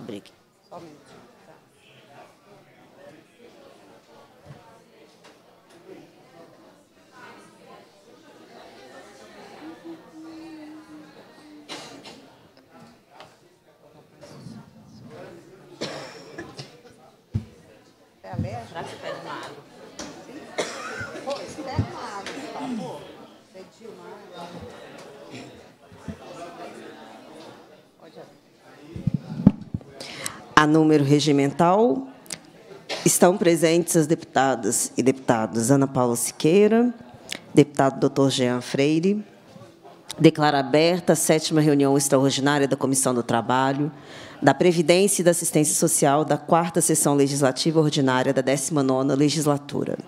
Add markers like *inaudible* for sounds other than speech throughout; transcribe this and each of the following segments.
só a número regimental, estão presentes as deputadas e deputados Ana Paula Siqueira, deputado doutor Jean Freire. Declaro aberta a sétima reunião extraordinária da Comissão do Trabalho, da Previdência e da Assistência Social da quarta sessão legislativa ordinária da 19ª legislatura.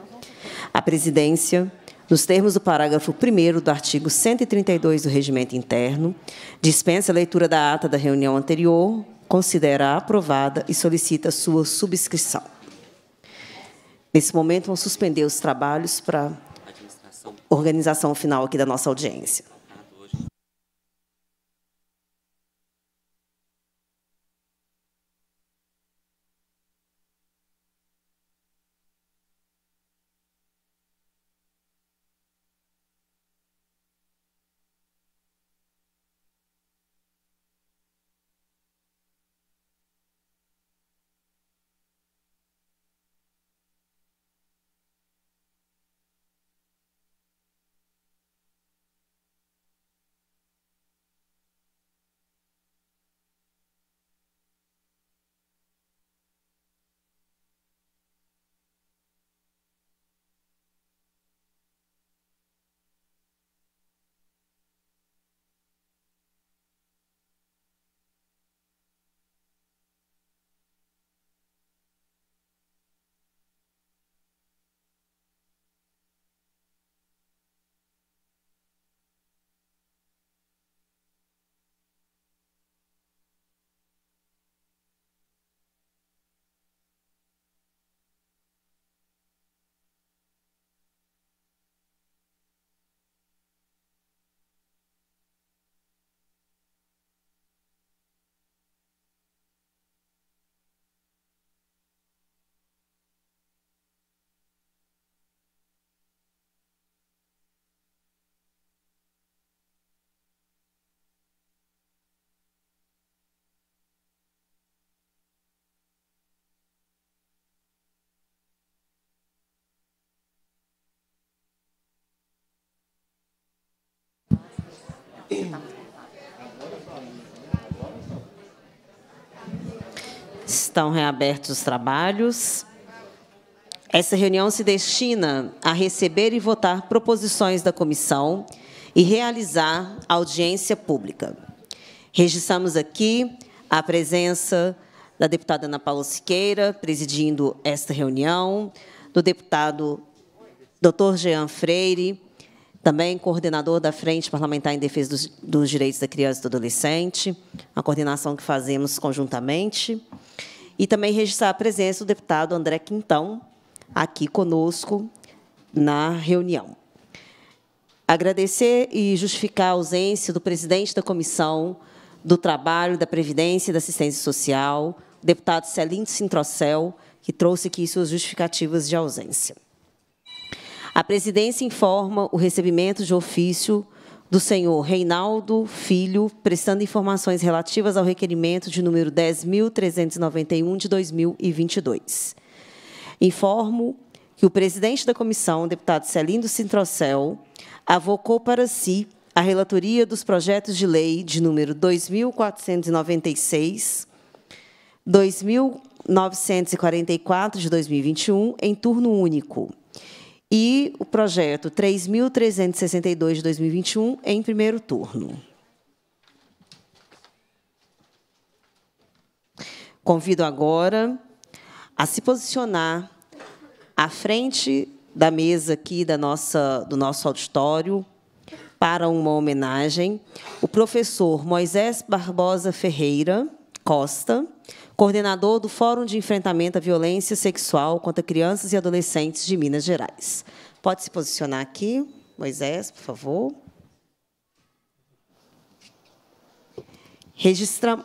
A presidência, nos termos do parágrafo 1 do artigo 132 do Regimento Interno, dispensa a leitura da ata da reunião anterior, considera aprovada e solicita sua subscrição. Nesse momento, vamos suspender os trabalhos para organização final aqui da nossa audiência. Estão reabertos os trabalhos. Essa reunião se destina a receber e votar proposições da comissão e realizar audiência pública. Registramos aqui a presença da deputada Ana Paula Siqueira, presidindo esta reunião, do deputado Dr. Jean Freire, também coordenador da Frente Parlamentar em Defesa dos, dos Direitos da Criança e do Adolescente, a coordenação que fazemos conjuntamente, e também registrar a presença do deputado André Quintão, aqui conosco na reunião. Agradecer e justificar a ausência do presidente da Comissão do Trabalho, da Previdência e da Assistência Social, deputado Celinto Sintrocel, que trouxe aqui suas justificativas de ausência. A presidência informa o recebimento de ofício do senhor Reinaldo Filho, prestando informações relativas ao requerimento de número 10.391 de 2022. Informo que o presidente da comissão, deputado Celindo Sintrocel, avocou para si a relatoria dos projetos de lei de número 2496, 2944 de 2021, em turno único e o projeto 3.362 de 2021 em primeiro turno. Convido agora a se posicionar à frente da mesa aqui da nossa, do nosso auditório para uma homenagem o professor Moisés Barbosa Ferreira Costa, coordenador do Fórum de Enfrentamento à Violência Sexual contra Crianças e Adolescentes de Minas Gerais. Pode se posicionar aqui, Moisés, por favor. Registra...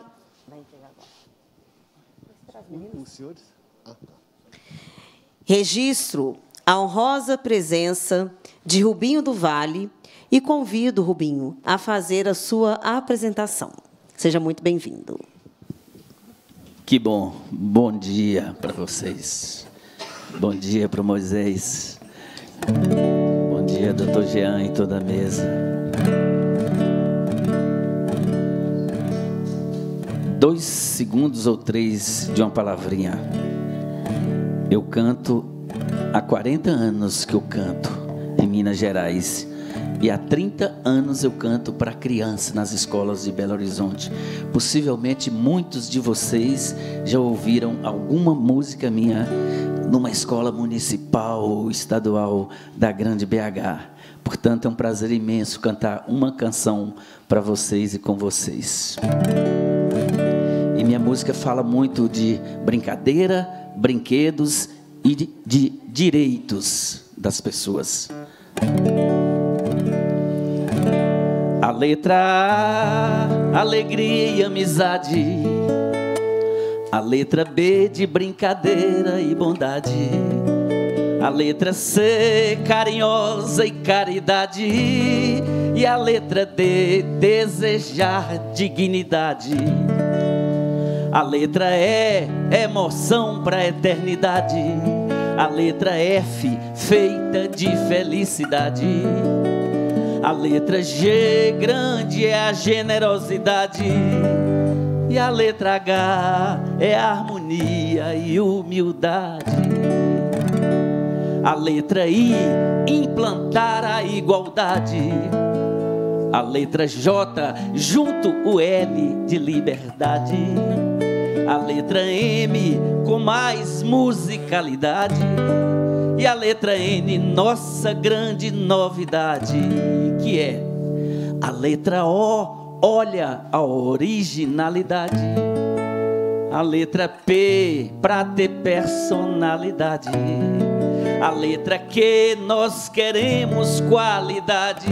Registro a honrosa presença de Rubinho do Vale e convido Rubinho a fazer a sua apresentação. Seja muito bem-vindo. Que bom. Bom dia para vocês. Bom dia para Moisés. Bom dia, doutor Jean e toda a mesa. Dois segundos ou três de uma palavrinha. Eu canto há 40 anos que eu canto em Minas Gerais e há 30 anos eu canto para criança nas escolas de Belo Horizonte. Possivelmente muitos de vocês já ouviram alguma música minha numa escola municipal ou estadual da Grande BH. Portanto, é um prazer imenso cantar uma canção para vocês e com vocês. E minha música fala muito de brincadeira, brinquedos e de, de direitos das pessoas. A letra A, alegria e amizade. A letra B de brincadeira e bondade. A letra C, carinhosa e caridade. E a letra D, desejar dignidade. A letra E, emoção para a eternidade. A letra F, feita de felicidade. A letra G grande é a generosidade. E a letra H é a harmonia e humildade. A letra I, implantar a igualdade. A letra J, junto o L de liberdade. A letra M, com mais musicalidade e a letra N, nossa grande novidade, que é a letra O, olha a originalidade. A letra P, para ter personalidade. A letra Q, nós queremos qualidade.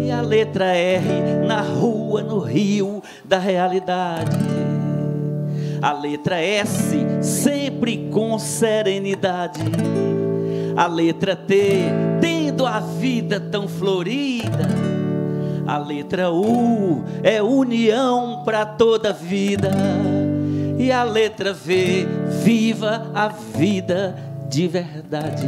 E a letra R, na rua, no rio da realidade. A letra S, sempre com serenidade. A letra T, tendo a vida tão florida. A letra U, é união para toda vida. E a letra V, viva a vida de verdade.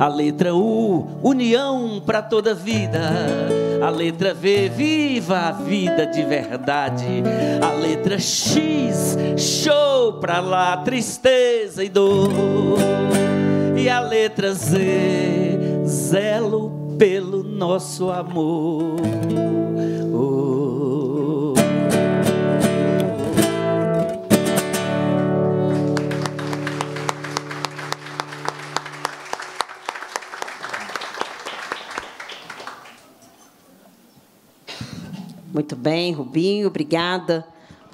A letra U, união para toda vida. A letra V, viva a vida de verdade. A letra X, show pra lá, tristeza e dor. E a letra Z, zelo pelo nosso amor. Muito bem, Rubinho, obrigada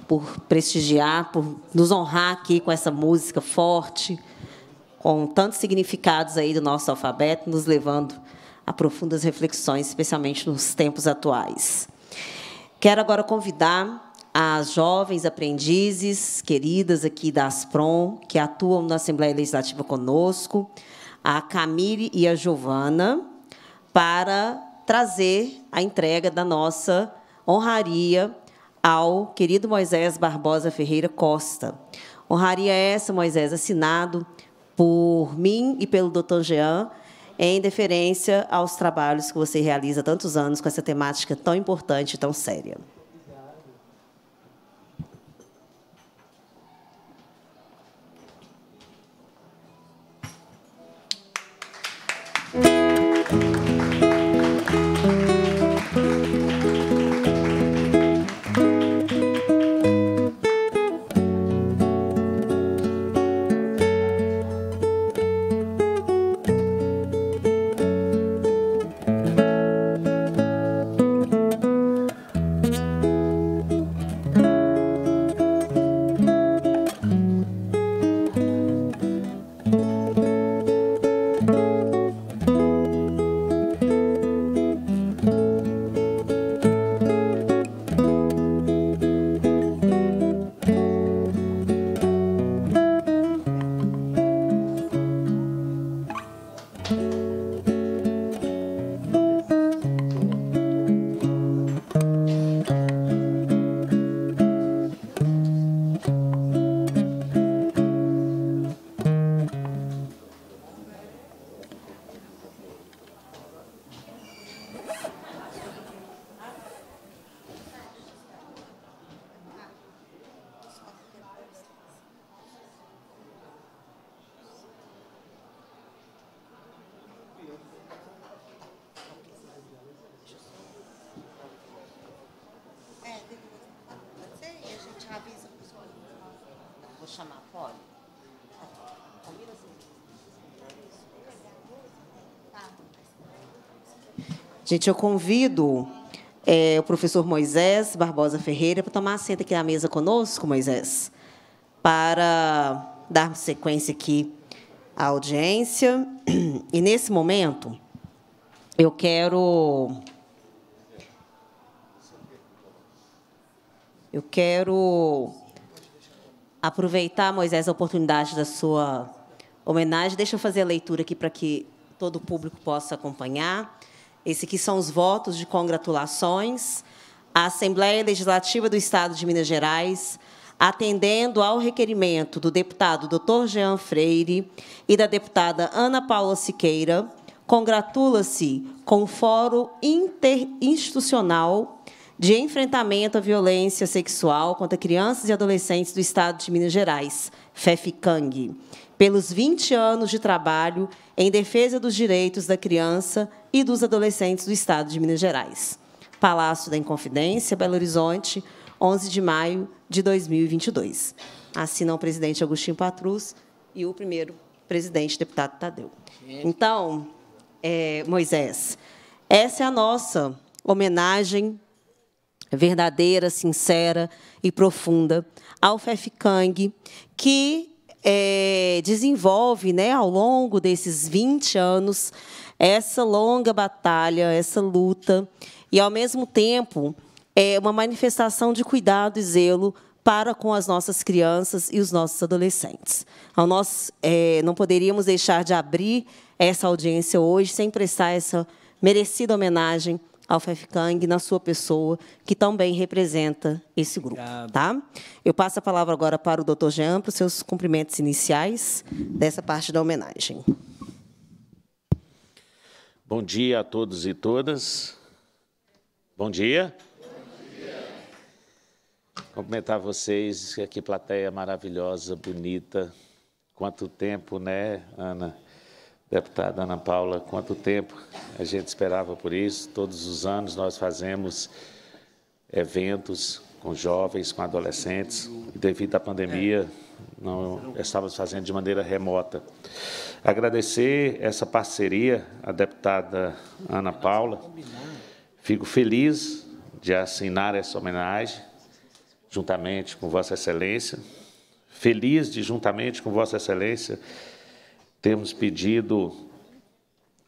por prestigiar, por nos honrar aqui com essa música forte, com tantos significados aí do nosso alfabeto, nos levando a profundas reflexões, especialmente nos tempos atuais. Quero agora convidar as jovens aprendizes queridas aqui da Asprom, que atuam na Assembleia Legislativa conosco, a Camille e a Giovana, para trazer a entrega da nossa honraria ao querido Moisés Barbosa Ferreira Costa. Honraria essa, Moisés, assinado por mim e pelo doutor Jean, em deferência aos trabalhos que você realiza há tantos anos com essa temática tão importante e tão séria. Gente, eu convido é, o professor Moisés Barbosa Ferreira para tomar assento aqui na mesa conosco, Moisés, para darmos sequência aqui à audiência. E, nesse momento, eu quero... Eu quero aproveitar, Moisés, a oportunidade da sua homenagem. Deixa eu fazer a leitura aqui para que todo o público possa acompanhar. Esse aqui são os votos de congratulações à Assembleia Legislativa do Estado de Minas Gerais, atendendo ao requerimento do deputado Dr. Jean Freire e da deputada Ana Paula Siqueira, congratula-se com o Fórum Interinstitucional de Enfrentamento à Violência Sexual contra Crianças e Adolescentes do Estado de Minas Gerais, FEFCANG, pelos 20 anos de trabalho em defesa dos direitos da criança e dos adolescentes do Estado de Minas Gerais. Palácio da Inconfidência, Belo Horizonte, 11 de maio de 2022. Assinam o presidente Agostinho Patrus e o primeiro presidente, deputado Tadeu. Então, é, Moisés, essa é a nossa homenagem verdadeira, sincera e profunda ao FEFCANG, que é, desenvolve né, ao longo desses 20 anos essa longa batalha, essa luta, e, ao mesmo tempo, é uma manifestação de cuidado e zelo para com as nossas crianças e os nossos adolescentes. Então, nós é, não poderíamos deixar de abrir essa audiência hoje sem prestar essa merecida homenagem ao Fefkang na sua pessoa, que também representa esse grupo. Tá? Eu passo a palavra agora para o Dr. Jean, para os seus cumprimentos iniciais dessa parte da homenagem. Bom dia a todos e todas. Bom dia. Bom dia. Cumprimentar vocês, que plateia maravilhosa, bonita. Quanto tempo, né, Ana? Deputada Ana Paula, quanto tempo a gente esperava por isso. Todos os anos nós fazemos eventos com jovens, com adolescentes. E devido à pandemia, é não estávamos fazendo de maneira remota. Agradecer essa parceria à deputada Ana Paula. Fico feliz de assinar essa homenagem juntamente com Vossa Excelência. Feliz de, juntamente com Vossa Excelência, termos pedido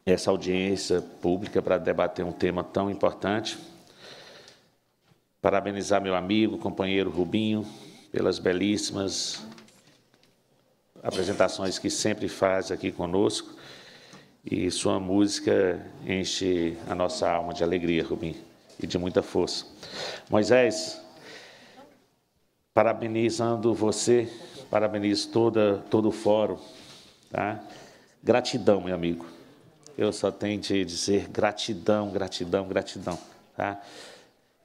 essa audiência pública para debater um tema tão importante. Parabenizar meu amigo, companheiro Rubinho, pelas belíssimas apresentações que sempre faz aqui conosco. E sua música enche a nossa alma de alegria, Rubim, e de muita força. Moisés, parabenizando você, parabenizo toda, todo o fórum. Tá? Gratidão, meu amigo. Eu só tenho de dizer gratidão, gratidão, gratidão. Tá?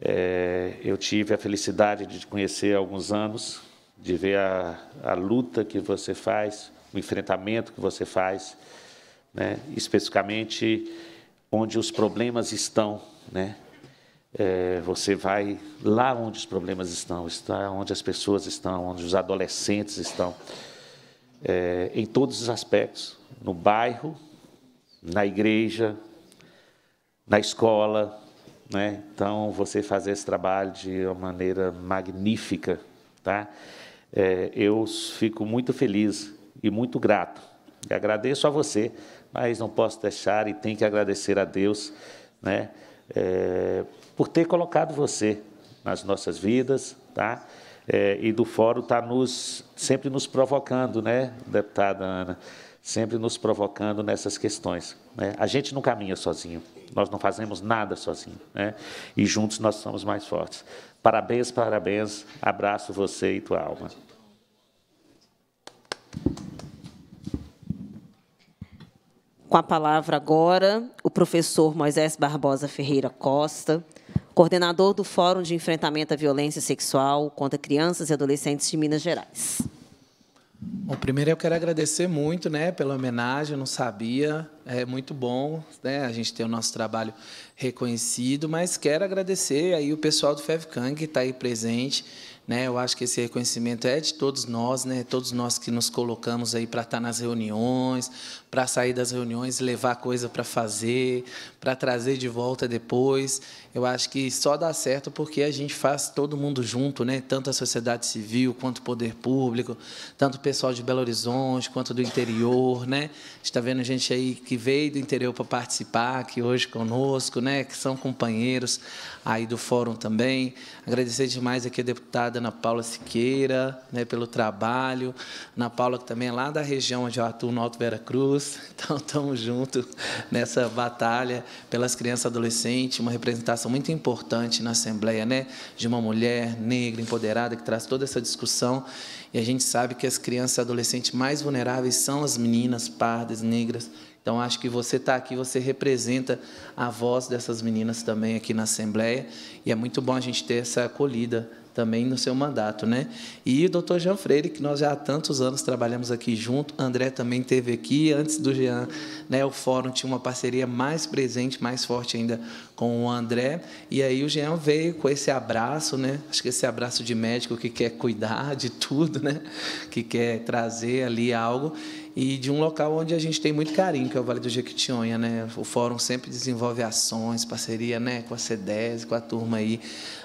É, eu tive a felicidade de te conhecer há alguns anos, de ver a, a luta que você faz, o enfrentamento que você faz, né? especificamente onde os problemas estão. Né? É, você vai lá onde os problemas estão, está onde as pessoas estão, onde os adolescentes estão, é, em todos os aspectos, no bairro, na igreja, na escola. Né? Então, você fazer esse trabalho de uma maneira magnífica, tá? é, eu fico muito feliz e muito grato. E agradeço a você, mas não posso deixar e tenho que agradecer a Deus, né, é, por ter colocado você nas nossas vidas, tá? É, e do fórum está nos, sempre nos provocando, né, deputada Ana? Sempre nos provocando nessas questões. Né? A gente não caminha sozinho, nós não fazemos nada sozinho, né? E juntos nós somos mais fortes. Parabéns, parabéns. Abraço você e tua alma. Com a palavra agora, o professor Moisés Barbosa Ferreira Costa, coordenador do Fórum de Enfrentamento à Violência Sexual contra Crianças e Adolescentes de Minas Gerais. Bom, primeiro eu quero agradecer muito, né, pela homenagem. Eu não sabia, é muito bom, né, a gente ter o nosso trabalho reconhecido. Mas quero agradecer aí o pessoal do FevCan que está aí presente né? Eu acho que esse reconhecimento é de todos nós, né? todos nós que nos colocamos aí para estar tá nas reuniões, para sair das reuniões, levar coisa para fazer, para trazer de volta depois. Eu acho que só dá certo porque a gente faz todo mundo junto, né? tanto a sociedade civil quanto o poder público, tanto o pessoal de Belo Horizonte quanto do interior. Né? A gente está vendo gente aí que veio do interior para participar aqui hoje conosco, né? que são companheiros aí do fórum também. Agradecer demais aqui a deputada Ana Paula Siqueira, né, pelo trabalho. Ana Paula, que também é lá da região onde eu atuo, no Alto Vera Cruz. *laughs* Então, estamos juntos nessa batalha pelas crianças e adolescentes, uma representação muito importante na Assembleia, né, de uma mulher negra, empoderada, que traz toda essa discussão. E a gente sabe que as crianças e adolescentes mais vulneráveis são as meninas pardas, negras, então acho que você está aqui, você representa a voz dessas meninas também aqui na Assembleia e é muito bom a gente ter essa acolhida também no seu mandato, né? E o doutor Jean Freire, que nós já há tantos anos trabalhamos aqui junto, André também teve aqui, antes do Jean, né, o fórum tinha uma parceria mais presente, mais forte ainda com o André. E aí o Jean veio com esse abraço, né? Acho que esse abraço de médico que quer cuidar de tudo, né? Que quer trazer ali algo e de um local onde a gente tem muito carinho, que é o Vale do Jequitinhonha, né? O fórum sempre desenvolve ações, parceria, né, com a CEDES, com a turma aí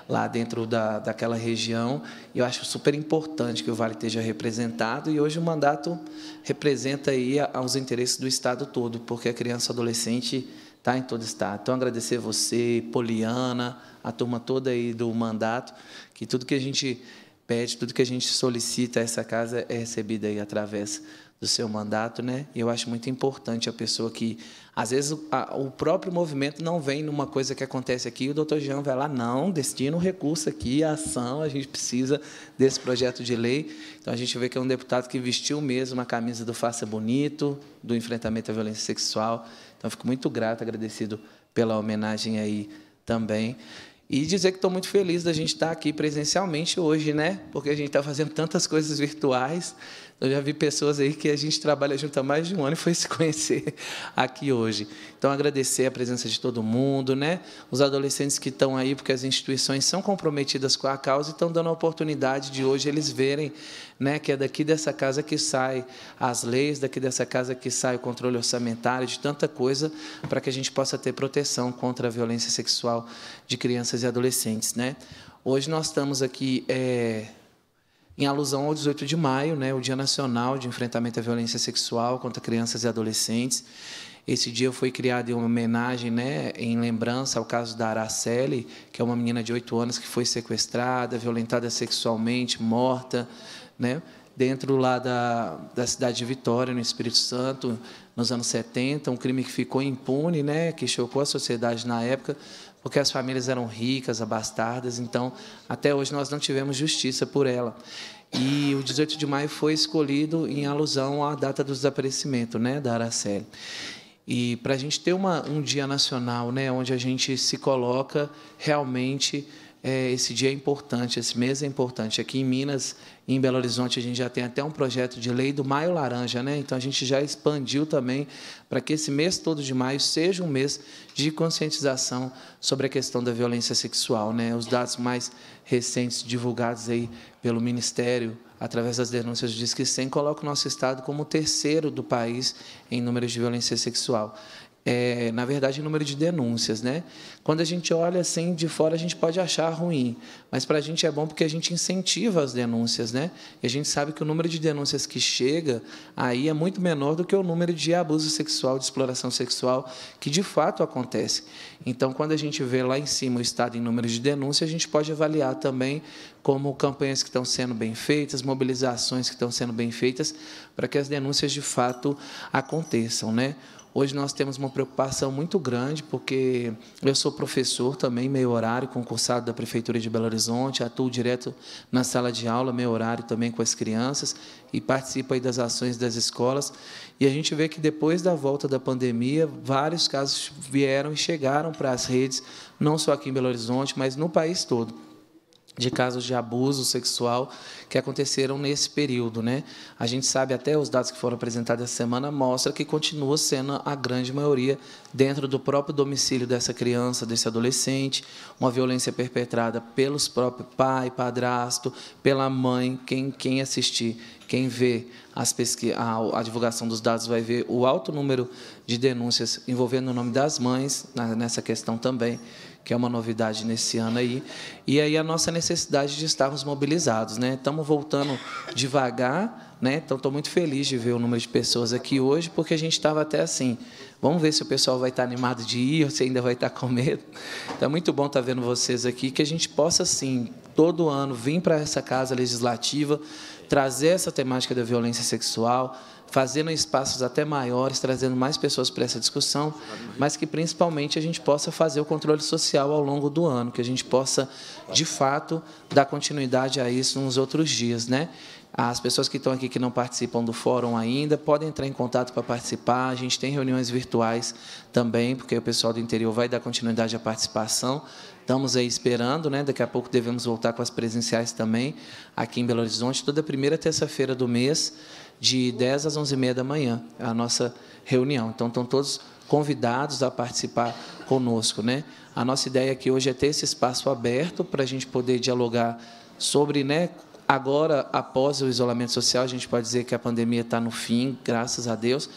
lá dentro da, daquela região. E eu acho super importante que o Vale esteja representado e hoje o mandato representa aí aos interesses do estado todo, porque a criança e adolescente tá? em todo o estado. Então, agradecer você, Poliana, a turma toda aí do mandato, que tudo que a gente pede, tudo que a gente solicita a essa casa é recebida aí através do seu mandato, né? E eu acho muito importante a pessoa que, às vezes, a, o próprio movimento não vem numa coisa que acontece aqui, e o doutor Jean vai lá, não, destina o um recurso aqui, a ação, a gente precisa desse projeto de lei. Então, a gente vê que é um deputado que vestiu mesmo a camisa do Faça Bonito, do enfrentamento à violência sexual, então, fico muito grato, agradecido pela homenagem aí também. E dizer que estou muito feliz da gente estar tá aqui presencialmente hoje, né? Porque a gente está fazendo tantas coisas virtuais eu já vi pessoas aí que a gente trabalha junto há mais de um ano e foi *laughs* se conhecer aqui hoje. Então, agradecer a presença de todo mundo, né? Os adolescentes que estão aí, porque as instituições são comprometidas com a causa e estão dando a oportunidade de hoje eles verem né, que é daqui dessa casa que sai as leis, daqui dessa casa que sai o controle orçamentário, de tanta coisa, para que a gente possa ter proteção contra a violência sexual de crianças e adolescentes. Né? Hoje nós estamos aqui. É em alusão ao 18 de maio, né, o Dia Nacional de Enfrentamento à Violência Sexual contra Crianças e Adolescentes. Esse dia foi criado em homenagem, né, em lembrança ao caso da Araceli, que é uma menina de 8 anos que foi sequestrada, violentada sexualmente, morta, né, dentro lá da, da cidade de Vitória, no Espírito Santo, nos anos 70, um crime que ficou impune, né, que chocou a sociedade na época, porque as famílias eram ricas, abastadas, então até hoje nós não tivemos justiça por ela. E o 18 de maio foi escolhido em alusão à data do desaparecimento né, da Araceli. E para a gente ter uma, um dia nacional né, onde a gente se coloca realmente, é, esse dia é importante, esse mês é importante. Aqui em Minas em Belo Horizonte a gente já tem até um projeto de lei do Maio Laranja, né? Então a gente já expandiu também para que esse mês todo de maio seja um mês de conscientização sobre a questão da violência sexual, né? Os dados mais recentes divulgados aí pelo Ministério através das denúncias do Disque sem coloca o nosso estado como o terceiro do país em números de violência sexual é, na verdade, número de denúncias. Né? Quando a gente olha assim de fora, a gente pode achar ruim, mas para a gente é bom porque a gente incentiva as denúncias. Né? E a gente sabe que o número de denúncias que chega aí é muito menor do que o número de abuso sexual, de exploração sexual, que de fato acontece. Então, quando a gente vê lá em cima o estado em número de denúncias, a gente pode avaliar também como campanhas que estão sendo bem feitas, mobilizações que estão sendo bem feitas, para que as denúncias de fato aconteçam. Né? Hoje nós temos uma preocupação muito grande, porque eu sou professor também, meio horário, concursado da Prefeitura de Belo Horizonte, atuo direto na sala de aula, meio horário também com as crianças, e participo aí das ações das escolas. E a gente vê que depois da volta da pandemia, vários casos vieram e chegaram para as redes, não só aqui em Belo Horizonte, mas no país todo de casos de abuso sexual que aconteceram nesse período, né? A gente sabe até os dados que foram apresentados essa semana mostra que continua sendo a grande maioria dentro do próprio domicílio dessa criança, desse adolescente, uma violência perpetrada pelos próprios pai, padrasto, pela mãe, quem quem assistir, quem vê as pesqui a, a divulgação dos dados vai ver o alto número de denúncias envolvendo o nome das mães nessa questão também que é uma novidade nesse ano aí. E aí a nossa necessidade de estarmos mobilizados, né? Estamos voltando devagar, né? Então estou muito feliz de ver o número de pessoas aqui hoje, porque a gente estava até assim. Vamos ver se o pessoal vai estar tá animado de ir ou se ainda vai estar tá *laughs* com medo. Então é muito bom estar tá vendo vocês aqui, que a gente possa, assim, todo ano vir para essa casa legislativa, trazer essa temática da violência sexual, fazendo espaços até maiores, trazendo mais pessoas para essa discussão, mas que principalmente a gente possa fazer o controle social ao longo do ano, que a gente possa, de fato, dar continuidade a isso nos outros dias. Né? As pessoas que estão aqui que não participam do fórum ainda podem entrar em contato para participar. A gente tem reuniões virtuais também, porque o pessoal do interior vai dar continuidade à participação. Estamos aí esperando, né? daqui a pouco devemos voltar com as presenciais também, aqui em Belo Horizonte, toda primeira terça-feira do mês de 10 às 11h30 da manhã, é a nossa reunião. Então, estão todos convidados a participar conosco. Né? A nossa ideia aqui hoje é ter esse espaço aberto para a gente poder dialogar sobre né, Agora, após o isolamento social, a gente pode dizer que a pandemia está no fim, graças a Deus,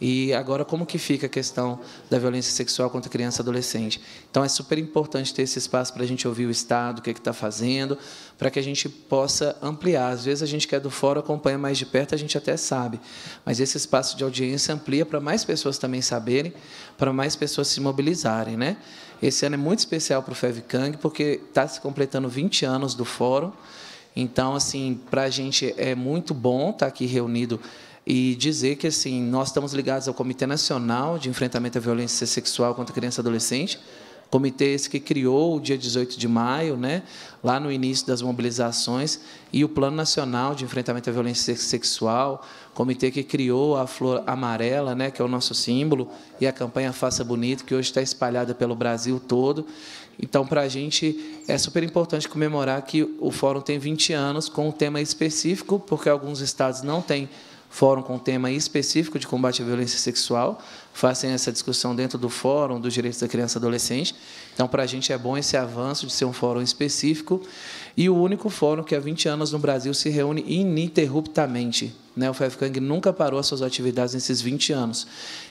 e agora, como que fica a questão da violência sexual contra criança e adolescente? Então, é super importante ter esse espaço para a gente ouvir o Estado, o que é está fazendo, para que a gente possa ampliar. Às vezes, a gente quer é do fora acompanha mais de perto, a gente até sabe. Mas esse espaço de audiência amplia para mais pessoas também saberem, para mais pessoas se mobilizarem. Né? Esse ano é muito especial para o FEVCANG, porque está se completando 20 anos do fórum. Então, assim, para a gente é muito bom estar tá aqui reunido e dizer que assim nós estamos ligados ao Comitê Nacional de Enfrentamento à Violência Sexual contra Criança e Adolescente, comitê esse que criou o dia 18 de maio, né, lá no início das mobilizações, e o Plano Nacional de Enfrentamento à Violência Sexual, comitê que criou a flor amarela, né, que é o nosso símbolo, e a campanha Faça Bonito, que hoje está espalhada pelo Brasil todo. Então, para a gente é super importante comemorar que o Fórum tem 20 anos com um tema específico, porque alguns estados não têm fórum com tema específico de combate à violência sexual, fazem essa discussão dentro do Fórum dos Direitos da Criança e Adolescente. Então, para a gente é bom esse avanço de ser um fórum específico e o único fórum que há 20 anos no Brasil se reúne ininterruptamente. Né? O FEFCANG nunca parou as suas atividades nesses 20 anos.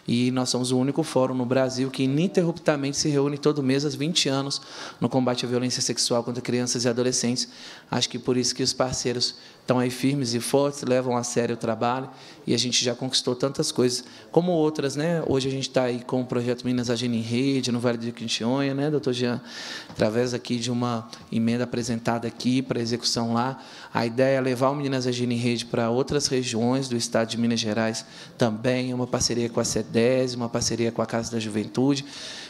E nós somos o único fórum no Brasil que ininterruptamente se reúne todo mês há 20 anos no combate à violência sexual contra crianças e adolescentes. Acho que por isso que os parceiros estão aí firmes e fortes, levam a sério o trabalho e a gente já conquistou tantas coisas, como outras, né? hoje a gente está aí com o projeto Minas Agenda em Rede, no Vale do Quintionha, né, doutor Jean? Através aqui de uma emenda apresentada aqui para execução lá. A ideia é levar o Minas Agenda em Rede para outras regiões do estado de Minas Gerais também, uma parceria com a CEDES, uma parceria com a Casa da Juventude,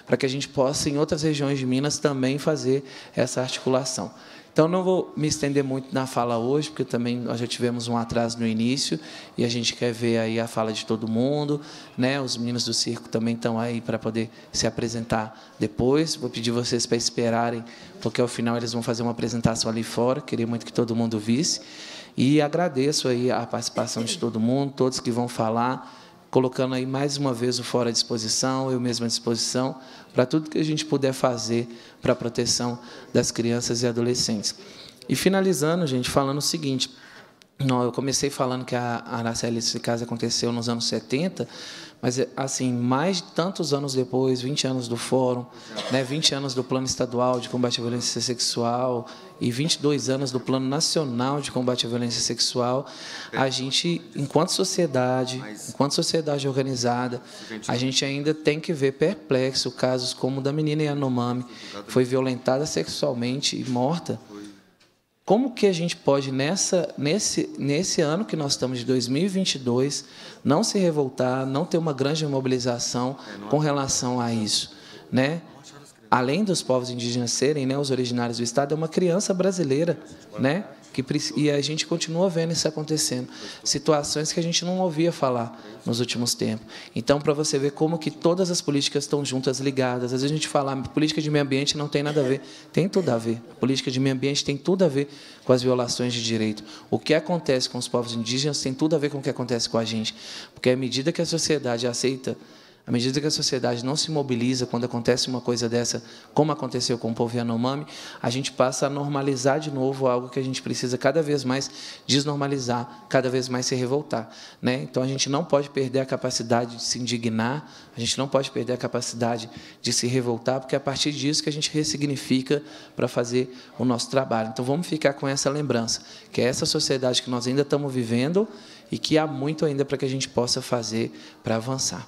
para que a gente possa, em outras regiões de Minas, também fazer essa articulação. Então, não vou me estender muito na fala hoje, porque também nós já tivemos um atraso no início e a gente quer ver aí a fala de todo mundo. Né? Os meninos do circo também estão aí para poder se apresentar depois. Vou pedir vocês para esperarem, porque ao final eles vão fazer uma apresentação ali fora. Queria muito que todo mundo visse. E agradeço aí a participação de todo mundo, todos que vão falar, colocando aí mais uma vez o fora à disposição, eu mesmo à disposição para tudo que a gente puder fazer para a proteção das crianças e adolescentes. E finalizando, gente, falando o seguinte. eu comecei falando que a Araceli, esse casa aconteceu nos anos 70, mas, é, assim, mais de tantos anos depois, 20 anos do Fórum, né, 20 anos do Plano Estadual de Combate à Violência Sexual e 22 anos do Plano Nacional de Combate à Violência Sexual, a gente, enquanto sociedade, enquanto sociedade organizada, a né? gente ainda tem que ver perplexo casos como o da menina Yanomami, que foi violentada sexualmente e morta como que a gente pode, nessa, nesse, nesse ano que nós estamos de 2022, não se revoltar, não ter uma grande mobilização com relação a isso? Né? Além dos povos indígenas serem né, os originários do Estado, é uma criança brasileira né, que, e a gente continua vendo isso acontecendo. Situações que a gente não ouvia falar nos últimos tempos. Então, para você ver como que todas as políticas estão juntas, ligadas. Às vezes a gente fala, ah, política de meio ambiente não tem nada a ver. Tem tudo a ver. A política de meio ambiente tem tudo a ver com as violações de direito. O que acontece com os povos indígenas tem tudo a ver com o que acontece com a gente. Porque à medida que a sociedade aceita à medida que a sociedade não se mobiliza quando acontece uma coisa dessa, como aconteceu com o povo Yanomami, a gente passa a normalizar de novo algo que a gente precisa cada vez mais desnormalizar, cada vez mais se revoltar. Né? Então, a gente não pode perder a capacidade de se indignar, a gente não pode perder a capacidade de se revoltar, porque é a partir disso que a gente ressignifica para fazer o nosso trabalho. Então, vamos ficar com essa lembrança, que é essa sociedade que nós ainda estamos vivendo e que há muito ainda para que a gente possa fazer para avançar.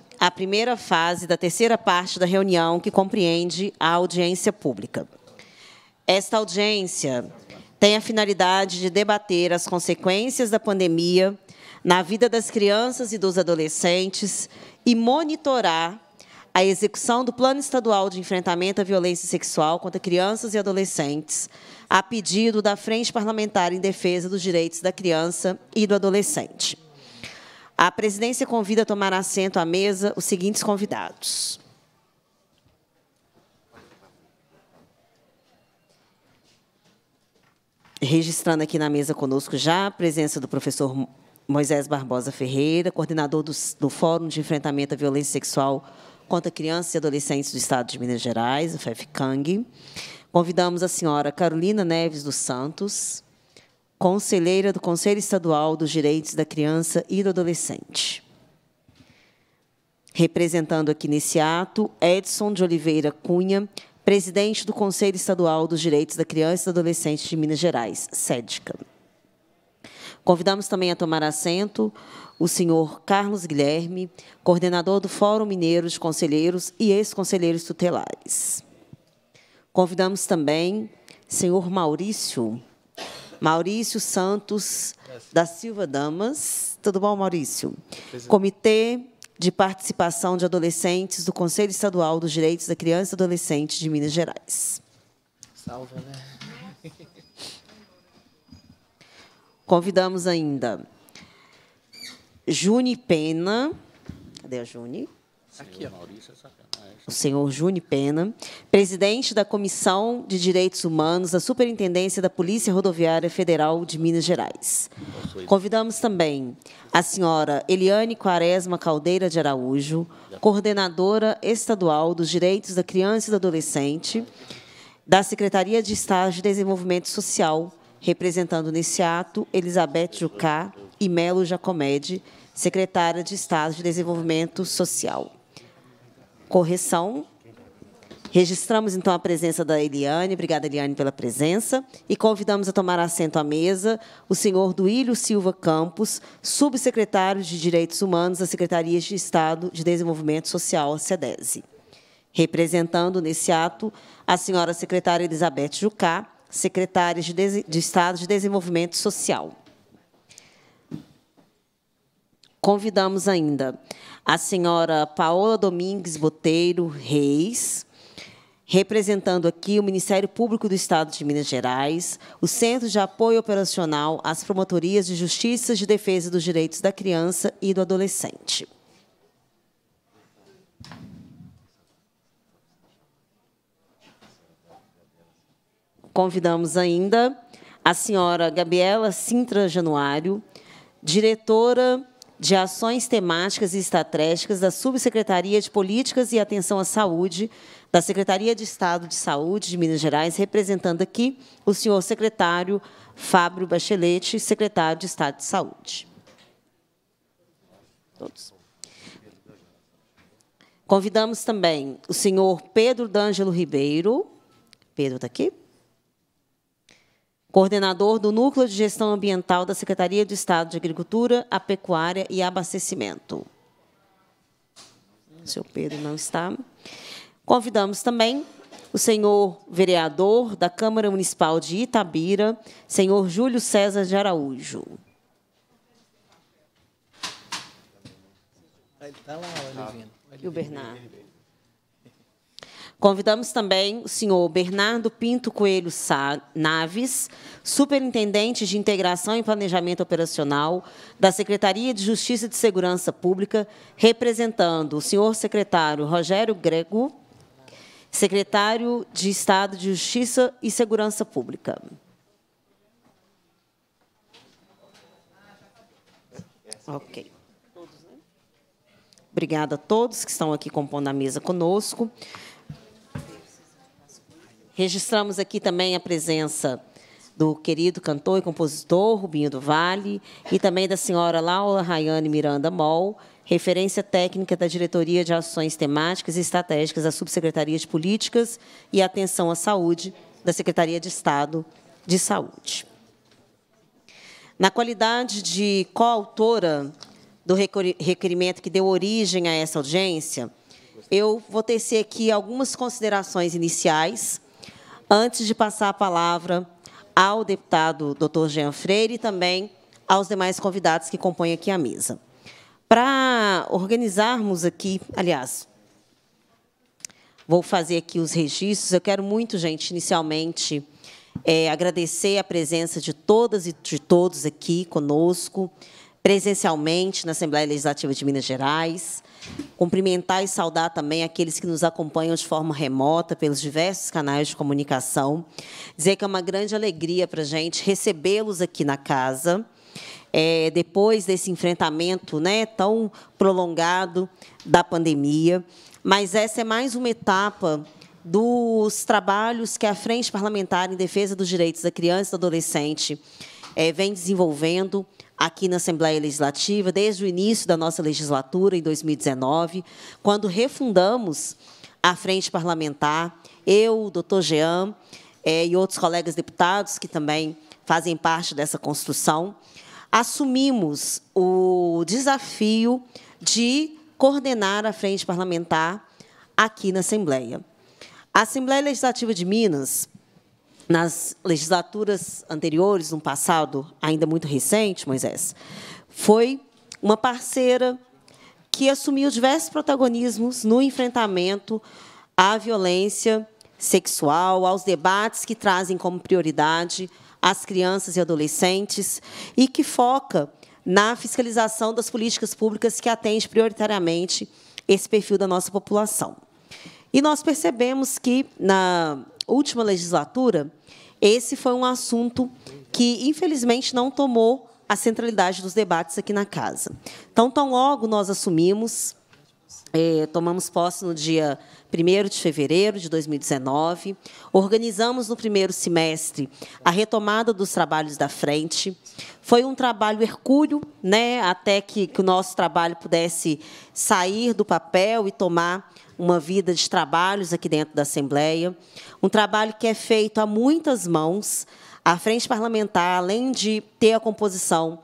a primeira fase da terceira parte da reunião, que compreende a audiência pública. Esta audiência tem a finalidade de debater as consequências da pandemia na vida das crianças e dos adolescentes e monitorar a execução do Plano Estadual de Enfrentamento à Violência Sexual contra Crianças e Adolescentes, a pedido da Frente Parlamentar em Defesa dos Direitos da Criança e do Adolescente. A presidência convida a tomar assento à mesa os seguintes convidados. Registrando aqui na mesa conosco já a presença do professor Moisés Barbosa Ferreira, coordenador do, do Fórum de Enfrentamento à Violência Sexual contra Crianças e Adolescentes do Estado de Minas Gerais, o FEFCANG. Convidamos a senhora Carolina Neves dos Santos, conselheira do Conselho Estadual dos Direitos da Criança e do Adolescente. Representando aqui nesse ato, Edson de Oliveira Cunha, presidente do Conselho Estadual dos Direitos da Criança e do Adolescente de Minas Gerais, SEDCA. Convidamos também a tomar assento o senhor Carlos Guilherme, coordenador do Fórum Mineiro de Conselheiros e ex-conselheiros tutelares. Convidamos também senhor Maurício Maurício Santos da Silva Damas. Tudo bom, Maurício? Presidente. Comitê de Participação de Adolescentes do Conselho Estadual dos Direitos da Criança e Adolescente de Minas Gerais. Salve, né? Convidamos ainda Juni Pena. Cadê a Juni? Aqui, ó. Maurício Sacana o senhor Juni Pena, presidente da Comissão de Direitos Humanos da Superintendência da Polícia Rodoviária Federal de Minas Gerais. Convidamos também a senhora Eliane Quaresma Caldeira de Araújo, coordenadora estadual dos Direitos da Criança e do Adolescente, da Secretaria de Estado de Desenvolvimento Social, representando nesse ato Elizabeth Jucá e Melo Jacomedi, secretária de Estado de Desenvolvimento Social correção. Registramos, então, a presença da Eliane. Obrigada, Eliane, pela presença. E convidamos a tomar assento à mesa o senhor Duílio Silva Campos, subsecretário de Direitos Humanos da Secretaria de Estado de Desenvolvimento Social, SEDESE. Representando, nesse ato, a senhora secretária Elizabeth Jucá, secretária de, de Estado de Desenvolvimento Social. Convidamos ainda a senhora Paola Domingues Boteiro Reis, representando aqui o Ministério Público do Estado de Minas Gerais, o Centro de Apoio Operacional às Promotorias de Justiça de Defesa dos Direitos da Criança e do Adolescente. Convidamos ainda a senhora Gabriela Sintra Januário, diretora de ações temáticas e estratégicas da Subsecretaria de Políticas e Atenção à Saúde, da Secretaria de Estado de Saúde de Minas Gerais, representando aqui o senhor secretário Fábio Bachelete, secretário de Estado de Saúde. Todos. Convidamos também o senhor Pedro D'Angelo Ribeiro. Pedro está aqui coordenador do Núcleo de Gestão Ambiental da Secretaria do Estado de Agricultura, a Pecuária e Abastecimento. O senhor Pedro não está. Convidamos também o senhor vereador da Câmara Municipal de Itabira, senhor Júlio César de Araújo. Ele está lá, E o Bernardo. Convidamos também o senhor Bernardo Pinto Coelho Sá Naves, superintendente de Integração e Planejamento Operacional da Secretaria de Justiça e de Segurança Pública, representando o senhor secretário Rogério Grego, secretário de Estado de Justiça e Segurança Pública. Ok. Obrigada a todos que estão aqui compondo a mesa conosco. Registramos aqui também a presença do querido cantor e compositor Rubinho do Vale e também da senhora Laura Rayane Miranda Mol, referência técnica da Diretoria de Ações Temáticas e Estratégicas da Subsecretaria de Políticas e Atenção à Saúde da Secretaria de Estado de Saúde. Na qualidade de coautora do requerimento que deu origem a essa audiência, eu vou tecer aqui algumas considerações iniciais antes de passar a palavra ao deputado Dr. Jean Freire e também aos demais convidados que compõem aqui a mesa. Para organizarmos aqui, aliás, vou fazer aqui os registros. Eu quero muito, gente, inicialmente, é, agradecer a presença de todas e de todos aqui conosco, presencialmente na Assembleia Legislativa de Minas Gerais, Cumprimentar e saudar também aqueles que nos acompanham de forma remota pelos diversos canais de comunicação. Dizer que é uma grande alegria para a gente recebê-los aqui na casa. É, depois desse enfrentamento né, tão prolongado da pandemia. Mas essa é mais uma etapa dos trabalhos que a Frente Parlamentar em Defesa dos Direitos da Criança e do Adolescente é, vem desenvolvendo aqui na Assembleia Legislativa desde o início da nossa legislatura, em 2019, quando refundamos a Frente Parlamentar, eu, o doutor Jean é, e outros colegas deputados que também fazem parte dessa construção, assumimos o desafio de coordenar a Frente Parlamentar aqui na Assembleia. A Assembleia Legislativa de Minas nas legislaturas anteriores, no passado ainda muito recente, Moisés, foi uma parceira que assumiu diversos protagonismos no enfrentamento à violência sexual, aos debates que trazem como prioridade as crianças e adolescentes e que foca na fiscalização das políticas públicas que atende prioritariamente esse perfil da nossa população. E nós percebemos que, na, última legislatura, esse foi um assunto que, infelizmente, não tomou a centralidade dos debates aqui na casa. Então, tão logo nós assumimos, é, tomamos posse no dia 1 de fevereiro de 2019, organizamos no primeiro semestre a retomada dos trabalhos da frente. Foi um trabalho hercúleo, né, até que, que o nosso trabalho pudesse sair do papel e tomar uma vida de trabalhos aqui dentro da Assembleia. Um trabalho que é feito a muitas mãos. A frente parlamentar, além de ter a composição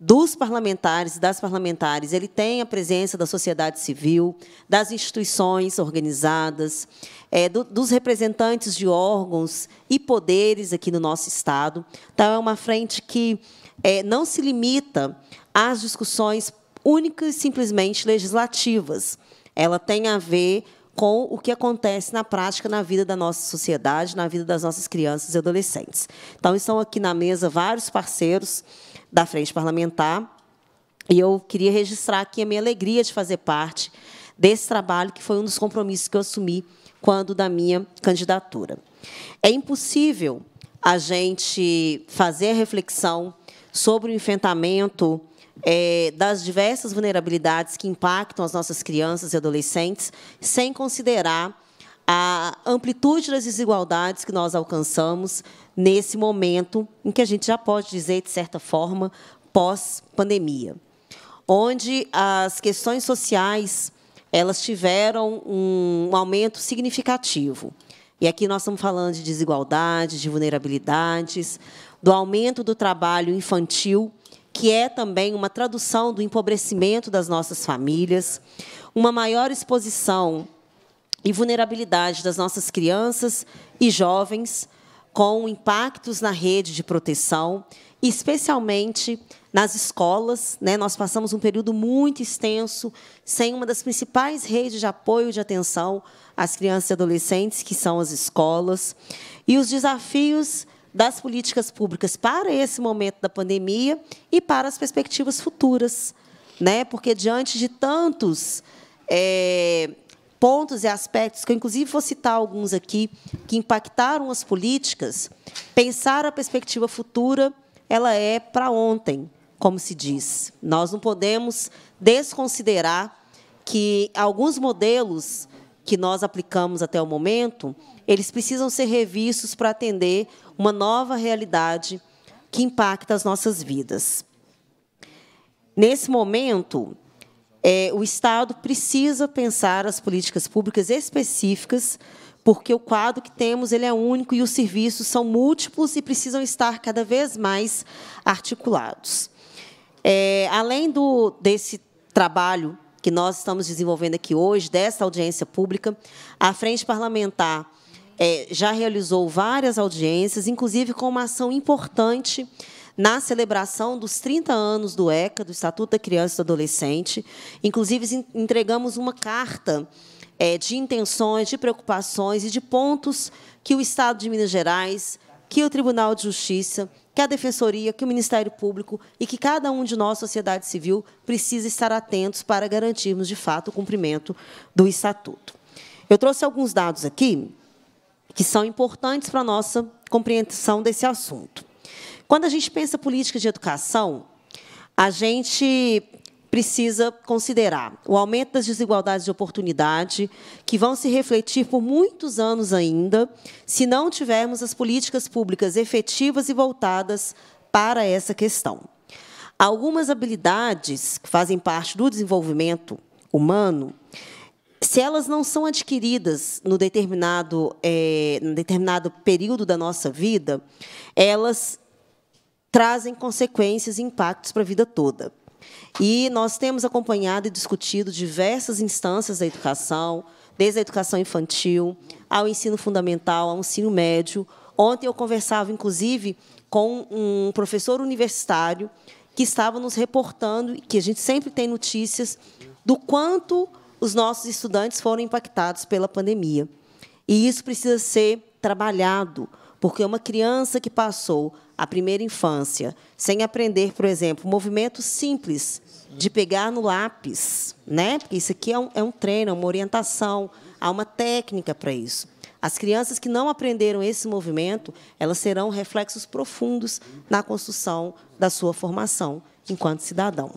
dos parlamentares e das parlamentares, ele tem a presença da sociedade civil, das instituições organizadas, é, do, dos representantes de órgãos e poderes aqui no nosso Estado. Então, é uma frente que é, não se limita às discussões únicas e simplesmente legislativas. Ela tem a ver com o que acontece na prática na vida da nossa sociedade, na vida das nossas crianças e adolescentes. Então, estão aqui na mesa vários parceiros da Frente Parlamentar. E eu queria registrar aqui a minha alegria de fazer parte desse trabalho, que foi um dos compromissos que eu assumi quando da minha candidatura. É impossível a gente fazer a reflexão sobre o enfrentamento é, das diversas vulnerabilidades que impactam as nossas crianças e adolescentes, sem considerar a amplitude das desigualdades que nós alcançamos, nesse momento em que a gente já pode dizer, de certa forma, pós-pandemia, onde as questões sociais elas tiveram um aumento significativo. E aqui nós estamos falando de desigualdades, de vulnerabilidades, do aumento do trabalho infantil, que é também uma tradução do empobrecimento das nossas famílias, uma maior exposição e vulnerabilidade das nossas crianças e jovens com impactos na rede de proteção, especialmente nas escolas. Né? Nós passamos um período muito extenso sem uma das principais redes de apoio e de atenção às crianças e adolescentes, que são as escolas. E os desafios das políticas públicas para esse momento da pandemia e para as perspectivas futuras. Né? Porque, diante de tantos é, pontos e aspectos, que eu inclusive vou citar alguns aqui, que impactaram as políticas, pensar a perspectiva futura, ela é para ontem, como se diz. Nós não podemos desconsiderar que alguns modelos que nós aplicamos até o momento, eles precisam ser revistos para atender uma nova realidade que impacta as nossas vidas. Nesse momento, é, o Estado precisa pensar as políticas públicas específicas, porque o quadro que temos ele é único e os serviços são múltiplos e precisam estar cada vez mais articulados. É, além do, desse trabalho que nós estamos desenvolvendo aqui hoje, dessa audiência pública, a Frente Parlamentar é, já realizou várias audiências, inclusive com uma ação importante na celebração dos 30 anos do ECA, do Estatuto da Criança e do Adolescente. Inclusive, entregamos uma carta é, de intenções, de preocupações e de pontos que o Estado de Minas Gerais, que o Tribunal de Justiça, que a Defensoria, que o Ministério Público e que cada um de nós, sociedade civil, precisa estar atentos para garantirmos, de fato, o cumprimento do Estatuto. Eu trouxe alguns dados aqui que são importantes para a nossa compreensão desse assunto. Quando a gente pensa política de educação, a gente precisa considerar o aumento das desigualdades de oportunidade, que vão se refletir por muitos anos ainda, se não tivermos as políticas públicas efetivas e voltadas para essa questão. Algumas habilidades que fazem parte do desenvolvimento humano, se elas não são adquiridas no determinado, é, no determinado período da nossa vida, elas trazem consequências e impactos para a vida toda. E nós temos acompanhado e discutido diversas instâncias da educação, desde a educação infantil ao ensino fundamental, ao ensino médio. Ontem eu conversava, inclusive, com um professor universitário que estava nos reportando, que a gente sempre tem notícias, do quanto os nossos estudantes foram impactados pela pandemia. E isso precisa ser trabalhado, porque uma criança que passou a primeira infância, sem aprender, por exemplo, movimento simples de pegar no lápis, né? Porque isso aqui é um, é um treino, é uma orientação, há uma técnica para isso. As crianças que não aprenderam esse movimento, elas serão reflexos profundos na construção da sua formação enquanto cidadão.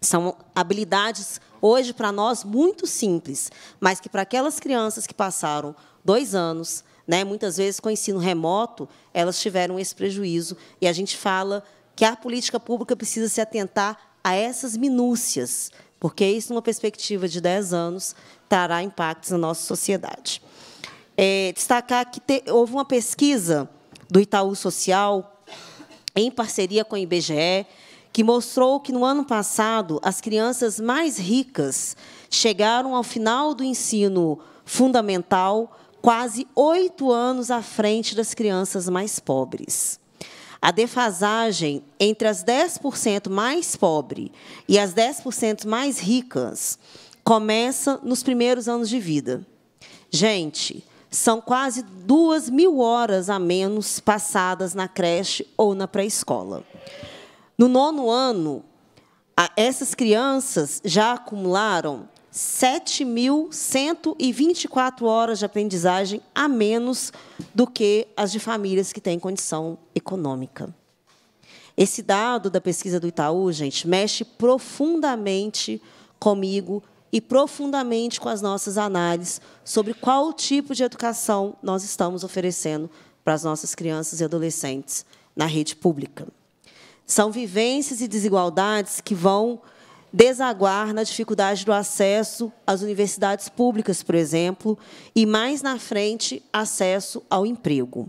São habilidades, hoje, para nós, muito simples, mas que para aquelas crianças que passaram dois anos, né? Muitas vezes, com o ensino remoto, elas tiveram esse prejuízo. E a gente fala que a política pública precisa se atentar a essas minúcias, porque isso, numa perspectiva de 10 anos, trará impactos na nossa sociedade. É, destacar que te, houve uma pesquisa do Itaú Social, em parceria com o IBGE, que mostrou que, no ano passado, as crianças mais ricas chegaram ao final do ensino fundamental quase oito anos à frente das crianças mais pobres. A defasagem entre as 10% mais pobres e as 10% mais ricas começa nos primeiros anos de vida. Gente, são quase duas mil horas a menos passadas na creche ou na pré-escola. No nono ano, essas crianças já acumularam 7.124 horas de aprendizagem a menos do que as de famílias que têm condição econômica. Esse dado da pesquisa do Itaú, gente, mexe profundamente comigo e profundamente com as nossas análises sobre qual tipo de educação nós estamos oferecendo para as nossas crianças e adolescentes na rede pública. São vivências e desigualdades que vão desaguar na dificuldade do acesso às universidades públicas, por exemplo, e mais na frente, acesso ao emprego.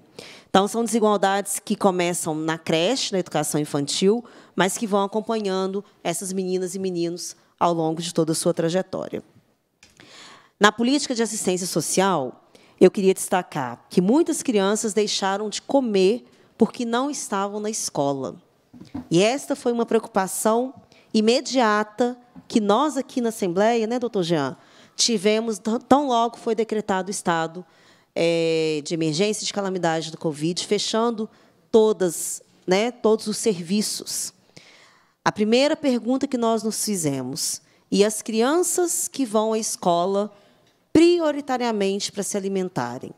Então, são desigualdades que começam na creche, na educação infantil, mas que vão acompanhando essas meninas e meninos ao longo de toda a sua trajetória. Na política de assistência social, eu queria destacar que muitas crianças deixaram de comer porque não estavam na escola. E esta foi uma preocupação imediata que nós aqui na Assembleia, né, doutor Jean, tivemos, tão logo foi decretado o estado é, de emergência de calamidade do Covid, fechando todas, né, todos os serviços. A primeira pergunta que nós nos fizemos, e as crianças que vão à escola prioritariamente para se alimentarem,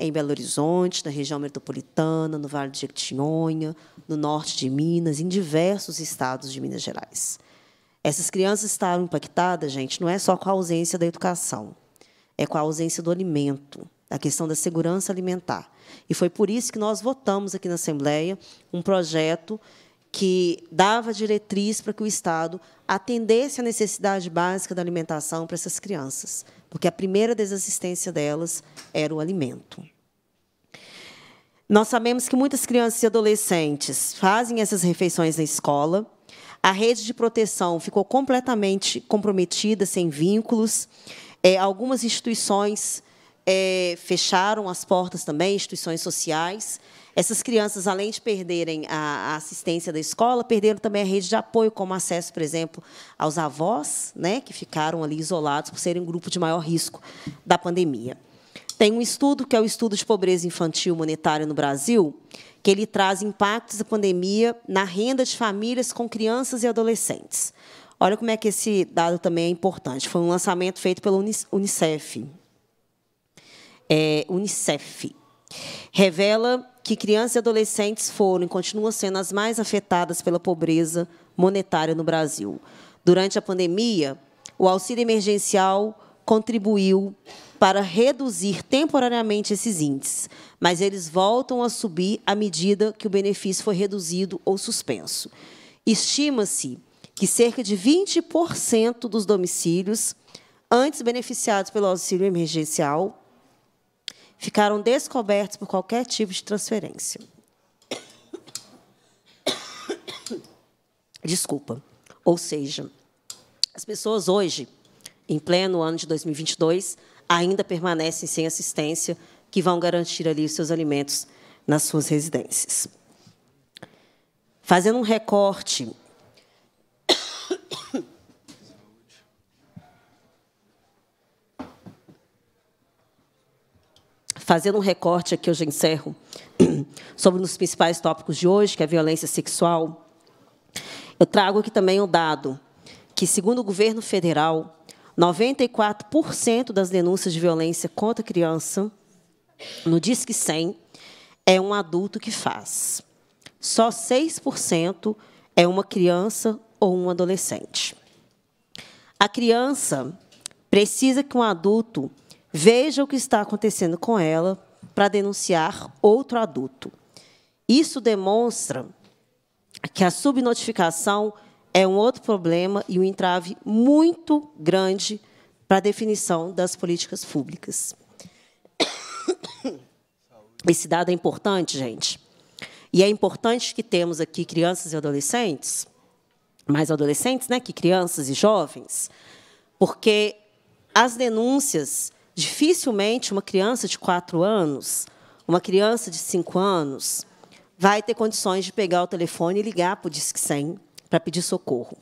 em Belo Horizonte, na região metropolitana, no Vale de Jequitinhonha, no norte de Minas, em diversos estados de Minas Gerais. Essas crianças estavam impactadas, gente, não é só com a ausência da educação, é com a ausência do alimento, a questão da segurança alimentar. E foi por isso que nós votamos aqui na Assembleia um projeto que dava diretriz para que o Estado atendesse à necessidade básica da alimentação para essas crianças porque a primeira desassistência delas era o alimento. Nós sabemos que muitas crianças e adolescentes fazem essas refeições na escola. A rede de proteção ficou completamente comprometida, sem vínculos. É, algumas instituições é, fecharam as portas também, instituições sociais. Essas crianças, além de perderem a, assistência da escola, perderam também a rede de apoio, como acesso, por exemplo, aos avós, né, que ficaram ali isolados por serem um grupo de maior risco da pandemia. Tem um estudo, que é o Estudo de Pobreza Infantil Monetária no Brasil, que ele traz impactos da pandemia na renda de famílias com crianças e adolescentes. Olha como é que esse dado também é importante. Foi um lançamento feito pela Unicef. É, Unicef. Revela que crianças e adolescentes foram e continuam sendo as mais afetadas pela pobreza monetária no Brasil. Durante a pandemia, o auxílio emergencial contribuiu para reduzir temporariamente esses índices, mas eles voltam a subir à medida que o benefício foi reduzido ou suspenso. Estima-se que cerca de 20% dos domicílios antes beneficiados pelo auxílio emergencial ficaram descobertos por qualquer tipo de transferência. Desculpa. Ou seja, as pessoas hoje, em pleno ano de 2022, ainda permanecem sem assistência que vão garantir ali os seus alimentos nas suas residências. Fazendo um recorte fazendo um recorte aqui, eu já encerro, *clears throat* sobre um dos principais tópicos de hoje, que é a violência sexual, eu trago aqui também um dado que, segundo o governo federal, 94% das denúncias de violência contra criança, no Disque 100, é um adulto que faz. Só 6% é uma criança ou um adolescente. A criança precisa que um adulto Veja o que está acontecendo com ela para denunciar outro adulto. Isso demonstra que a subnotificação é um outro problema e um entrave muito grande para a definição das políticas públicas. *coughs* Esse dado é importante, gente. E é importante que temos aqui crianças e adolescentes, mais adolescentes, né, que crianças e jovens, porque as denúncias Dificilmente uma criança de quatro anos, uma criança de cinco anos, vai ter condições de pegar o telefone e ligar para o Disque 100 para pedir socorro.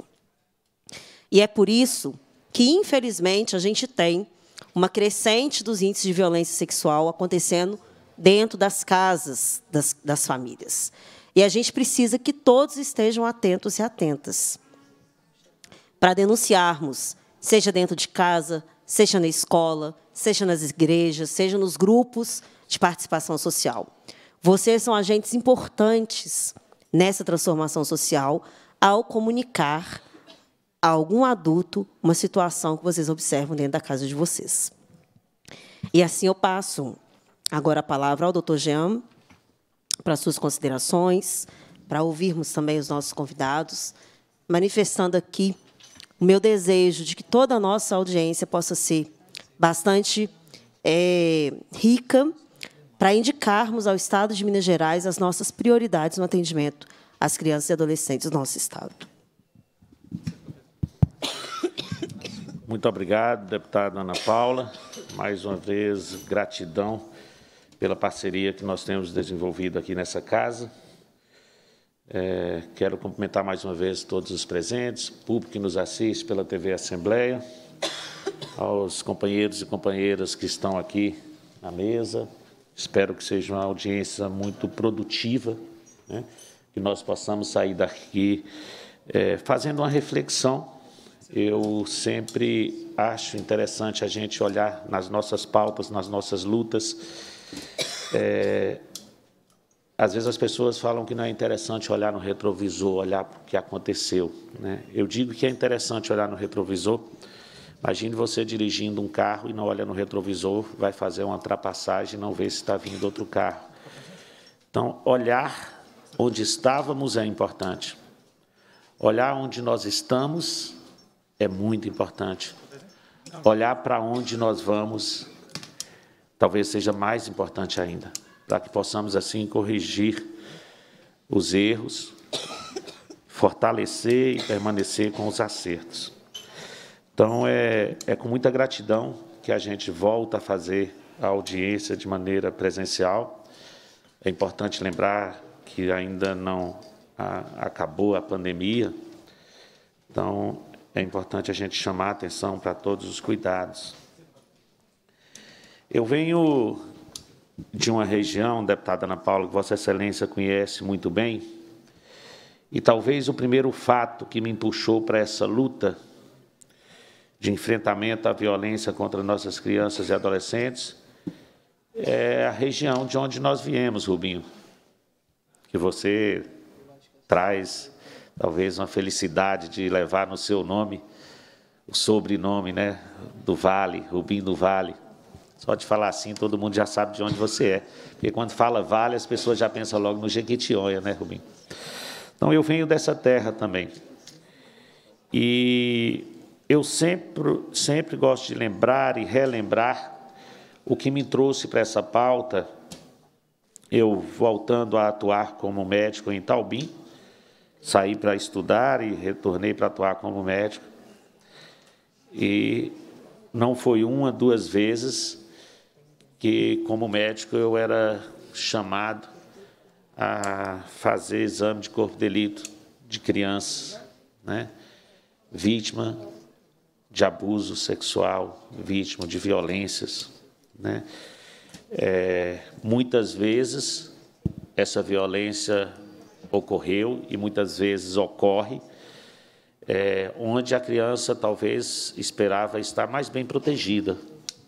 E é por isso que, infelizmente, a gente tem uma crescente dos índices de violência sexual acontecendo dentro das casas das, das, famílias. E a gente precisa que todos estejam atentos e atentas para denunciarmos, seja dentro de casa, seja na escola, seja nas igrejas, seja nos grupos de participação social. Vocês são agentes importantes nessa transformação social ao comunicar a algum adulto uma situação que vocês observam dentro da casa de vocês. E assim eu passo agora a palavra ao Dr. Jean para suas considerações, para ouvirmos também os nossos convidados, manifestando aqui o meu desejo de que toda a nossa audiência possa ser bastante é, rica para indicarmos ao Estado de Minas Gerais as nossas prioridades no atendimento às crianças e adolescentes do nosso Estado. Muito obrigado, deputada Ana Paula. Mais uma vez, gratidão pela parceria que nós temos desenvolvido aqui nessa casa. É, quero cumprimentar mais uma vez todos os presentes, público que nos assiste pela TV Assembleia aos companheiros e companheiras que estão aqui na mesa. Espero que seja uma audiência muito produtiva, né? que nós possamos sair daqui é, fazendo uma reflexão. Eu sempre acho interessante a gente olhar nas nossas pautas, nas nossas lutas. É, às vezes as pessoas falam que não é interessante olhar no retrovisor, olhar o que aconteceu. Né? Eu digo que é interessante olhar no retrovisor, Imagine você dirigindo um carro e não olha no retrovisor, vai fazer uma ultrapassagem e não vê se está vindo outro carro. Então, olhar onde estávamos é importante. Olhar onde nós estamos é muito importante. Olhar para onde nós vamos talvez seja mais importante ainda, para que possamos assim corrigir os erros, fortalecer e permanecer com os acertos. Então, é, é com muita gratidão que a gente volta a fazer a audiência de maneira presencial. É importante lembrar que ainda não a, acabou a pandemia, então é importante a gente chamar a atenção para todos os cuidados. Eu venho de uma região, deputada Ana Paula, que Vossa Excelência conhece muito bem, e talvez o primeiro fato que me puxou para essa luta de enfrentamento à violência contra nossas crianças e adolescentes é a região de onde nós viemos, Rubinho. Que você traz talvez uma felicidade de levar no seu nome o sobrenome, né, do Vale, Rubinho do Vale. Só de falar assim, todo mundo já sabe de onde você é. Porque quando fala Vale, as pessoas já pensam logo no Jequitinhonha, né, Rubinho? Então eu venho dessa terra também. E eu sempre, sempre gosto de lembrar e relembrar o que me trouxe para essa pauta. Eu voltando a atuar como médico em Taubim, saí para estudar e retornei para atuar como médico. E não foi uma, duas vezes que, como médico, eu era chamado a fazer exame de corpo de delito de crianças, né? vítima de abuso sexual, vítima de violências. Né? É, muitas vezes essa violência ocorreu e muitas vezes ocorre, é, onde a criança talvez esperava estar mais bem protegida.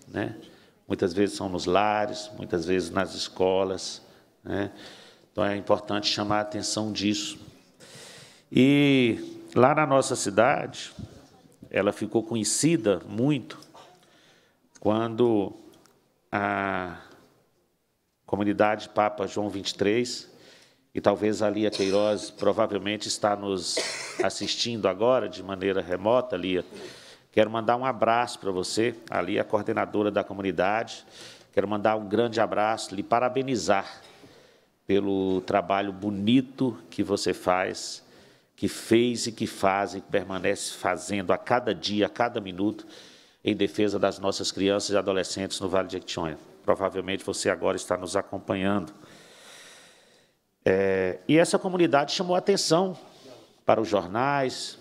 Né? Muitas vezes são nos lares, muitas vezes nas escolas. Né? Então é importante chamar a atenção disso. E lá na nossa cidade, ela ficou conhecida muito quando a comunidade Papa João 23 e talvez a Lia Queiroz provavelmente está nos assistindo agora de maneira remota, Lia. Quero mandar um abraço para você, ali a coordenadora da comunidade. Quero mandar um grande abraço, lhe parabenizar pelo trabalho bonito que você faz que fez e que faz e que permanece fazendo a cada dia, a cada minuto, em defesa das nossas crianças e adolescentes no Vale de Jequitinhonha. Provavelmente você agora está nos acompanhando. É, e essa comunidade chamou atenção para os jornais,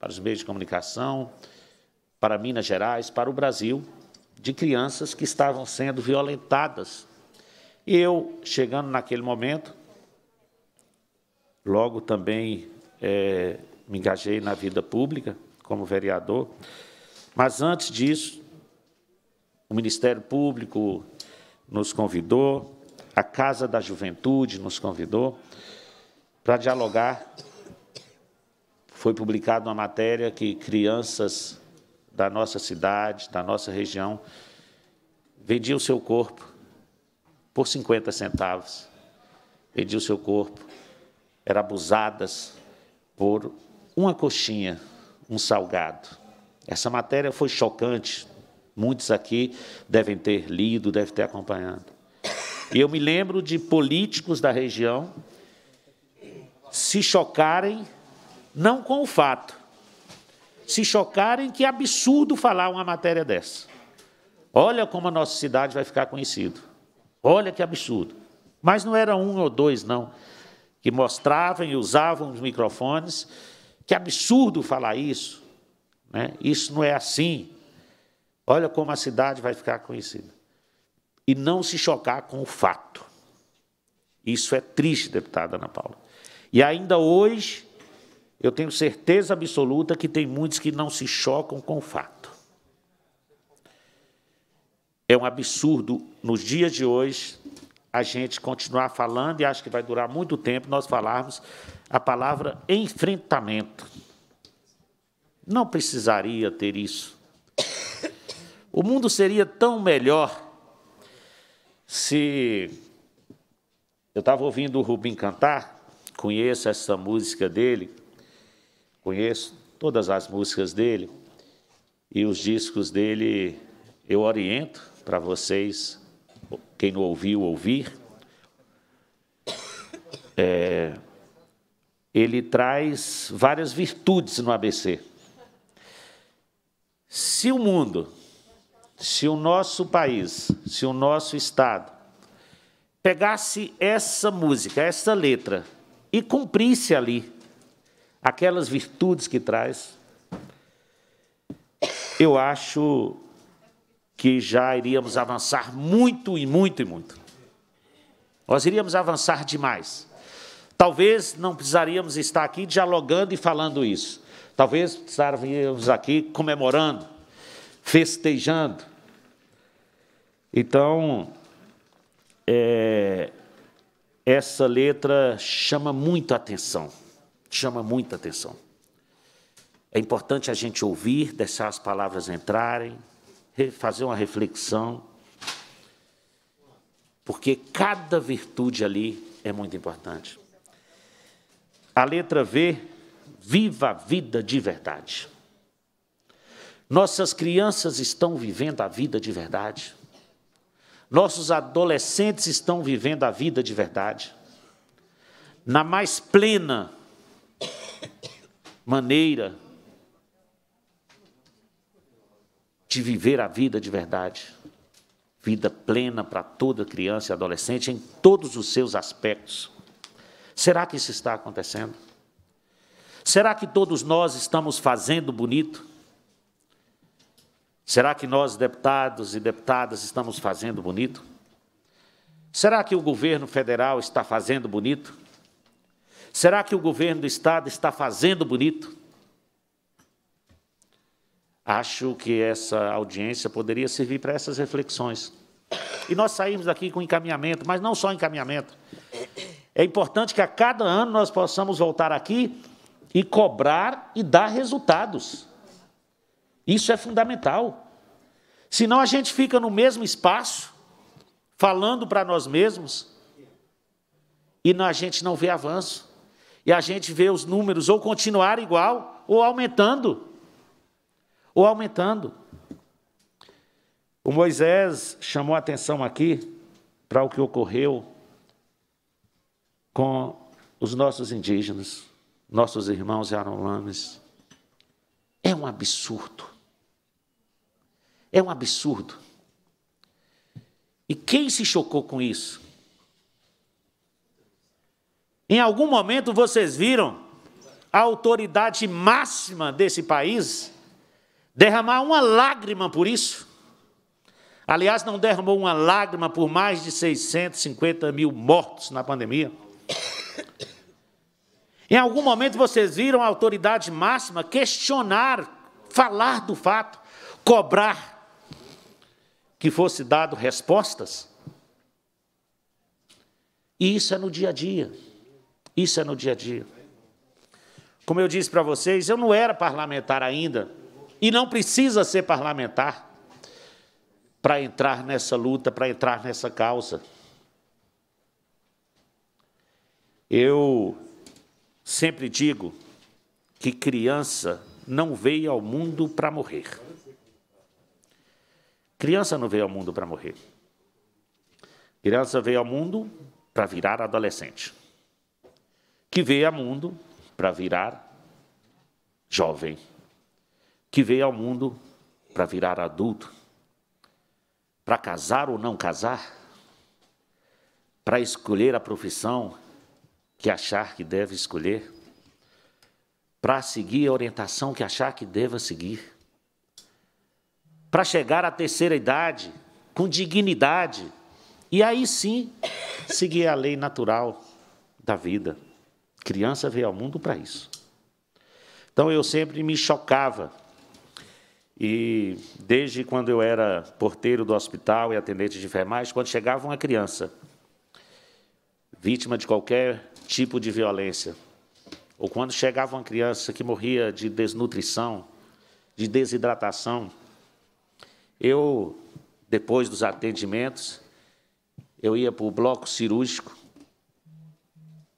para os meios de comunicação, para Minas Gerais, para o Brasil, de crianças que estavam sendo violentadas. E eu, chegando naquele momento, logo também é, me engajei na vida pública como vereador. Mas antes disso, o Ministério Público nos convidou, a Casa da Juventude nos convidou para dialogar. Foi publicada uma matéria que crianças da nossa cidade, da nossa região, vendiam o seu corpo por 50 centavos. Vendiam o seu corpo, eram abusadas, por uma coxinha, um salgado. Essa matéria foi chocante. Muitos aqui devem ter lido, devem ter acompanhado. E eu me lembro de políticos da região se chocarem, não com o fato, se chocarem que é absurdo falar uma matéria dessa. Olha como a nossa cidade vai ficar conhecida. Olha que absurdo. Mas não era um ou dois, não que mostravam e usavam os microfones. Que absurdo falar isso. Né? Isso não é assim. Olha como a cidade vai ficar conhecida. E não se chocar com o fato. Isso é triste, deputada Ana Paula. E ainda hoje, eu tenho certeza absoluta que tem muitos que não se chocam com o fato. É um absurdo, nos dias de hoje, a gente continuar falando, e acho que vai durar muito tempo, nós falarmos a palavra enfrentamento. Não precisaria ter isso. O mundo seria tão melhor se. Eu estava ouvindo o Rubim cantar, conheço essa música dele, conheço todas as músicas dele, e os discos dele eu oriento para vocês quem não ouviu, ouvir. É, ele traz várias virtudes no ABC. Se o mundo, se o nosso país, se o nosso Estado pegasse essa música, essa letra, e cumprisse ali aquelas virtudes que traz, eu acho que já iríamos avançar muito e muito e muito. Nós iríamos avançar demais. Talvez não precisaríamos estar aqui dialogando e falando isso. Talvez precisaríamos aqui comemorando, festejando. Então, é, essa letra chama muito atenção. Chama muita atenção. É importante a gente ouvir, deixar as palavras entrarem, fazer uma reflexão, porque cada virtude ali é muito importante. A letra V, viva a vida de verdade. Nossas crianças estão vivendo a vida de verdade. Nossos adolescentes estão vivendo a vida de verdade. Na mais plena maneira de viver a vida de verdade, vida plena para toda criança e adolescente em todos os seus aspectos. Será que isso está acontecendo? Será que todos nós estamos fazendo bonito? Será que nós, deputados e deputadas, estamos fazendo bonito? Será que o governo federal está fazendo bonito? Será que o governo do estado está fazendo bonito? Acho que essa audiência poderia servir para essas reflexões. E nós saímos daqui com encaminhamento, mas não só encaminhamento. É importante que a cada ano nós possamos voltar aqui e cobrar e dar resultados. Isso é fundamental. Senão a gente fica no mesmo espaço, falando para nós mesmos, e a gente não vê avanço. E a gente vê os números ou continuar igual ou aumentando ou aumentando. O Moisés chamou atenção aqui para o que ocorreu com os nossos indígenas, nossos irmãos e Yaromamis. É um absurdo. É um absurdo. E quem se chocou com isso? Em algum momento vocês viram a autoridade máxima desse país derramar uma lágrima por isso. Aliás, não derramou uma lágrima por mais de 650 mil mortos na pandemia. Em algum momento vocês viram a autoridade máxima questionar, falar do fato, cobrar que fosse dado respostas. E isso é no dia a dia. Isso é no dia a dia. Como eu disse para vocês, eu não era parlamentar ainda, e não precisa ser parlamentar para entrar nessa luta, para entrar nessa causa. Eu sempre digo que criança não veio ao mundo para morrer. Criança não veio ao mundo para morrer. Criança veio ao mundo para virar adolescente. Que veio ao mundo para virar jovem que veio ao mundo para virar adulto, para casar ou não casar, para escolher a profissão que achar que deve escolher, para seguir a orientação que achar que deva seguir, para chegar à terceira idade com dignidade e aí sim seguir a lei natural da vida. Criança veio ao mundo para isso. Então eu sempre me chocava e desde quando eu era porteiro do hospital e atendente de enfermagem, quando chegava uma criança vítima de qualquer tipo de violência, ou quando chegava uma criança que morria de desnutrição, de desidratação, eu, depois dos atendimentos, eu ia para o bloco cirúrgico,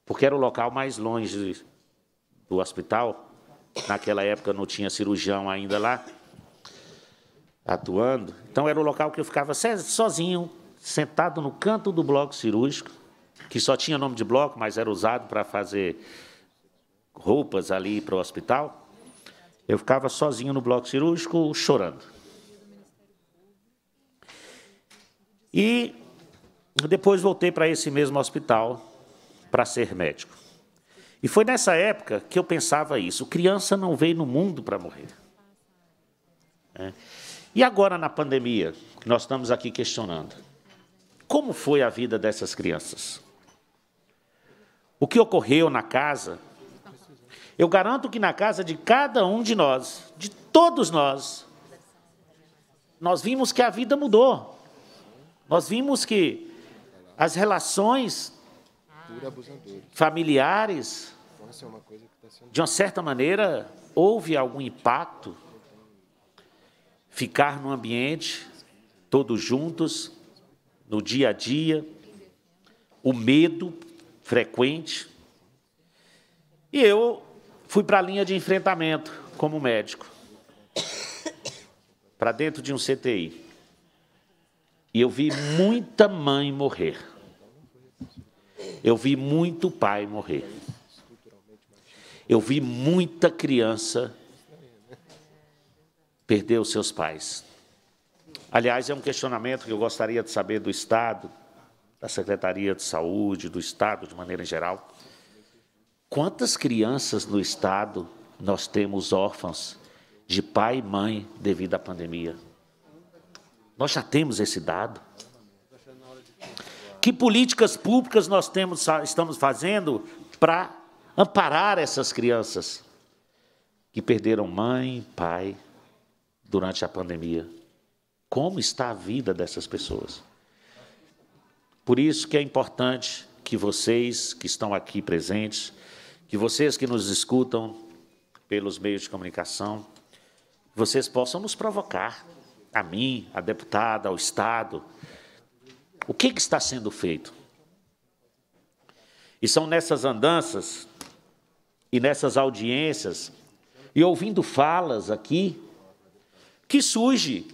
porque era o local mais longe do hospital. Naquela época não tinha cirurgião ainda lá atuando. Então, era o local que eu ficava sozinho, sentado no canto do bloco cirúrgico, que só tinha nome de bloco, mas era usado para fazer roupas ali para o hospital. Eu ficava sozinho no bloco cirúrgico, chorando. E depois voltei para esse mesmo hospital para ser médico. E foi nessa época que eu pensava isso: criança não veio no mundo para morrer. É. E agora na pandemia, nós estamos aqui questionando. Como foi a vida dessas crianças? O que ocorreu na casa? Eu garanto que na casa de cada um de nós, de todos nós, nós vimos que a vida mudou. Nós vimos que as relações familiares, de uma certa maneira, houve algum impacto ficar no ambiente, todos juntos, no dia a dia, o medo frequente. E eu fui para a linha de enfrentamento como médico, para dentro de um CTI. E eu vi muita mãe morrer. Eu vi muito pai morrer. Eu vi muita criança morrer perdeu seus pais. Aliás, é um questionamento que eu gostaria de saber do Estado, da Secretaria de Saúde, do Estado de maneira geral. Quantas crianças no Estado nós temos órfãs de pai e mãe devido à pandemia? Nós já temos esse dado. Que políticas públicas nós temos, estamos fazendo para amparar essas crianças que perderam mãe, pai, durante a pandemia. Como está a vida dessas pessoas? Por isso que é importante que vocês que estão aqui presentes, que vocês que nos escutam pelos meios de comunicação, vocês possam nos provocar, a mim, a deputada, ao Estado. O que, que está sendo feito? E são nessas andanças e nessas audiências e ouvindo falas aqui que surge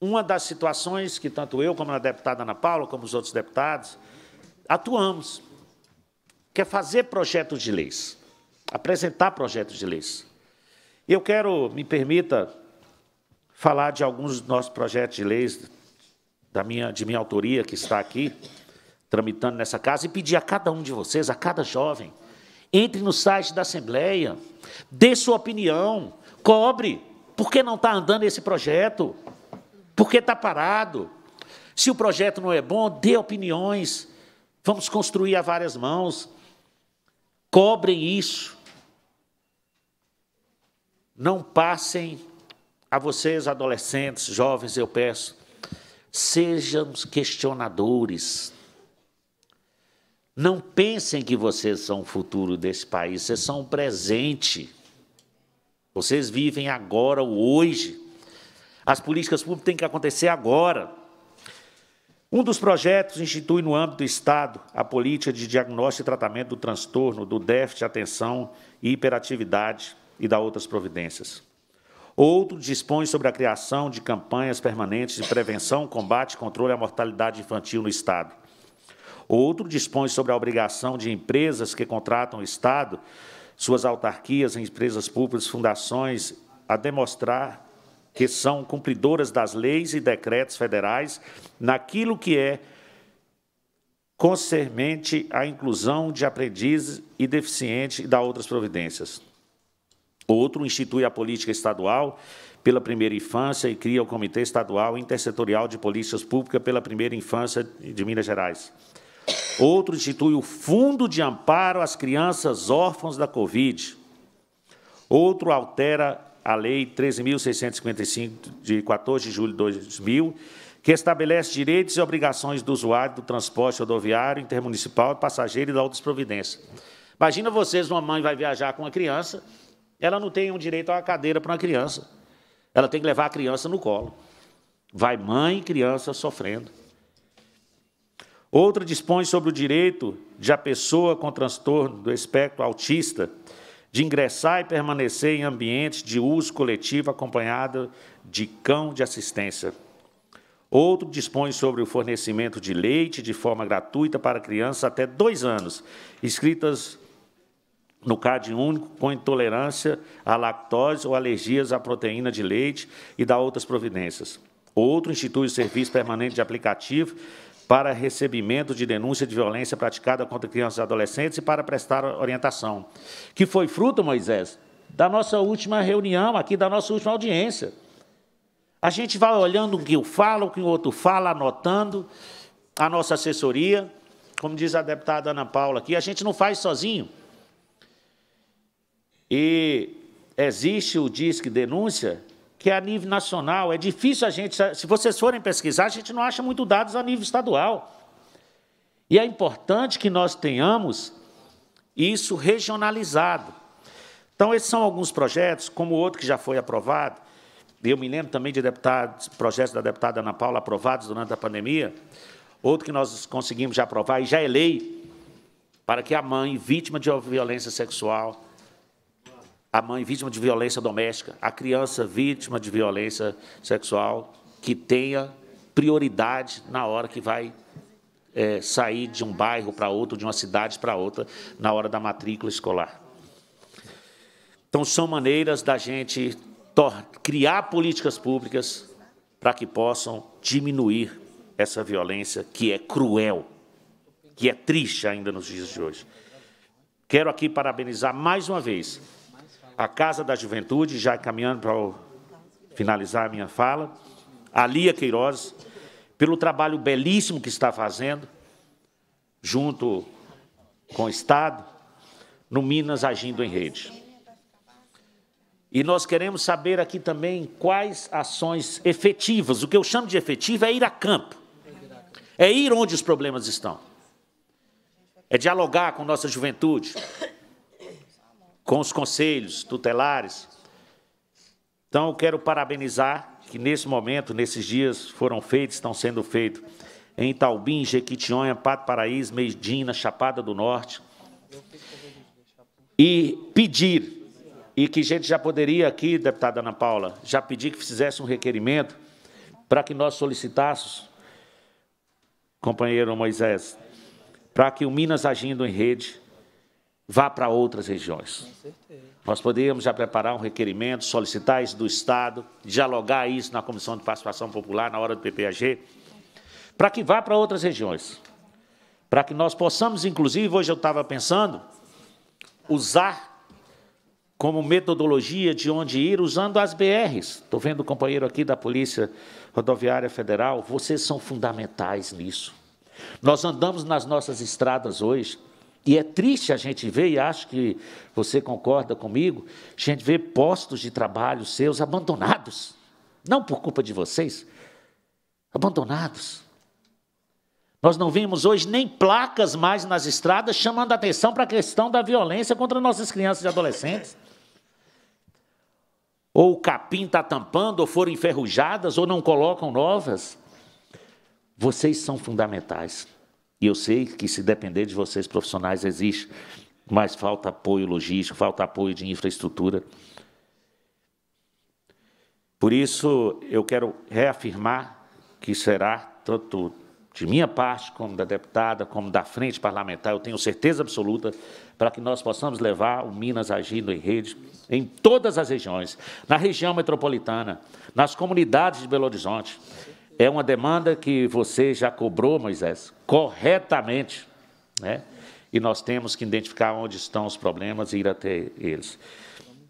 uma das situações que tanto eu, como a deputada Ana Paula, como os outros deputados, atuamos, que é fazer projetos de leis, apresentar projetos de leis. Eu quero, me permita, falar de alguns dos nossos projetos de leis da minha, de minha autoria, que está aqui, tramitando nessa casa, e pedir a cada um de vocês, a cada jovem, entre no site da Assembleia, dê sua opinião, cobre, por que não está andando esse projeto? Por que está parado? Se o projeto não é bom, dê opiniões. Vamos construir a várias mãos. Cobrem isso. Não passem a vocês, adolescentes, jovens, eu peço, sejam questionadores. Não pensem que vocês são o futuro desse país, vocês são o presente. Vocês vivem agora, o hoje. As políticas públicas têm que acontecer agora. Um dos projetos institui no âmbito do Estado a política de diagnóstico e tratamento do transtorno, do déficit de atenção e hiperatividade e da outras providências. Outro dispõe sobre a criação de campanhas permanentes de prevenção, combate e controle à mortalidade infantil no Estado. Outro dispõe sobre a obrigação de empresas que contratam o Estado suas autarquias, empresas públicas, fundações, a demonstrar que são cumpridoras das leis e decretos federais naquilo que é concernente à inclusão de aprendizes e deficientes e da outras providências. Outro institui a política estadual pela primeira infância e cria o Comitê Estadual Intersetorial de Políticas Públicas pela Primeira Infância de Minas Gerais. Outro institui o Fundo de Amparo às Crianças Órfãos da Covid. Outro altera a Lei 13.655, de 14 de julho de 2000, que estabelece direitos e obrigações do usuário do transporte rodoviário, intermunicipal, passageiro e da autosprovidência. Imagina vocês, uma mãe vai viajar com uma criança, ela não tem um direito a uma cadeira para uma criança. Ela tem que levar a criança no colo. Vai mãe e criança sofrendo. Outra dispõe sobre o direito de a pessoa com transtorno do espectro autista de ingressar e permanecer em ambientes de uso coletivo acompanhado de cão de assistência. Outro dispõe sobre o fornecimento de leite de forma gratuita para crianças até dois anos, escritas no CAD único com intolerância à lactose ou alergias à proteína de leite e da outras providências. Outro institui o serviço permanente de aplicativo para recebimento de denúncia de violência praticada contra crianças e adolescentes e para prestar orientação, que foi fruto, Moisés, da nossa última reunião aqui, da nossa última audiência. A gente vai olhando o que eu falo, o que o outro fala, anotando a nossa assessoria, como diz a deputada Ana Paula aqui, a gente não faz sozinho. E existe o Disque Denúncia, que é a nível nacional. É difícil a gente, se vocês forem pesquisar, a gente não acha muito dados a nível estadual. E é importante que nós tenhamos isso regionalizado. Então, esses são alguns projetos, como outro que já foi aprovado, eu me lembro também de deputados, projetos da deputada Ana Paula aprovados durante a pandemia, outro que nós conseguimos já aprovar e já é lei, para que a mãe vítima de violência sexual a mãe vítima de violência doméstica, a criança vítima de violência sexual, que tenha prioridade na hora que vai é, sair de um bairro para outro, de uma cidade para outra, na hora da matrícula escolar. Então, são maneiras da gente criar políticas públicas para que possam diminuir essa violência que é cruel, que é triste ainda nos dias de hoje. Quero aqui parabenizar mais uma vez a Casa da Juventude, já caminhando para finalizar a minha fala, a Lia Queiroz, pelo trabalho belíssimo que está fazendo, junto com o Estado, no Minas Agindo em Rede. E nós queremos saber aqui também quais ações efetivas. O que eu chamo de efetivo é ir a campo, é ir onde os problemas estão, é dialogar com nossa juventude, com os conselhos tutelares. Então, eu quero parabenizar que, nesse momento, nesses dias, foram feitos, estão sendo feitos em Taubim, Jequitinhonha, Pato Paraíso, Medina, Chapada do Norte. E pedir, e que a gente já poderia aqui, deputada Ana Paula, já pedir que fizesse um requerimento para que nós solicitássemos, companheiro Moisés, para que o Minas Agindo em Rede vá para outras regiões. Nós poderíamos já preparar um requerimento, solicitar isso do Estado, dialogar isso na Comissão de Participação Popular na hora do PPAG, para que vá para outras regiões. Para que nós possamos, inclusive, hoje eu estava pensando, usar como metodologia de onde ir usando as BRs. Estou vendo o companheiro aqui da Polícia Rodoviária Federal, vocês são fundamentais nisso. Nós andamos nas nossas estradas hoje e é triste a gente ver, e acho que você concorda comigo, a gente ver postos de trabalho seus abandonados, não por culpa de vocês, abandonados. Nós não vimos hoje nem placas mais nas estradas chamando a atenção para a questão da violência contra nossas crianças e adolescentes. Ou o capim está tampando, ou foram enferrujadas, ou não colocam novas. Vocês são fundamentais. E eu sei que se depender de vocês profissionais existe, mas falta apoio logístico, falta apoio de infraestrutura. Por isso, eu quero reafirmar que será, tanto de minha parte, como da deputada, como da frente parlamentar, eu tenho certeza absoluta, para que nós possamos levar o Minas agindo em rede em todas as regiões, na região metropolitana, nas comunidades de Belo Horizonte, é uma demanda que você já cobrou, Moisés, corretamente, né? E nós temos que identificar onde estão os problemas e ir até eles.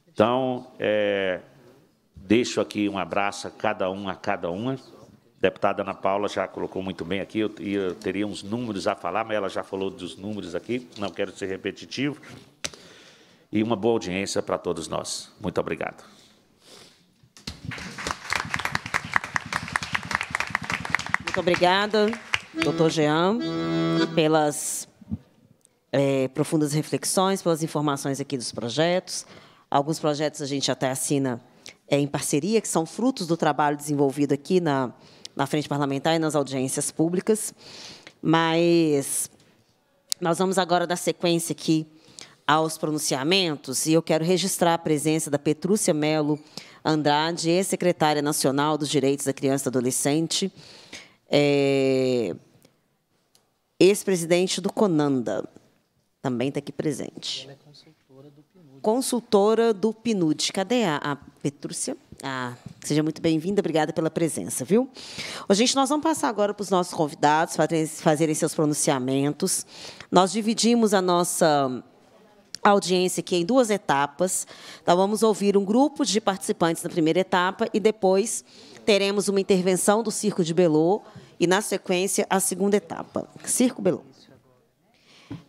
Então, é, deixo aqui um abraço a cada um, a cada uma. A deputada Ana Paula já colocou muito bem aqui, eu, eu teria uns números a falar, mas ela já falou dos números aqui, não quero ser repetitivo. E uma boa audiência para todos nós. Muito obrigado. Muito obrigada, doutor Jean, pelas é, profundas reflexões, pelas informações aqui dos projetos. Alguns projetos a gente até assina é, em parceria, que são frutos do trabalho desenvolvido aqui na, na frente parlamentar e nas audiências públicas. Mas nós vamos agora dar sequência aqui aos pronunciamentos e eu quero registrar a presença da Petrúcia Melo Andrade, ex-secretária nacional dos Direitos da Criança e Adolescente, é, ex-presidente do Conanda, também está aqui presente. Ela é consultora do PNUD. Consultora do PNUD. Cadê a, a Petrúcia? Ah, seja muito bem-vinda, obrigada pela presença, viu? Ô, gente, nós vamos passar agora para os nossos convidados fazerem seus pronunciamentos. Nós dividimos a nossa audiência aqui em duas etapas. Então, vamos ouvir um grupo de participantes na primeira etapa e depois teremos uma intervenção do Circo de Belô e, na sequência, a segunda etapa, Circo Belo.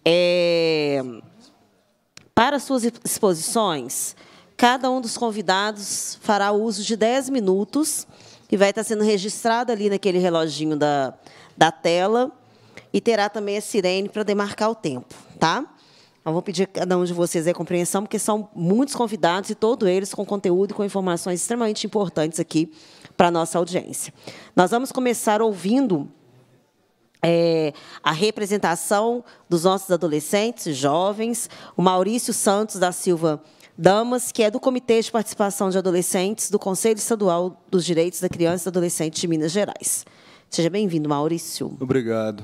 É, para suas exposições, cada um dos convidados fará uso de 10 minutos, que vai estar sendo registrado ali naquele reloginho da, da tela, e terá também a sirene para demarcar o tempo. Tá? Eu vou pedir a cada um de vocês a compreensão, porque são muitos convidados e todos eles com conteúdo e com informações extremamente importantes aqui para a nossa audiência. Nós vamos começar ouvindo é, a representação dos nossos adolescentes, jovens, o Maurício Santos da Silva Damas, que é do Comitê de Participação de Adolescentes do Conselho Estadual dos Direitos da Criança e do Adolescente de Minas Gerais. Seja bem-vindo, Maurício. Obrigado.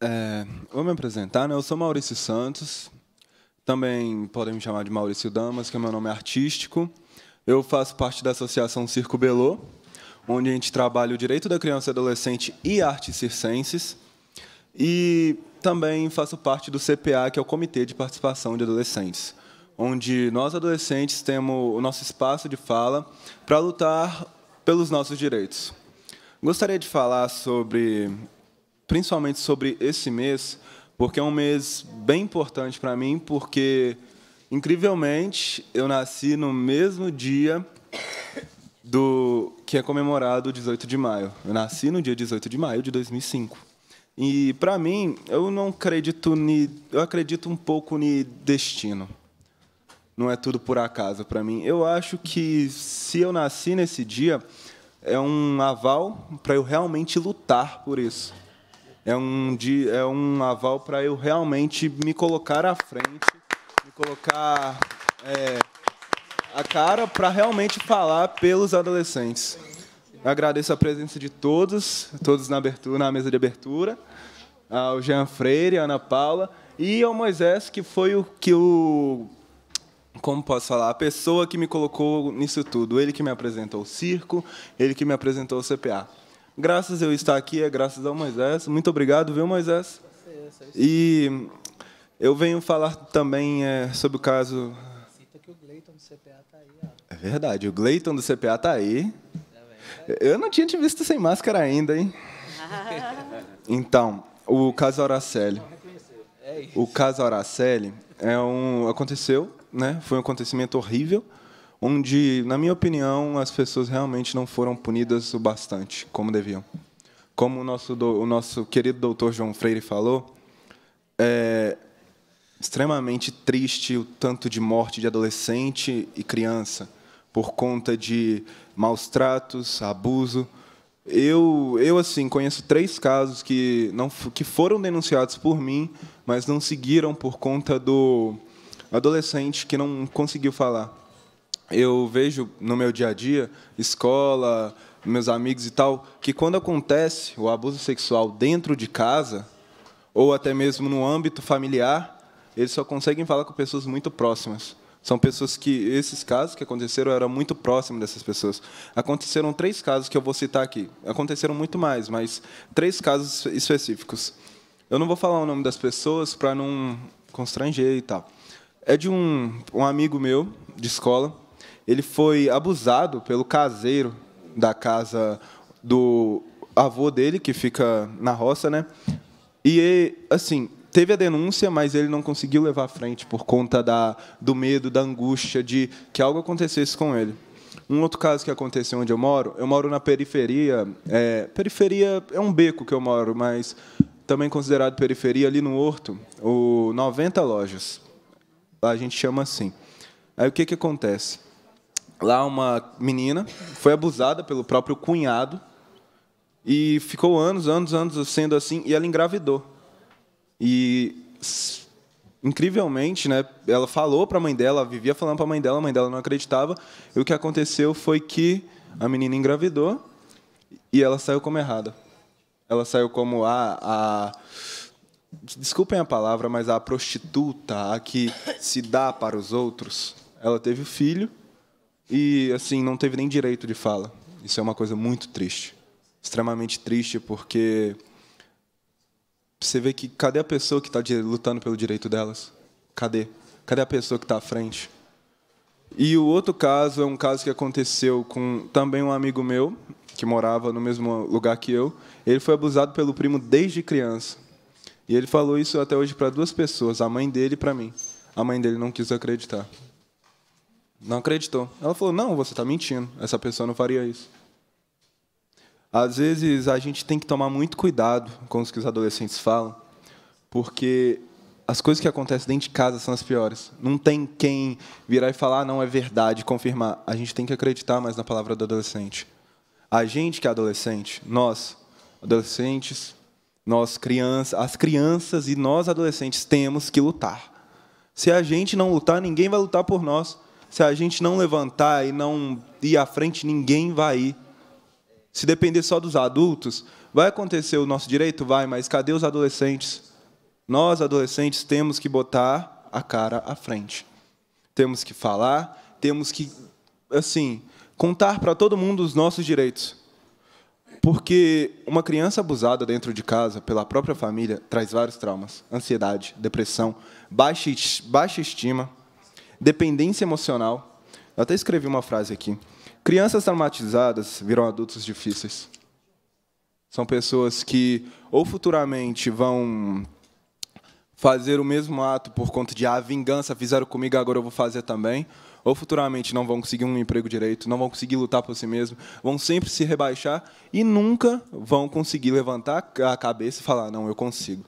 É, vou me apresentar, né? Eu sou Maurício Santos, também podem me chamar de Maurício Damas, que é meu nome artístico. Eu faço parte da Associação Circo Belô, onde a gente trabalha o direito da criança e adolescente e artes circenses. E também faço parte do CPA, que é o Comitê de Participação de Adolescentes, onde nós, adolescentes, temos o nosso espaço de fala para lutar pelos nossos direitos. Gostaria de falar sobre, principalmente sobre esse mês, porque é um mês bem importante para mim, porque, incrivelmente, eu nasci no mesmo dia do que é comemorado 18 de maio. Eu nasci no dia 18 de maio de 2005. E para mim, eu não acredito ni, eu acredito um pouco no destino. Não é tudo por acaso para mim. Eu acho que se eu nasci nesse dia é um aval para eu realmente lutar por isso. É um dia, é um aval para eu realmente me colocar à frente, me colocar é, cara para realmente falar pelos adolescentes. Eu agradeço a presença de todos, todos na abertura, na mesa de abertura, ao Jean Freire, Ana Paula e ao Moisés, que foi o que o como posso falar, a pessoa que me colocou nisso tudo, ele que me apresentou o circo, ele que me apresentou o CPA. Graças a eu estar aqui, é graças ao Moisés. Muito obrigado, viu, Moisés? E eu venho falar também é, sobre o caso CPA tá aí, ó. É verdade, o Gleiton do CPA tá aí. Tá tá Eu não tinha te visto sem máscara ainda, hein? então, o caso Araceli. É o caso Araceli é um aconteceu, né? Foi um acontecimento horrível, onde, na minha opinião, as pessoas realmente não foram punidas o bastante como deviam. Como o nosso o nosso querido doutor João Freire falou, é, extremamente triste o tanto de morte de adolescente e criança por conta de maus tratos, abuso. Eu, eu assim, conheço três casos que, não, que foram denunciados por mim, mas não seguiram por conta do adolescente que não conseguiu falar. Eu vejo no meu dia a dia, escola, meus amigos e tal, que quando acontece o abuso sexual dentro de casa, ou até mesmo no âmbito familiar, eles só conseguem falar com pessoas muito próximas. São pessoas que esses casos que aconteceram eram muito próximos dessas pessoas. Aconteceram três casos que eu vou citar aqui. Aconteceram muito mais, mas três casos específicos. Eu não vou falar o nome das pessoas para não constranger e tal. É de um, um amigo meu de escola. Ele foi abusado pelo caseiro da casa do avô dele, que fica na roça, né? E, assim, teve a denúncia, mas ele não conseguiu levar à frente por conta da, do medo, da angústia de que algo acontecesse com ele. Um outro caso que aconteceu onde eu moro, eu moro na periferia. É, periferia é um beco que eu moro, mas também considerado periferia ali no Horto, o 90 lojas. A gente chama assim. Aí o que, que acontece? Lá uma menina foi abusada pelo próprio cunhado e ficou anos, anos, anos sendo assim, e ela engravidou. E incrivelmente, né, ela falou para a mãe dela, vivia falando para a mãe dela, a mãe dela não acreditava. E o que aconteceu foi que a menina engravidou e ela saiu como errada. Ela saiu como a, a desculpem a palavra, mas a prostituta, a que se dá para os outros. Ela teve o filho e assim não teve nem direito de fala. Isso é uma coisa muito triste, extremamente triste porque você vê que cadê a pessoa que está lutando pelo direito delas? Cadê? Cadê a pessoa que está à frente? E o outro caso é um caso que aconteceu com também um amigo meu, que morava no mesmo lugar que eu. Ele foi abusado pelo primo desde criança. E ele falou isso até hoje para duas pessoas, a mãe dele e para mim. A mãe dele não quis acreditar. Não acreditou. Ela falou: Não, você está mentindo. Essa pessoa não faria isso. Às vezes a gente tem que tomar muito cuidado com os que os adolescentes falam, porque as coisas que acontecem dentro de casa são as piores. Não tem quem virar e falar, ah, não é verdade, confirmar. A gente tem que acreditar mais na palavra do adolescente. A gente que é adolescente, nós, adolescentes, nós crianças, as crianças e nós adolescentes temos que lutar. Se a gente não lutar, ninguém vai lutar por nós. Se a gente não levantar e não ir à frente, ninguém vai ir. Se depender só dos adultos, vai acontecer o nosso direito? Vai, mas cadê os adolescentes? Nós, adolescentes, temos que botar a cara à frente. Temos que falar, temos que, assim, contar para todo mundo os nossos direitos. Porque uma criança abusada dentro de casa pela própria família traz vários traumas: ansiedade, depressão, baixa, baixa estima, dependência emocional. Eu até escrevi uma frase aqui. Crianças traumatizadas viram adultos difíceis. São pessoas que ou futuramente vão fazer o mesmo ato por conta de ah, vingança, fizeram comigo, agora eu vou fazer também, ou futuramente não vão conseguir um emprego direito, não vão conseguir lutar por si mesmo, vão sempre se rebaixar e nunca vão conseguir levantar a cabeça e falar: "Não, eu consigo".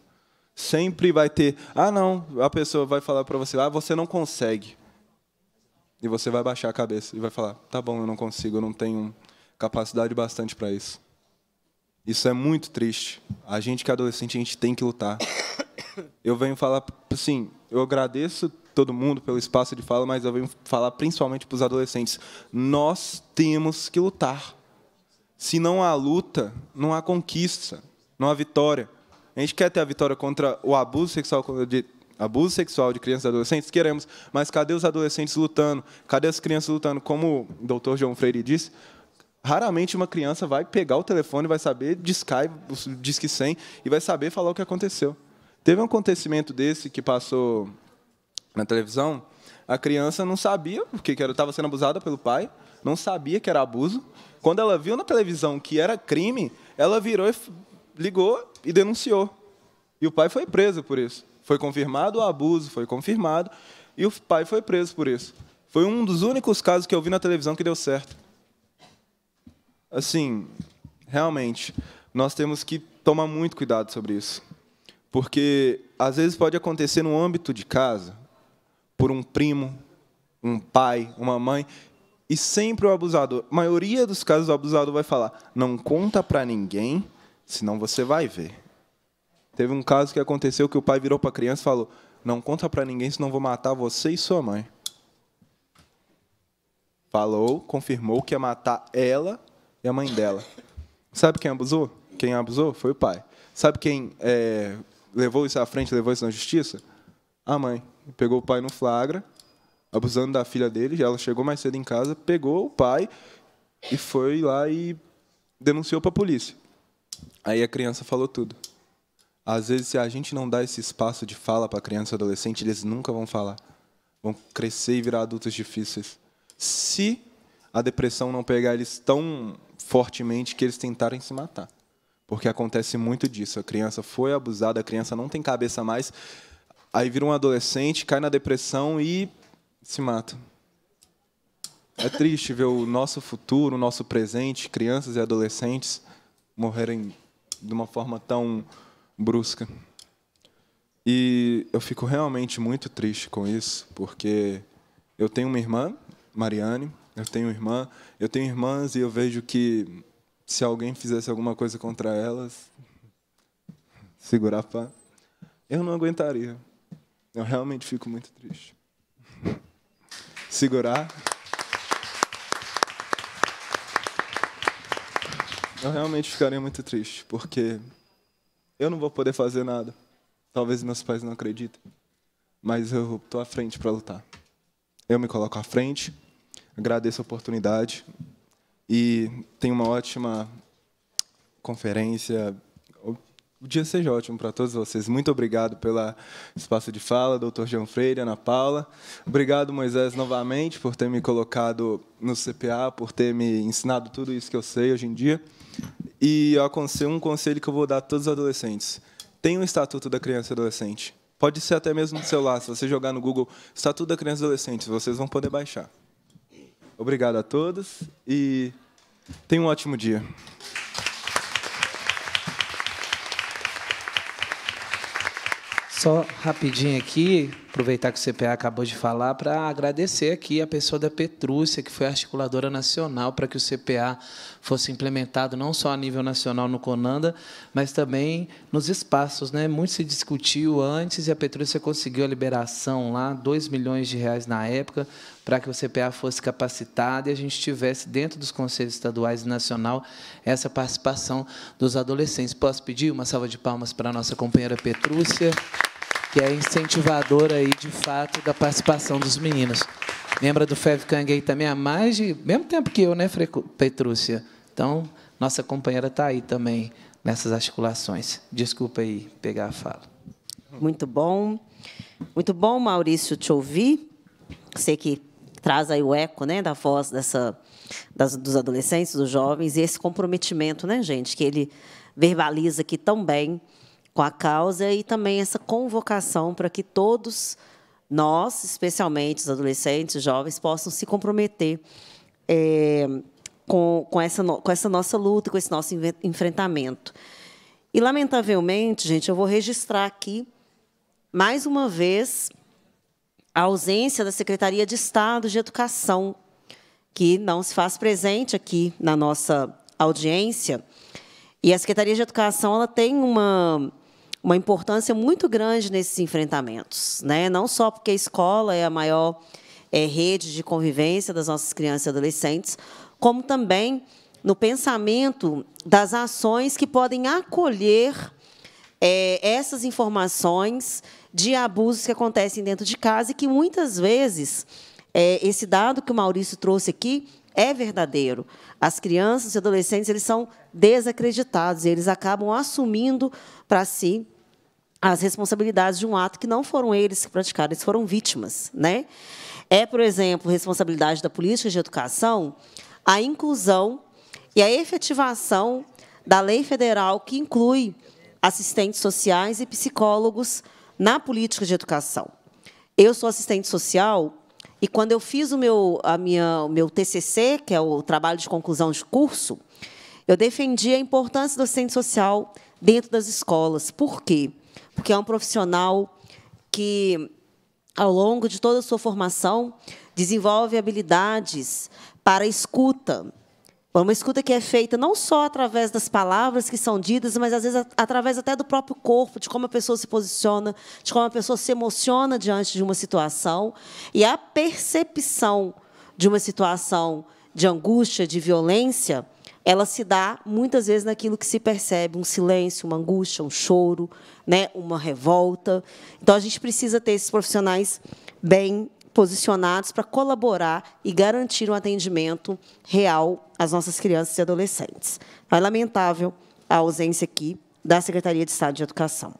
Sempre vai ter: "Ah, não", a pessoa vai falar para você: "Ah, você não consegue". E você vai baixar a cabeça e vai falar: tá bom, eu não consigo, eu não tenho capacidade bastante para isso. Isso é muito triste. A gente que é adolescente, a gente tem que lutar. *coughs* Eu venho falar, assim, eu agradeço todo mundo pelo espaço de fala, mas eu venho falar principalmente para os adolescentes. Nós temos que lutar. Se não há luta, não há conquista, não há vitória. A gente quer ter a vitória contra o abuso sexual abuso sexual de crianças e adolescentes? Queremos, mas cadê os adolescentes lutando? Cadê as crianças lutando? Como o doutor João Freire disse, raramente uma criança vai pegar o telefone, vai saber discar, que sem, e vai saber falar o que aconteceu. Teve um acontecimento desse que passou na televisão, a criança não sabia o que era, estava sendo abusada pelo pai, não sabia que era abuso. Quando ela viu na televisão que era crime, ela virou, e ligou e denunciou. E o pai foi preso por isso. Foi confirmado o abuso, foi confirmado, e o pai foi preso por isso. Foi um dos únicos casos que eu vi na televisão que deu certo. Assim, realmente, nós temos que tomar muito cuidado sobre isso. Porque às vezes pode acontecer no âmbito de casa, por um primo, um pai, uma mãe, e sempre o abusador, a maioria dos casos o abusador vai falar: "Não conta para ninguém, senão você vai ver". Teve um caso que aconteceu que o pai virou para a criança e falou: Não conta para ninguém, senão vou matar você e sua mãe. Falou, confirmou que ia matar ela e a mãe dela. Sabe quem abusou? Quem abusou foi o pai. Sabe quem é, levou isso à frente, levou isso na justiça? A mãe. Pegou o pai no flagra, abusando da filha dele. Ela chegou mais cedo em casa, pegou o pai e foi lá e denunciou para a polícia. Aí a criança falou tudo. Às vezes, se a gente não dá esse espaço de fala para criança e adolescente, eles nunca vão falar. Vão crescer e virar adultos difíceis. Se a depressão não pegar eles tão fortemente que eles tentarem se matar. Porque acontece muito disso. A criança foi abusada, a criança não tem cabeça mais. Aí vira um adolescente, cai na depressão e se mata. É triste ver o nosso futuro, o nosso presente, crianças e adolescentes morrerem de uma forma tão brusca. E eu fico realmente muito triste com isso, porque eu tenho uma irmã, Mariane, eu tenho irmã, eu tenho irmãs e eu vejo que se alguém fizesse alguma coisa contra elas, segurar pá, eu não aguentaria. Eu realmente fico muito triste. Segurar. Eu realmente ficaria muito triste, porque eu não vou poder fazer nada. Talvez meus pais não acreditem. Mas eu estou à frente para lutar. Eu me coloco à frente, agradeço a oportunidade e tenho uma ótima conferência, o dia seja ótimo para todos vocês. Muito obrigado pelo espaço de fala, doutor João Freire, Ana Paula. Obrigado, Moisés, novamente, por ter me colocado no CPA, por ter me ensinado tudo isso que eu sei hoje em dia. E eu aconselho um conselho que eu vou dar a todos os adolescentes. Tem um Estatuto da Criança e Adolescente. Pode ser até mesmo no celular. Se você jogar no Google Estatuto da Criança e Adolescente, vocês vão poder baixar. Obrigado a todos e tenham um ótimo dia. Só rapidinho aqui, aproveitar que o CPA acabou de falar, para agradecer aqui a pessoa da Petrúcia, que foi articuladora nacional para que o CPA fosse implementado não só a nível nacional no Conanda, mas também nos espaços. Né? Muito se discutiu antes e a Petrúcia conseguiu a liberação lá, 2 milhões de reais na época, para que o CPA fosse capacitado e a gente tivesse, dentro dos conselhos estaduais e nacional, essa participação dos adolescentes. Posso pedir uma salva de palmas para a nossa companheira Petrúcia, que é incentivadora, aí, de fato, da participação dos meninos. Lembra do Fev aí também há mais de... Mesmo tempo que eu, né, Petrúcia? Então, nossa companheira está aí também nessas articulações. Desculpa aí pegar a fala. Muito bom. Muito bom, Maurício, te ouvir. Sei que traz aí o eco né, da voz dessa, das, dos adolescentes, dos jovens, e esse comprometimento, né, gente, que ele verbaliza aqui tão bem com a causa e também essa convocação para que todos nós, especialmente os adolescentes, os jovens, possam se comprometer é, com, com, essa, com essa nossa luta, com esse nosso enfrentamento. E, lamentavelmente, gente, eu vou registrar aqui, mais uma vez, a ausência da Secretaria de Estado de Educação, que não se faz presente aqui na nossa audiência. E a Secretaria de Educação ela tem uma, uma importância muito grande nesses enfrentamentos, né? não só porque a escola é a maior é, rede de convivência das nossas crianças e adolescentes, como também no pensamento das ações que podem acolher é, essas informações de abusos que acontecem dentro de casa e que muitas vezes é, esse dado que o Maurício trouxe aqui é verdadeiro. As crianças e adolescentes eles são desacreditados, eles acabam assumindo para si as responsabilidades de um ato que não foram eles que praticaram, eles foram vítimas, né? É, por exemplo, responsabilidade da política de educação a inclusão e a efetivação da lei federal que inclui assistentes sociais e psicólogos na política de educação. Eu sou assistente social e quando eu fiz o meu a minha o meu TCC, que é o trabalho de conclusão de curso, eu defendi a importância do assistente social dentro das escolas. Por quê? Porque é um profissional que ao longo de toda a sua formação desenvolve habilidades para a escuta. Uma escuta que é feita não só através das palavras que são ditas, mas às vezes através até do próprio corpo, de como a pessoa se posiciona, de como a pessoa se emociona diante de uma situação. E a percepção de uma situação de angústia, de violência, ela se dá muitas vezes naquilo que se percebe, um silêncio, uma angústia, um choro, né, uma revolta. Então a gente precisa ter esses profissionais bem posicionados para colaborar e garantir um atendimento real às nossas crianças e adolescentes. É lamentável a ausência aqui da Secretaria de Estado de Educação.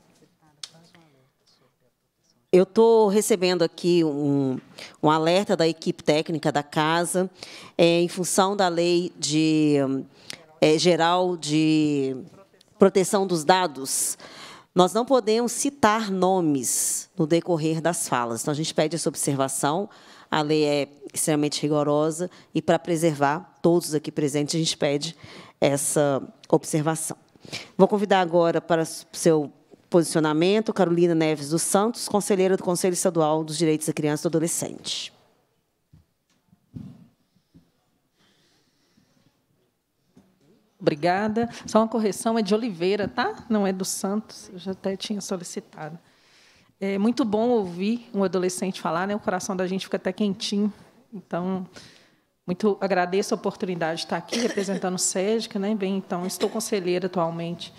Eu estou recebendo aqui um, um, alerta da equipe técnica da casa, é, em função da lei de, é, geral de proteção dos dados. Nós não podemos citar nomes no decorrer das falas. Então, a gente pede essa observação. A lei é extremamente rigorosa e, para preservar todos aqui presentes, a gente pede essa observação. Vou convidar agora para seu posicionamento Carolina Neves dos Santos, conselheira do Conselho Estadual dos Direitos da Criança e do Adolescente. Obrigada. Só uma correção, é de Oliveira, tá? Não é do Santos. Eu já até tinha solicitado. É muito bom ouvir um adolescente falar, né? O coração da gente fica até quentinho. Então, muito agradeço a oportunidade de estar aqui representando o SESC, né? Bem, então, estou conselheira atualmente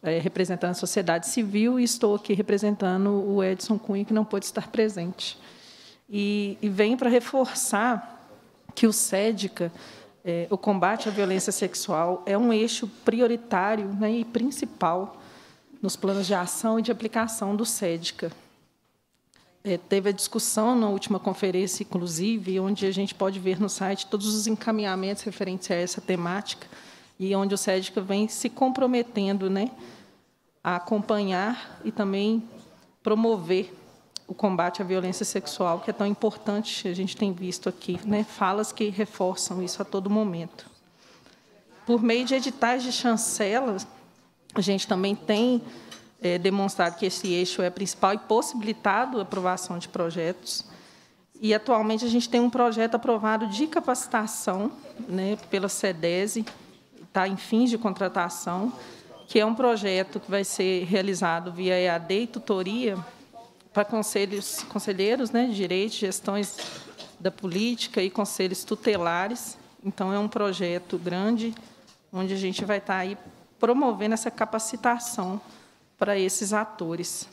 é, representando a sociedade civil e estou aqui representando o Edson Cunha, que não pôde estar presente. E, e vem para reforçar que o SEDICA é, o combate à violência sexual é um eixo prioritário né, e principal nos planos de ação e de aplicação do SEDCA. É, teve a discussão na última conferência, inclusive, onde a gente pode ver no site todos os encaminhamentos referentes a essa temática e onde o SEDCA vem se comprometendo né, a acompanhar e também promover o combate à violência sexual, que é tão importante, a gente tem visto aqui, né? falas que reforçam isso a todo momento. Por meio de editais de chancelas, a gente também tem é, demonstrado que esse eixo é principal e possibilitado a aprovação de projetos. E, atualmente, a gente tem um projeto aprovado de capacitação né, pela SEDESI, está em fins de contratação, que é um projeto que vai ser realizado via EAD e tutoria, para conselhos, conselheiros né, de direito, gestões da política e conselhos tutelares. Então, é um projeto grande, onde a gente vai estar tá aí promovendo essa capacitação para esses atores.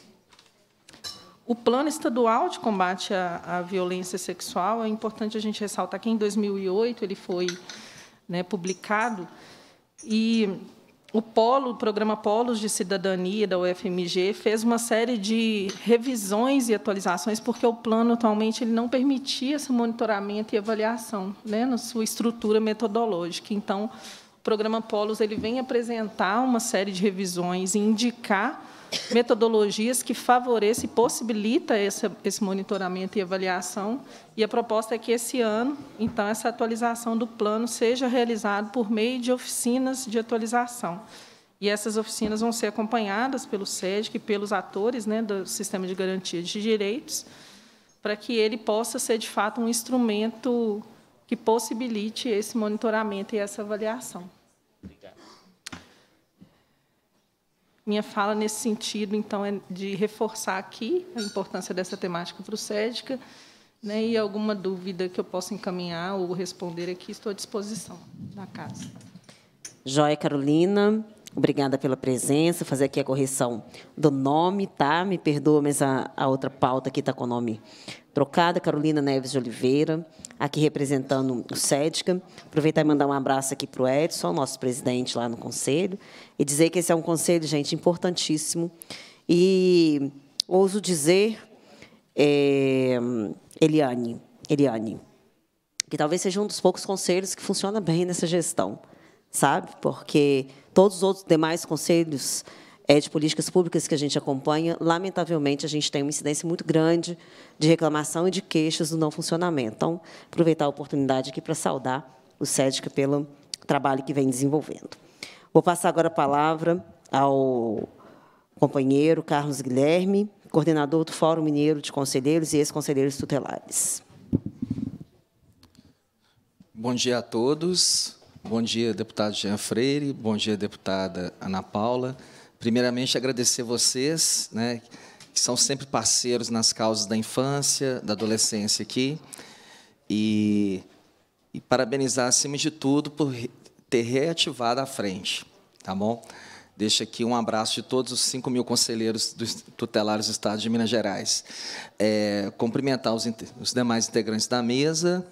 O Plano Estadual de Combate à, à, Violência Sexual, é importante a gente ressaltar que, em 2008, ele foi né, publicado, e o Polo, o programa Polos de Cidadania da UFMG fez uma série de revisões e atualizações porque o plano atualmente ele não permitia esse monitoramento e avaliação, né, na sua estrutura metodológica. Então, o programa Polos ele vem apresentar uma série de revisões e indicar metodologias que favoreçam e possibilita esse, esse monitoramento e avaliação. E a proposta é que esse ano, então, essa atualização do plano seja realizada por meio de oficinas de atualização. E essas oficinas vão ser acompanhadas pelo SEDC e pelos atores né, do Sistema de Garantia de Direitos, para que ele possa ser, de fato, um instrumento que possibilite esse monitoramento e essa avaliação. Obrigado minha fala nesse sentido, então, é de reforçar aqui a importância dessa temática para o SEDCA, né, e alguma dúvida que eu possa encaminhar ou responder aqui, estou à disposição da casa. Joia, Carolina. Obrigada pela presença. Fazer aqui a correção do nome, tá? Me perdoa, mas a, a outra pauta aqui está com o nome Trocada, Carolina Neves de Oliveira, aqui representando o SEDCA. Aproveitar e mandar um abraço aqui para o Edson, nosso presidente lá no Conselho, e dizer que esse é um conselho, gente, importantíssimo. E ouso dizer, é, Eliane, Eliane, que talvez seja um dos poucos conselhos que funciona bem nessa gestão, sabe? Porque todos os outros demais conselhos é, de políticas públicas que a gente acompanha, lamentavelmente, a gente tem uma incidência muito grande de reclamação e de queixas do não funcionamento. Então, aproveitar a oportunidade aqui para saudar o SEDC pelo trabalho que vem desenvolvendo. Vou passar agora a palavra ao companheiro Carlos Guilherme, coordenador do Fórum Mineiro de Conselheiros e ex-conselheiros tutelares. Bom dia a todos. Bom dia, deputado Jean Freire. Bom dia, deputada Ana Paula. Primeiramente, agradecer vocês, né, que são sempre parceiros nas causas da infância, da adolescência aqui. E, e parabenizar, acima de tudo, por ter reativado a frente. Tá bom? Deixo aqui um abraço de todos os 5 mil conselheiros dos tutelares do Estado de Minas Gerais. É, cumprimentar os, os, demais integrantes da mesa,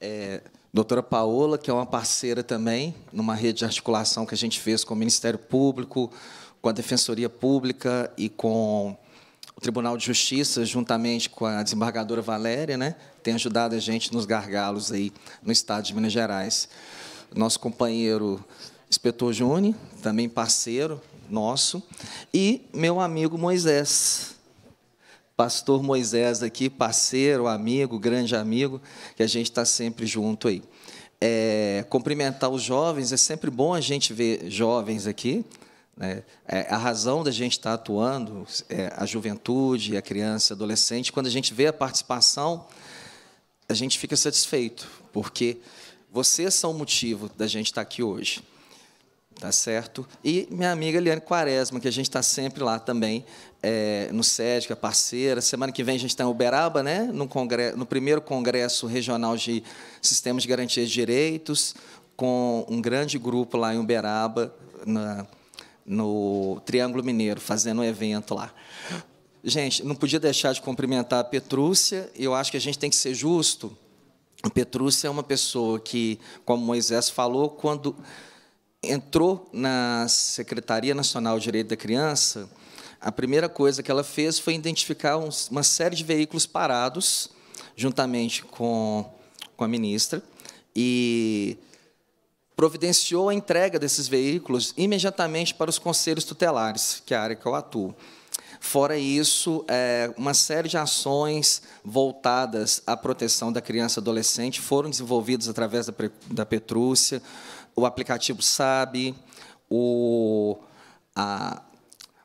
é, doutora Paola, que é uma parceira também, numa rede de articulação que a gente fez com o Ministério Público, com a Defensoria Pública e com o Tribunal de Justiça, juntamente com a desembargadora Valéria, né, tem ajudado a gente nos gargalos aí no estado de Minas Gerais. Nosso companheiro inspetor Juni, também parceiro nosso, e meu amigo Moisés. Pastor Moisés aqui, parceiro, amigo, grande amigo, que a gente está sempre junto aí. É, cumprimentar os jovens, é sempre bom a gente ver jovens aqui, né? É, a razão da gente estar tá atuando, é, a juventude, a criança, adolescente, quando a gente vê a participação, a gente fica satisfeito, porque vocês são o motivo da gente estar tá aqui hoje. Tá certo? E minha amiga Liane Quaresma, que a gente está sempre lá também, é, no SED, que é parceira. Semana que vem a gente está em Uberaba, né? no, congresso, no primeiro Congresso Regional de Sistemas de Garantia de Direitos, com um grande grupo lá em Uberaba, na no Triângulo Mineiro, fazendo um evento lá. Gente, não podia deixar de cumprimentar a Petrúcia. Eu acho que a gente tem que ser justo. A Petrúcia é uma pessoa que, como Moisés falou, quando entrou na Secretaria Nacional de Direito da Criança, a primeira coisa que ela fez foi identificar uma série de veículos parados, juntamente com, com a ministra, e providenciou a entrega desses veículos imediatamente para os conselhos tutelares, que é a área que eu atuo. Fora isso, é, uma série de ações voltadas à proteção da criança e adolescente foram desenvolvidas através da, da Petrúcia, o aplicativo SAB, o, a,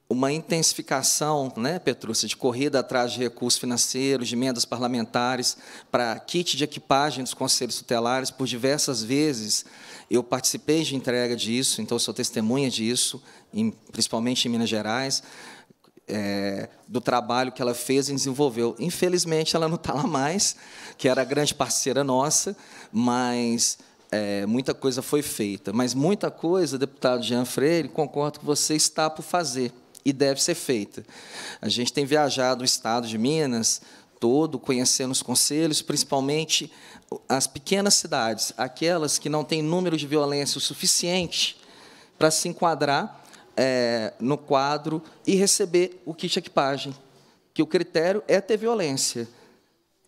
uma intensificação, né, Petrúcia, de corrida atrás de recursos financeiros, de emendas parlamentares, para kit de equipagem dos conselhos tutelares, por diversas vezes eu participei de entrega disso, então sou testemunha disso, em, principalmente em Minas Gerais, é, do trabalho que ela fez e desenvolveu. Infelizmente, ela não está lá mais, que era grande parceira nossa, mas é, muita coisa foi feita. Mas muita coisa, deputado Jean Freire, concordo que você está por fazer e deve ser feita. A gente tem viajado o estado de Minas todo, conhecendo os conselhos, principalmente as pequenas cidades, aquelas que não têm número de violência o suficiente para se enquadrar é, no quadro e receber o kit equipagem, que o critério é ter violência.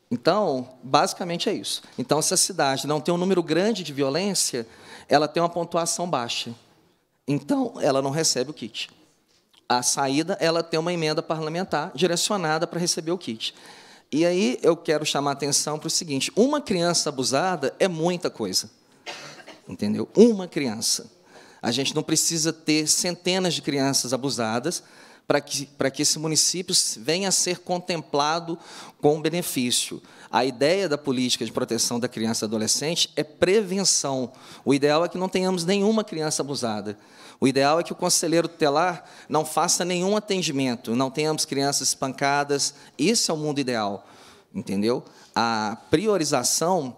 Então, basicamente é isso. Então, se a cidade não tem um número grande de violência, ela tem uma pontuação baixa. Então, ela não recebe o kit. A saída, ela tem uma emenda parlamentar direcionada para receber o kit. E aí eu quero chamar a atenção para o seguinte: uma criança abusada é muita coisa. Entendeu? Uma criança. A gente não precisa ter centenas de crianças abusadas para que, para que esse município venha a ser contemplado com benefício. A ideia da política de proteção da criança e adolescente é prevenção. O ideal é que não tenhamos nenhuma criança abusada. O ideal é que o conselheiro tutelar não faça nenhum atendimento, não tenhamos crianças espancadas. Esse é o mundo ideal, entendeu? A priorização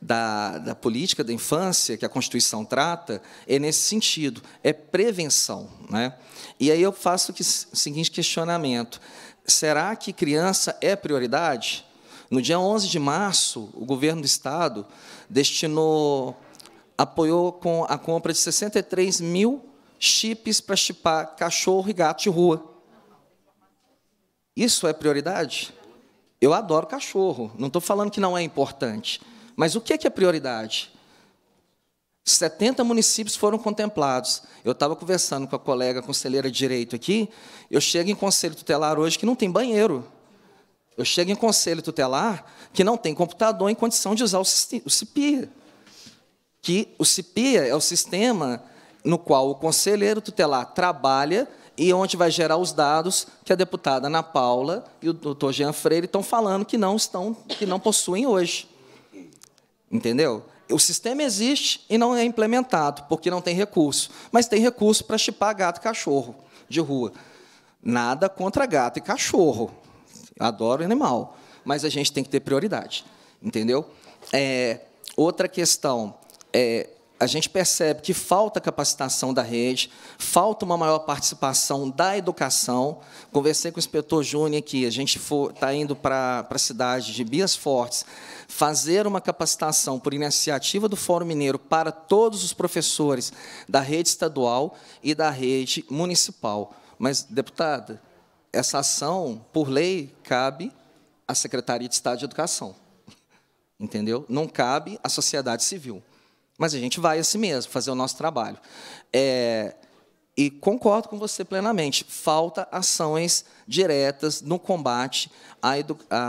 da, da, política da infância que a Constituição trata é nesse sentido, é prevenção. Né? E aí eu faço o, seguinte questionamento: será que criança é prioridade? No dia 11 de março, o governo do Estado destinou, apoiou com a compra de 63 mil chips para chipar cachorro e gato de rua. Isso é prioridade? Eu adoro cachorro, não estou falando que não é importante. Mas o que é, que é prioridade? 70 municípios foram contemplados. Eu estava conversando com a colega conselheira de direito aqui. Eu chego em conselho tutelar hoje que não tem banheiro. Eu chego em conselho tutelar que não tem computador em condição de usar o CIPIA. Que o CIPIA é o sistema no qual o conselheiro tutelar trabalha e onde vai gerar os dados que a deputada Ana Paula e o doutor Jean Freire estão falando que não estão, que não possuem hoje. Entendeu? O sistema existe e não é implementado, porque não tem recurso. Mas tem recurso para chipar gato e cachorro de rua. Nada contra gato e cachorro. Adoro animal. Mas a gente tem que ter prioridade. Entendeu? É, outra questão. É, a gente percebe que falta capacitação da rede, falta uma maior participação da educação. Conversei com o inspetor Júnior aqui, a gente está indo para a cidade de Bias Fortes fazer uma capacitação por iniciativa do Fórum Mineiro para todos os professores da rede estadual e da rede municipal. Mas, deputada, essa ação, por lei, cabe à Secretaria de Estado de Educação. Entendeu? Não cabe à sociedade civil. Mas a gente vai assim mesmo, fazer o nosso trabalho. É, e concordo com você plenamente. Falta ações diretas no combate à,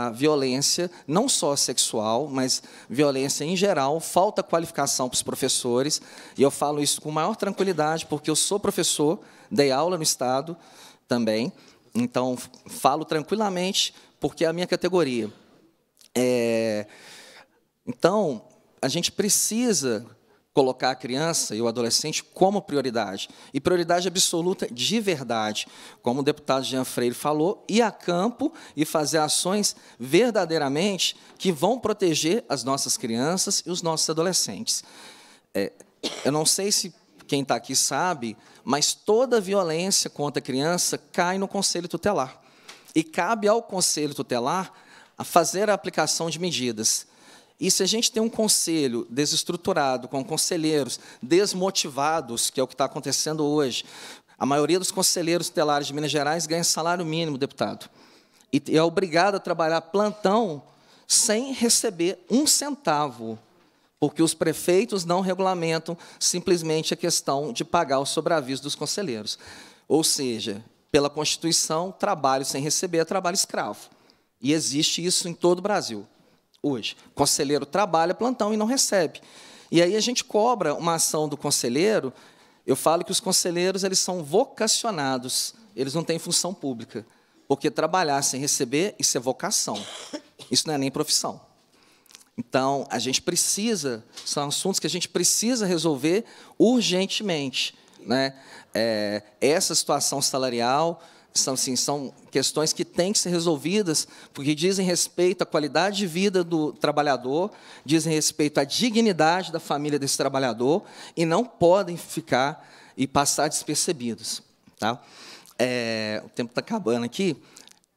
à, violência, não só sexual, mas violência em geral. Falta qualificação para os professores. E eu falo isso com maior tranquilidade, porque eu sou professor, dei aula no Estado também. Então, falo tranquilamente, porque é a minha categoria. É... Então, a gente precisa colocar a criança e o adolescente como prioridade, e prioridade absoluta de verdade, como o deputado Jean Freire falou, ir a campo e fazer ações verdadeiramente que vão proteger as nossas crianças e os nossos adolescentes. É, eu não sei se quem está aqui sabe, mas toda violência contra a criança cai no Conselho Tutelar. E cabe ao Conselho Tutelar a fazer a aplicação de medidas e se a gente tem um conselho desestruturado, com conselheiros desmotivados, que é o que está acontecendo hoje, a maioria dos conselheiros telares de Minas Gerais ganha salário mínimo, deputado. E é obrigado a trabalhar plantão sem receber um centavo, porque os prefeitos não regulamentam simplesmente a questão de pagar o sobreaviso dos conselheiros. Ou seja, pela Constituição, trabalho sem receber é trabalho escravo. E existe isso em todo o Brasil hoje. O conselheiro trabalha plantão e não recebe. E aí a gente cobra uma ação do conselheiro. Eu falo que os conselheiros eles são vocacionados, eles não têm função pública. Porque trabalhar sem receber, isso é vocação. Isso não é nem profissão. Então, a gente precisa, são assuntos que a gente precisa resolver urgentemente. Né? É, essa situação salarial, são, assim, são questões que têm que ser resolvidas, porque dizem respeito à qualidade de vida do trabalhador, dizem respeito à dignidade da família desse trabalhador, e não podem ficar e passar despercebidos. Tá? É, o tempo está acabando aqui.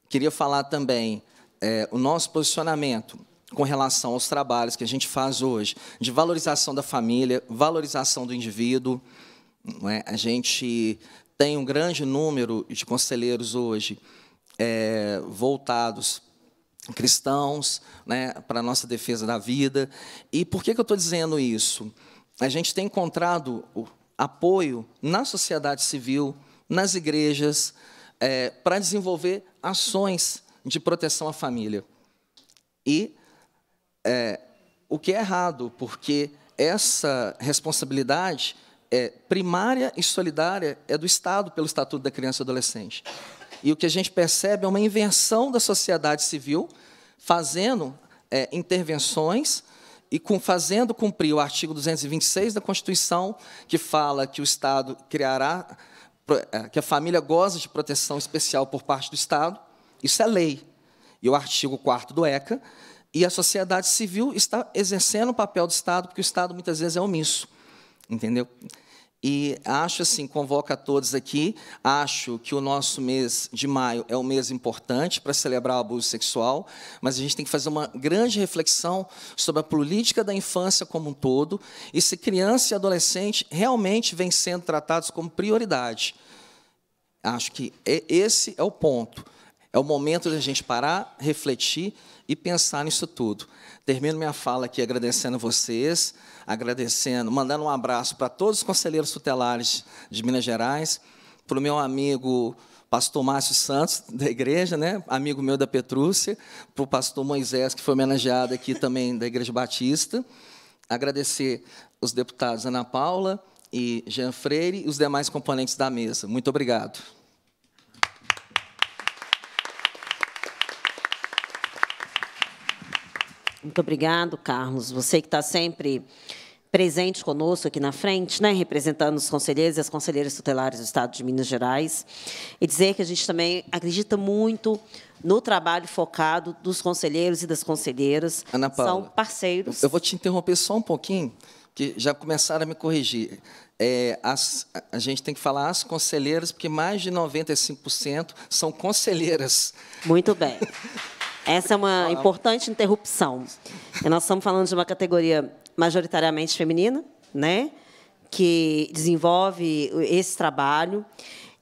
Queria falar também é, o nosso posicionamento com relação aos trabalhos que a gente faz hoje, de valorização da família, valorização do indivíduo. É? A gente tem um grande número de conselheiros hoje é, voltados cristãos, né, para a nossa defesa da vida. E por que, que eu estou dizendo isso? A gente tem encontrado apoio na sociedade civil, nas igrejas, é, para desenvolver ações de proteção à família. E é, o que é errado, porque essa responsabilidade é, primária e solidária é do Estado, pelo Estatuto da Criança e Adolescente. E o que a gente percebe é uma invenção da sociedade civil, fazendo é, intervenções e com, fazendo cumprir o artigo 226 da Constituição, que fala que o Estado criará, é, que a família goza de proteção especial por parte do Estado. Isso é lei. E o artigo 4 do ECA. E a sociedade civil está exercendo o papel do Estado, porque o Estado muitas vezes é omisso entendeu? E acho assim, convoca a todos aqui, acho que o nosso mês de maio é um mês importante para celebrar o abuso sexual, mas a gente tem que fazer uma grande reflexão sobre a política da infância como um todo e se criança e adolescente realmente vêm sendo tratados como prioridade. Acho que esse é o ponto. É o momento da gente parar, refletir e pensar nisso tudo. Termino minha fala aqui agradecendo vocês, agradecendo, mandando um abraço para todos os conselheiros tutelares de Minas Gerais, para o meu amigo pastor Márcio Santos, da igreja, né? amigo meu da Petrúcia, para o pastor Moisés, que foi homenageado aqui também da Igreja Batista. Agradecer os deputados Ana Paula e Jean Freire e os demais componentes da mesa. Muito obrigado. Muito obrigado, Carlos. Você que está sempre presente conosco aqui na frente, né, representando os conselheiros e as conselheiras tutelares do Estado de Minas Gerais, e dizer que a gente também acredita muito no trabalho focado dos conselheiros e das conselheiras. Ana Paula, são parceiros. Eu vou te interromper só um pouquinho, que já começaram a me corrigir. É, as, a gente tem que falar as conselheiras, porque mais de 95% são conselheiras. Muito bem. *laughs* Essa é uma importante interrupção. Nós estamos falando de uma categoria majoritariamente feminina, né? que desenvolve esse trabalho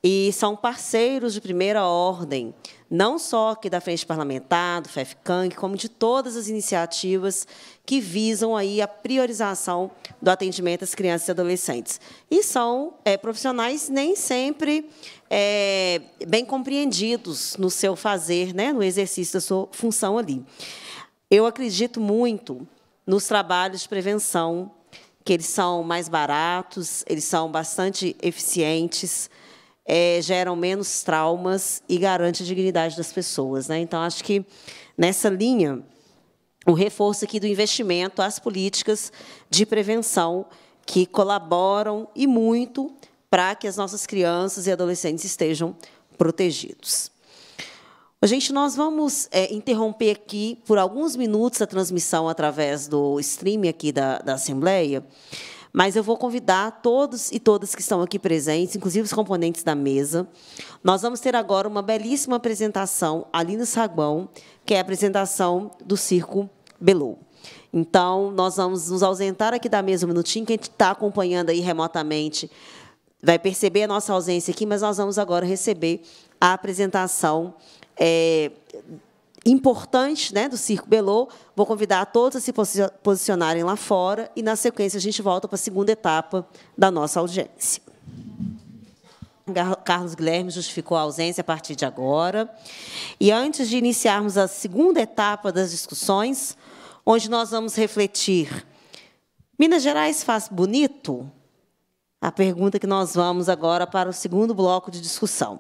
e são parceiros de primeira ordem não só aqui da Frente Parlamentar, do FEFCANG, como de todas as iniciativas que visam aí a priorização do atendimento às crianças e adolescentes. E são é, profissionais nem sempre é, bem compreendidos no seu fazer, né, no exercício da sua função ali. Eu acredito muito nos trabalhos de prevenção, que eles são mais baratos, eles são bastante eficientes, é, geram menos traumas e garante a dignidade das pessoas. Né? Então, acho que nessa linha, o reforço aqui do investimento às políticas de prevenção que colaboram e muito para que as nossas crianças e adolescentes estejam protegidos. Gente, nós vamos é, interromper aqui por alguns minutos a transmissão através do stream aqui da, da Assembleia, mas eu vou convidar todos e todas que estão aqui presentes, inclusive os componentes da mesa. Nós vamos ter agora uma belíssima apresentação ali no saguão, que é a apresentação do Circo Belo. Então, nós vamos nos ausentar aqui da mesa um minutinho, quem está acompanhando aí remotamente vai perceber a nossa ausência aqui, mas nós vamos agora receber a apresentação é, importante né, do Circo Belô. Vou convidar a todos a se posicionarem lá fora e, na sequência, a gente volta para a segunda etapa da nossa audiência. Carlos Guilherme justificou a ausência a partir de agora. E antes de iniciarmos a segunda etapa das discussões, onde nós vamos refletir: Minas Gerais faz bonito? A pergunta que nós vamos agora para o segundo bloco de discussão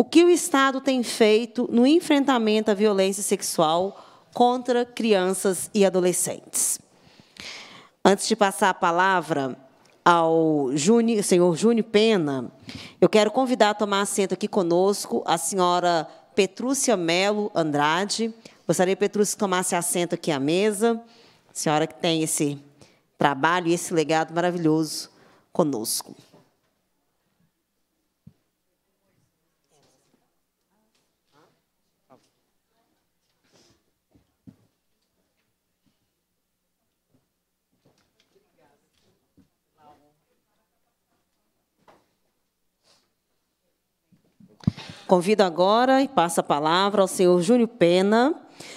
o que o Estado tem feito no enfrentamento à violência sexual contra crianças e adolescentes. Antes de passar a palavra ao Juni, senhor Júnior Pena, eu quero convidar a tomar assento aqui conosco a senhora Petrúcia Melo Andrade. Gostaria, Petrúcia, que tomasse assento aqui à mesa. A senhora que tem esse trabalho e esse legado maravilhoso conosco. Convido agora e passo a palavra ao senhor Júlio Pena,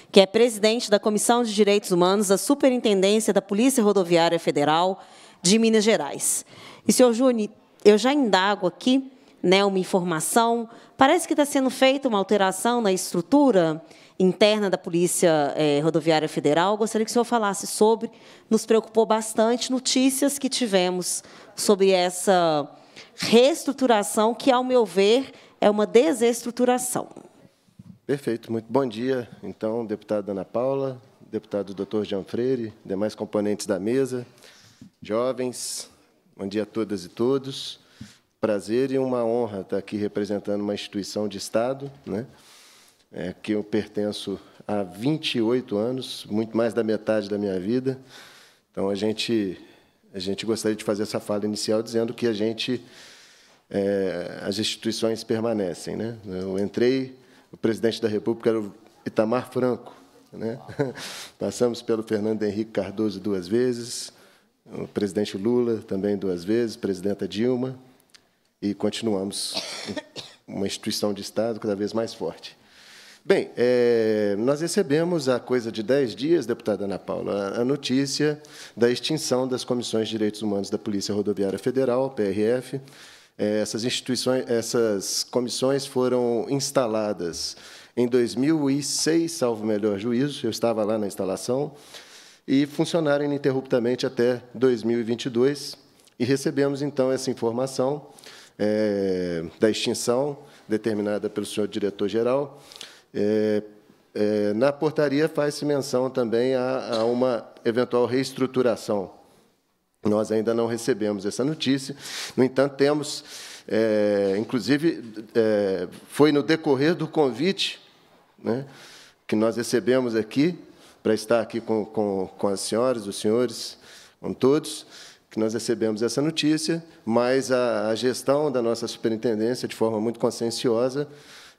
que é presidente da Comissão de Direitos Humanos da Superintendência da Polícia Rodoviária Federal de Minas Gerais. E, senhor Júnior, eu já indago aqui né, uma informação. Parece que está sendo feita uma alteração na estrutura interna da Polícia eh, Rodoviária Federal. Gostaria que o senhor falasse sobre. Nos preocupou bastante notícias que tivemos sobre essa reestruturação, que, ao meu ver, é uma desestruturação. Perfeito, muito bom dia. Então, deputada Ana Paula, deputado Dr. Jean Freire, demais componentes da mesa, jovens, bom dia a todas e todos. Prazer e uma honra estar aqui representando uma instituição de Estado, né? É, que eu pertenço há 28 anos, muito mais da metade da minha vida. Então, a gente, a gente gostaria de fazer essa fala inicial dizendo que a gente é, as instituições permanecem. Né? Eu entrei, o presidente da República era o Itamar Franco. Né? *laughs* Passamos pelo Fernando Henrique Cardoso duas vezes, o presidente Lula também duas vezes, presidenta Dilma, e continuamos *coughs* uma instituição de Estado cada vez mais forte. Bem, é, nós recebemos há coisa de dez dias, deputada Ana Paula, a notícia da extinção das Comissões de Direitos Humanos da Polícia Rodoviária Federal, PRF, é, essas instituições, essas comissões foram instaladas em 2006, salvo melhor juízo, eu estava lá na instalação, e funcionaram ininterruptamente até 2022. E recebemos, então, essa informação é, da extinção determinada pelo senhor diretor-geral. É, é, na portaria faz-se menção também a, a uma eventual reestruturação nós ainda não recebemos essa notícia. No entanto, temos, é, inclusive, é, foi no decorrer do convite né, que nós recebemos aqui, para estar aqui com, com, com as senhoras, os senhores, com todos, que nós recebemos essa notícia, mas a, a gestão da nossa superintendência, de forma muito conscienciosa,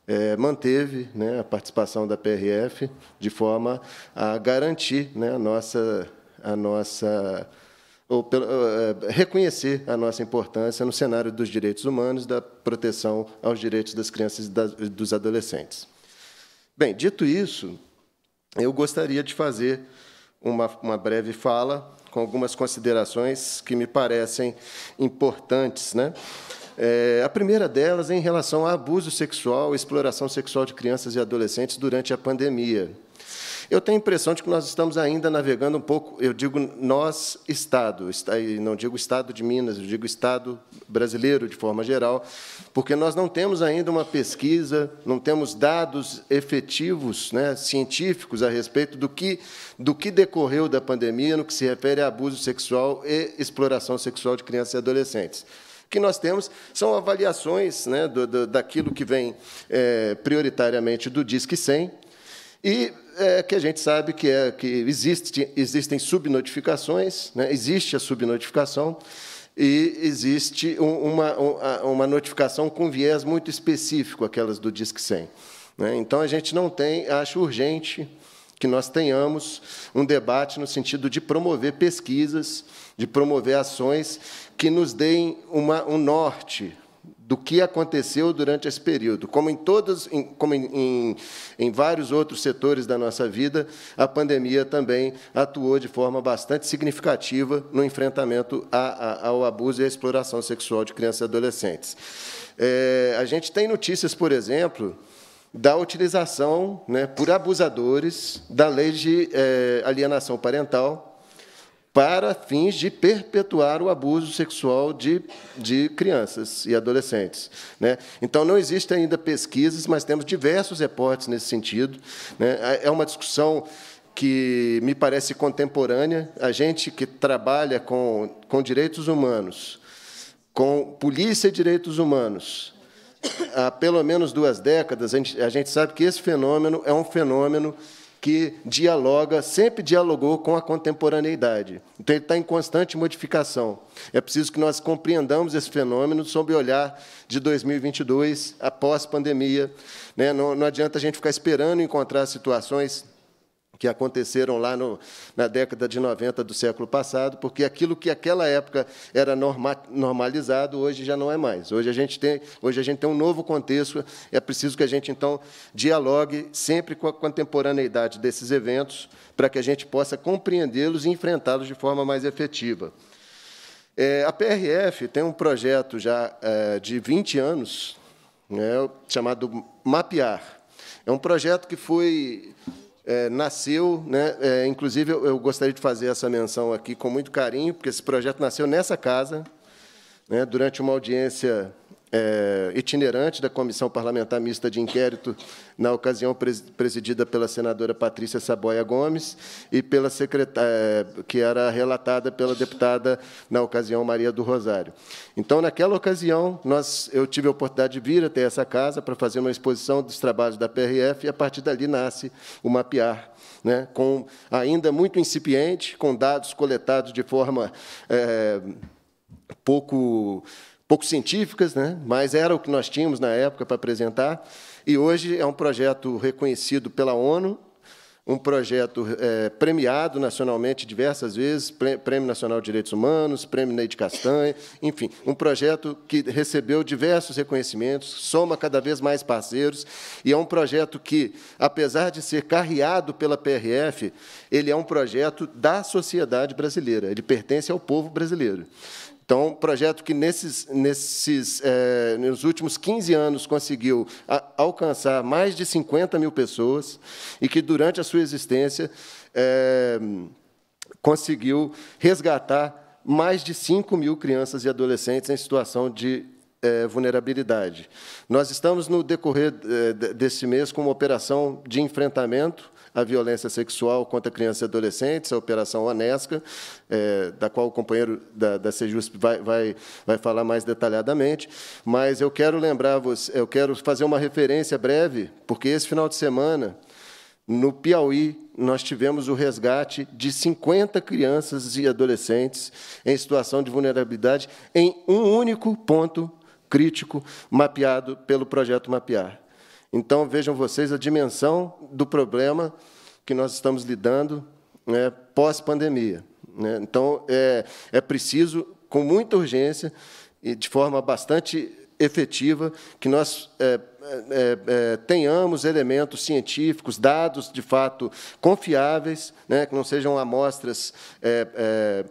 é, manteve né, a participação da PRF de forma a garantir né, a nossa, a nossa ou pelo, eh, eh, reconhecer a nossa importância no cenário dos direitos humanos, da proteção aos direitos das crianças e dos adolescentes. Bem, dito isso, eu gostaria de fazer uma, uma breve fala com algumas considerações que me parecem importantes, né? É, a primeira delas é em relação a abuso sexual, exploração sexual de crianças e adolescentes durante a pandemia. Eu tenho a impressão de que nós estamos ainda navegando um pouco, eu digo nós, Estado, e não digo Estado de Minas, eu digo Estado brasileiro de forma geral, porque nós não temos ainda uma pesquisa, não temos dados efetivos, né, científicos, a respeito do que, do que decorreu da pandemia no que se refere a abuso sexual e exploração sexual de crianças e adolescentes O que nós temos são avaliações né, do, do, daquilo que vem é, prioritariamente do Disque 100 e é que a gente sabe que, é, que existe, existem subnotificações, né? existe a subnotificação e existe uma, uma notificação com viés muito específico, aquelas do disc 100. Né? Então, a gente não tem, acho urgente que nós tenhamos um debate no sentido de promover pesquisas, de promover ações que nos deem uma, um norte do que aconteceu durante esse período. Como em todos, em, como em, em, em vários outros setores da nossa vida, a pandemia também atuou de forma bastante significativa no enfrentamento a, a, ao abuso e à exploração sexual de crianças e adolescentes. É, a gente tem notícias, por exemplo, da utilização, né, por abusadores, da lei de é, alienação parental, para fins de perpetuar o abuso sexual de, de crianças e adolescentes. Né? Então, não existem ainda pesquisas, mas temos diversos reportes nesse sentido. Né? É uma discussão que me parece contemporânea. A gente que trabalha com, com direitos humanos, com polícia e direitos humanos, há pelo menos duas décadas, a gente, a gente sabe que esse fenômeno é um fenômeno que dialoga, sempre dialogou com a contemporaneidade. Então, ele está em constante modificação. É preciso que nós compreendamos esse fenômeno sob o olhar de 2022, após pandemia. Né? Não adianta a gente ficar esperando encontrar situações que aconteceram lá no, na década de 90 do século passado, porque aquilo que aquela época era normalizado, hoje já não é mais. Hoje a gente tem, hoje a gente tem um novo contexto, é preciso que a gente, então, dialogue sempre com a contemporaneidade desses eventos, para que a gente possa compreendê-los e enfrentá-los de forma mais efetiva. É, a PRF tem um projeto já é, de 20 anos, né, chamado Mapear. É um projeto que foi é, nasceu, né? É, inclusive eu, eu, gostaria de fazer essa menção aqui com muito carinho, porque esse projeto nasceu nessa casa, né? Durante uma audiência é, itinerante da Comissão Parlamentar Mista de Inquérito, na ocasião presidida pela senadora Patrícia Saboia Gomes e pela secretária, é, que era relatada pela deputada, na ocasião, Maria do Rosário. Então, naquela ocasião, nós, eu tive a oportunidade de vir até essa casa para fazer uma exposição dos trabalhos da PRF, e, a partir dali, nasce o MAPIAR, né, com, ainda muito incipiente, com dados coletados de forma é, pouco pouco científicas, né? mas era o que nós tínhamos na época para apresentar. E hoje é um projeto reconhecido pela ONU, um projeto é, premiado nacionalmente diversas vezes, Prêmio Nacional de Direitos Humanos, Prêmio Neide Castanha, enfim, um projeto que recebeu diversos reconhecimentos, soma cada vez mais parceiros, e é um projeto que, apesar de ser carreado pela PRF, ele é um projeto da sociedade brasileira, ele pertence ao povo brasileiro. Então, é um projeto que, nesses, nesses, é, nos últimos 15 anos, conseguiu a, alcançar mais de 50 mil pessoas e que, durante a sua existência, é, conseguiu resgatar mais de 5 mil crianças e adolescentes em situação de é, vulnerabilidade. Nós estamos, no decorrer desse mês, com uma operação de enfrentamento a violência sexual contra crianças e adolescentes, a Operação Onesca, é, da qual o companheiro da, da vai, vai, vai falar mais detalhadamente. Mas eu quero lembrar, você, eu quero fazer uma referência breve, porque esse final de semana, no Piauí, nós tivemos o resgate de 50 crianças e adolescentes em situação de vulnerabilidade em um único ponto crítico mapeado pelo projeto Mapear. Então, vejam vocês a dimensão do problema que nós estamos lidando né, pós-pandemia. Né? Então, é, é preciso, com muita urgência e de forma bastante efetiva, que nós é, é, é, tenhamos elementos científicos, dados de fato confiáveis, né, que não sejam amostras é, é,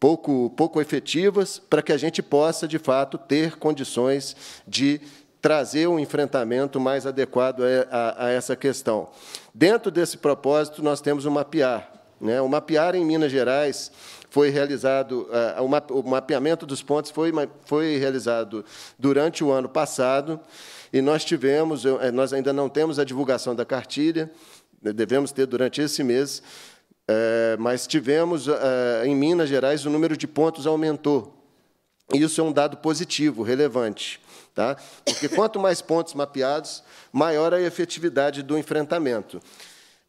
pouco, pouco efetivas, para que a gente possa de fato ter condições de trazer um enfrentamento mais adequado a, a, a essa questão. Dentro desse propósito, nós temos o MAPIAR. Né? O MAPIAR em Minas Gerais foi realizado, eh, o mapeamento dos pontos foi, foi realizado durante o ano passado, e nós tivemos, eh, nós ainda não temos a divulgação da cartilha, né? devemos ter durante esse mês, eh, mas tivemos, em Minas Gerais, o número de pontos aumentou. Isso é um dado positivo, relevante. Tá? Porque quanto mais pontos mapeados, maior a efetividade do enfrentamento.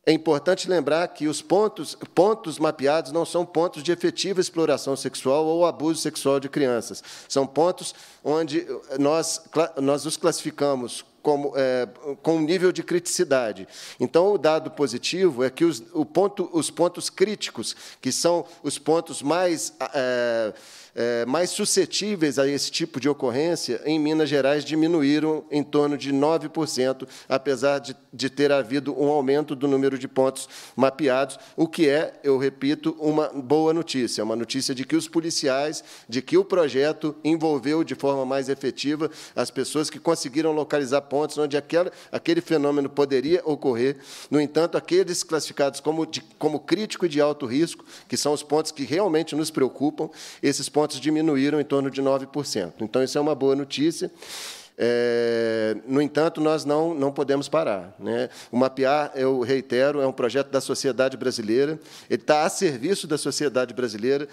É importante lembrar que os pontos, pontos mapeados não são pontos de efetiva exploração sexual ou abuso sexual de crianças. São pontos onde nós, nós os classificamos como, é, com um nível de criticidade. Então, o dado positivo é que os, ponto, os pontos críticos, que são os pontos mais. É, é, mais suscetíveis a esse tipo de ocorrência, em Minas Gerais diminuíram em torno de 9%, apesar de, de ter havido um aumento do número de pontos mapeados, o que é, eu repito, uma boa notícia, uma notícia de que os policiais, de que o projeto envolveu de forma mais efetiva as pessoas que conseguiram localizar pontos onde aquela, aquele fenômeno poderia ocorrer. No entanto, aqueles classificados como, de, como crítico e de alto risco, que são os pontos que realmente nos preocupam, esses pontos pontos diminuíram em torno de 9%. Então, isso é uma boa notícia. É, no entanto, nós não, não podemos parar. Né? O MAPIAR, eu reitero, é um projeto da sociedade brasileira, ele está a serviço da sociedade brasileira,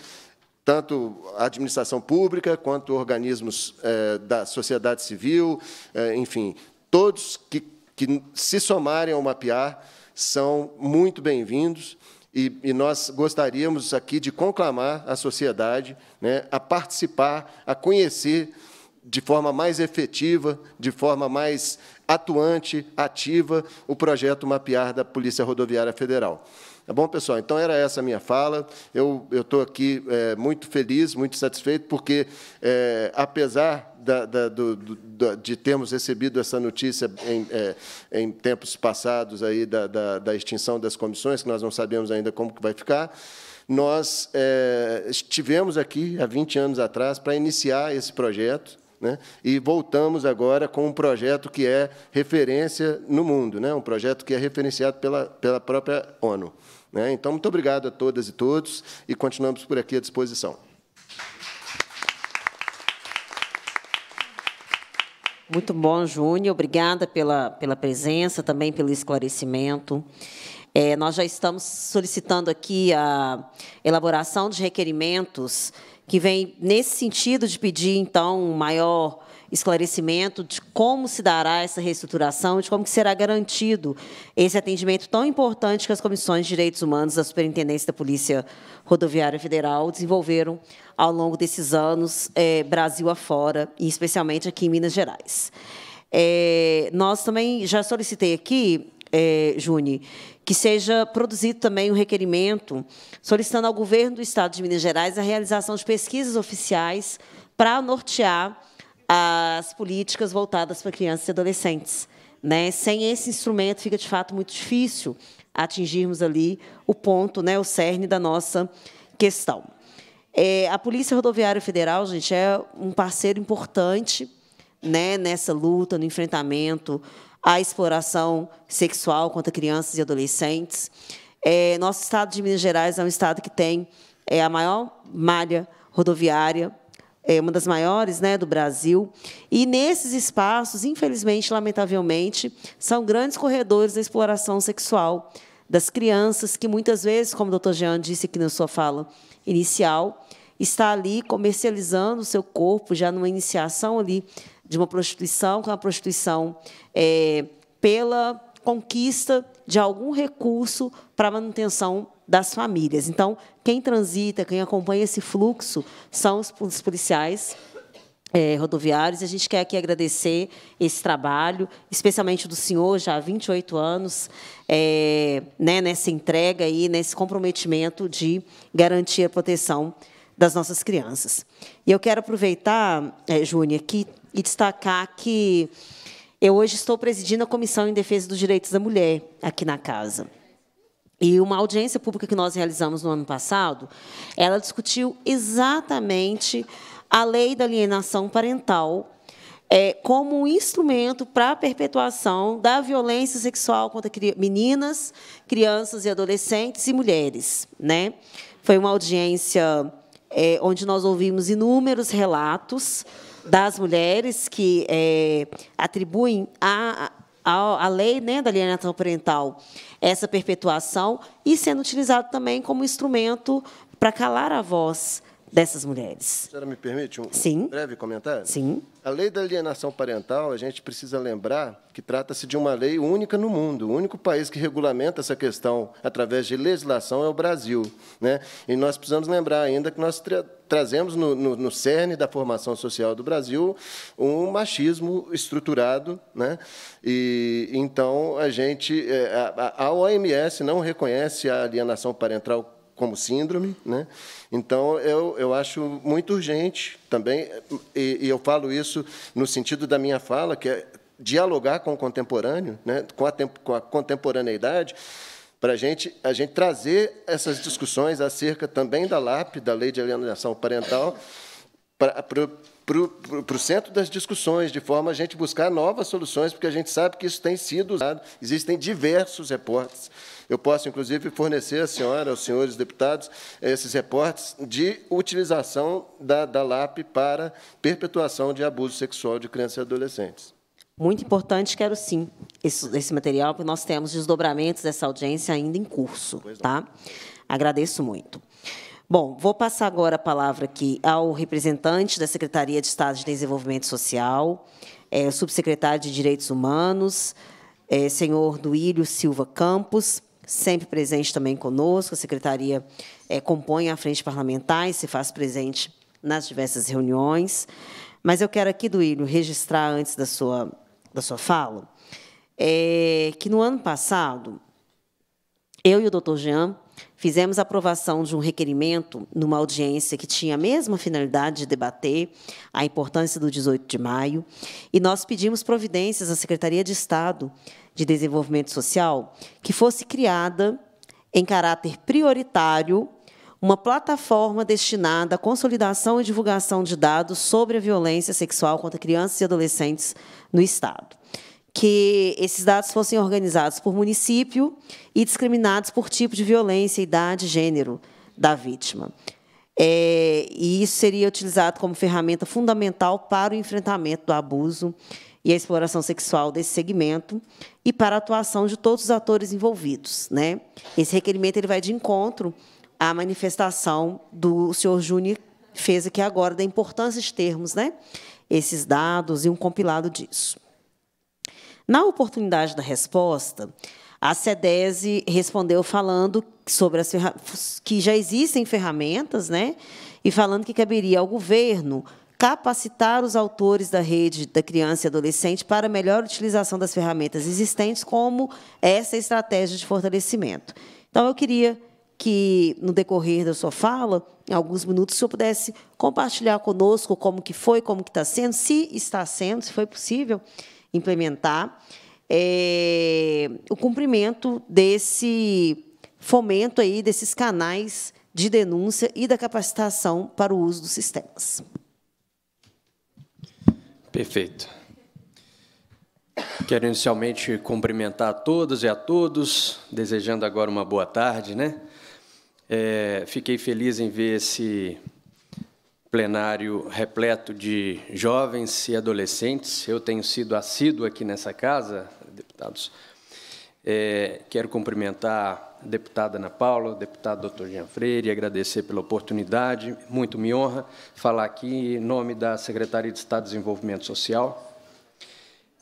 tanto a administração pública quanto organismos é, da sociedade civil, é, enfim, todos que, que se somarem ao MAPIAR são muito bem-vindos e, e nós gostaríamos aqui de conclamar a sociedade né, a participar, a conhecer de forma mais efetiva, de forma mais atuante, ativa, o projeto Mapear da Polícia Rodoviária Federal. Tá bom, pessoal? Então, era essa a minha fala. Eu estou aqui é, muito feliz, muito satisfeito, porque, é, apesar da, da, do, do, de termos recebido essa notícia em, é, em tempos passados aí da, da, extinção das comissões, que nós não sabemos ainda como que vai ficar, nós é, estivemos aqui há 20 anos atrás para iniciar esse projeto, né? E voltamos agora com um projeto que é referência no mundo, né? um projeto que é referenciado pela, pela própria ONU. Né? Então, muito obrigado a todas e todos, e continuamos por aqui à disposição. Muito bom, Júnior. Obrigada pela, pela presença, também pelo esclarecimento. É, nós já estamos solicitando aqui a elaboração de requerimentos que vem nesse sentido de pedir, então, um maior esclarecimento de como se dará essa reestruturação, de como que será garantido esse atendimento tão importante que as comissões de direitos humanos da Superintendência da Polícia Rodoviária Federal desenvolveram ao longo desses anos, é, Brasil afora, e especialmente aqui em Minas Gerais. É, nós também já solicitei aqui, é, Juni, que seja produzido também um requerimento solicitando ao governo do Estado de Minas Gerais a realização de pesquisas oficiais para nortear as políticas voltadas para crianças e adolescentes. Né? Sem esse instrumento, fica de fato muito difícil atingirmos ali o ponto, né, o cerne da nossa questão. É, a Polícia Rodoviária Federal, gente, é um parceiro importante né, nessa luta, no enfrentamento à exploração sexual contra crianças e adolescentes. É, nosso estado de Minas Gerais é um estado que tem é, a maior malha rodoviária é uma das maiores né, do Brasil. E nesses espaços, infelizmente, lamentavelmente, são grandes corredores da exploração sexual das crianças, que muitas vezes, como o doutor Jean disse aqui na sua fala inicial, está ali comercializando o seu corpo, já numa iniciação ali de uma prostituição, que é uma prostituição é, pela conquista de algum recurso para manutenção das famílias. Então, quem transita, quem acompanha esse fluxo são os, policiais é, rodoviários. A gente quer aqui agradecer esse trabalho, especialmente do senhor, já há 28 anos, é, né, nessa entrega e nesse comprometimento de garantir a proteção das nossas crianças. E eu quero aproveitar, é, Júnior, aqui e destacar que eu hoje estou presidindo a Comissão em Defesa dos Direitos da Mulher aqui na casa. E uma audiência pública que nós realizamos no ano passado, ela discutiu exatamente a lei da alienação parental é, como um instrumento para a perpetuação da violência sexual contra meninas, crianças e adolescentes e mulheres. Né? Foi uma audiência é, onde nós ouvimos inúmeros relatos das mulheres que é, atribuem a, a, a lei né, da alienação parental, essa perpetuação, e sendo utilizado também como instrumento para calar a voz dessas mulheres. A senhora me permite um, Sim. breve comentário? Sim. A lei da alienação parental, a gente precisa lembrar que trata-se de uma lei única no mundo. O único país que regulamenta essa questão através de legislação é o Brasil. Né? E nós precisamos lembrar ainda que nós tra trazemos no, no, no, cerne da formação social do Brasil um machismo estruturado. Né? E, então, a gente. Eh, a, a OMS não reconhece a alienação parental como síndrome. Né? Então, eu, eu acho muito urgente também, e, e eu falo isso no sentido da minha fala, que é dialogar com o contemporâneo, né? com, a, com a contemporaneidade, para a gente, a gente trazer essas discussões acerca também da LAP, da Lei de Alienação Parental, para, para, para o centro das discussões, de forma a gente buscar novas soluções, porque a gente sabe que isso tem sido usado, existem diversos reportes eu posso, inclusive, fornecer à senhora, aos senhores deputados, esses reportes de utilização da, da LAP para perpetuação de abuso sexual de crianças e adolescentes. Muito importante, quero sim esse, esse material, porque nós temos desdobramentos dessa audiência ainda em curso. Tá? Agradeço muito. Bom, vou passar agora a palavra aqui ao representante da Secretaria de Estado de Desenvolvimento Social, é, subsecretário de Direitos Humanos, é, senhor Duílio Silva Campos, sempre presente também conosco. A secretaria é, compõe a frente parlamentar e se faz presente nas diversas reuniões. Mas eu quero aqui, Duílio, registrar antes da sua, da sua fala, é, que no ano passado, eu e o doutor Jean fizemos a aprovação de um requerimento numa audiência que tinha a mesma finalidade de debater a importância do 18 de maio, e nós pedimos providências à Secretaria de Estado de Desenvolvimento Social, que fosse criada, em caráter prioritário, uma plataforma destinada à consolidação e divulgação de dados sobre a violência sexual contra crianças e adolescentes no Estado. Que esses dados fossem organizados por município e discriminados por tipo de violência, idade e gênero da vítima. É, e isso seria utilizado como ferramenta fundamental para o enfrentamento do abuso e a exploração sexual desse segmento e para a atuação de todos os atores envolvidos. Né? Esse requerimento ele vai de encontro à manifestação do senhor Júnior fez aqui agora da importância de termos né, esses dados e um compilado disso. Na oportunidade da resposta, a SEDESI respondeu falando sobre as que já existem ferramentas, né, e falando que caberia ao governo capacitar os autores da rede da criança e adolescente para melhor utilização das ferramentas existentes, como essa estratégia de fortalecimento. Então, eu queria que, no decorrer da sua fala, em alguns minutos, o senhor pudesse compartilhar conosco como que foi, como que está sendo, se está sendo, se foi possível implementar é, o cumprimento desse fomento aí desses canais de denúncia e da capacitação para o uso dos sistemas. Perfeito. Quero inicialmente cumprimentar a todas e a todos, desejando agora uma boa tarde, né? É, fiquei feliz em ver esse plenário repleto de jovens e adolescentes. Eu tenho sido assíduo aqui nessa casa, deputados. É, quero cumprimentar deputada Ana Paula, deputado doutor Jean Freire, agradecer pela oportunidade. Muito me honra falar aqui em nome da Secretaria de Estado de Desenvolvimento Social.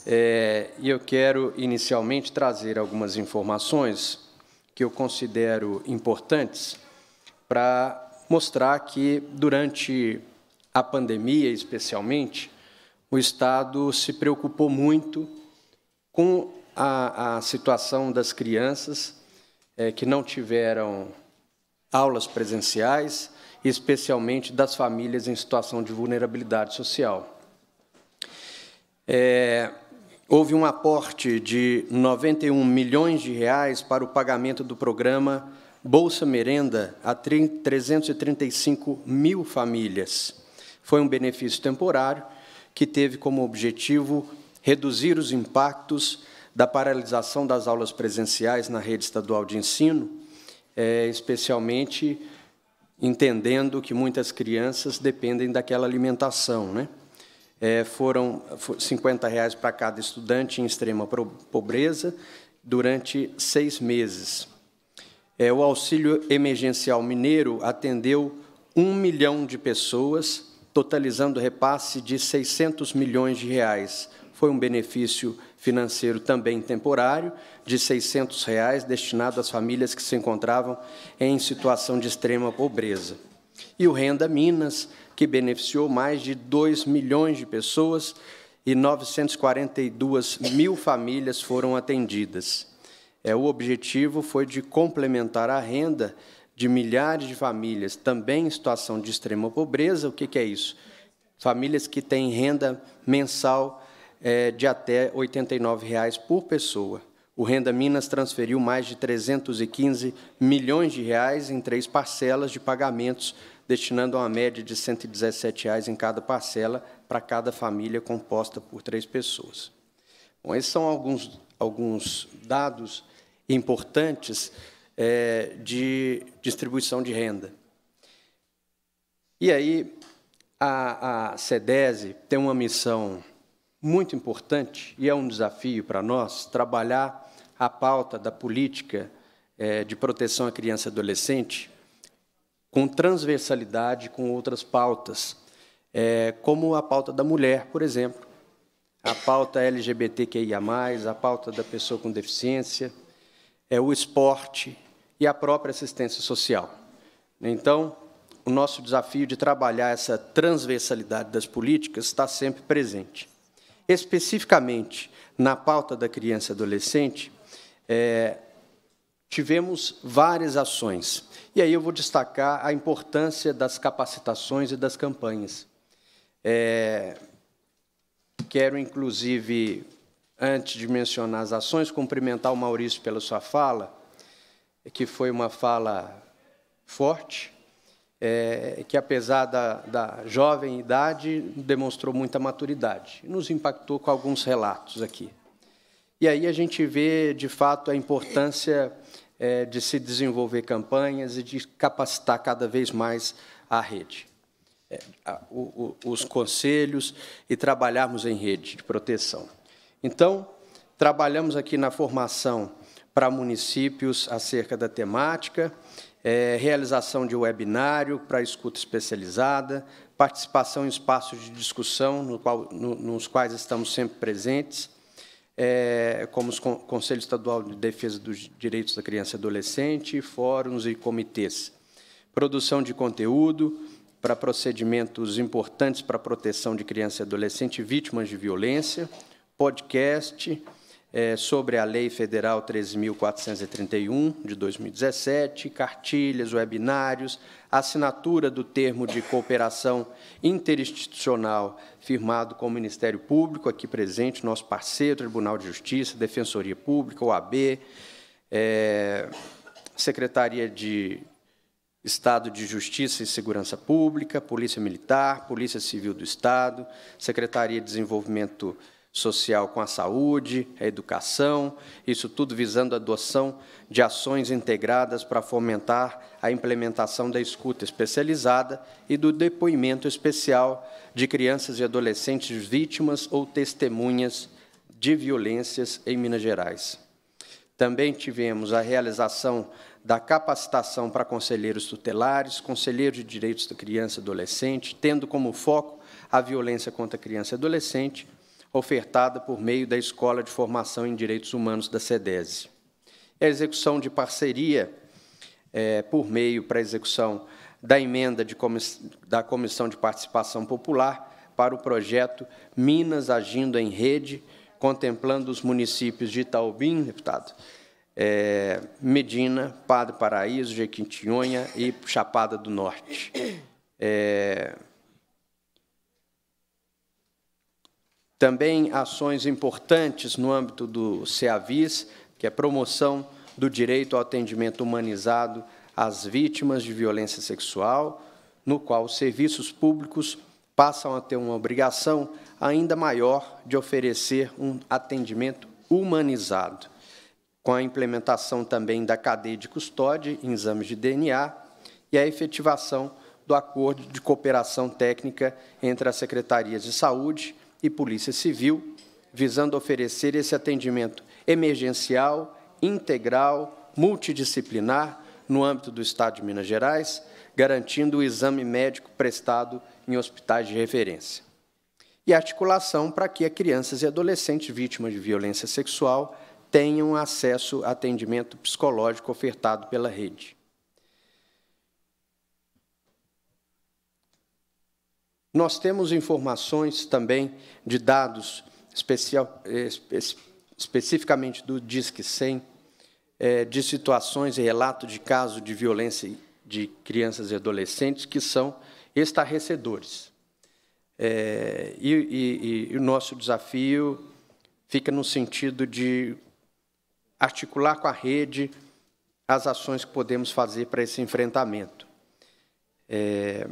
É, e é, eu quero, inicialmente, trazer algumas informações que eu considero importantes para mostrar que, durante a pandemia, especialmente, o Estado se preocupou muito com a, a situação das crianças é, que não tiveram aulas presenciais, especialmente das famílias em situação de vulnerabilidade social. É, houve um aporte de 91 milhões de reais para o pagamento do programa Bolsa Merenda a 335 mil famílias. Foi um benefício temporário que teve como objetivo reduzir os impactos da paralisação das aulas presenciais na rede estadual de ensino, é, especialmente entendendo que muitas crianças dependem daquela alimentação. Né? É, foram R$ 50 reais para cada estudante em extrema pobreza durante seis meses. É, o auxílio emergencial mineiro atendeu um milhão de pessoas, totalizando repasse de 600 milhões de reais, foi um benefício financeiro também temporário, de R$ 600, reais, destinado às famílias que se encontravam em situação de extrema pobreza. E o Renda Minas, que beneficiou mais de 2 milhões de pessoas e 942 mil famílias foram atendidas. É, o objetivo foi de complementar a renda de milhares de famílias também em situação de extrema pobreza. O que, que é isso? Famílias que têm renda mensal é, de até R$ 89,00 por pessoa. O Renda Minas transferiu mais de 315 milhões de reais em três parcelas de pagamentos, destinando uma média de R$ 117 em cada parcela para cada família composta por três pessoas. Bom, esses são alguns, alguns dados importantes é, de distribuição de renda. E aí, a, a CEDESI tem uma missão muito importante e é um desafio para nós trabalhar a pauta da política é, de proteção à criança e adolescente com transversalidade com outras pautas, é, como a pauta da mulher, por exemplo, a pauta LGBTQIA, a pauta da pessoa com deficiência, é, o esporte e a própria assistência social. Então, o nosso desafio de trabalhar essa transversalidade das políticas está sempre presente. Especificamente na pauta da criança e adolescente, é, tivemos várias ações. E aí eu vou destacar a importância das capacitações e das campanhas. É, quero, inclusive, antes de mencionar as ações, cumprimentar o Maurício pela sua fala, que foi uma fala forte, é, que, apesar da, da jovem idade, demonstrou muita maturidade. Nos impactou com alguns relatos aqui. E aí a gente vê, de fato, a importância é, de se desenvolver campanhas e de capacitar cada vez mais a rede. É, a, o, o, os conselhos e trabalharmos em rede de proteção. Então, trabalhamos aqui na formação para municípios acerca da temática é, realização de webinário para escuta especializada, participação em espaços de discussão no qual, no, nos quais estamos sempre presentes, é, como o Conselho Estadual de Defesa dos Direitos da Criança e Adolescente, fóruns e comitês. Produção de conteúdo para procedimentos importantes para a proteção de criança e adolescente vítimas de violência, podcast, é, sobre a Lei Federal 13.431, de 2017, cartilhas, webinários, assinatura do termo de cooperação interinstitucional firmado com o Ministério Público, aqui presente, nosso parceiro, Tribunal de Justiça, Defensoria Pública, OAB, é, Secretaria de Estado de Justiça e Segurança Pública, Polícia Militar, Polícia Civil do Estado, Secretaria de Desenvolvimento Público, social com a saúde, a educação, isso tudo visando a adoção de ações integradas para fomentar a implementação da escuta especializada e do depoimento especial de crianças e adolescentes vítimas ou testemunhas de violências em Minas Gerais. Também tivemos a realização da capacitação para conselheiros tutelares, conselheiros de direitos da criança e adolescente, tendo como foco a violência contra a criança e adolescente, ofertada por meio da Escola de Formação em Direitos Humanos da SEDESI. A é execução de parceria é, por meio para a execução da emenda comiss da Comissão de Participação Popular para o projeto Minas Agindo em Rede, contemplando os municípios de Itaubim, deputado, é, Medina, Padre Paraíso, Jequitinhonha e Chapada do Norte. É, Também ações importantes no âmbito do CEAVIS, que é promoção do direito ao atendimento humanizado às vítimas de violência sexual, no qual os serviços públicos passam a ter uma obrigação ainda maior de oferecer um atendimento humanizado, com a implementação também da cadeia de custódia em exames de DNA e a efetivação do acordo de cooperação técnica entre as secretarias de saúde, e Polícia Civil, visando oferecer esse atendimento emergencial, integral, multidisciplinar no âmbito do Estado de Minas Gerais, garantindo o exame médico prestado em hospitais de referência. E articulação para que crianças e adolescentes vítimas de violência sexual tenham acesso a atendimento psicológico ofertado pela rede. Nós temos informações também de dados especial, eh, espe especificamente do Disque 100, é, eh, de situações e relato de casos de violência de crianças e adolescentes que são estarrecedores. É, e, e, e o nosso desafio fica no sentido de articular com a rede as ações que podemos fazer para esse enfrentamento. É,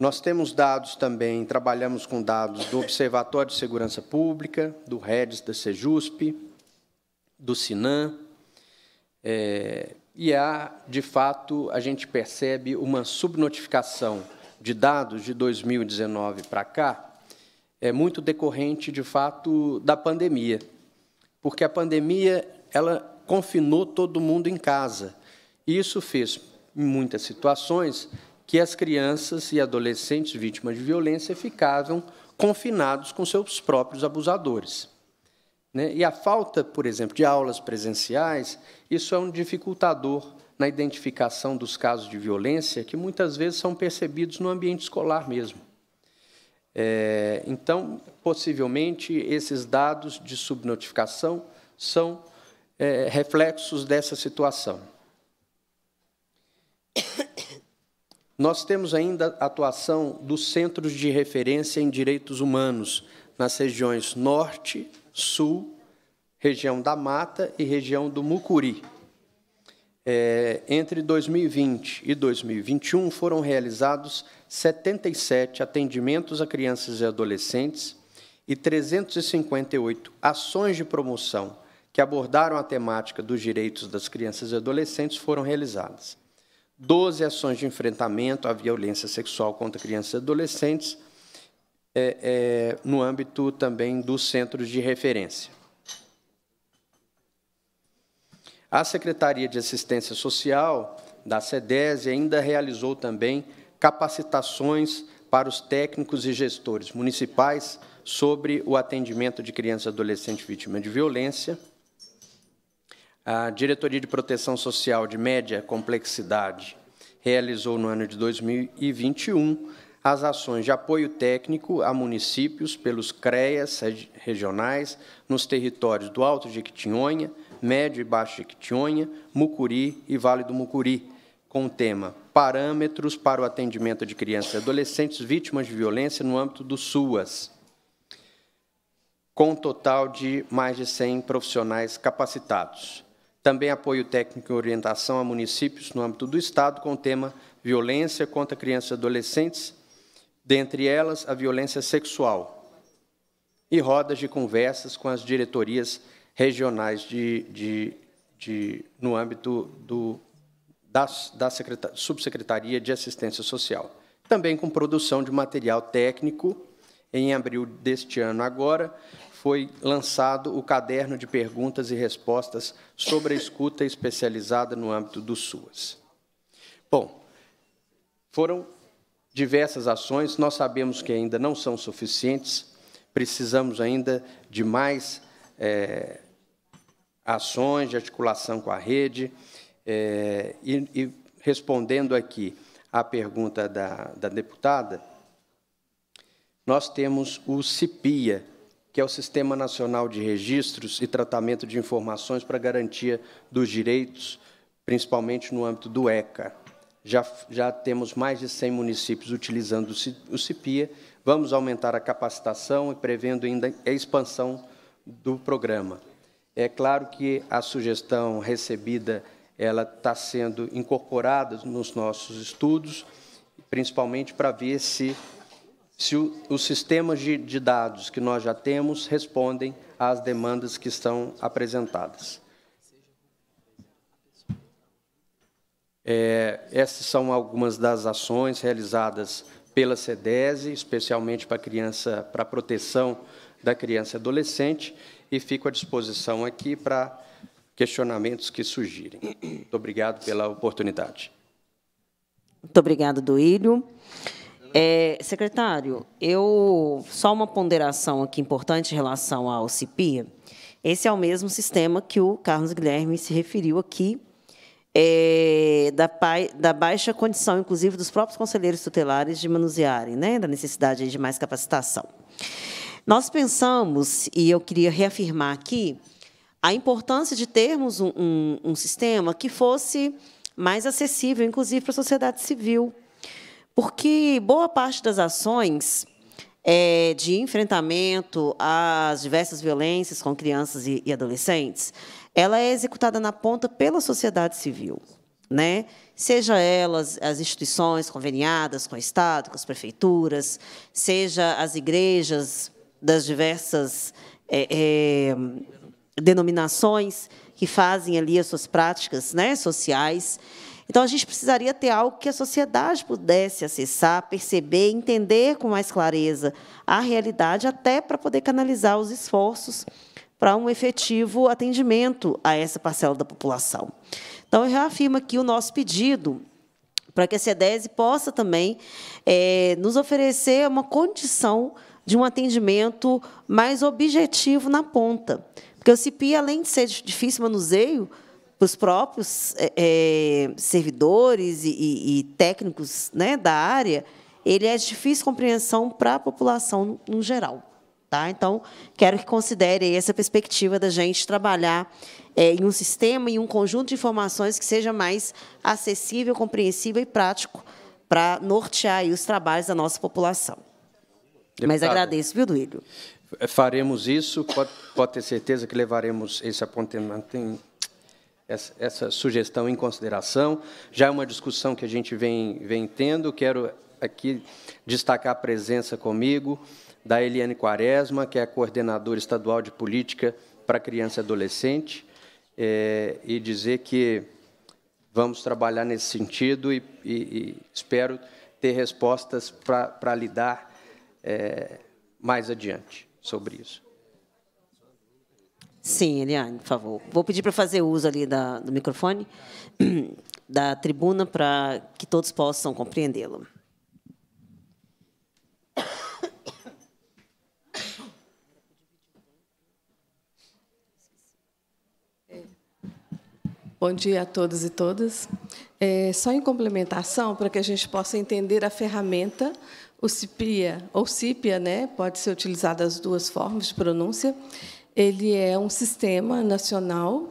nós temos dados também, trabalhamos com dados do Observatório de Segurança Pública, do REDS da Sejusp, do Sinam, é, e há, de fato, a gente percebe uma subnotificação de dados de 2019 para cá, é muito decorrente, de fato, da pandemia, porque a pandemia ela confinou todo mundo em casa. E isso fez, em muitas situações, que as crianças e adolescentes vítimas de violência ficavam confinados com seus próprios abusadores. Né? E a falta, por exemplo, de aulas presenciais, isso é um dificultador na identificação dos casos de violência que muitas vezes são percebidos no ambiente escolar mesmo. É, então, possivelmente, esses dados de subnotificação são é, reflexos dessa situação. Nós temos ainda a atuação dos centros de referência em direitos humanos nas regiões Norte, Sul, região da Mata e região do Mucuri. É, entre 2020 e 2021 foram realizados 77 atendimentos a crianças e adolescentes e 358 ações de promoção que abordaram a temática dos direitos das crianças e adolescentes foram realizadas. 12 ações de enfrentamento à violência sexual contra crianças e adolescentes, é, é, no âmbito também dos centros de referência. A Secretaria de Assistência Social da SEDESI ainda realizou também capacitações para os técnicos e gestores municipais sobre o atendimento de crianças e adolescentes vítimas de violência a Diretoria de Proteção Social de Média Complexidade realizou no ano de 2021 as ações de apoio técnico a municípios pelos CREAS regionais nos territórios do Alto Jequitinhonha, Médio e Baixo Jequitinhonha, Mucuri e Vale do Mucuri, com o tema Parâmetros para o atendimento de crianças e adolescentes vítimas de violência no âmbito do SUAS, com um total de mais de 100 profissionais capacitados. Também apoio técnico e orientação a municípios no âmbito do Estado com o tema violência contra crianças e adolescentes, dentre elas a violência sexual, e rodas de conversas com as diretorias regionais de, de, de no âmbito do, da, da Subsecretaria de Assistência Social. Também com produção de material técnico, em abril deste ano agora, foi lançado o caderno de perguntas e respostas sobre a escuta especializada no âmbito do SUAS. Bom, foram diversas ações, nós sabemos que ainda não são suficientes, precisamos ainda de mais é, ações de articulação com a rede. É, e, e, respondendo aqui à pergunta da, da deputada, nós temos o CIPIA, que é o Sistema Nacional de Registros e Tratamento de Informações para Garantia dos Direitos, principalmente no âmbito do ECA. Já, já temos mais de 100 municípios utilizando o CIPIA, vamos aumentar a capacitação e prevendo ainda a expansão do programa. É claro que a sugestão recebida ela está sendo incorporada nos nossos estudos, principalmente para ver se se o, os sistemas de, de dados que nós já temos respondem às demandas que estão apresentadas. É, essas são algumas das ações realizadas pela CDESE, especialmente para criança, para a proteção da criança e adolescente, e fico à disposição aqui para questionamentos que surgirem. Muito obrigado pela oportunidade. Muito obrigado, Duílio. É, secretário, eu só uma ponderação aqui importante em relação ao CIPIA. Esse é o mesmo sistema que o Carlos Guilherme se referiu aqui, é, da, pai, da, baixa condição, inclusive, dos próprios conselheiros tutelares de manusearem, né, da necessidade de mais capacitação. Nós pensamos, e eu queria reafirmar aqui, a importância de termos um, um, um sistema que fosse mais acessível, inclusive, para a sociedade civil, porque boa parte das ações é, de enfrentamento às diversas violências com crianças e, e adolescentes, ela é executada na ponta pela sociedade civil. Né? Seja elas as instituições conveniadas com o Estado, com as prefeituras, seja as igrejas das diversas é, é, denominações que fazem ali as suas práticas né, sociais. Então, a gente precisaria ter algo que a sociedade pudesse acessar, perceber, entender com mais clareza a realidade, até para poder canalizar os esforços para um efetivo atendimento a essa parcela da população. Então, eu reafirmo aqui o nosso pedido para que a CEDESI possa também é, nos oferecer uma condição de um atendimento mais objetivo na ponta. Porque o CIPI, além de ser difícil manuseio, para os próprios é, é, servidores e, e, e técnicos né, da área, ele é de difícil compreensão para a população no geral. Tá? Então, quero que considere essa perspectiva da gente trabalhar é, em um sistema, em um conjunto de informações que seja mais acessível, compreensível e prático para nortear os trabalhos da nossa população. Deputado, Mas agradeço, viu, Duílio? Faremos isso, pode, pode, ter certeza que levaremos esse apontamento essa, sugestão em consideração. Já é uma discussão que a gente vem, vem tendo. Quero aqui destacar a presença comigo da Eliane Quaresma, que é coordenadora estadual de política para criança e adolescente, é, e dizer que vamos trabalhar nesse sentido e, e, e espero ter respostas para lidar é, mais adiante sobre isso. Sim, Eliane, por favor. Vou pedir para fazer uso ali da, do microfone, *clears throat* da tribuna, para que todos possam compreendê-lo. Bom dia a todos e todas. É, só em complementação, para que a gente possa entender a ferramenta, o CIPIA, ou CIPIA, né, pode ser utilizado as duas formas de pronúncia, ele é um sistema nacional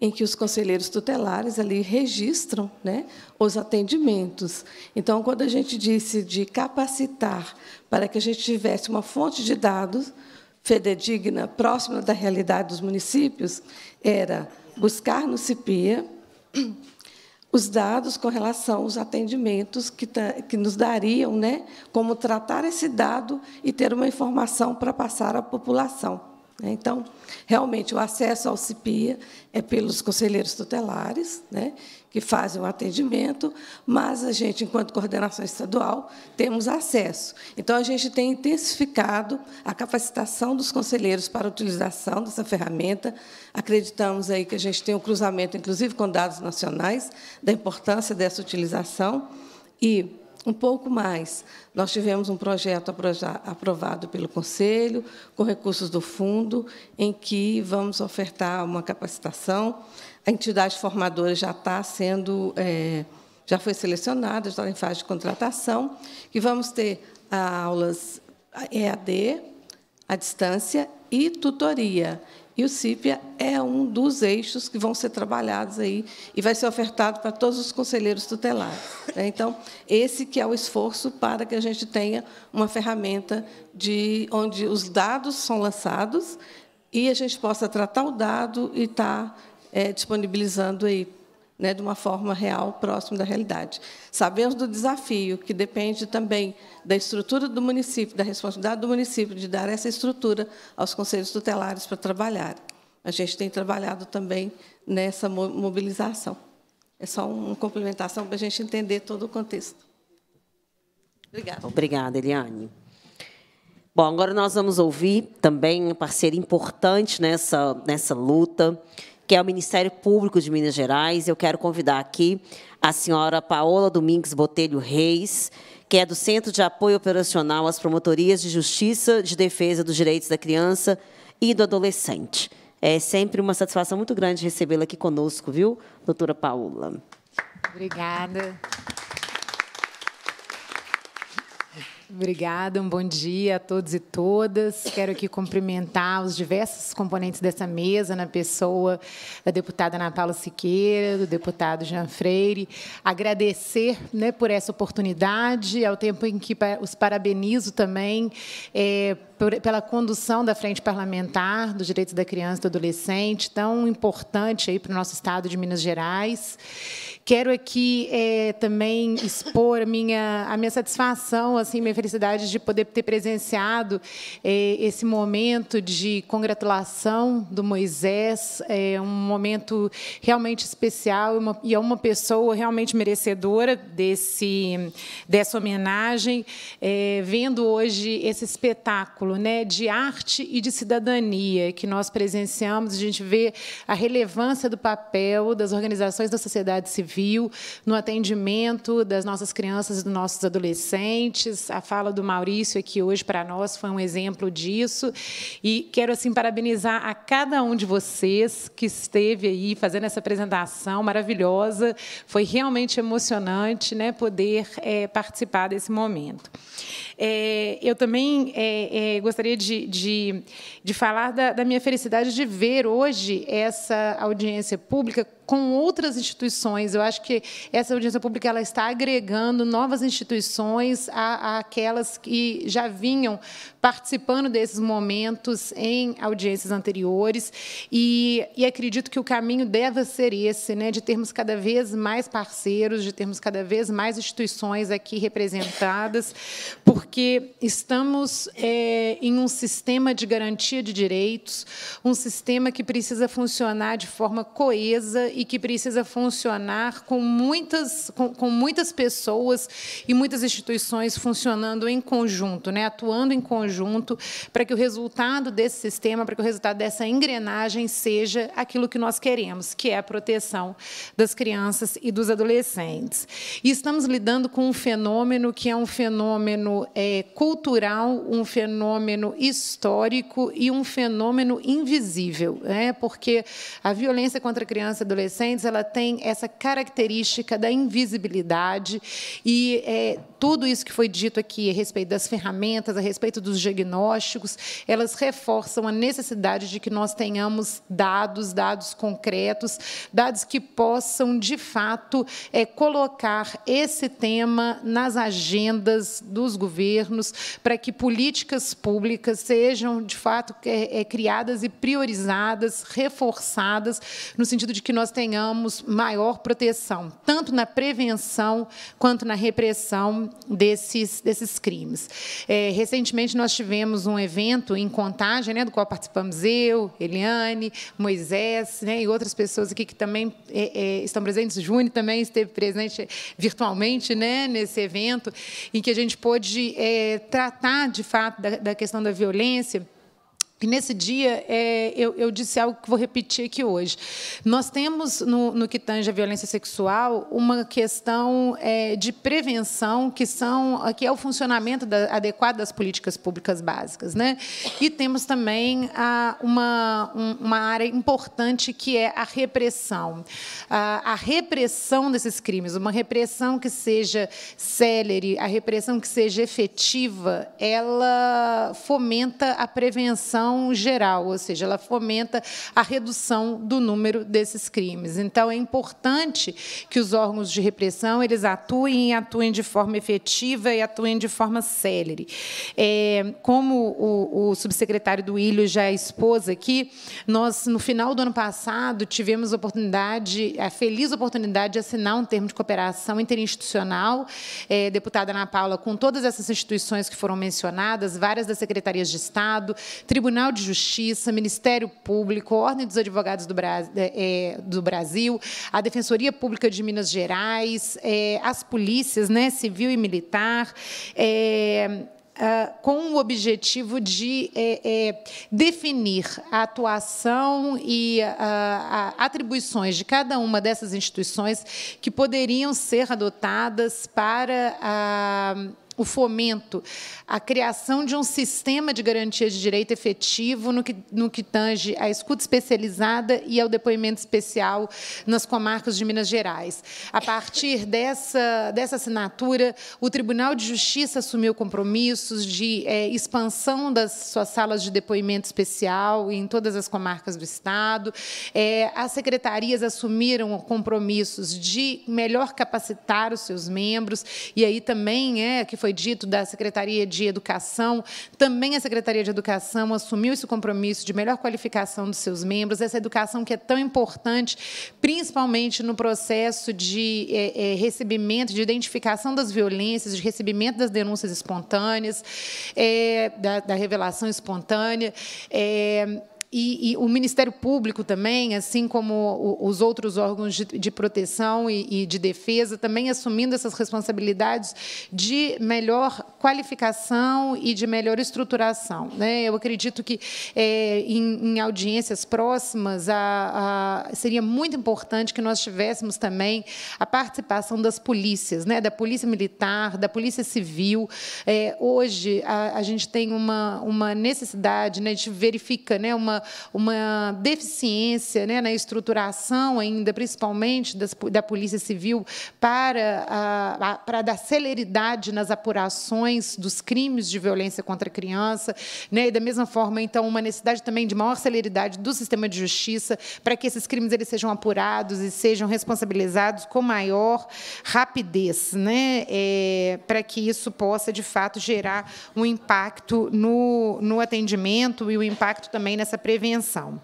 em que os conselheiros tutelares ali registram né, os atendimentos. Então, quando a gente disse de capacitar para que a gente tivesse uma fonte de dados fededigna, próxima da realidade dos municípios, era buscar no CIPIA os dados com relação aos atendimentos que, que nos dariam, né, como tratar esse dado e ter uma informação para passar à população. Né? Então, realmente, o acesso ao CIPIA é pelos conselheiros tutelares, né, que fazem o atendimento, mas a gente, enquanto coordenação estadual, temos acesso. Então, a gente tem intensificado a capacitação dos conselheiros para a utilização dessa ferramenta. Acreditamos aí que a gente tem um cruzamento, inclusive, com dados nacionais, da importância dessa utilização. E um pouco mais. Nós tivemos um projeto aprovado pelo Conselho, com recursos do fundo, em que vamos ofertar uma capacitação. A entidade formadora já está sendo, é, já foi selecionada, já está em fase de contratação, e vamos ter aulas EAD, à distância, e tutoria. E o CIPIA é um dos eixos que vão ser trabalhados aí e vai ser ofertado para todos os conselheiros tutelares. Né? Então, esse que é o esforço para que a gente tenha uma ferramenta de onde os dados são lançados e a gente possa tratar o dado e tá, estar eh, é, disponibilizando aí né, de uma forma real, próxima da realidade. Sabemos do desafio, que depende também da estrutura do município, da responsabilidade do município de dar essa estrutura aos conselhos tutelares para trabalhar. A gente tem trabalhado também nessa mobilização. É só uma complementação para a gente entender todo o contexto. Obrigada. Obrigada, Eliane. Bom, agora nós vamos ouvir também um parceiro importante nessa, nessa luta, que é o Ministério Público de Minas Gerais. Eu quero convidar aqui a senhora Paola Domingues Botelho Reis, que é do Centro de Apoio Operacional às Promotorias de Justiça de Defesa dos Direitos da Criança e do Adolescente. É sempre uma satisfação muito grande recebê-la aqui conosco, viu, doutora Paola? Obrigada. Obrigada, um bom dia a todos e todas. Quero aqui cumprimentar os diversos componentes dessa mesa, na pessoa da deputada Ana Paula Siqueira, do deputado Jean Freire. Agradecer né, por essa oportunidade, ao tempo em que os parabenizo também é, pela condução da Frente Parlamentar dos Direitos da Criança e do Adolescente, tão importante aí para o nosso estado de Minas Gerais. Quero aqui é, também expor a minha, a minha satisfação, assim, minha felicidade de poder ter presenciado é, esse momento de congratulação do Moisés, é um momento realmente especial uma, e é uma pessoa realmente merecedora desse, dessa homenagem, é, vendo hoje esse espetáculo né, de arte e de cidadania que nós presenciamos, a gente vê a relevância do papel das organizações da sociedade civil no atendimento das nossas crianças e dos nossos adolescentes. A fala do Maurício aqui hoje para nós foi um exemplo disso. E quero assim parabenizar a cada um de vocês que esteve aí fazendo essa apresentação maravilhosa. Foi realmente emocionante né, poder é, participar desse momento. É, eu também é, é, gostaria de, de, de falar da, da minha felicidade de ver hoje essa audiência pública com outras instituições. Eu acho que essa audiência pública ela está agregando novas instituições àquelas que já vinham participando desses momentos em audiências anteriores. E, e acredito que o caminho deve ser esse, né, de termos cada vez mais parceiros, de termos cada vez mais instituições aqui representadas, porque estamos é, em um sistema de garantia de direitos, um sistema que precisa funcionar de forma coesa e que precisa funcionar com muitas, com, com muitas pessoas e muitas instituições funcionando em conjunto, né, atuando em conjunto, para que o resultado desse sistema, para que o resultado dessa engrenagem seja aquilo que nós queremos, que é a proteção das crianças e dos adolescentes. E estamos lidando com um fenômeno que é um fenômeno é, cultural, um fenômeno histórico e um fenômeno invisível, né, porque a violência contra a criança e adolescente adolescentes, ela tem essa característica da invisibilidade e é, tudo isso que foi dito aqui a respeito das ferramentas, a respeito dos diagnósticos, elas reforçam a necessidade de que nós tenhamos dados, dados concretos, dados que possam, de fato, é, colocar esse tema nas agendas dos governos para que políticas públicas sejam, de fato, é, é, criadas e priorizadas, reforçadas, no sentido de que nós tenhamos maior proteção, tanto na prevenção quanto na repressão desses, desses crimes. É, recentemente, nós tivemos um evento em Contagem, né, do qual participamos eu, Eliane, Moisés né, e outras pessoas aqui que também é, é, estão presentes. Júnior também esteve presente virtualmente né, nesse evento, em que a gente pôde é, tratar, de fato, da, da questão da violência e nesse dia, é, eu, eu, disse algo que vou repetir aqui hoje. Nós temos, no, no que tange a violência sexual, uma questão é, de prevenção, que, são, que é o funcionamento da, adequado das políticas públicas básicas. Né? E temos também a, uma, um, uma área importante, que é a repressão. A, a repressão desses crimes, uma repressão que seja célere, a repressão que seja efetiva, ela fomenta a prevenção geral, ou seja, ela fomenta a redução do número desses crimes. Então, é importante que os órgãos de repressão eles atuem, atuem de forma efetiva e atuem de forma célere. É, como o, o subsecretário do Ilho já expôs aqui, nós, no final do ano passado, tivemos a oportunidade, a feliz oportunidade de assinar um termo de cooperação interinstitucional, é, deputada Ana Paula, com todas essas instituições que foram mencionadas, várias das secretarias de Estado, tribunais Tribunal de Justiça, Ministério Público, Ordem dos Advogados do, Bra é, eh, eh, do Brasil, a Defensoria Pública de Minas Gerais, é, as polícias, né, civil e militar. É, com o objetivo de é, é, definir a atuação e ah, a, a, atribuições de cada uma dessas instituições que poderiam ser adotadas para a ah, o fomento, a criação de um sistema de garantia de direito efetivo no que, no que tange à escuta especializada e ao depoimento especial nas comarcas de Minas Gerais. A partir dessa, dessa assinatura, o Tribunal de Justiça assumiu compromissos de é, expansão das suas salas de depoimento especial em todas as comarcas do Estado. É, as secretarias assumiram compromissos de melhor capacitar os seus membros, e aí também é que foi foi dito, da Secretaria de Educação. Também a Secretaria de Educação assumiu esse compromisso de melhor qualificação dos seus membros, essa educação que é tão importante, principalmente no processo de é, é, recebimento, de identificação das violências, de recebimento das denúncias espontâneas, é, da, da, revelação espontânea. E, e, o Ministério Público também, assim como os outros órgãos de, de proteção e, e, de defesa, também assumindo essas responsabilidades de melhor qualificação e de melhor estruturação. Né? Eu acredito que é, em, em, audiências próximas a, a, seria muito importante que nós tivéssemos também a participação das polícias, né? da polícia militar, da polícia civil. É, hoje a, a, gente tem uma, uma necessidade, né? a gente verifica né? uma uma, deficiência né, na estruturação ainda, principalmente das, da Polícia Civil, para, a, a, para dar celeridade nas apurações dos crimes de violência contra a criança, né, e da mesma forma, então, uma necessidade também de maior celeridade do sistema de justiça para que esses crimes eles sejam apurados e sejam responsabilizados com maior rapidez, né, é, para que isso possa, de fato, gerar um impacto no, no atendimento e o um impacto também nessa prevenção prevenção.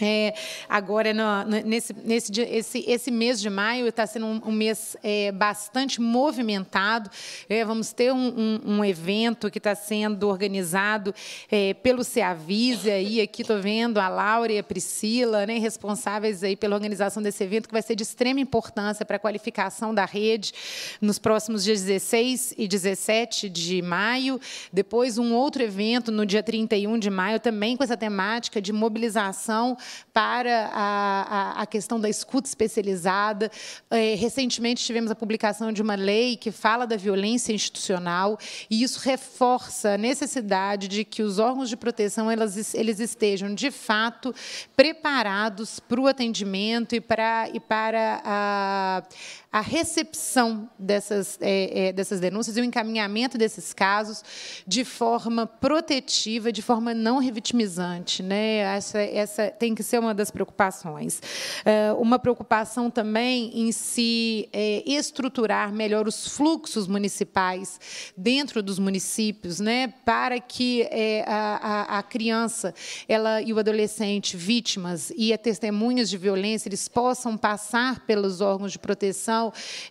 É, agora, no, nesse, nesse dia, esse, esse mês de maio está sendo um, um mês é, bastante movimentado. É, vamos ter um, um, um evento que está sendo organizado é, pelo Ceavisa, e aqui estou vendo a Laura e a Priscila, né, responsáveis aí pela organização desse evento, que vai ser de extrema importância para a qualificação da rede nos próximos dias 16 e 17 de maio. Depois, um outro evento no dia 31 de maio, também com essa temática de mobilização para a, a, a questão da escuta especializada. É, recentemente tivemos a publicação de uma lei que fala da violência institucional e isso reforça a necessidade de que os órgãos de proteção elas, eles estejam de fato preparados para o atendimento e para, e para a a recepção dessas, é, é, dessas denúncias e o encaminhamento desses casos de forma protetiva, de forma não revitimizante. Né? Essa, essa tem que ser uma das preocupações. É, uma preocupação também em se é, estruturar melhor os fluxos municipais dentro dos municípios, né? para que é, a, a, criança ela, e o adolescente vítimas e testemunhas de violência eles possam passar pelos órgãos de proteção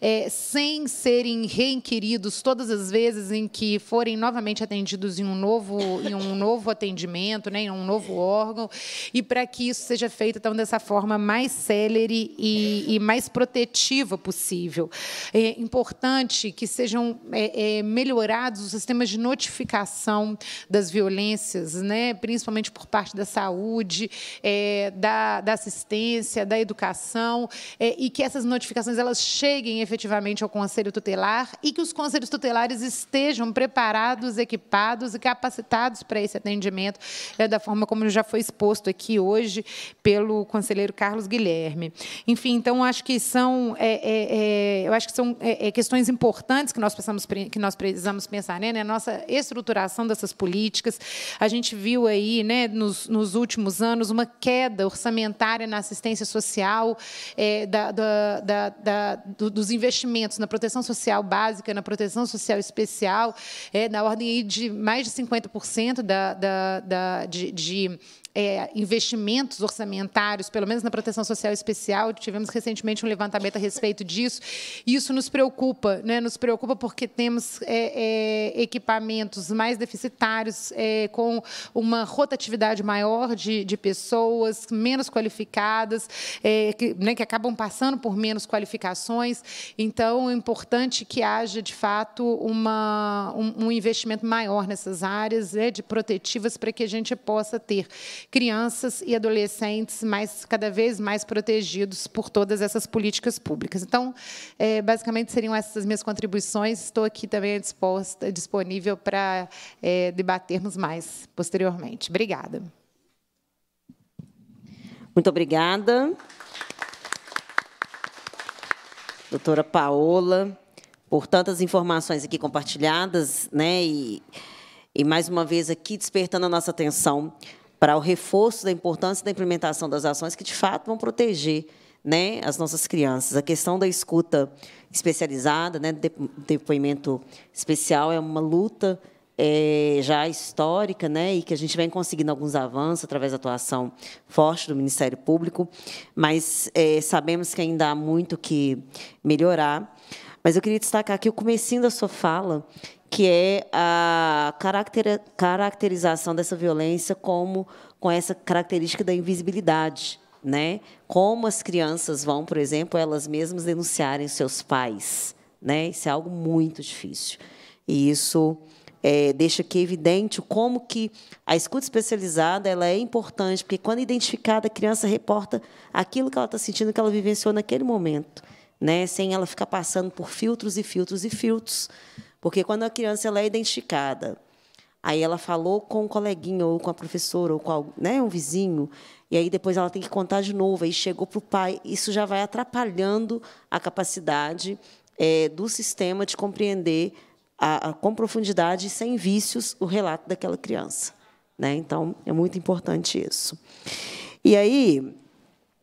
é, sem serem reinquiridos todas as vezes em que forem novamente atendidos em um novo, em um novo atendimento, né, em um novo órgão, e para que isso seja feito então dessa forma mais célere e, e mais protetiva possível. É importante que sejam é, é, melhorados os sistemas de notificação das violências, né, principalmente por parte da saúde, é, da, da assistência, da educação, é, e que essas notificações elas cheguem efetivamente ao conselho tutelar e que os conselhos tutelares estejam preparados, equipados e capacitados para esse atendimento, é da forma como já foi exposto aqui hoje pelo conselheiro Carlos Guilherme. Enfim, então acho que são, é, é, é eu acho que são é, questões importantes que nós precisamos que nós precisamos pensar, né, na nossa estruturação dessas políticas. A gente viu aí, né, nos, nos últimos anos uma queda orçamentária na assistência social é, da, da, da, do, dos investimentos na proteção social básica, na proteção social especial, é, na ordem de mais de 50% da, da, da, de, de é, investimentos orçamentários, pelo menos na proteção social especial, tivemos recentemente um levantamento a respeito disso. Isso nos preocupa, né? nos preocupa porque temos é, é, equipamentos mais deficitários, é, com uma rotatividade maior de, de pessoas menos qualificadas, é, que, né, que acabam passando por menos qualificações. Então, é importante que haja, de fato, uma, um, um investimento maior nessas áreas né, de protetivas para que a gente possa ter crianças e adolescentes mais cada vez mais protegidos por todas essas políticas públicas. Então, é, basicamente seriam essas minhas contribuições. Estou aqui também disposta, disponível para é, debatermos mais posteriormente. Obrigada. Muito obrigada. Doutora Paola, por tantas informações aqui compartilhadas, né? E, e mais uma vez aqui despertando a nossa atenção para o reforço da importância da implementação das ações que, de fato, vão proteger né, as nossas crianças. A questão da escuta especializada, né, depoimento especial, é uma luta é, já histórica, né, e que a gente vem conseguindo alguns avanços através da atuação forte do Ministério Público, mas é, sabemos que ainda há muito que melhorar. Mas eu queria destacar aqui o comecinho da sua fala, que é a caracter, caracterização dessa violência como com essa característica da invisibilidade, né? Como as crianças vão, por exemplo, elas mesmas denunciarem seus pais, né? Isso é algo muito difícil. E isso é, deixa aqui evidente como que a escuta especializada ela é importante, porque quando identificada, a criança reporta aquilo que ela está sentindo, que ela vivenciou naquele momento, né? sem ela ficar passando por filtros e filtros e filtros, porque quando a criança ela é identificada, aí ela falou com um coleguinha, ou com a professora, ou com né, um vizinho, e aí depois ela tem que contar de novo, aí chegou para o pai, isso já vai atrapalhando a capacidade é, do sistema de compreender a, a, com profundidade e sem vícios o relato daquela criança. Né? Então, é muito importante isso. E aí,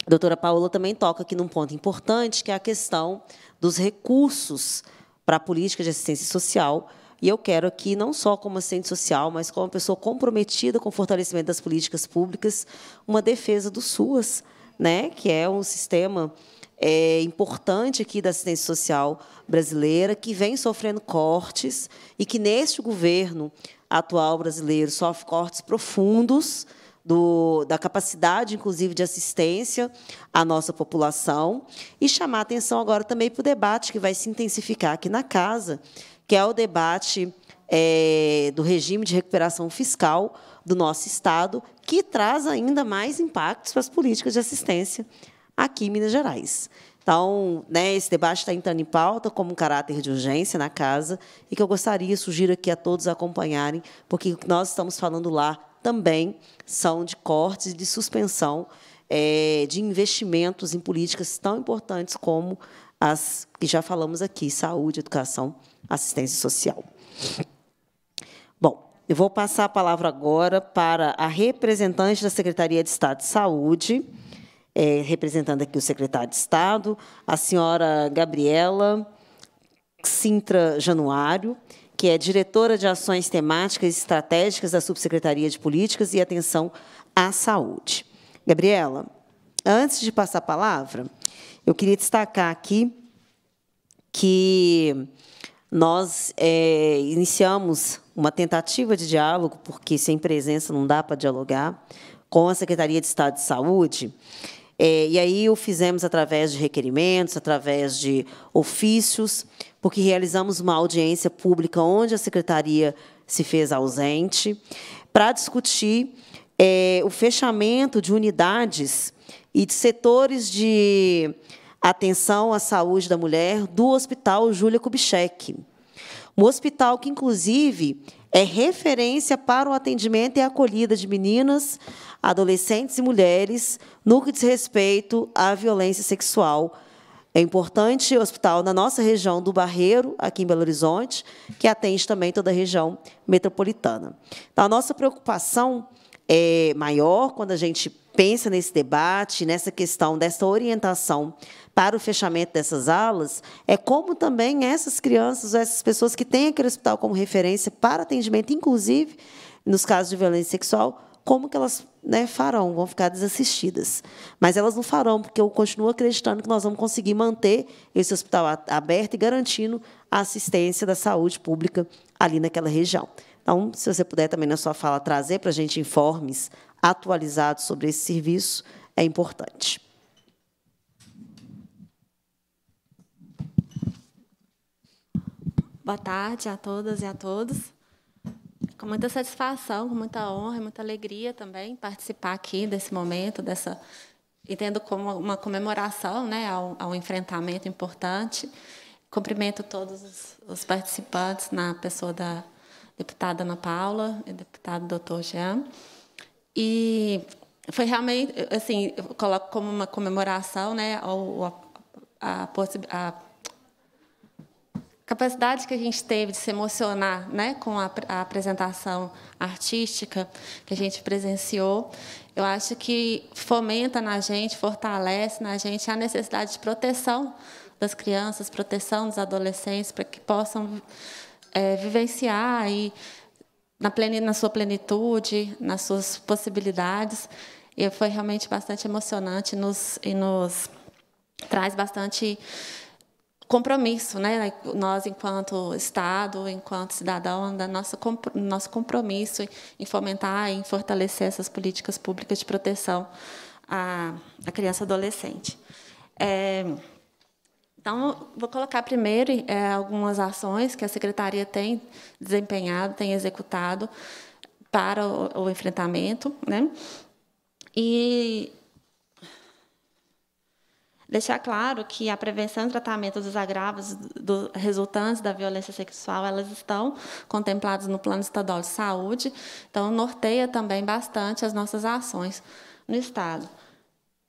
a doutora Paula também toca aqui num ponto importante, que é a questão dos recursos para a política de assistência social. E eu quero aqui, não só como assistente social, mas como uma pessoa comprometida com o fortalecimento das políticas públicas, uma defesa do SUAS, né, que é um sistema é, importante aqui da assistência social brasileira, que vem sofrendo cortes e que, neste governo atual brasileiro, sofre cortes profundos do, da capacidade, inclusive, de assistência à nossa população, e chamar atenção agora também para o debate que vai se intensificar aqui na Casa, que é o debate é, do regime de recuperação fiscal do nosso Estado, que traz ainda mais impactos para as políticas de assistência aqui em Minas Gerais. Então, né, esse debate está entrando em pauta como um caráter de urgência na casa e que eu gostaria, sugiro aqui a todos acompanharem, porque o que nós estamos falando lá também são de cortes e de suspensão é, de investimentos em políticas tão importantes como as que já falamos aqui, saúde, educação, assistência social. Bom, eu vou passar a palavra agora para a representante da Secretaria de Estado de Saúde, é, representando aqui o secretário de Estado, a senhora Gabriela Sintra Januário, que é diretora de Ações Temáticas e Estratégicas da Subsecretaria de Políticas e Atenção à Saúde. Gabriela, antes de passar a palavra, eu queria destacar aqui que nós é, iniciamos uma tentativa de diálogo, porque sem presença não dá para dialogar, com a Secretaria de Estado de Saúde. É, e aí o fizemos através de requerimentos, através de ofícios, porque realizamos uma audiência pública onde a secretaria se fez ausente, para discutir é, o fechamento de unidades e de setores de atenção à saúde da mulher do Hospital Júlia Kubitschek. Um hospital que, inclusive, é referência para o atendimento e acolhida de meninas, adolescentes e mulheres no que diz respeito à violência sexual é importante o hospital na nossa região do Barreiro, aqui em Belo Horizonte, que atende também toda a região metropolitana. Então, a nossa preocupação é maior quando a gente pensa nesse debate, nessa questão dessa orientação para o fechamento dessas alas, é como também essas crianças, essas pessoas que têm aquele hospital como referência para atendimento, inclusive nos casos de violência sexual, como que elas né, farão, vão ficar desassistidas. Mas elas não farão, porque eu continuo acreditando que nós vamos conseguir manter esse hospital aberto e garantindo a assistência da saúde pública ali naquela região. Então, se você puder também na sua fala trazer para a gente informes atualizados sobre esse serviço, é importante. Boa tarde a todas e a todos com muita satisfação, com muita honra, muita alegria também participar aqui desse momento, dessa entendo como uma comemoração, né, ao, ao enfrentamento importante. Cumprimento todos os, os, participantes na pessoa da deputada Ana Paula e deputado Dr. Jean. E foi realmente assim, eu coloco como uma comemoração, né, ao, a, a, a capacidade que a gente teve de se emocionar né, com a, a, apresentação artística que a gente presenciou, eu acho que fomenta na gente, fortalece na gente a necessidade de proteção das crianças, proteção dos adolescentes, para que possam é, vivenciar e, na, plen, na sua plenitude, nas suas possibilidades. E foi realmente bastante emocionante nos, e nos traz bastante compromisso, né? Nós, enquanto Estado, enquanto cidadão, é da nossa nosso compromisso em fomentar e em fortalecer essas políticas públicas de proteção à, à criança e adolescente. É, então, vou colocar primeiro é, algumas ações que a Secretaria tem desempenhado, tem executado para o, o enfrentamento, né? E deixar claro que a prevenção e tratamento dos agravos do, resultantes da violência sexual, elas estão contempladas no Plano Estadual de Saúde, então norteia também bastante as nossas ações no Estado.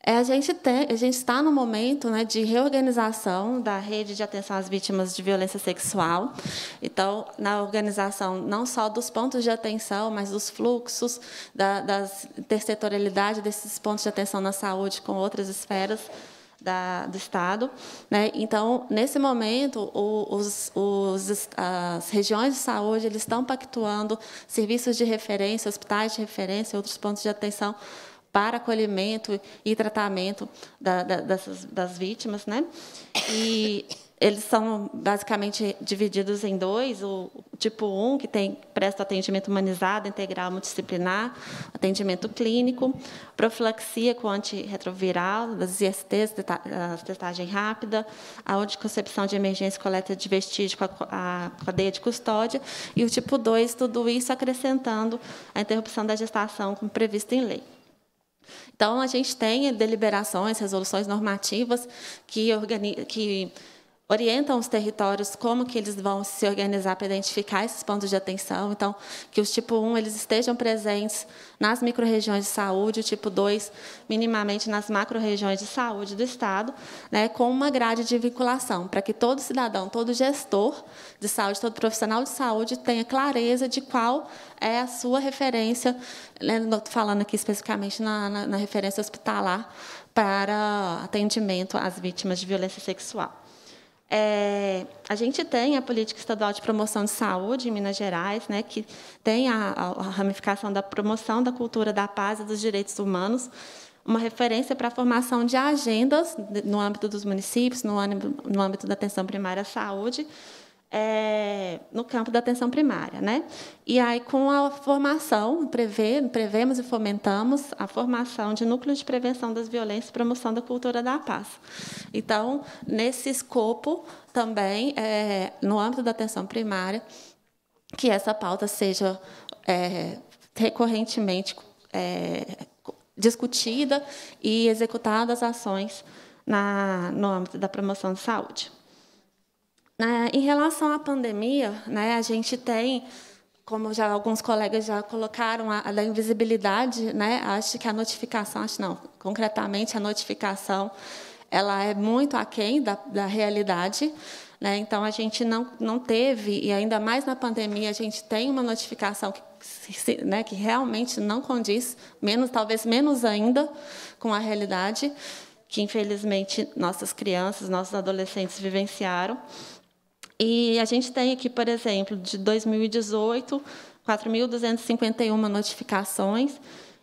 É, a, gente tem, a gente está no momento né, de reorganização da rede de atenção às vítimas de violência sexual. Então, na organização não só dos pontos de atenção, mas dos fluxos, da, da intersetorialidade desses pontos de atenção na saúde com outras esferas da, do Estado. Né? Então, nesse momento, os, os, as regiões de saúde eles estão pactuando serviços de referência, hospitais de referência, outros pontos de atenção para acolhimento e tratamento da, da, dessas, das vítimas. Né? E eles são basicamente divididos em dois: o tipo 1, que tem, presta atendimento humanizado, integral, multidisciplinar, atendimento clínico, profilaxia com antirretroviral, das ISTs, a testagem rápida, a anticoncepção de emergência, coleta de vestígio com a, a cadeia de custódia, e o tipo 2, tudo isso acrescentando a interrupção da gestação como previsto em lei. Então, a gente tem deliberações, resoluções normativas que, organizam que orientam os territórios como que eles vão se organizar para identificar esses pontos de atenção. Então, que os tipo 1 eles estejam presentes nas microrregiões de saúde, o tipo 2 minimamente nas macro-regiões de saúde do estado, né, com uma grade de vinculação, para que todo cidadão, todo gestor de saúde, todo profissional de saúde tenha clareza de qual é a sua referência, né, falando aqui especificamente na, na, na referência hospitalar para atendimento às vítimas de violência sexual. É, a gente tem a política estadual de promoção de saúde em Minas Gerais, né, que tem a, a ramificação da promoção da cultura da paz e dos direitos humanos, uma referência para a formação de agendas no âmbito dos municípios, no âmbito, no âmbito da atenção primária à saúde, é, no campo da atenção primária. Né? E aí, com a formação, prevê, prevemos e fomentamos a formação de núcleos de prevenção das violências e promoção da cultura da paz. Então, nesse escopo, também, é, no âmbito da atenção primária, que essa pauta seja é, recorrentemente é, discutida e executada as ações na, no âmbito da promoção de saúde. É, em relação à pandemia, né, a gente tem, como já alguns colegas já colocaram, a, a da invisibilidade, né, acho que a notificação, acho não, concretamente a notificação, ela é muito aquém da, da realidade. Né, então, a gente não, não teve, e ainda mais na pandemia, a gente tem uma notificação que né, que realmente não condiz, menos talvez menos ainda com a realidade que infelizmente nossas crianças, nossos adolescentes vivenciaram. E a gente tem aqui, por exemplo, de 2018, 4.251 notificações,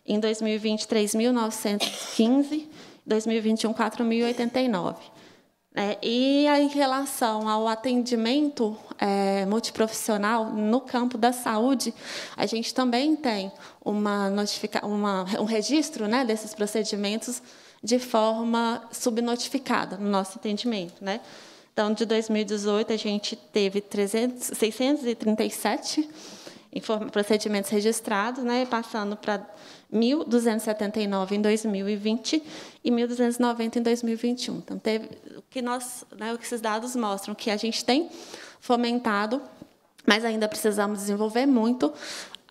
em 2020, 3.915, 2021, 4.089. É, e em relação ao atendimento é, multiprofissional no campo da saúde, a gente também tem uma uma, um registro né, desses procedimentos de forma subnotificada, no nosso entendimento. Né? Então, de 2018, a gente teve 300, 637 procedimentos registrados, né, passando para 1.279 em 2020 e 1.290 em 2021. Então, teve, o que nós, né, o que esses dados mostram que a gente tem fomentado, mas ainda precisamos desenvolver muito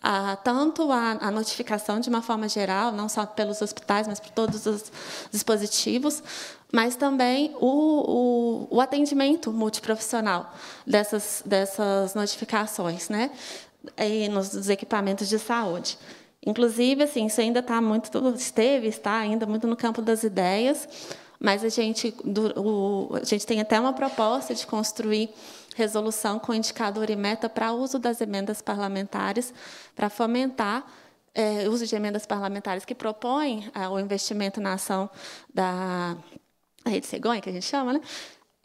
ah, tanto a, a, notificação de uma forma geral, não só pelos hospitais, mas por todos os dispositivos, mas também o, o, o atendimento multiprofissional dessas, dessas notificações, né? E nos equipamentos de saúde. Inclusive, assim, isso ainda está muito, esteve, está ainda muito no campo das ideias, mas a gente, o, a gente tem até uma proposta de construir resolução com indicador e meta para uso das emendas parlamentares, para fomentar é, uso de emendas parlamentares que propõem é, o investimento na ação da a rede cegonha, é que a gente chama, né?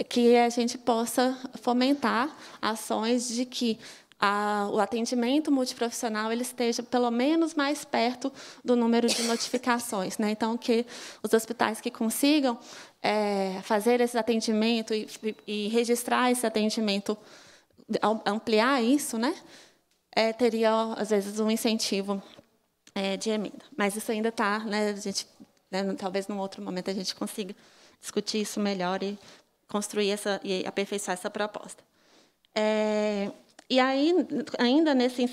que a gente possa fomentar ações de que a, o atendimento multiprofissional ele esteja pelo menos mais perto do número de notificações. Né? Então, que os hospitais que consigam é, fazer esse atendimento e, e, registrar esse atendimento, ampliar isso, né? É, teria, às vezes, um incentivo é, de emenda. Mas isso ainda está, né? a gente, né, talvez num outro momento a gente consiga discutir isso melhor e construir essa e aperfeiçoar essa proposta. É, e aí, ainda nesse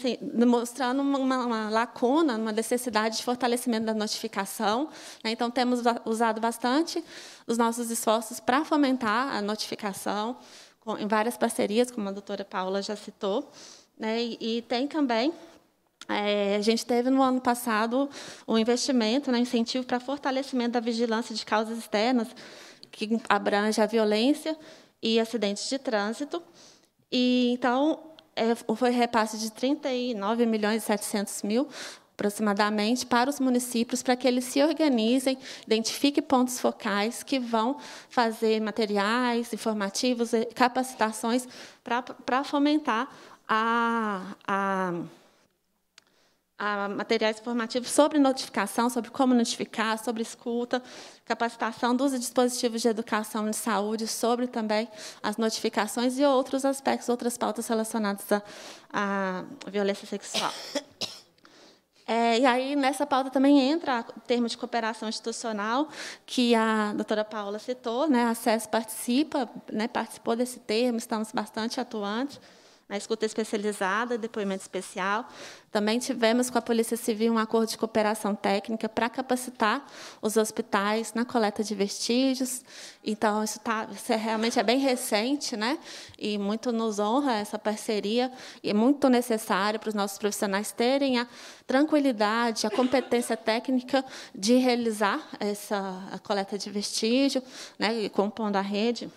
mostrando uma, uma, lacuna, uma necessidade de fortalecimento da notificação. Né? Então, temos usado bastante os nossos esforços para fomentar a notificação com, em várias parcerias, como a doutora Paula já citou. Né? E, e tem também é, a gente teve no ano passado um investimento, né, incentivo para fortalecimento da vigilância de causas externas, que abrange a violência e acidentes de trânsito. E então é, foi repasse de 39 milhões e 700 mil aproximadamente para os municípios para que eles se organizem, identifiquem pontos focais que vão fazer materiais informativos, capacitações para, para fomentar a, a a materiais informativos sobre notificação, sobre como notificar, sobre escuta, capacitação dos dispositivos de educação e de saúde, sobre também as notificações e outros aspectos, outras pautas relacionadas à, à violência sexual. É, e aí, nessa pauta também entra o termo de cooperação institucional, que a doutora Paula citou, né? a SES participa, né? participou desse termo, estamos bastante atuantes. Na escuta especializada, depoimento especial. Também tivemos com a Polícia Civil um acordo de cooperação técnica para capacitar os hospitais na coleta de vestígios. Então, isso, tá, isso é realmente é bem recente, né? e muito nos honra essa parceria, e é muito necessário para os nossos profissionais terem a tranquilidade, a competência técnica de realizar essa coleta de vestígio, né? compondo a rede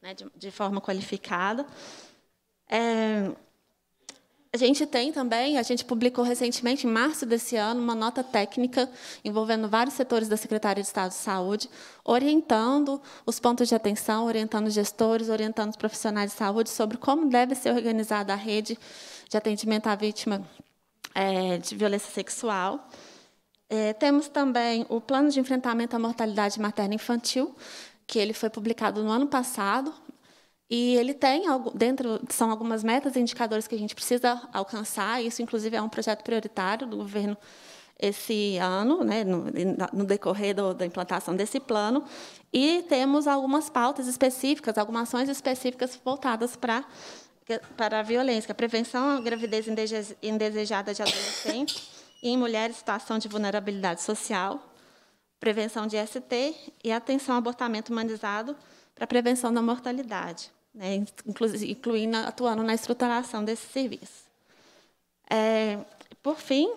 né? de, de forma qualificada. É, a gente tem também, a gente publicou recentemente, em março desse ano, uma nota técnica envolvendo vários setores da Secretaria de Estado de Saúde, orientando os pontos de atenção, orientando os gestores, orientando os profissionais de saúde sobre como deve ser organizada a rede de atendimento à vítima é, de violência sexual. É, temos também o Plano de Enfrentamento à Mortalidade Materna Infantil, que ele foi publicado no ano passado, e ele tem, dentro, são algumas metas e indicadores que a gente precisa alcançar, isso, inclusive, é um projeto prioritário do governo esse ano, né, no, no, decorrer do, da implantação desse plano, e temos algumas pautas específicas, algumas ações específicas voltadas para para a violência, é a prevenção à gravidez indesejada de adolescentes e em mulheres em situação de vulnerabilidade social, prevenção de ST e atenção ao abortamento humanizado para prevenção da mortalidade né, incluindo atuando na estruturação desse serviço. É, por fim,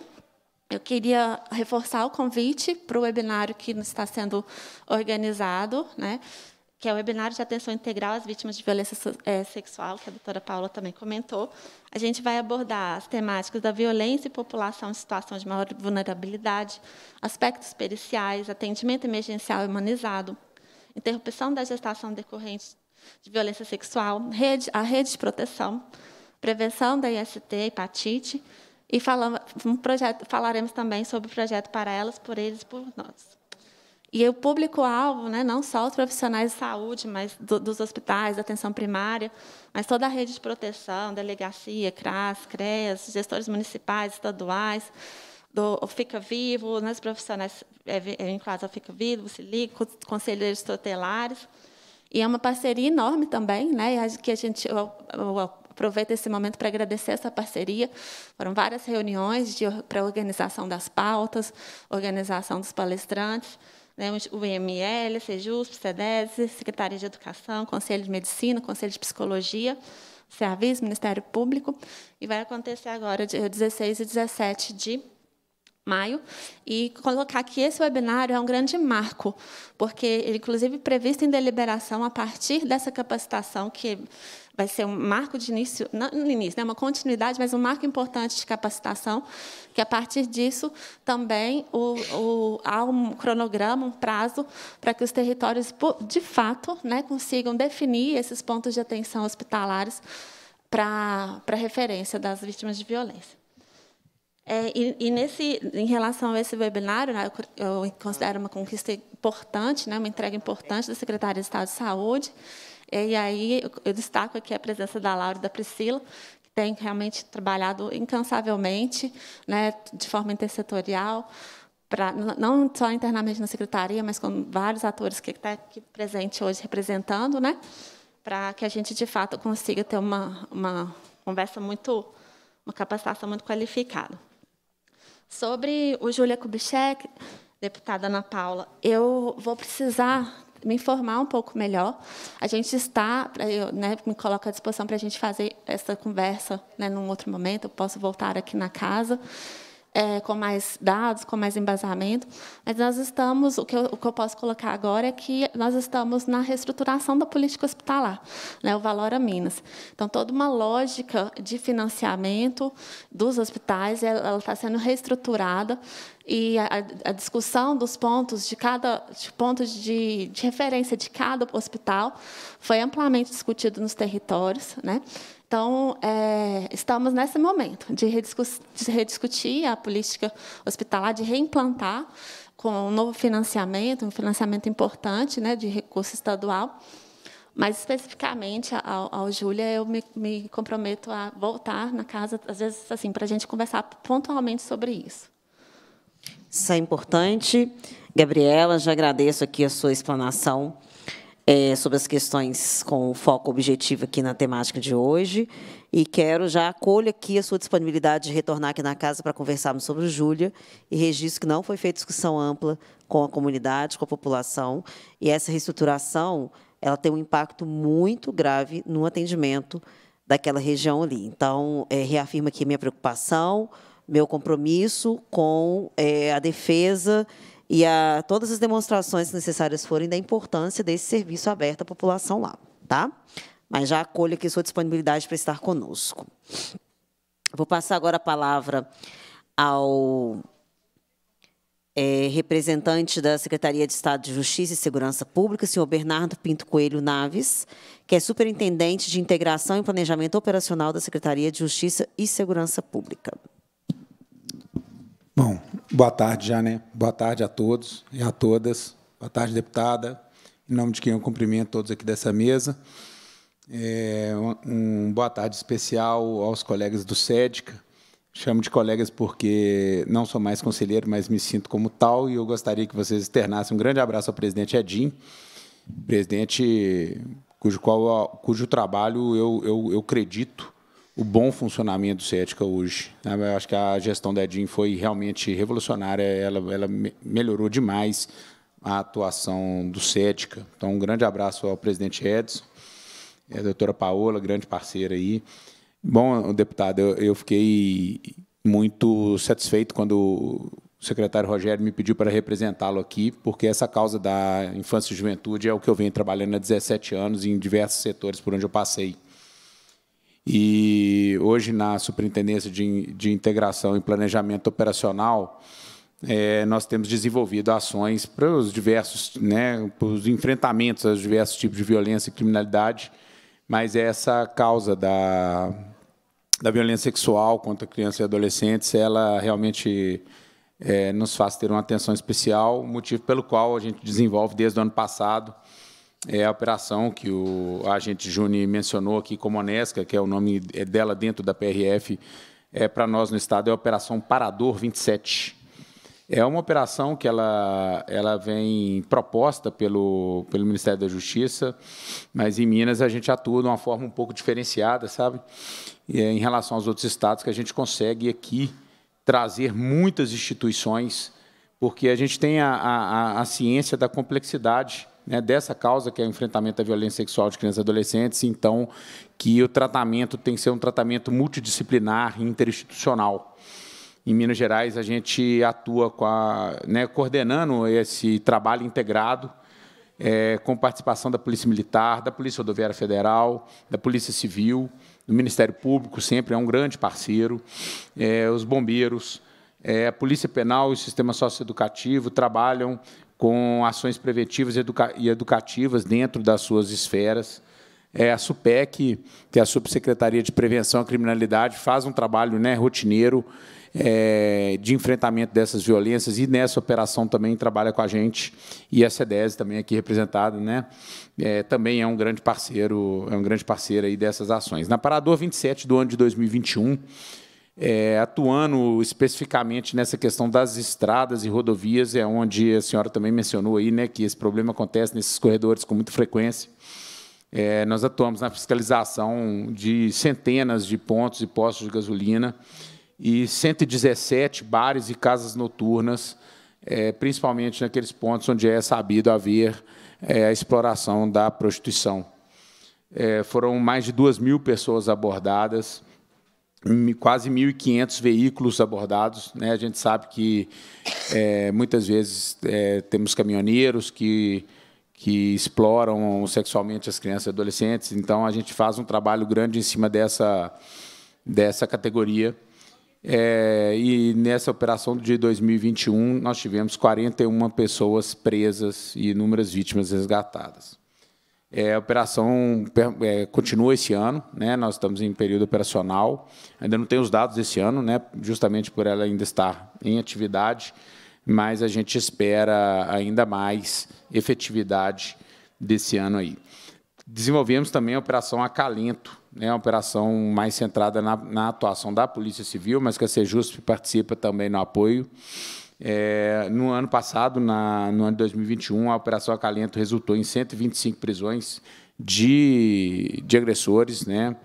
eu queria reforçar o convite para o webinário que está sendo organizado, né, que é o webinário de atenção integral às vítimas de violência é, sexual, que a doutora Paula também comentou. A gente vai abordar as temáticas da violência e população em situação de maior vulnerabilidade, aspectos periciais, atendimento emergencial humanizado, interrupção da gestação decorrente de violência sexual, rede, a rede de proteção, prevenção da IST, hepatite, e falamos, um projeto, falaremos também sobre o projeto para elas, por eles e por nós. E o público-alvo, né, não só os profissionais de saúde, mas do, dos hospitais, da atenção primária, mas toda a rede de proteção, delegacia, CRAS, CREAS, gestores municipais, estaduais, do Fica Vivo, né, os profissionais é, é, vinculados Fica Vivo, Silico, conselheiros tutelares. E é uma parceria enorme também, né? Acho que a gente eu, eu aproveito esse momento para agradecer essa parceria. Foram várias reuniões para organização das pautas, organização dos palestrantes, né? o IML, CEJUSP, SEDES, Secretaria de Educação, Conselho de Medicina, Conselho de Psicologia. Serviço, Ministério Público, e vai acontecer agora, dia 16 e 17 de maio, e colocar que esse webinário é um grande marco, porque ele, inclusive, previsto em deliberação a partir dessa capacitação, que vai ser um marco de início, não início, né, uma continuidade, mas um marco importante de capacitação, que, a partir disso, também o, o, há um cronograma, um prazo, para que os territórios, de fato, né, consigam definir esses pontos de atenção hospitalares para, para referência das vítimas de violência. É, e, e, nesse, em relação a esse webinário, né, eu considero uma conquista importante, né, uma entrega importante da Secretaria de Estado de Saúde. E aí eu destaco aqui a presença da Laura e da Priscila, que têm realmente trabalhado incansavelmente, né, de forma intersetorial, pra, não só internamente na secretaria, mas com vários atores que estão tá aqui presente hoje representando, né, para que a gente de fato consiga ter uma, uma conversa muito uma capacitação muito qualificada. Sobre o Júlia Kubitschek, deputada Ana Paula, eu vou precisar me informar um pouco melhor. A gente está, eu né, me coloco à disposição para a gente fazer essa conversa né, num outro momento, eu posso voltar aqui na casa é, com mais dados, com mais embasamento, mas nós estamos, o que, eu, o que eu posso colocar agora é que nós estamos na reestruturação da política hospitalar, né, o Valora Minas. Então, toda uma lógica de financiamento dos hospitais, ela está sendo reestruturada, e a, a, discussão dos pontos de cada de pontos de, de, referência de cada hospital foi amplamente discutido nos territórios, né? Então, é, estamos nesse momento de, rediscutir, de rediscutir a política hospitalar, de reimplantar com um novo financiamento, um financiamento importante né, de recurso estadual. Mas, especificamente, ao, ao Júlia, eu me, me, comprometo a voltar na casa, às vezes, assim, para a gente conversar pontualmente sobre isso. Isso é importante. Gabriela, já agradeço aqui a sua explanação é, sobre as questões com foco objetivo aqui na temática de hoje. E quero já acolho aqui a sua disponibilidade de retornar aqui na casa para conversarmos sobre o Júlia e registro que não foi feita discussão ampla com a comunidade, com a população. E essa reestruturação ela tem um impacto muito grave no atendimento daquela região ali. Então, é, reafirmo aqui minha preocupação, meu compromisso com é, a defesa e a todas as demonstrações necessárias forem da importância desse serviço aberto à população lá, tá? Mas já acolho aqui sua disponibilidade para estar conosco. Vou passar agora a palavra ao é, representante da Secretaria de Estado de Justiça e Segurança Pública, senhor Bernardo Pinto Coelho Naves, que é superintendente de Integração e Planejamento Operacional da Secretaria de Justiça e Segurança Pública. Bom, boa tarde já, né? Boa tarde a todos e a todas. Boa tarde, deputada. Em nome de quem eu cumprimento todos aqui dessa mesa. É, um boa tarde especial aos colegas do SEDCA. Chamo de colegas porque não sou mais conselheiro, mas me sinto como tal, e eu gostaria que vocês externassem um grande abraço ao presidente Edim, presidente cujo, qual, cujo trabalho eu, eu, eu acredito o bom funcionamento do CETICA hoje. Né? Eu acho que a gestão da Edim foi realmente revolucionária, ela, ela melhorou demais a atuação do CETICA. Então, um grande abraço ao presidente Edson, a é, doutora Paola, grande parceira aí. Bom, deputado, eu fiquei muito satisfeito quando o secretário Rogério me pediu para representá-lo aqui, porque essa causa da infância e juventude é o que eu venho trabalhando há 17 anos em diversos setores por onde eu passei. E hoje, na Superintendência de, de Integração e Planejamento Operacional, é, nós temos desenvolvido ações para os diversos, né, para os enfrentamentos aos diversos tipos de violência e criminalidade, mas é essa causa da, da violência sexual contra crianças e adolescentes, ela realmente é, nos faz ter uma atenção especial, motivo pelo qual a gente desenvolve desde o ano passado é a operação que o agente Juni mencionou aqui como Onesca, que é o nome é dela dentro da PRF, é para nós no Estado, é a Operação Parador 27. É uma operação que ela, ela vem proposta pelo, pelo Ministério da Justiça, mas em Minas a gente atua de uma forma um pouco diferenciada, sabe? E é em relação aos outros estados, que a gente consegue aqui trazer muitas instituições, porque a gente tem a, a, a ciência da complexidade né, dessa causa, que é o enfrentamento da violência sexual de crianças e adolescentes, então que o tratamento tem que ser um tratamento multidisciplinar, interinstitucional. Em Minas Gerais, a gente atua a, né, coordenando esse trabalho integrado, é, com participação da Polícia Militar, da Polícia Rodoviária Federal, da Polícia Civil, do Ministério Público, sempre é um grande parceiro, é, os bombeiros, é, a Polícia Penal e o Sistema Socioeducativo trabalham com ações preventivas e educativas dentro das suas esferas. É, a SUPEC, que é a Subsecretaria de Prevenção à Criminalidade, faz um trabalho né, rotineiro é, de enfrentamento dessas violências e nessa operação também trabalha com a gente. E a CEDES também aqui representada, né, é, também é um grande parceiro, é um grande parceiro aí dessas ações. Na Parador 27 do ano de 2021, é, atuando especificamente nessa questão das estradas e rodovias, é onde a senhora também mencionou aí, né, que esse problema acontece nesses corredores com muita frequência. É, nós atuamos na fiscalização de centenas de pontos e postos de gasolina e 117 bares e casas noturnas, é, principalmente naqueles pontos onde é sabido haver é, a exploração da prostituição. É, foram mais de 2 mil pessoas abordadas, quase 1.500 veículos abordados. Né? A gente sabe que é, muitas vezes é, temos caminhoneiros que, que exploram sexualmente as crianças e adolescentes, então a gente faz um trabalho grande em cima dessa, dessa categoria. É, e nessa operação de 2021, nós tivemos 41 pessoas presas e inúmeras vítimas resgatadas. É, a operação é, continua esse ano, né? nós estamos em período operacional, ainda não tem os dados desse ano, né? justamente por ela ainda estar em atividade, mas a gente espera ainda mais efetividade desse ano aí. Desenvolvemos também a operação Acalento, né? uma operação mais centrada na, na atuação da Polícia Civil, mas que a Sejusp participa também no apoio. É, no ano passado, na, no ano de 2021, a Operação Acalento resultou em 125 prisões de, de agressores, né?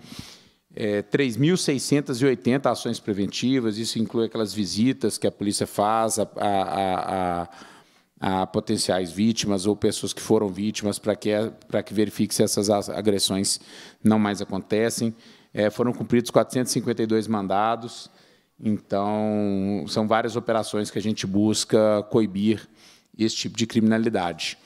É, 3.680 ações preventivas, isso inclui aquelas visitas que a polícia faz a, a, a, a potenciais vítimas ou pessoas que foram vítimas para que, para que verifique se essas agressões não mais acontecem. É, foram cumpridos 452 mandados, então, são várias operações que a gente busca coibir esse tipo de criminalidade.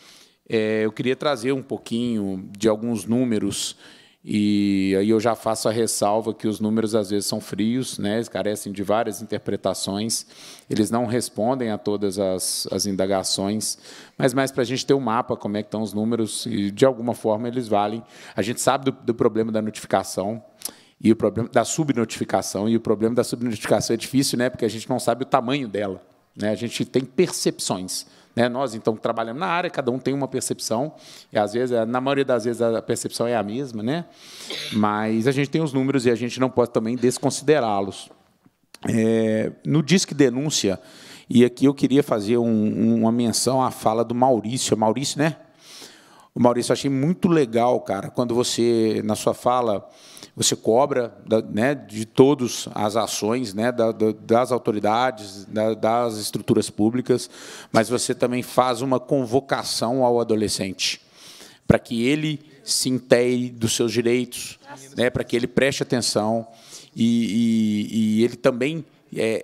É, eu queria trazer um pouquinho de alguns números, e aí eu já faço a ressalva que os números às vezes são frios, né, eles carecem de várias interpretações, eles não respondem a todas as, as indagações, mas mais para a gente ter um mapa como é que estão os números, e de alguma forma eles valem. A gente sabe do, do problema da notificação, e o problema da subnotificação, e o problema da subnotificação é difícil, né? Porque a gente não sabe o tamanho dela. Né? A gente tem percepções. Né? Nós, então, trabalhamos na área, cada um tem uma percepção, e às vezes, na maioria das vezes, a percepção é a mesma, né? mas a gente tem os números e a gente não pode também desconsiderá-los. É, no Disque Denúncia, e aqui eu queria fazer um, uma menção à fala do Maurício. Maurício, né? O Maurício, eu achei muito legal, cara, quando você, na sua fala, você cobra né, de todos as ações, né, das autoridades, das estruturas públicas, mas você também faz uma convocação ao adolescente para que ele se intere dos seus direitos, né, para que ele preste atenção e, e, e ele também é,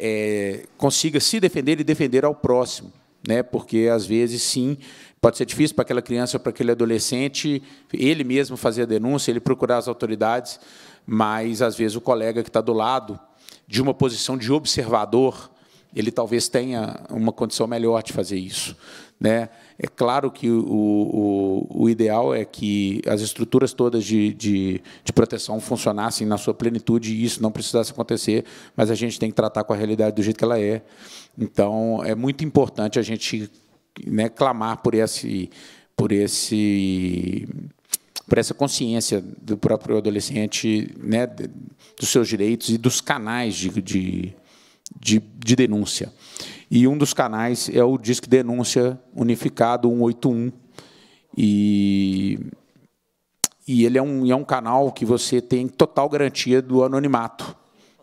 é, consiga se defender e defender ao próximo, né, porque às vezes sim Pode ser difícil para aquela criança, para aquele adolescente, ele mesmo fazer a denúncia, ele procurar as autoridades, mas, às vezes, o colega que está do lado, de uma posição de observador, ele talvez tenha uma condição melhor de fazer isso. Né? É claro que o, o, o ideal é que as estruturas todas de, de, de, proteção funcionassem na sua plenitude e isso não precisasse acontecer, mas a gente tem que tratar com a realidade do jeito que ela é. Então, é muito importante a gente né, clamar por esse, por esse, por essa consciência do próprio adolescente, né, dos seus direitos e dos canais de, de, de, de denúncia. E um dos canais é o Disque Denúncia Unificado 181 e e ele é um, é um canal que você tem total garantia do anonimato,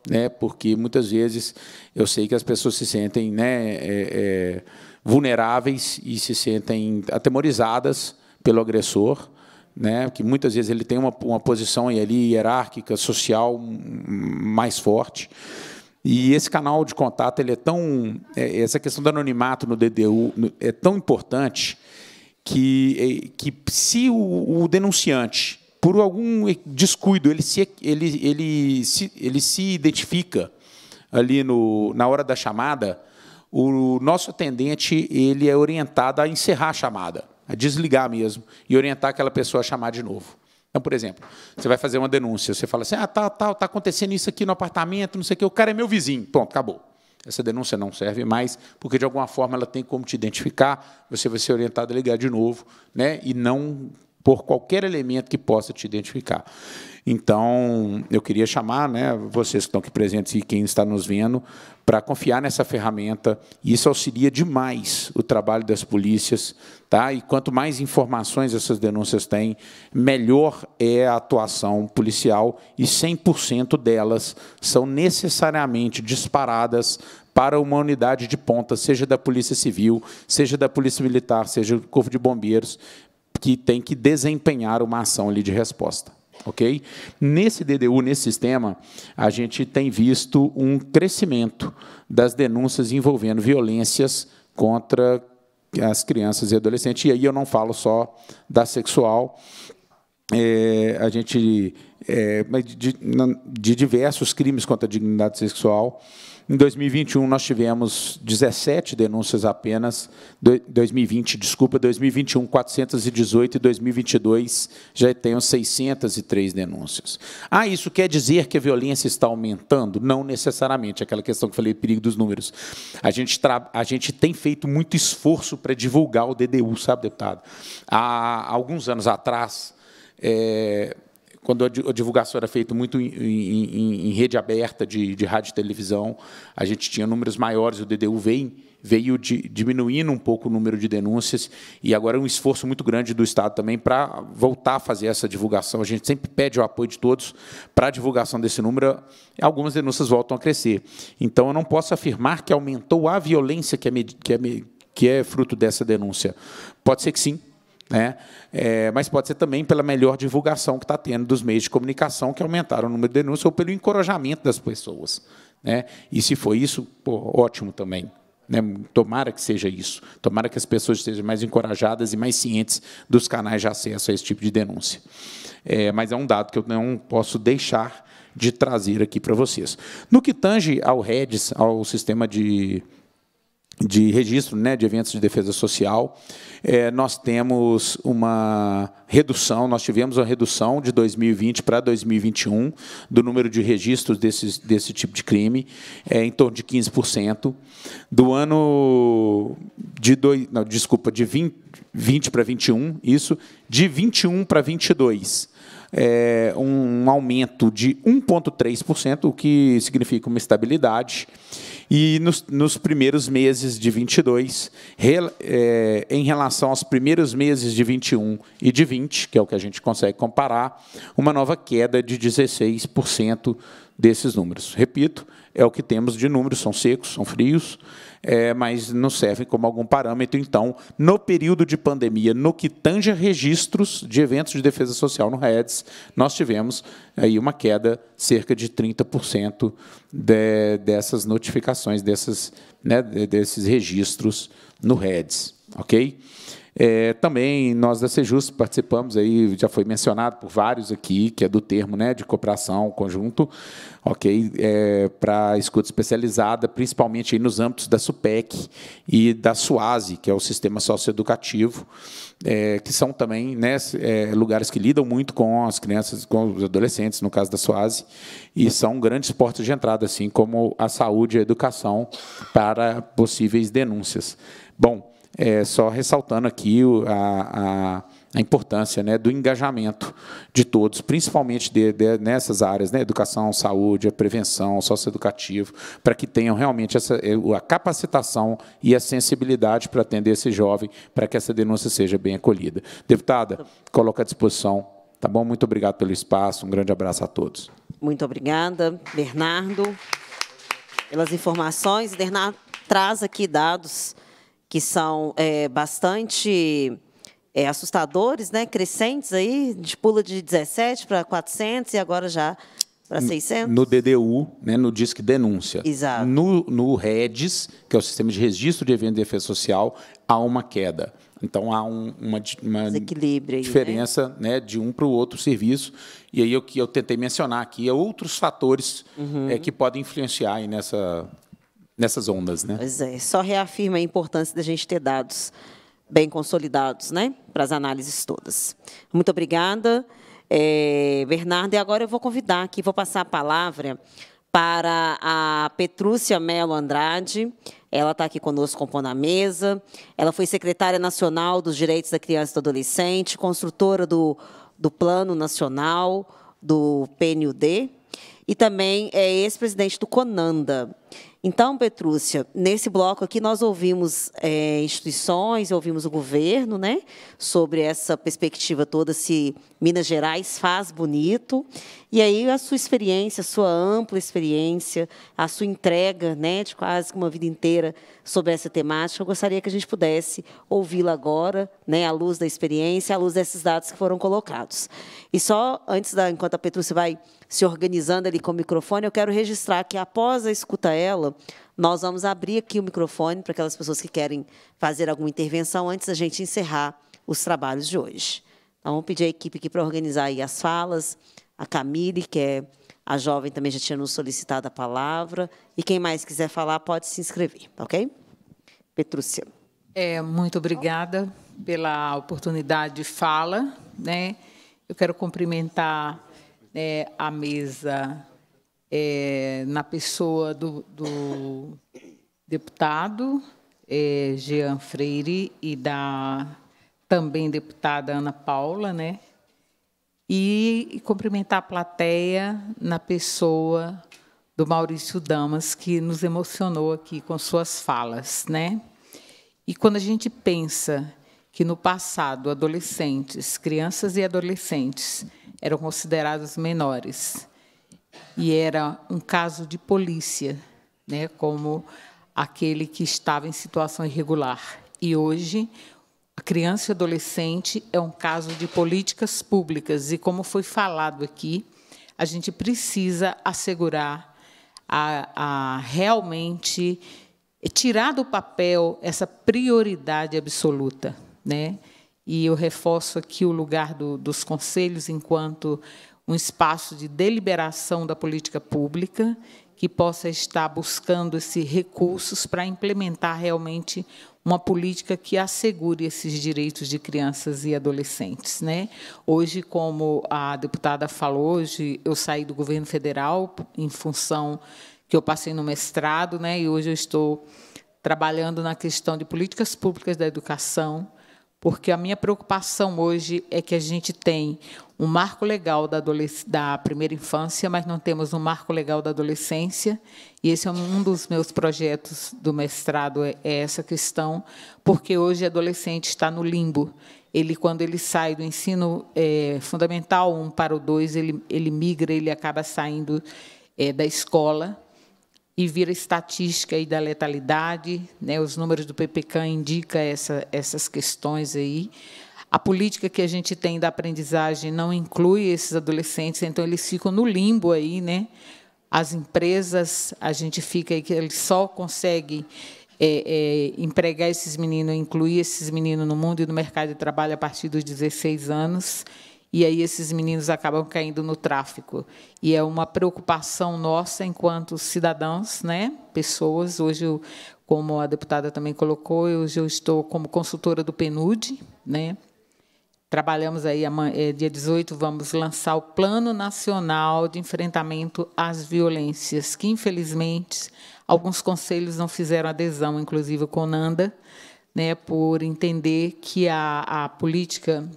né? Porque muitas vezes eu sei que as pessoas se sentem, né? É, é, vulneráveis e se sentem atemorizadas pelo agressor, né? que muitas vezes ele tem uma, uma posição ali hierárquica, social mais forte. E esse canal de contato ele é tão é, essa questão do anonimato no DDU é tão importante que, é, que se o, o denunciante por algum descuido ele se ele, ele, se, ele se identifica ali no, na hora da chamada o nosso atendente ele é orientado a encerrar a chamada, a desligar mesmo e orientar aquela pessoa a chamar de novo. Então, por exemplo, você vai fazer uma denúncia, você fala assim: "Ah, tá, tá, tá acontecendo isso aqui no apartamento, não sei o que, o cara é meu vizinho". Pronto, acabou. Essa denúncia não serve mais, porque de alguma forma ela tem como te identificar, você vai ser orientado a ligar de novo, né? E não por qualquer elemento que possa te identificar. Então, eu queria chamar né, vocês que estão aqui presentes e quem está nos vendo para confiar nessa ferramenta. Isso auxilia demais o trabalho das polícias. Tá? E quanto mais informações essas denúncias têm, melhor é a atuação policial e 100% delas são necessariamente disparadas para uma unidade de ponta, seja da Polícia Civil, seja da Polícia Militar, seja do Corpo de Bombeiros, que tem que desempenhar uma ação ali de resposta. Ok? Nesse DDU, nesse sistema, a gente tem visto um crescimento das denúncias envolvendo violências contra as crianças e adolescentes. E aí eu não falo só da sexual. É, a gente é, de, de diversos crimes contra a dignidade sexual em 2021 nós tivemos 17 denúncias apenas, 2020, desculpa, 2021 418 e 2022 já temos 603 denúncias. Ah, isso quer dizer que a violência está aumentando? Não necessariamente, aquela questão que eu falei, perigo dos números. A gente, a gente tem feito muito esforço para divulgar o DDU, sabe, deputado? Há alguns anos atrás, é, quando a divulgação era feita muito em, em, em rede aberta de, de, rádio e televisão, a gente tinha números maiores, o DDU veio, veio de, diminuindo um pouco o número de denúncias, e agora é um esforço muito grande do Estado também para voltar a fazer essa divulgação. A gente sempre pede o apoio de todos para a divulgação desse número, algumas denúncias voltam a crescer. Então, eu não posso afirmar que aumentou a violência que é, que é, que é fruto dessa denúncia. Pode ser que sim, né? É, mas pode ser também pela melhor divulgação que está tendo dos meios de comunicação, que aumentaram o número de denúncias, ou pelo encorajamento das pessoas. Né? E se for isso, pô, ótimo também. Né? Tomara que seja isso. Tomara que as pessoas estejam mais encorajadas e mais cientes dos canais de acesso a esse tipo de denúncia. É, mas é um dado que eu não posso deixar de trazer aqui para vocês. No que tange ao REDS, ao sistema de de registro né, de eventos de defesa social, é, nós temos uma redução, nós tivemos uma redução de 2020 para 2021 do número de registros desses, desse tipo de crime, é, em torno de 15%. Do ano de... Dois, não, desculpa, de 20, 20 para 21, isso, de 21 para 22%. É eh, um aumento de 1,3%, o que significa uma estabilidade. E nos, nos primeiros meses de 22, re, é, em relação aos primeiros meses de 21 e de 20, que é o que a gente consegue comparar, uma nova queda de 16% desses números. Repito, é o que temos de números, são secos, são frios é, mas não servem como algum parâmetro. Então, no período de pandemia, no que tange registros de eventos de defesa social no REDS, nós tivemos aí uma queda cerca de 30% de, dessas notificações, dessas, né, desses registros no REDS. Ok? É, também nós da Sejus participamos aí, já foi mencionado por vários aqui, que é do termo né, de cooperação conjunto, ok, é, para escuta especializada, principalmente aí nos âmbitos da SUPEC e da SUASE, que é o sistema socioeducativo, é, que são também né, é, lugares que lidam muito com as crianças, com os adolescentes, no caso da SUASE, e são grandes portas de entrada, assim como a saúde e a educação para possíveis denúncias. Bom, é, só ressaltando aqui a, a, a, importância né, do engajamento de todos, principalmente de, de, nessas áreas, né, educação, saúde, prevenção, socioeducativo, para que tenham realmente essa, é, a capacitação e a sensibilidade para atender esse jovem, para que essa denúncia seja bem acolhida. Deputada, coloca à disposição. Tá bom? Muito obrigado pelo espaço, um grande abraço a todos. Muito obrigada, Bernardo, pelas informações. Bernardo traz aqui dados que são é, bastante é, assustadores, né? crescentes aí, de pula de 17 para 400 e agora já para 600. No DDU, né, no Disque Denúncia. Exato. No, no que é o Sistema de Registro de Evento de Defesa Social, há uma queda. Então há um, uma, uma aí, né? diferença né? né? de um para o outro serviço. E aí o que eu tentei mencionar aqui é outros fatores uhum. é, que podem influenciar nessa Nessas ondas, né? Pois é, só reafirma a importância da gente ter dados bem consolidados, né, para as análises todas. Muito obrigada, é, Bernardo. E agora eu vou convidar aqui, vou passar a palavra para a Petrúcia Melo Andrade. Ela está aqui conosco compondo a mesa. Ela foi secretária nacional dos direitos da criança e do adolescente, construtora do, do Plano Nacional do PNUD e também é ex-presidente do CONANDA. Então, Petrúcia, nesse bloco aqui nós ouvimos é, instituições, ouvimos o governo, né, sobre essa perspectiva toda, se Minas Gerais faz bonito. E aí a sua experiência, a sua ampla experiência, a sua entrega, né, de quase uma vida inteira sobre essa temática, eu gostaria que a gente pudesse ouvi-la agora, né, à luz da experiência, à luz desses dados que foram colocados. E só antes da, enquanto a Petrúcia vai se organizando ali com o microfone, eu quero registrar que após a escuta ela, nós vamos abrir aqui o microfone para aquelas pessoas que querem fazer alguma intervenção antes da gente encerrar os trabalhos de hoje. Então, vamos pedir à equipe aqui para organizar aí as falas, a Camille, que é a jovem também já tinha nos solicitado a palavra, e quem mais quiser falar pode se inscrever, tá ok? Petrúcia. É, muito obrigada pela oportunidade de fala, né? Eu quero cumprimentar é, né, à mesa é, na pessoa do, do deputado é, Jean Freire e da também deputada Ana Paula, né? E, e cumprimentar a plateia na pessoa do Maurício Damas, que nos emocionou aqui com suas falas, né? E quando a gente pensa que no passado adolescentes, crianças e adolescentes eram consideradas menores. E era um caso de polícia, né, como aquele que estava em situação irregular. E hoje, a criança e adolescente é um caso de políticas públicas. E como foi falado aqui, a gente precisa assegurar a, a realmente tirar do papel essa prioridade absoluta, né? e eu reforço aqui o lugar do, dos conselhos enquanto um espaço de deliberação da política pública que possa estar buscando esses recursos para implementar realmente uma política que assegure esses direitos de crianças e adolescentes, né? Hoje, como a deputada falou, hoje eu saí do governo federal em função que eu passei no mestrado, né? E hoje eu estou trabalhando na questão de políticas públicas da educação porque a minha preocupação hoje é que a gente tem um marco legal da, da, primeira infância, mas não temos um marco legal da adolescência. E esse é um dos meus projetos do mestrado é, é essa questão, porque hoje o adolescente está no limbo. Ele, quando ele sai do ensino é, fundamental 1 para o 2, ele, ele migra, ele acaba saindo é, da escola e vira estatística aí da letalidade, né? Os números do PPCAM indicam essa, essas questões aí. A política que a gente tem da aprendizagem não inclui esses adolescentes, então eles ficam no limbo aí, né? As empresas, a gente fica aí que eles só conseguem é, é, empregar esses meninos, incluir esses meninos no mundo e no mercado de trabalho a partir dos 16 anos. E aí esses meninos acabam caindo no tráfico. E é uma preocupação nossa enquanto cidadãos, né? pessoas. Hoje, eu, como a deputada também colocou, hoje eu estou como consultora do PNUD. Né? Trabalhamos aí, é, dia 18, vamos lançar o Plano Nacional de Enfrentamento às Violências, que, infelizmente, alguns conselhos não fizeram adesão, inclusive o Nanda né, por entender que a, a política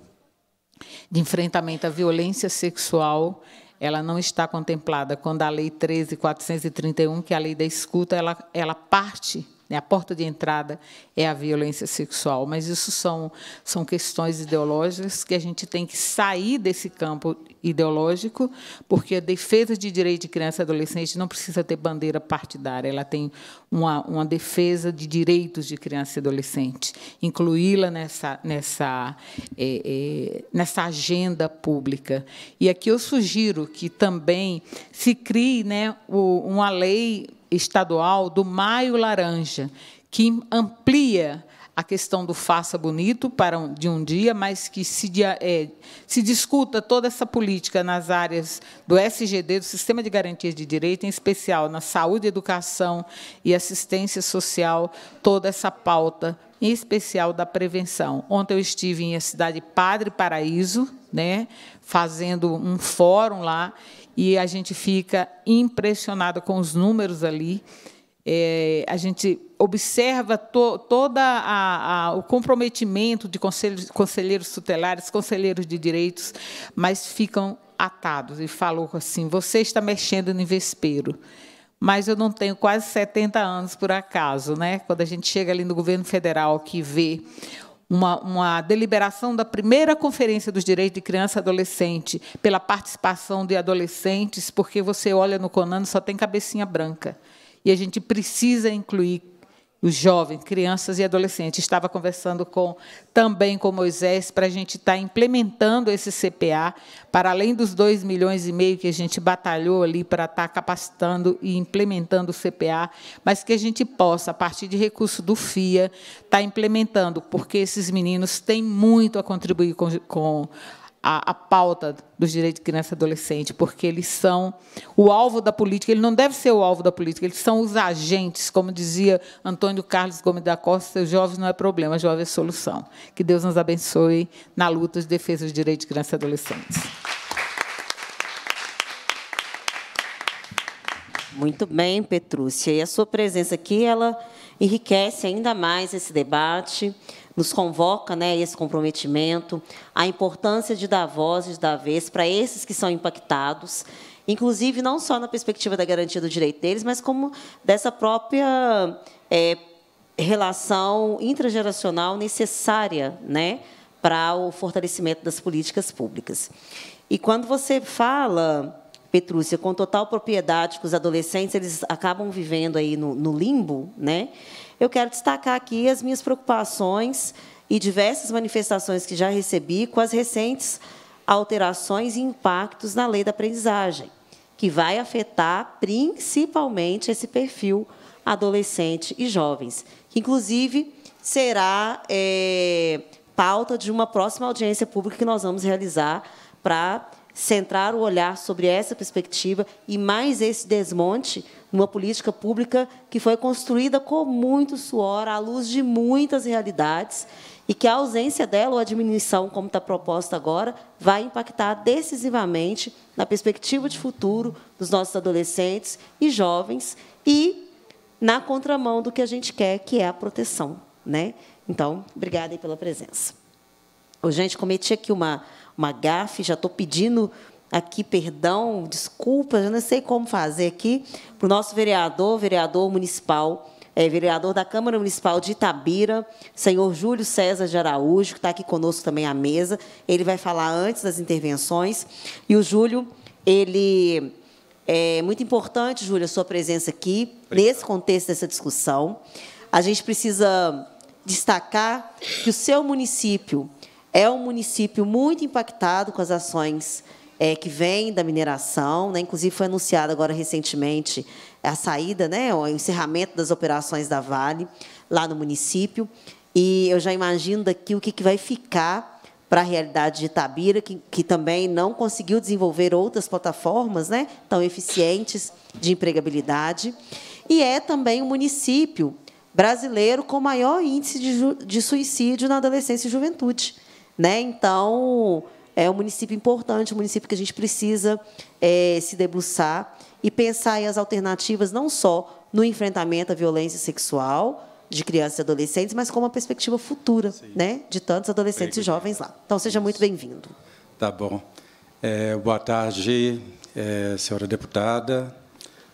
de enfrentamento à violência sexual, ela não está contemplada. Quando a Lei 13.431, que é a lei da escuta, ela, ela parte né? A porta de entrada é a violência sexual, mas isso são, são questões ideológicas que a gente tem que sair desse campo ideológico, porque a defesa de direito de criança e adolescente não precisa ter bandeira partidária, ela tem uma, uma defesa de direitos de criança e adolescente, incluí-la nessa, nessa, é, é, nessa agenda pública. E aqui eu sugiro que também se crie né, uma lei estadual do Maio Laranja, que amplia a questão do faça bonito para um, de um dia, mas que se, é, se discuta toda essa política nas áreas do SGD, do Sistema de Garantias de Direito, em especial na saúde, educação e assistência social, toda essa pauta, em especial da prevenção. Ontem eu estive em a cidade Padre Paraíso, né, fazendo um fórum lá, e a gente fica impressionado com os números ali. É, a gente observa to, todo o comprometimento de conselheiros, conselheiros tutelares, conselheiros de direitos, mas ficam atados. E falou assim: você está mexendo no vespeiro. Mas eu não tenho quase 70 anos por acaso, né? Quando a gente chega ali no governo federal que vê uma, uma deliberação da primeira Conferência dos Direitos de Criança e Adolescente, pela participação de adolescentes, porque você olha no Conan só tem cabecinha branca. E a gente precisa incluir os jovens, crianças e adolescentes. Estava conversando com também com Moisés para a gente estar tá implementando esse CPA, para além dos 2 milhões e meio que a gente batalhou ali para estar tá capacitando e implementando o CPA, mas que a gente possa, a partir de recurso do FIA, estar tá implementando, porque esses meninos têm muito a contribuir com, com a, a, pauta dos direitos de criança e adolescente, porque eles são o alvo da política, ele não deve ser o alvo da política, eles são os agentes, como dizia Antônio Carlos Gomes da Costa, jovens não é problema, jovem é solução. Que Deus nos abençoe na luta de defesa dos direitos de criança e adolescentes. Muito bem, Petrúcia. E a sua presença aqui, ela enriquece ainda mais esse debate nos convoca né, esse comprometimento, a importância de dar vozes, dar vez para esses que são impactados, inclusive não só na perspectiva da garantia do direito deles, mas como dessa própria é, relação intrageneracional necessária né, para o fortalecimento das políticas públicas. E quando você fala, Petrúcia, com total propriedade que os adolescentes eles acabam vivendo aí no, no limbo, né? eu quero destacar aqui as minhas preocupações e diversas manifestações que já recebi com as recentes alterações e impactos na lei da aprendizagem, que vai afetar principalmente esse perfil adolescente e jovens, que, inclusive, será é, pauta de uma próxima audiência pública que nós vamos realizar para centrar o olhar sobre essa perspectiva e mais esse desmonte numa política pública que foi construída com muito suor, à luz de muitas realidades, e que a ausência dela, ou a diminuição, como está proposta agora, vai impactar decisivamente na perspectiva de futuro dos nossos adolescentes e jovens e na contramão do que a gente quer, que é a proteção. Né? Então, obrigada pela presença. Ô, gente, cometi aqui uma uma gafe, já estou pedindo aqui perdão, desculpa, já não sei como fazer aqui, para o nosso vereador, vereador municipal, é, vereador da Câmara Municipal de Itabira, senhor Júlio César de Araújo, que está aqui conosco também à mesa. Ele vai falar antes das intervenções. E o Júlio, ele. É muito importante, Júlio, a sua presença aqui, Obrigado. nesse contexto dessa discussão. A gente precisa destacar que o seu município é um município muito impactado com as ações é, que vêm da mineração. Né? Inclusive, foi anunciada agora recentemente a saída, né? o encerramento das operações da Vale lá no município. E eu já imagino daqui o que, que vai ficar para a realidade de Itabira, que, que também não conseguiu desenvolver outras plataformas né? tão eficientes de empregabilidade. E é também um município brasileiro com maior índice de, de suicídio na adolescência e juventude. Né? Então, é um município importante, um município que a gente precisa é, se debruçar e pensar as alternativas, não só no enfrentamento à violência sexual de crianças e adolescentes, mas como uma perspectiva futura né, de tantos adolescentes e jovens lá. Então, seja muito bem-vindo. Tá bom. É, boa tarde, é, senhora deputada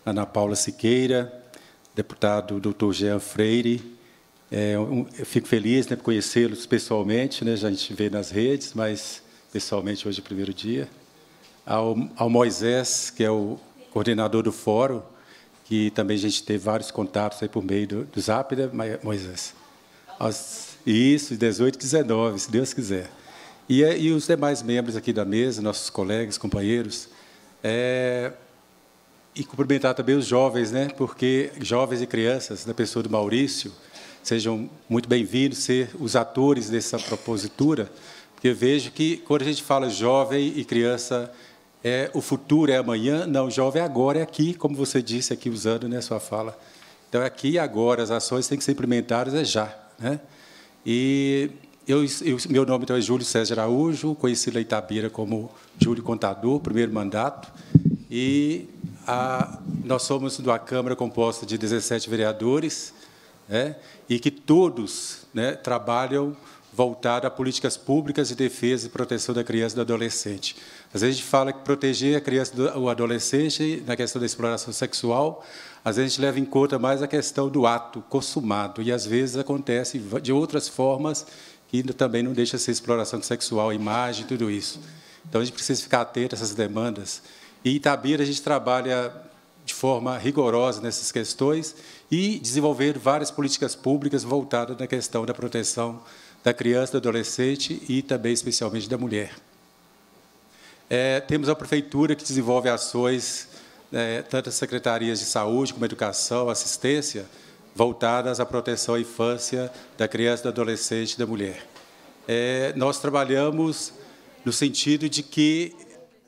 Ana Paula Siqueira, deputado doutor Jean Freire, é, um, eu fico feliz né, por conhecê-los pessoalmente, né, já a gente vê nas redes, mas pessoalmente hoje é o primeiro dia. Ao, ao Moisés, que é o coordenador do fórum, que também a gente teve vários contatos aí por meio do, do Zap, né, Moisés? Aos, isso, 18 e 19, se Deus quiser. E, eh, e os demais membros aqui da mesa, nossos colegas, companheiros, é, e cumprimentar também os jovens, né? Porque jovens e crianças, na pessoa do Maurício, sejam muito bem-vindos, ser os atores dessa propositura, porque vejo que quando a gente fala jovem e criança, é o futuro é amanhã, não, jovem é agora, é aqui, como você disse aqui usando né, a sua fala. Então, é aqui e agora, as ações têm que ser implementadas é já. Né? E eu, eu, meu nome então é Júlio César Araújo, conheci Leitabira como Júlio Contador, primeiro mandato, e a, nós somos da Câmara composta de 17 vereadores, né, e que todos né, trabalham voltado a políticas públicas de defesa e proteção da criança e do adolescente. Às vezes a gente fala que proteger a criança e o adolescente na questão da exploração sexual, às vezes a gente leva em conta mais a questão do ato consumado, e às vezes acontece de outras formas que também não deixa ser exploração sexual, imagem, tudo isso. Então a gente precisa ficar atento a essas demandas. E em Itabira a gente trabalha de forma rigorosa nessas questões e desenvolver várias políticas públicas voltadas na questão da proteção da criança, do adolescente e também, especialmente, da mulher. É, temos a prefeitura que desenvolve ações, é, tanto as secretarias de saúde como educação, assistência, voltadas à proteção à infância da criança, do adolescente e da mulher. É, nós trabalhamos no sentido de que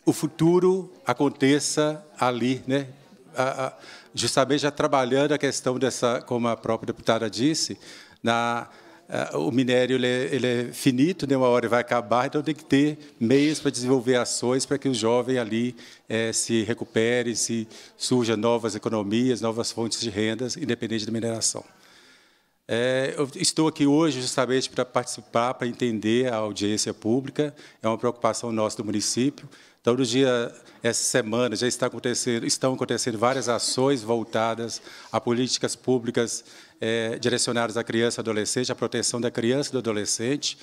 o futuro aconteça ali, né? A, a, justamente já trabalhando a questão dessa, como a própria deputada disse, na eh, o minério ele é, ele é finito, de né, uma hora vai acabar, então tem que ter meios para desenvolver ações para que o jovem ali é, se recupere, se surjam novas economias, novas fontes de rendas, independente da mineração. É, eu estou aqui hoje justamente para participar, para entender a audiência pública, é uma preocupação nossa do município. Todo então, essa semana, já está acontecendo, estão acontecendo várias ações voltadas a políticas públicas é, direcionadas à criança e adolescente, à proteção da criança e do adolescente.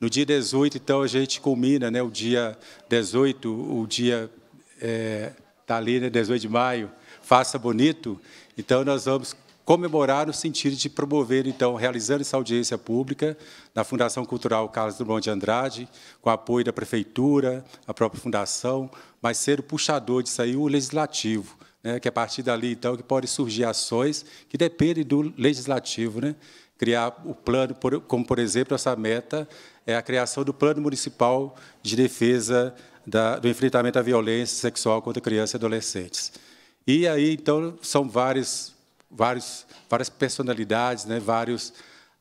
No dia 18, então, a gente culmina, né, o dia 18, o dia está eh, é, ali, né, 18 de maio, faça bonito. Então, nós vamos comemorar no sentido de promover, então, realizando essa audiência pública na Fundação Cultural Carlos Drummond de Andrade, com apoio da Prefeitura, a própria Fundação, mas ser o puxador disso aí, o Legislativo, né, que é a partir dali, então, que pode surgir ações que dependem do Legislativo, né? criar o plano, como, por exemplo, essa meta é a criação do Plano Municipal de Defesa da, do Enfrentamento à Violência Sexual contra Crianças e Adolescentes. E aí, então, são vários vários, várias personalidades, né, vários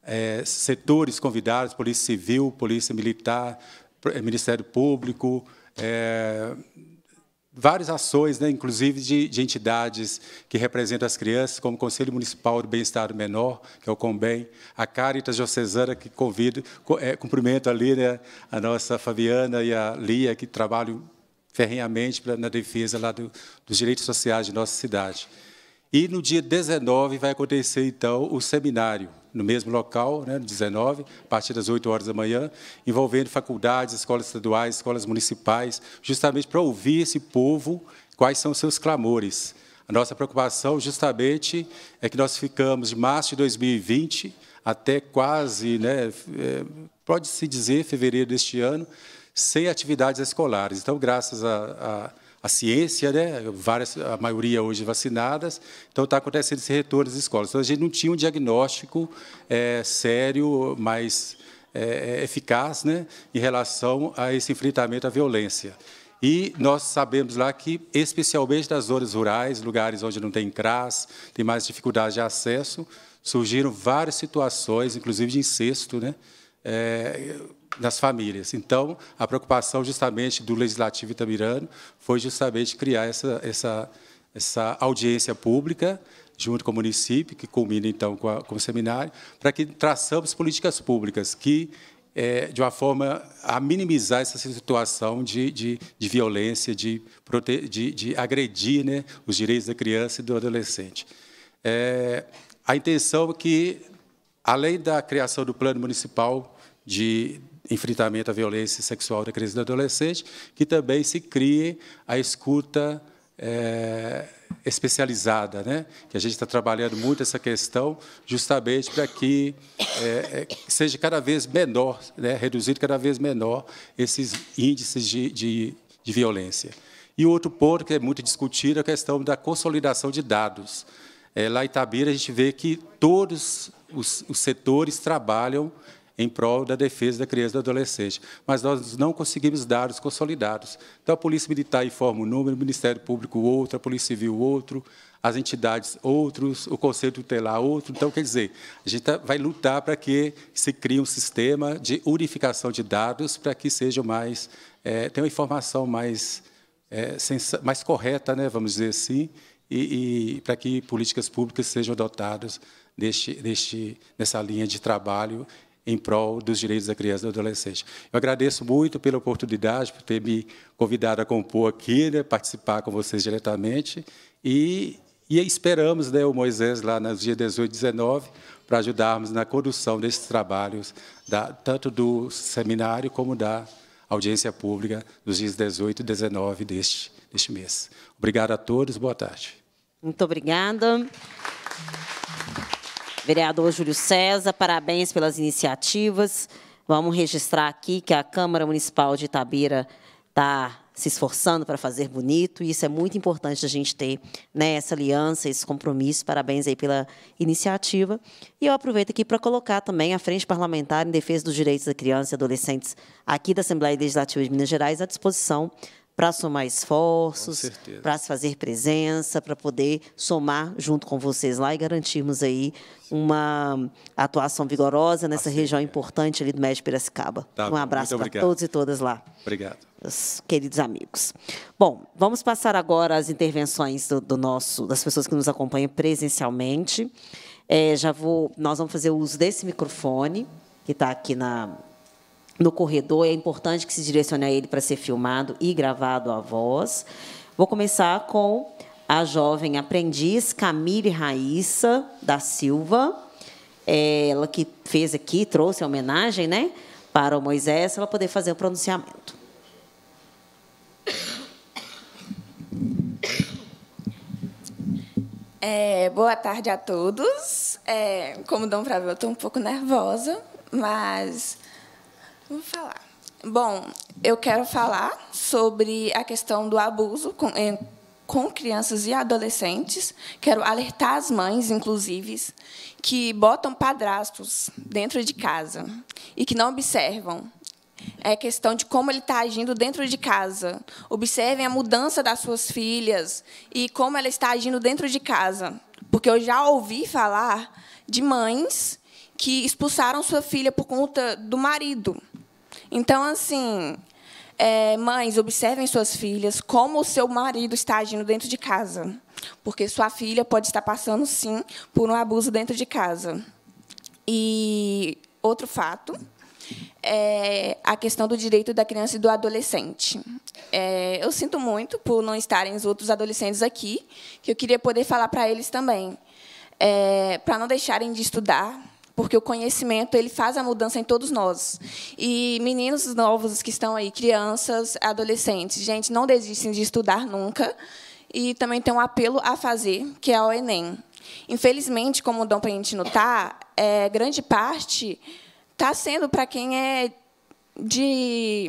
é, setores convidados, Polícia Civil, Polícia Militar, é, Ministério Público, é, várias ações, né, inclusive de, de, entidades que representam as crianças, como o Conselho Municipal do Bem-Estar Menor, que é o Combem, a Caritas Diocesana, que convido, é, cumprimento ali né, a nossa Fabiana e a Lia, que trabalham ferrenhamente pra, na defesa lá do, dos direitos sociais de nossa cidade. E no dia 19 vai acontecer, então, o seminário, no mesmo local, né, no 19, a partir das 8 horas da manhã, envolvendo faculdades, escolas estaduais, escolas municipais, justamente para ouvir esse povo quais são seus clamores. A nossa preocupação, justamente, é que nós ficamos de março de 2020 até quase, né, é, pode-se dizer, fevereiro deste ano, sem atividades escolares. Então, graças a, a a ciência, né? Várias, a maioria hoje vacinadas, então está acontecendo esse retorno às escolas. Então a gente não tinha um diagnóstico é, sério, mais é, eh, eh, eficaz, né? Em relação a esse enfrentamento à violência. E nós sabemos lá que, especialmente das zonas rurais, lugares onde não tem CRAS, tem mais dificuldade de acesso, surgiram várias situações, inclusive de incesto, né? É, das famílias. Então, a preocupação justamente do Legislativo Itamirano foi justamente criar essa, essa, essa audiência pública junto com o município, que culmina, então, com, a, com o seminário, para que traçamos políticas públicas que, é, de uma forma a minimizar essa situação de, de, de violência, de, de, de agredir né, os direitos da criança e do adolescente. É, a intenção é que, além da criação do plano municipal de enfrentamento à violência sexual da criança do adolescente, que também se crie a escuta é, especializada, né? que a gente está trabalhando muito essa questão, justamente para que é, seja cada vez menor, né? reduzido cada vez menor esses índices de, de, de violência. E outro ponto que é muito discutido é a questão da consolidação de dados. É, lá em Itabira, a gente vê que todos os, os setores trabalham em prol da defesa da criança e do adolescente. Mas nós não conseguimos dados consolidados. Então, a Polícia Militar informa um número, o Ministério Público outro, a Polícia Civil outro, as entidades outros, o Conselho Tutelar outro. Então, quer dizer, a gente tá, vai lutar para que se crie um sistema de unificação de dados para que seja mais, é, tenha uma informação mais, é, mais correta, né, vamos dizer assim, e, e para que políticas públicas sejam adotadas nessa linha de trabalho em prol dos direitos da criança e do adolescente. Eu agradeço muito pela oportunidade, por ter me convidado a compor aqui, né, participar com vocês diretamente, e, e esperamos né, o Moisés lá nos dias 18 e 19 para ajudarmos na condução desses trabalhos, da, tanto do seminário como da audiência pública nos dias 18 e 19 deste, deste mês. Obrigado a todos, boa tarde. Muito obrigada. Vereador Júlio César, parabéns pelas iniciativas. Vamos registrar aqui que a Câmara Municipal de Itabira está se esforçando para fazer bonito, e isso é muito importante a gente ter né, essa aliança, esse compromisso. Parabéns aí pela iniciativa. E eu aproveito aqui para colocar também a Frente Parlamentar em Defesa dos Direitos da Criança e Adolescentes aqui da Assembleia Legislativa de Minas Gerais à disposição para somar esforços, para se fazer presença, para poder somar junto com vocês lá e garantirmos aí uma atuação vigorosa nessa assim, região é. importante ali do Médio Piracicaba. Tá um abraço para todos e todas lá. Obrigado. Os queridos amigos. Bom, vamos passar agora as intervenções do, do nosso, das pessoas que nos acompanham presencialmente. É, já vou, nós vamos fazer uso desse microfone que está aqui na, no corredor. É importante que se direcione a ele para ser filmado e gravado a voz. Vou começar com a jovem aprendiz Camille Raíssa da Silva, ela que fez aqui, trouxe a homenagem né, para o Moisés, ela poder fazer o pronunciamento. É, boa tarde a todos. É, como dão para ver, eu estou um pouco nervosa, mas Vamos falar. Bom, eu quero falar sobre a questão do abuso com, em, com crianças e adolescentes. Quero alertar as mães, inclusive, que botam padrastos dentro de casa e que não observam. É questão de como ele está agindo dentro de casa. Observem a mudança das suas filhas e como ela está agindo dentro de casa. Porque eu já ouvi falar de mães que expulsaram sua filha por conta do marido. Então, assim, é, mães, observem suas filhas, como o seu marido está agindo dentro de casa. Porque sua filha pode estar passando, sim, por um abuso dentro de casa. E outro fato é a questão do direito da criança e do adolescente. É, eu sinto muito por não estarem os outros adolescentes aqui, que eu queria poder falar para eles também. É, para não deixarem de estudar, porque o conhecimento ele faz a mudança em todos nós. E meninos novos que estão aí, crianças, adolescentes, gente, não desistem de estudar nunca. E também tem um apelo a fazer, que é o Enem. Infelizmente, como dão para a gente notar, tá, é, grande parte está sendo para quem é de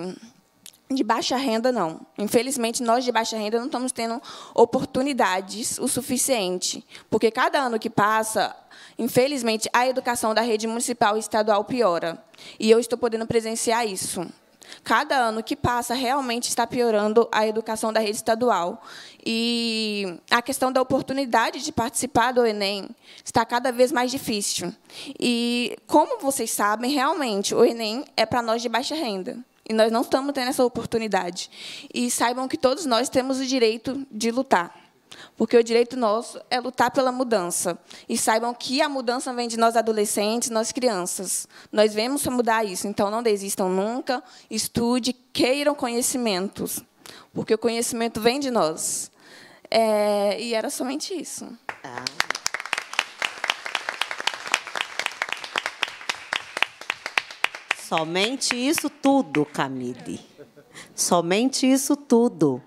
de baixa renda, não. Infelizmente, nós de baixa renda não estamos tendo oportunidades o suficiente, porque cada ano que passa, Infelizmente, a educação da rede municipal e estadual piora, e eu estou podendo presenciar isso. Cada ano que passa, realmente está piorando a educação da rede estadual. E a questão da oportunidade de participar do Enem está cada vez mais difícil. E, como vocês sabem, realmente, o Enem é para nós de baixa renda e nós não estamos tendo essa oportunidade. E saibam que todos nós temos o direito de lutar. Porque o direito nosso é lutar pela mudança. E saibam que a mudança vem de nós adolescentes, nós crianças. Nós vemos mudar isso. Então, não desistam nunca, estude, queiram conhecimentos. Porque o conhecimento vem de nós. É, e era somente isso. Somente isso tudo, Camille. Somente isso tudo.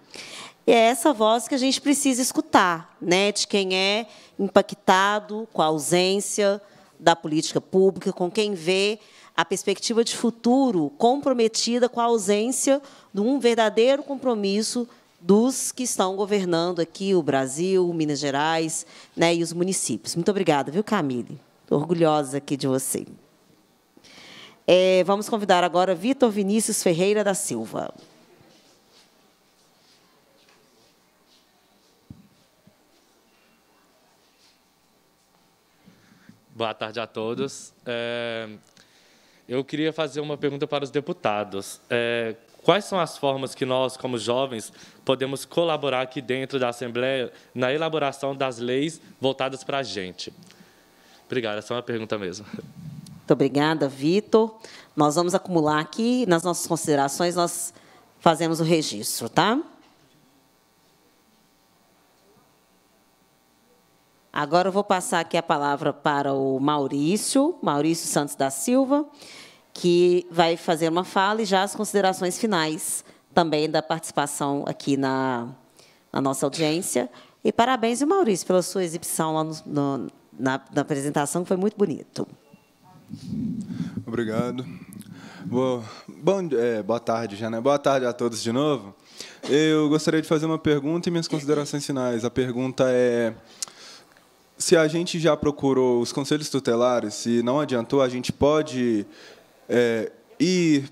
E é essa voz que a gente precisa escutar, né, de quem é impactado com a ausência da política pública, com quem vê a perspectiva de futuro comprometida com a ausência de um verdadeiro compromisso dos que estão governando aqui o Brasil, Minas Gerais né, e os municípios. Muito obrigada, viu, Camille? Estou orgulhosa aqui de você. É, vamos convidar agora Vitor Vinícius Ferreira da Silva. Boa tarde a todos. É, eu queria fazer uma pergunta para os deputados. É, quais são as formas que nós, como jovens, podemos colaborar aqui dentro da Assembleia na elaboração das leis voltadas para a gente? Obrigado, essa é uma pergunta mesmo. Muito obrigada, Vitor. Nós vamos acumular aqui, nas nossas considerações, nós fazemos o registro, tá? Agora eu vou passar aqui a palavra para o Maurício, Maurício Santos da Silva, que vai fazer uma fala e já as considerações finais também da participação aqui na, na nossa audiência. E parabéns, Maurício, pela sua exibição lá no, no, na, na apresentação, que foi muito bonito. Obrigado. Bom, bom é, boa tarde, já, né? Boa tarde a todos de novo. Eu gostaria de fazer uma pergunta e minhas considerações finais. A pergunta é se a gente já procurou os conselhos tutelares e não adiantou, a gente pode é, ir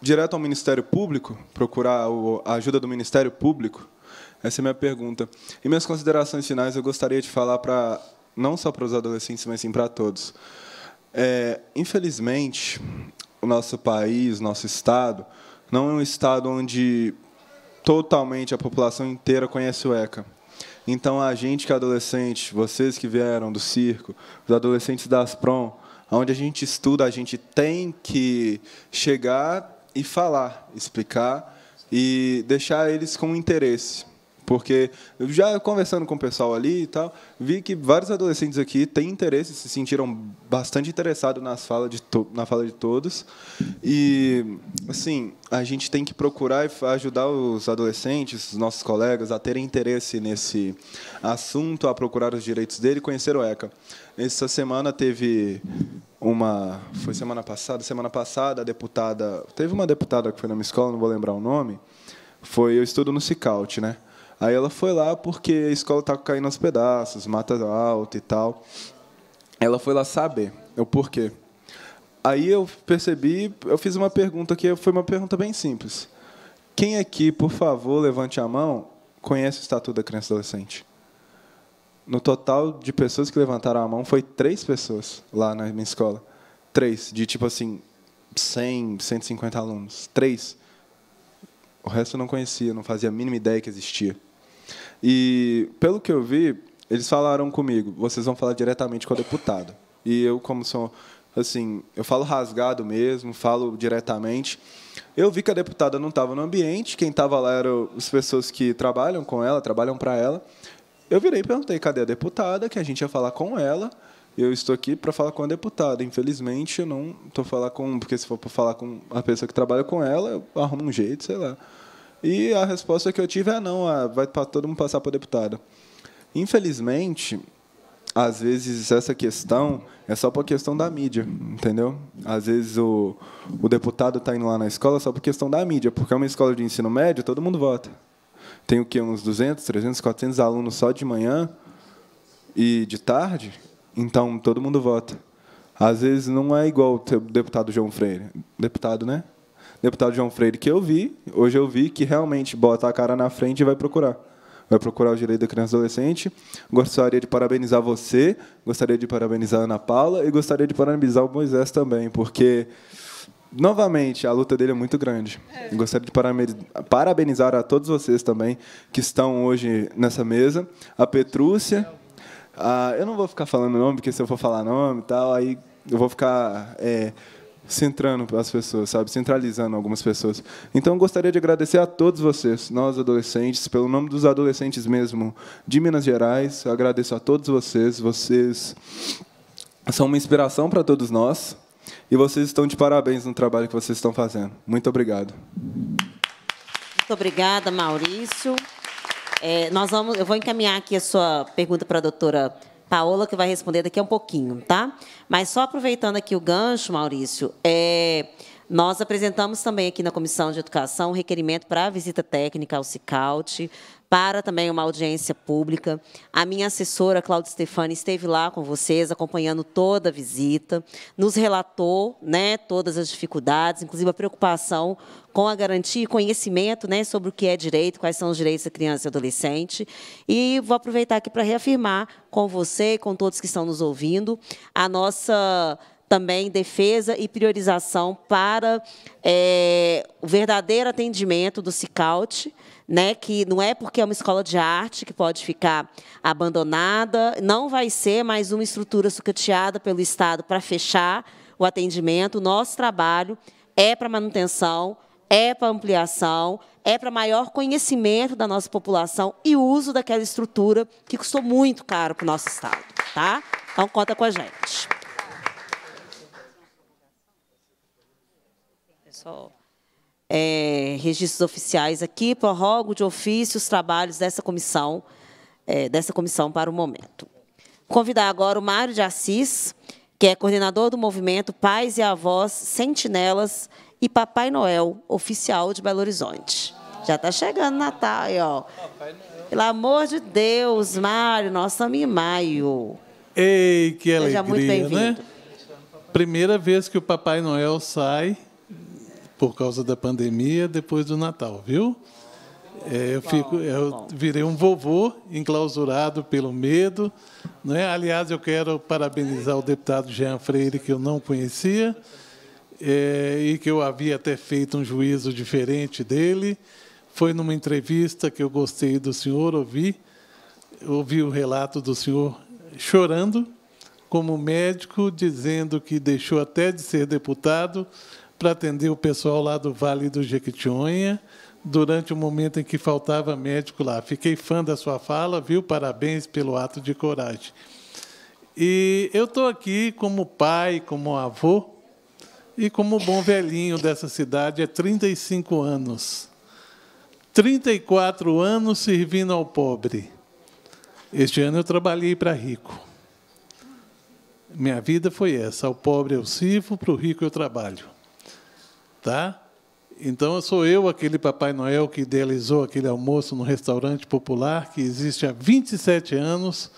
direto ao Ministério Público, procurar a ajuda do Ministério Público? Essa é a minha pergunta. E minhas considerações finais, eu gostaria de falar para não só para os adolescentes, mas sim para todos. É, infelizmente, o nosso país, nosso estado, não é um estado onde totalmente a população inteira conhece o ECA. Então, a gente que é adolescente, vocês que vieram do circo, os adolescentes das Asprom, onde a gente estuda, a gente tem que chegar e falar, explicar e deixar eles com interesse. Porque já conversando com o pessoal ali e tal, vi que vários adolescentes aqui têm interesse, se sentiram bastante interessados nas fala de na fala de todos. E, assim, a gente tem que procurar ajudar os adolescentes, os nossos colegas, a terem interesse nesse assunto, a procurar os direitos dele e conhecer o ECA. Essa semana teve uma. Foi semana passada? Semana passada, a deputada. Teve uma deputada que foi na minha escola, não vou lembrar o nome. Foi. Eu estudo no Cicaut né? Aí ela foi lá porque a escola estava caindo aos pedaços, mata alta e tal. Ela foi lá saber o porquê. Aí eu percebi, eu fiz uma pergunta que foi uma pergunta bem simples. Quem aqui, por favor, levante a mão, conhece o Estatuto da Criança e Adolescente? No total de pessoas que levantaram a mão, foi três pessoas lá na minha escola. Três, de tipo assim, 100, 150 alunos. Três. O resto eu não conhecia, não fazia a mínima ideia que existia. E, pelo que eu vi, eles falaram comigo, vocês vão falar diretamente com a deputada. E eu, como sou, assim, eu falo rasgado mesmo, falo diretamente. Eu vi que a deputada não estava no ambiente, quem estava lá eram as pessoas que trabalham com ela, trabalham para ela. Eu virei e perguntei, cadê a deputada, que a gente ia falar com ela. Eu estou aqui para falar com a deputada. Infelizmente, eu não estou falando com, porque se for para falar com a pessoa que trabalha com ela, eu arrumo um jeito, sei lá. E a resposta que eu tive é ah, não, ah, vai para todo mundo passar para deputado. Infelizmente, às vezes essa questão é só por questão da mídia, entendeu? Às vezes o, o deputado está indo lá na escola só por questão da mídia, porque é uma escola de ensino médio, todo mundo vota. Tem o quê? Uns 200, 300, 400 alunos só de manhã e de tarde, então todo mundo vota. Às vezes não é igual o deputado João Freire. Deputado, né? deputado João Freire que eu vi, hoje eu vi que realmente bota a cara na frente e vai procurar. Vai procurar o direito da criança e adolescente. Gostaria de parabenizar você, gostaria de parabenizar a Ana Paula e gostaria de parabenizar o Moisés também, porque novamente, a luta dele é muito grande. É. Gostaria de parabenizar a todos vocês também que estão hoje nessa mesa. A Petrúcia. A, eu não vou ficar falando nome, porque se eu for falar nome e tal, aí eu vou ficar é, centrando as pessoas, sabe? Centralizando algumas pessoas. Então, gostaria de agradecer a todos vocês, nós adolescentes, pelo nome dos adolescentes mesmo de Minas Gerais. Eu agradeço a todos vocês. Vocês são uma inspiração para todos nós. E vocês estão de parabéns no trabalho que vocês estão fazendo. Muito obrigado. Muito obrigada, Maurício. É, nós vamos, eu vou encaminhar aqui a sua pergunta para a doutora Paola, que vai responder daqui a um pouquinho, tá? Mas só aproveitando aqui o gancho, Maurício, é, nós apresentamos também aqui na Comissão de Educação um requerimento para a visita técnica ao CICAUT, para também uma audiência pública. A minha assessora, Cláudia Stefani, esteve lá com vocês, acompanhando toda a visita, nos relatou né, todas as dificuldades, inclusive a preocupação com a garantia e conhecimento né, sobre o que é direito, quais são os direitos da criança e adolescente. E vou aproveitar aqui para reafirmar com você e com todos que estão nos ouvindo a nossa também defesa e priorização para é, o verdadeiro atendimento do CICAUT, né, que não é porque é uma escola de arte que pode ficar abandonada, não vai ser mais uma estrutura sucateada pelo Estado para fechar o atendimento. O nosso trabalho é para manutenção é para ampliação, é para maior conhecimento da nossa população e uso daquela estrutura que custou muito caro para o nosso Estado. Tá? Então, conta com a gente. Pessoal, é, registros oficiais aqui, prorrogo de ofício os trabalhos dessa comissão, é, dessa comissão para o momento. convidar agora o Mário de Assis, que é coordenador do movimento Pais e Avós Sentinelas e Papai Noel oficial de Belo Horizonte. Já está chegando Natal aí, ó. Pelo amor de Deus, Mário, nós estamos em maio. Ei, que alegria, Seja muito né? bem-vindo. Né? Primeira vez que o Papai Noel sai por causa da pandemia depois do Natal, viu? É, eu, tá fico, eu tá virei um vovô enclausurado pelo medo. Né? Aliás, eu quero parabenizar o deputado Jean Freire, que eu não conhecia é, e que eu havia até feito um juízo diferente dele. Foi numa entrevista que eu gostei do senhor, ouvi, ouvi o relato do senhor chorando, como médico, dizendo que deixou até de ser deputado para atender o pessoal lá do Vale do Jequitinhonha, durante o momento em que faltava médico lá. Fiquei fã da sua fala, viu? Parabéns pelo ato de coragem. E eu estou aqui como pai, como avô, e como bom velhinho dessa cidade, é 35 anos. 34 anos servindo ao pobre. Este ano eu trabalhei para rico. Minha vida foi essa: ao pobre eu sirvo, para o rico eu trabalho. Tá? Então sou eu aquele Papai Noel que idealizou aquele almoço no restaurante popular que existe há 27 anos,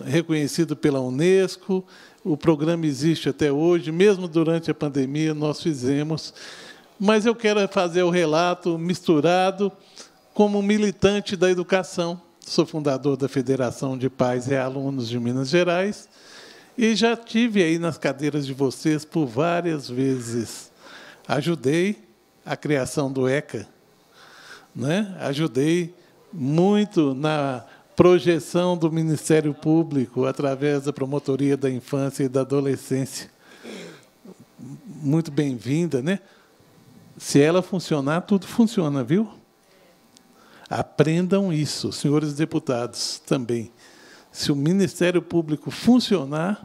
reconhecido pela Unesco, o programa existe até hoje, mesmo durante a pandemia nós fizemos. Mas eu quero fazer o relato misturado como militante da educação. Sou fundador da Federação de Pais e Alunos de Minas Gerais e já tive aí nas cadeiras de vocês por várias vezes. Ajudei a criação do ECA, né? ajudei muito na projeção do Ministério Público através da Promotoria da Infância e da Adolescência. Muito bem-vinda, né? Se ela funcionar, tudo funciona, viu? Aprendam isso, senhores deputados, também. Se o Ministério Público funcionar,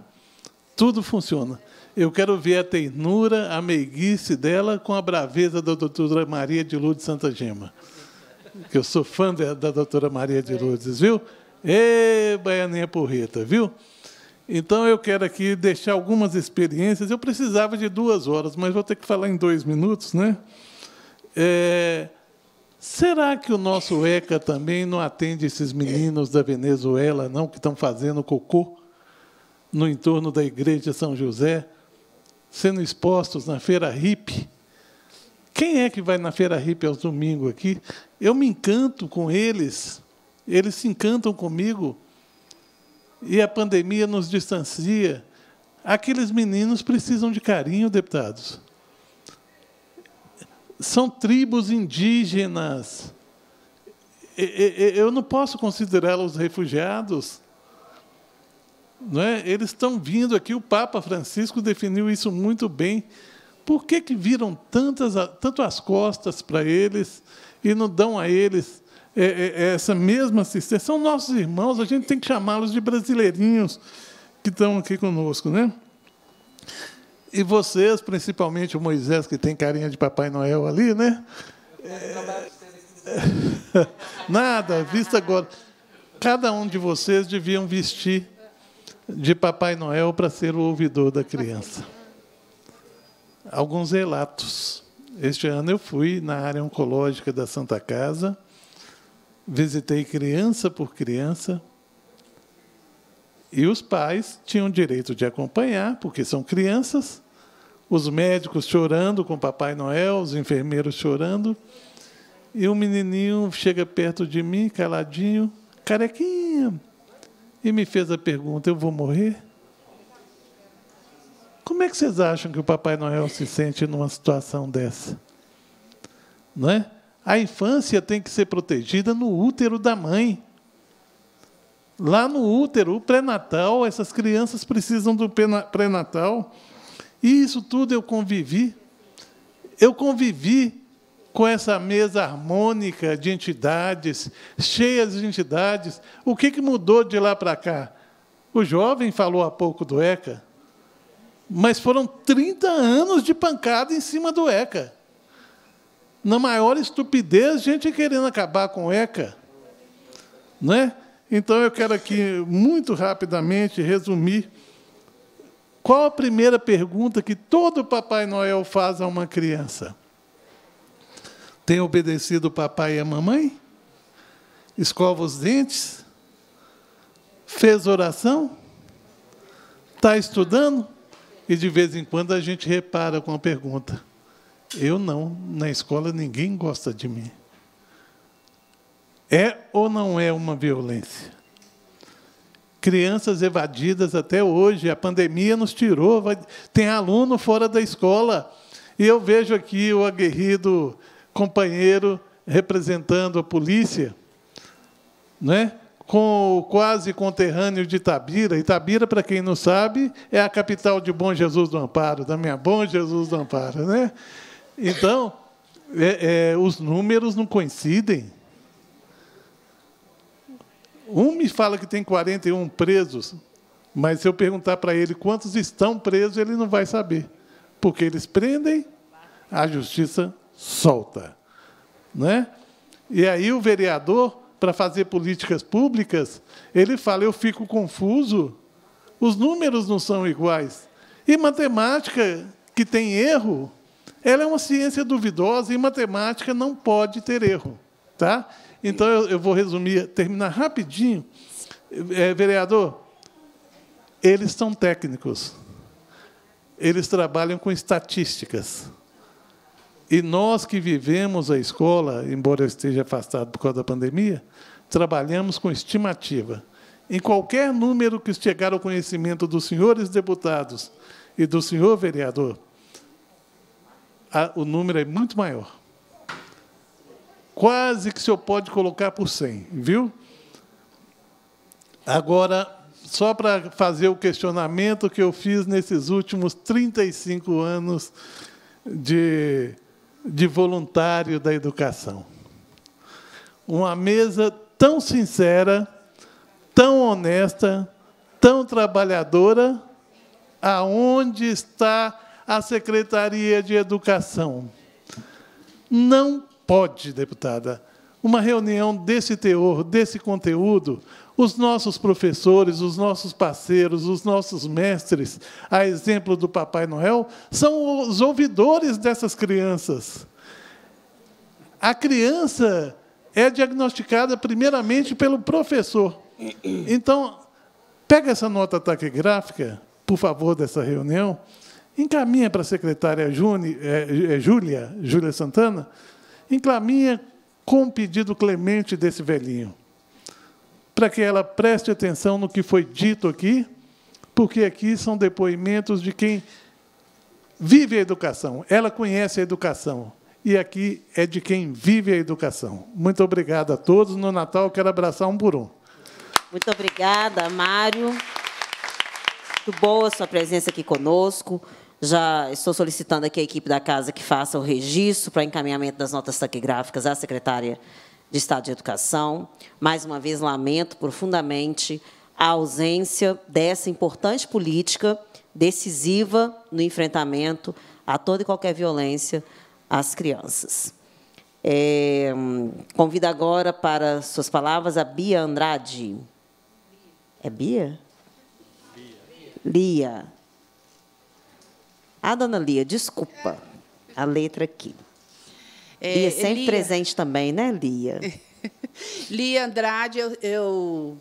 tudo funciona. Eu quero ver a ternura, a meiguice dela com a braveza da doutora Maria de Lourdes Santa Gema que eu sou fã da, da doutora Maria de Lourdes, viu? Ê, baianinha porreta, viu? Então eu quero aqui deixar algumas experiências. Eu precisava de duas horas, mas vou ter que falar em dois minutos, né? É... Será que o nosso ECA também não atende esses meninos da Venezuela, não, que estão fazendo cocô no entorno da Igreja São José, sendo expostos na feira hippie? Quem é que vai na feira hippie aos domingos aqui? Eu me encanto com eles, eles se encantam comigo. E a pandemia nos distancia. Aqueles meninos precisam de carinho, deputados. São tribos indígenas. Eu não posso considerá-los refugiados. Não é? Eles estão vindo aqui, o Papa Francisco definiu isso muito bem por que, que viram tantas, tanto as costas para eles e não dão a eles é, é, é, essa mesma assistência? São nossos irmãos, a gente tem que chamá-los de brasileirinhos que estão aqui conosco, né? E vocês, principalmente o Moisés, que tem carinha de Papai Noel ali, né? É... *laughs* Nada, vista agora. Cada um de vocês deviam vestir de Papai Noel para ser o ouvidor da criança alguns relatos. Este ano eu fui na área oncológica da Santa Casa, visitei criança por criança, e os pais tinham direito de acompanhar, porque são crianças, os médicos chorando com Papai Noel, os enfermeiros chorando, e o menininho chega perto de mim, caladinho, carequinha, e me fez a pergunta: Eu vou morrer? Como é que vocês acham que o Papai Noel se sente numa situação dessa? Não é? A infância tem que ser protegida no útero da mãe. Lá no útero, o pré-natal, essas crianças precisam do pré-natal. E isso tudo eu convivi. Eu convivi com essa mesa harmônica de entidades, cheias de entidades. O que, que mudou de lá para cá? O jovem falou há pouco do ECA. Mas foram 30 anos de pancada em cima do ECA. Na maior estupidez, gente querendo acabar com o ECA. Né? Então, eu quero aqui, muito rapidamente, resumir qual a primeira pergunta que todo Papai Noel faz a uma criança? Tem obedecido o papai e a mamãe? Escova os dentes? Fez oração? Está estudando? E de vez em quando a gente repara com a pergunta. Eu não, na escola ninguém gosta de mim. É ou não é uma violência? Crianças evadidas até hoje, a pandemia nos tirou, vai... tem aluno fora da escola. E eu vejo aqui o aguerrido companheiro representando a polícia, não é? com o quase conterrâneo de Itabira. Itabira, para quem não sabe, é a capital de Bom Jesus do Amparo, da minha Bom Jesus do Amparo. Né? Então, é, é, os números não coincidem. Um me fala que tem 41 presos, mas se eu perguntar para ele quantos estão presos, ele não vai saber. Porque eles prendem, a justiça solta. Né? E aí o vereador para fazer políticas públicas, ele fala: eu fico confuso, os números não são iguais. E matemática, que tem erro, ela é uma ciência duvidosa e matemática não pode ter erro. Tá? Então, eu, eu vou resumir, terminar rapidinho. É, vereador, eles são técnicos. Eles trabalham com estatísticas. E nós que vivemos a escola, embora eu esteja afastado por causa da pandemia, trabalhamos com estimativa. Em qualquer número que chegar ao conhecimento dos senhores deputados e do senhor vereador, o número é muito maior. Quase que o senhor pode colocar por 100, viu? Agora, só para fazer o questionamento que eu fiz nesses últimos 35 anos de de voluntário da educação. Uma mesa tão sincera, tão honesta, tão trabalhadora, aonde está a Secretaria de Educação? Não pode, deputada, uma reunião desse teor, desse conteúdo, os nossos professores, os nossos parceiros, os nossos mestres, a exemplo do Papai Noel, são os ouvidores dessas crianças. A criança é diagnosticada primeiramente pelo professor. Então, pega essa nota taquigráfica, por favor, dessa reunião, encaminha para a secretária eh, eh, Júlia, é, Júlia Santana, encaminha com o pedido clemente desse velhinho para que ela preste atenção no que foi dito aqui, porque aqui são depoimentos de quem vive a educação, ela conhece a educação. E aqui é de quem vive a educação. Muito obrigado a todos. No Natal, quero abraçar um por um. Muito obrigada, Mário. Muito boa a sua presença aqui conosco. Já estou solicitando aqui a equipe da casa que faça o registro para encaminhamento das notas taquigráficas à secretária de Estado de Educação. Mais uma vez, lamento profundamente a ausência dessa importante política decisiva no enfrentamento a toda e qualquer violência às crianças. É, convido agora para suas palavras a Bia Andrade. É Bia? Bia. Lia. Ah, dona Lia, desculpa a letra aqui. É, Lia sempre Lia... presente também, né, Lia? *laughs* Lia Andrade, eu, eu,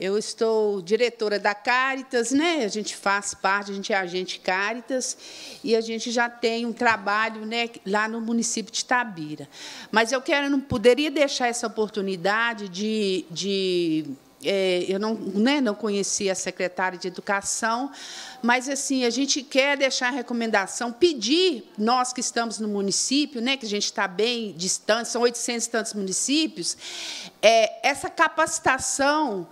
eu, estou diretora da Caritas, né? A gente faz parte, a gente é agente Caritas e a gente já tem um trabalho né, lá no município de Tabira. Mas eu quero, não poderia deixar essa oportunidade de, de é, eu não, né, não conhecia a secretária de Educação, mas assim a gente quer deixar a recomendação, pedir, nós que estamos no município, né, que a gente está bem distante, são 800 e tantos municípios, é, essa capacitação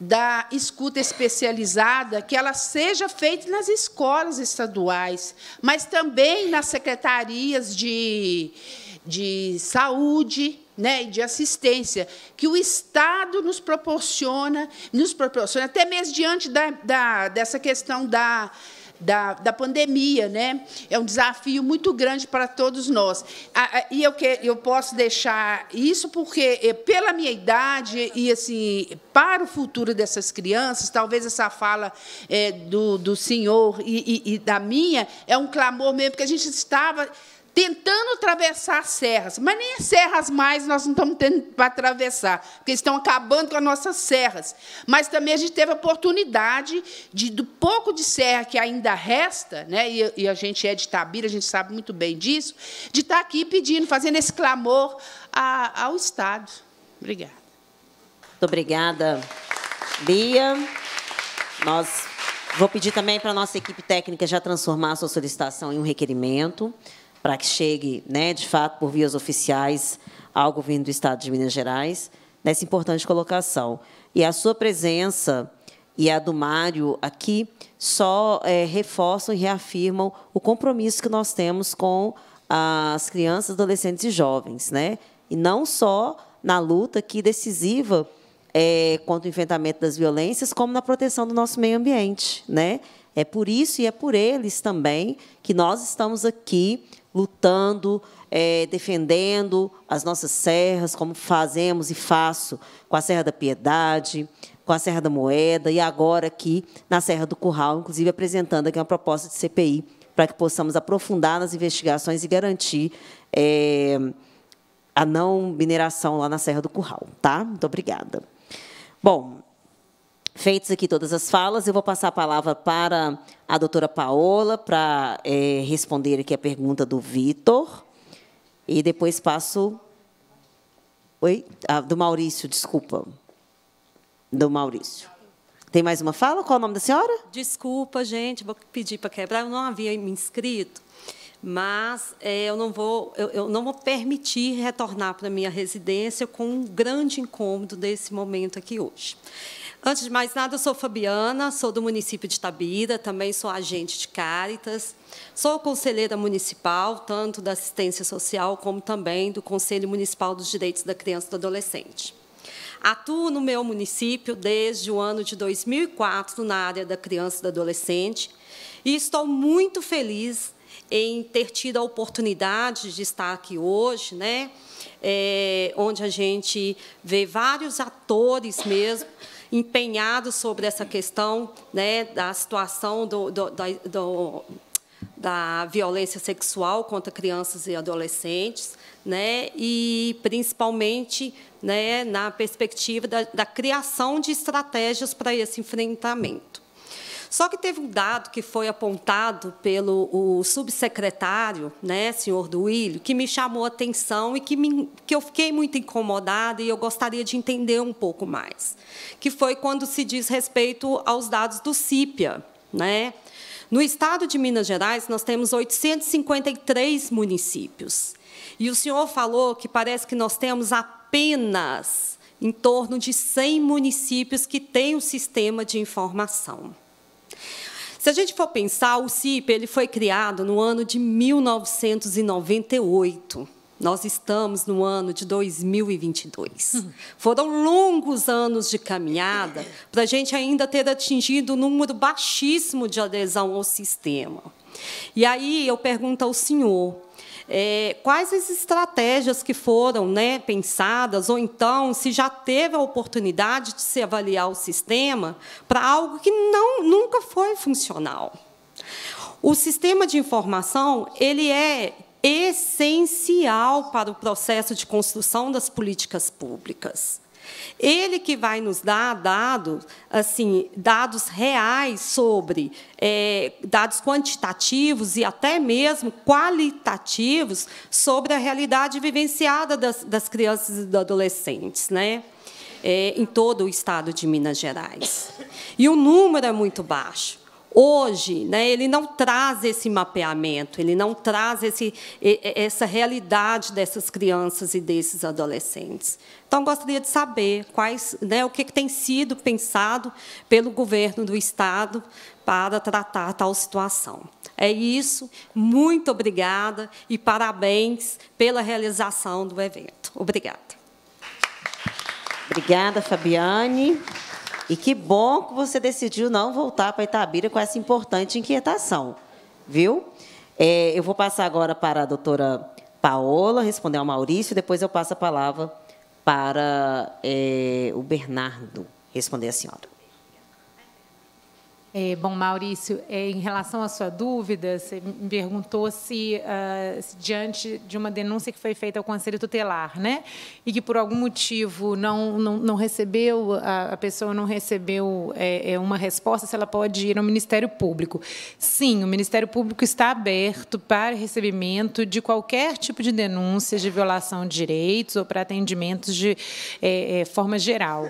da escuta especializada, que ela seja feita nas escolas estaduais, mas também nas secretarias de, de saúde, né, de assistência que o Estado nos proporciona, nos proporciona até mesmo diante da, da dessa questão da, da, da, pandemia, né? É um desafio muito grande para todos nós. E eu, que, eu posso deixar isso porque, eh, pela minha idade e assim, para o futuro dessas crianças, talvez essa fala é, do, do senhor e, e, e da minha é um clamor mesmo, porque a gente estava tentando atravessar serras, mas nem as serras mais nós não estamos tendo para atravessar, porque estão acabando com as nossas serras. Mas também a gente teve a oportunidade de, do pouco de serra que ainda resta, né, e, e a gente é de Tabira, a gente sabe muito bem disso, de estar aqui pedindo, fazendo esse clamor a, ao Estado. Obrigada. Muito obrigada, Bia. Nós vou pedir também para a nossa equipe técnica já transformar a sua solicitação em um requerimento para que chegue, né, de fato, por vias oficiais, algo vindo do Estado de Minas Gerais, nessa importante colocação. E a sua presença e a do Mário aqui só é, reforçam e reafirmam o compromisso que nós temos com as crianças, adolescentes e jovens, né? E não só na luta que decisiva é, contra o enfrentamento das violências, como na proteção do nosso meio ambiente, né? É por isso e é por eles também que nós estamos aqui lutando, é, defendendo as nossas serras, como fazemos e faço com a Serra da Piedade, com a Serra da Moeda e agora aqui na Serra do Curral, inclusive apresentando aqui uma proposta de CPI para que possamos aprofundar nas investigações e garantir é, a não mineração lá na Serra do Curral. Tá? Muito obrigada. Bom, Feitas aqui todas as falas, eu vou passar a palavra para a doutora Paola para é, responder aqui a pergunta do Vitor. E depois passo. Oi? Ah, do Maurício, desculpa. Do Maurício. Tem mais uma fala? Qual é o nome da senhora? Desculpa, gente, vou pedir para quebrar. Eu não havia me inscrito, mas é, eu, não vou, eu, eu não vou permitir retornar para a minha residência com um grande incômodo desse momento aqui hoje. Antes de mais nada, eu sou Fabiana, sou do município de Tabira, também sou agente de Cáritas, sou conselheira municipal, tanto da assistência social como também do Conselho Municipal dos Direitos da Criança e do Adolescente. Atuo no meu município desde o ano de 2004 na área da criança e do adolescente e estou muito feliz em ter tido a oportunidade de estar aqui hoje, né? É, onde a gente vê vários atores mesmo Empenhado sobre essa questão né, da situação do, do, do, da violência sexual contra crianças e adolescentes, né, e principalmente né, na perspectiva da, da criação de estratégias para esse enfrentamento. Só que teve um dado que foi apontado pelo o subsecretário, né, senhor Duílio, que me chamou a atenção e que, me, que eu fiquei muito incomodada e eu gostaria de entender um pouco mais, que foi quando se diz respeito aos dados do CIPIA. Né? No estado de Minas Gerais, nós temos 853 municípios. E o senhor falou que parece que nós temos apenas em torno de 100 municípios que têm o um sistema de informação. Se a gente for pensar, o CIP ele foi criado no ano de 1998. Nós estamos no ano de 2022. Foram longos anos de caminhada para a gente ainda ter atingido um número baixíssimo de adesão ao sistema. E aí eu pergunto ao senhor, é, quais as estratégias que foram né, pensadas, ou então se já teve a oportunidade de se avaliar o sistema para algo que não, nunca foi funcional. O sistema de informação ele é essencial para o processo de construção das políticas públicas. Ele que vai nos dar dados, assim, dados reais sobre é, dados quantitativos e até mesmo qualitativos sobre a realidade vivenciada das, das crianças e dos adolescentes, né? É, em todo o estado de Minas Gerais. E o número é muito baixo. Hoje, né, ele não traz esse mapeamento, ele não traz esse, essa realidade dessas crianças e desses adolescentes. Então, gostaria de saber quais, né, o que, que tem sido pensado pelo governo do Estado para tratar tal situação. É isso. Muito obrigada e parabéns pela realização do evento. Obrigada. Obrigada, Fabiane. E que bom que você decidiu não voltar para Itabira com essa importante inquietação, viu? É, eu vou passar agora para a doutora Paola responder ao Maurício, depois eu passo a palavra para é, o Bernardo responder a senhora. É, bom, Maurício, é, em relação à sua dúvida, você me perguntou se, uh, se, diante de uma denúncia que foi feita ao Conselho Tutelar, né, e que por algum motivo não, não, não recebeu, a, a, pessoa não recebeu é, é, uma resposta, se ela pode ir ao Ministério Público. Sim, o Ministério Público está aberto para recebimento de qualquer tipo de denúncia de violação de direitos ou para atendimentos de é, é, forma geral.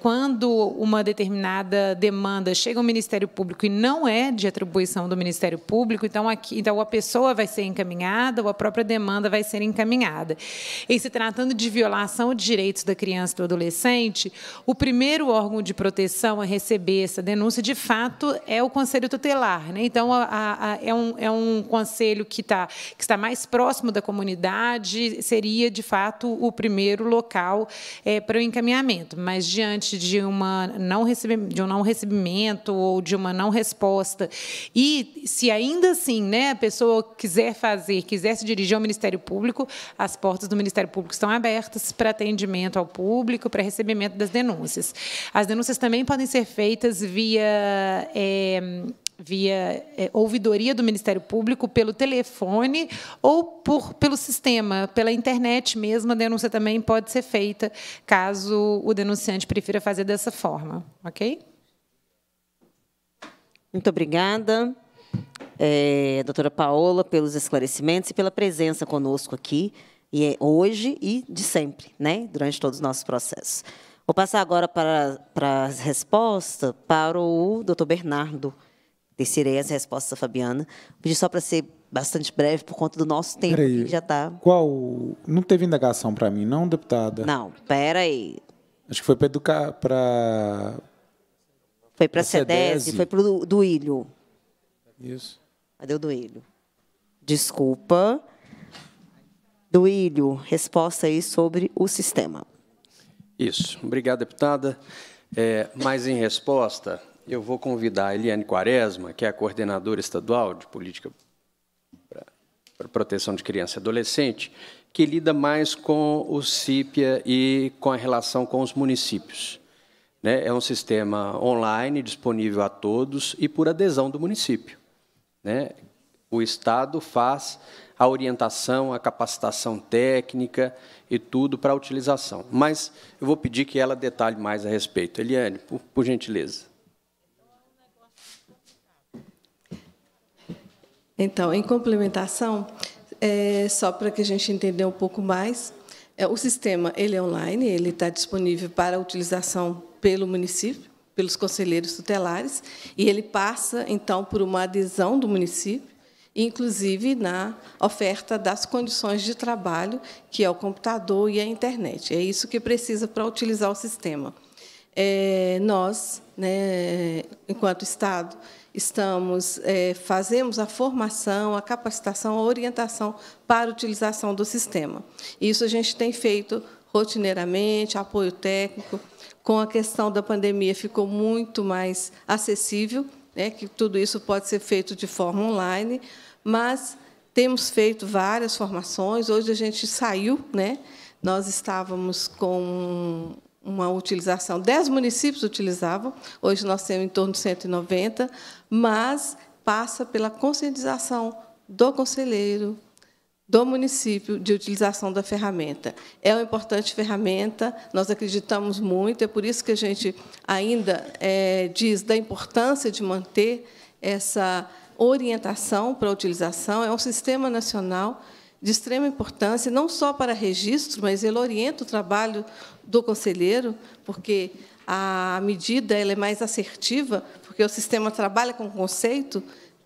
quando uma determinada demanda chega ao Ministério Ministério Público e não é de atribuição do Ministério Público, então, aqui, então a pessoa vai ser encaminhada ou a própria demanda vai ser encaminhada. E se tratando de violação de direitos da criança e do adolescente, o primeiro órgão de proteção a receber essa denúncia, de fato, é o Conselho Tutelar. Né? Então, a, a, é, um, é um conselho que, está que está mais próximo da comunidade, seria, de fato, o primeiro local é, para o encaminhamento. Mas, diante de, uma não recebe, de um não recebimento ou de uma não resposta. E se ainda assim né, a pessoa quiser fazer, quiser se dirigir ao Ministério Público, as portas do Ministério Público estão abertas para atendimento ao público, para recebimento das denúncias. As denúncias também podem ser feitas via. É, via é, ouvidoria do Ministério Público, pelo telefone ou por, pelo sistema, pela internet mesmo, a denúncia também pode ser feita, caso o denunciante prefira fazer dessa forma, ok? Muito obrigada, é, doutora Paola, pelos esclarecimentos e pela presença conosco aqui, e é hoje e de sempre, né, durante todos os nossos processos. Vou passar agora para, para respostas para o doutor Bernardo. Descerei as respostas da Fabiana. pedir só para ser bastante breve por conta do nosso tempo peraí, que já está. Qual. Não teve indagação para mim, não, deputada? Não, peraí. Acho que foi para educar. para foi para a CEDESI, foi para o Duílio. Isso. Cadê o Duílio? Desculpa. Duílio, resposta aí sobre o sistema. Isso. Obrigado, deputada. É, mas, em resposta, eu vou convidar a Eliane Quaresma, que é a coordenadora estadual de política para proteção de criança e adolescente, que lida mais com o CIPIA e com a relação com os municípios. Né? É um sistema online, disponível a todos e por adesão do município. Né? O Estado faz a orientação, a capacitação técnica e tudo para a utilização. Mas eu vou pedir que ela detalhe mais a respeito. Eliane, por, por gentileza. Então, em complementação, é, só para que a gente entenda um pouco mais, é, o sistema ele é online, ele está disponível para utilização pelo município, pelos conselheiros tutelares, e ele passa, então, por uma adesão do município, inclusive na oferta das condições de trabalho, que é o computador e a internet. É isso que precisa para utilizar o sistema. É, nós, né, enquanto Estado, estamos é, fazemos a formação, a capacitação, a orientação para a utilização do sistema. Isso a gente tem feito rotineiramente, apoio técnico, com a questão da pandemia ficou muito mais acessível, né, que tudo isso pode ser feito de forma online, mas temos feito várias formações. Hoje a gente saiu, né? nós estávamos com uma utilização, 10 municípios utilizavam, hoje nós temos em torno de 190, mas passa pela conscientização do conselheiro, do município de utilização da ferramenta. É uma importante ferramenta, nós acreditamos muito, é por isso que a gente ainda é, diz da importância de manter essa orientação para a utilização. É um sistema nacional de extrema importância, não só para registro, mas ele orienta o trabalho do conselheiro, porque a medida ela é mais assertiva, porque o sistema trabalha com conceito,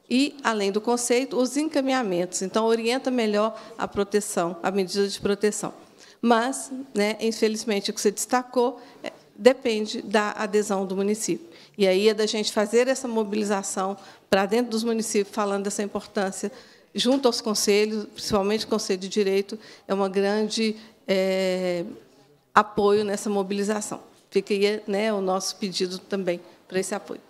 e, além do conceito, os encaminhamentos. Então, orienta melhor a proteção, a medida de proteção. Mas, né, infelizmente, o que você destacou é, depende da adesão do município. E aí é da gente fazer essa mobilização para dentro dos municípios, falando dessa importância, junto aos conselhos, principalmente o Conselho de Direito, é um grande é, apoio nessa mobilização. Fica aí né, o nosso pedido também para esse apoio.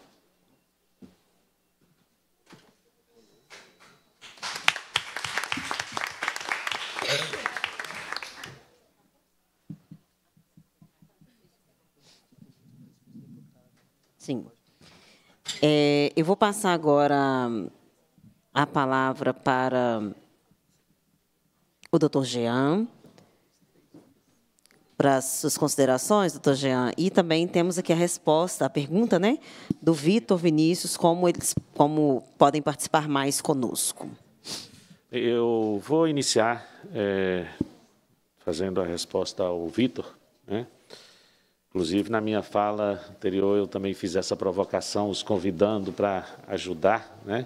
Sim. É, eu vou passar agora hum, a palavra para hum, o doutor Jean, para as suas considerações, doutor Jean, e também temos aqui a resposta à pergunta né, do Vitor Vinícius, como eles como podem participar mais conosco. Eu vou iniciar é, fazendo a resposta ao Vitor, né? Inclusive, na minha fala anterior, eu também fiz essa provocação, os convidando para ajudar. Né?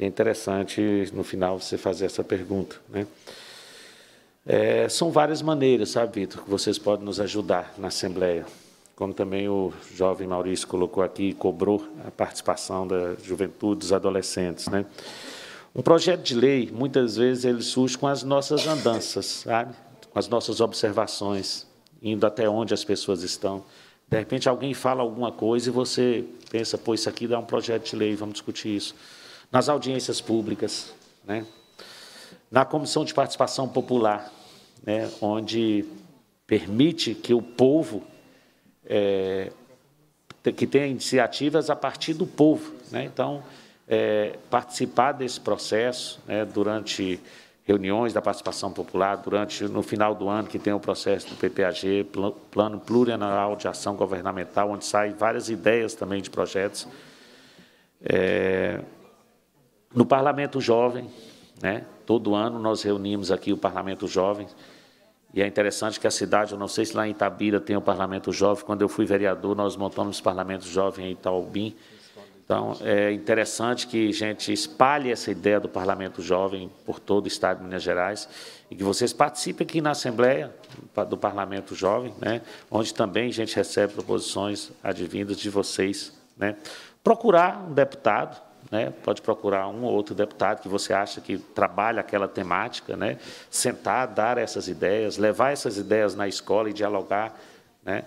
É interessante, no final, você fazer essa pergunta. Né? É, são várias maneiras, sabe, Vitor, que vocês podem nos ajudar na Assembleia. Como também o jovem Maurício colocou aqui, cobrou a participação da juventude, dos adolescentes. Né? Um projeto de lei, muitas vezes, ele surge com as nossas andanças, sabe? com as nossas observações, indo até onde as pessoas estão. De repente alguém fala alguma coisa e você pensa, pô, isso aqui dá um projeto de lei, vamos discutir isso. Nas audiências públicas, né? na comissão de participação popular, né? onde permite que o povo é, que tenha iniciativas a partir do povo. Né? Então, é, participar desse processo né? durante reuniões da participação popular durante no final do ano que tem o processo do PPAG, Plano Plurianual de Ação Governamental, onde saem várias ideias também de projetos. É, no Parlamento Jovem, né? todo ano nós reunimos aqui o Parlamento Jovem, e é interessante que a cidade, eu não sei se lá em Itabira tem o Parlamento Jovem, quando eu fui vereador, nós montamos o Parlamento Jovem em Itaubim, então, é interessante que a gente espalhe essa ideia do Parlamento Jovem por todo o Estado de Minas Gerais e que vocês participem aqui na Assembleia do Parlamento Jovem, né, onde também a gente recebe proposições advindas de vocês. Né. Procurar um deputado, né, pode procurar um ou outro deputado que você acha que trabalha aquela temática, né, sentar, dar essas ideias, levar essas ideias na escola e dialogar. Né,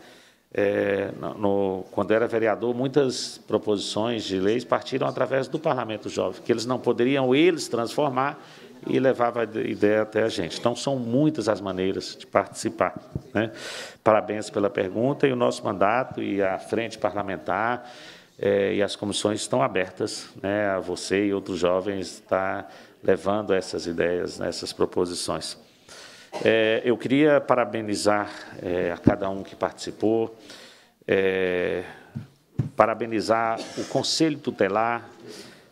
é, no, quando era vereador, muitas proposições de leis partiram através do Parlamento Jovem, que eles não poderiam eles transformar e levava a ideia até a gente. Então, são muitas as maneiras de participar. Né? Parabéns pela pergunta e o nosso mandato e a frente parlamentar é, e as comissões estão abertas né, a você e outros jovens estar tá levando essas ideias, né, essas proposições. É, eu queria parabenizar é, a cada um que participou, é, parabenizar o Conselho Tutelar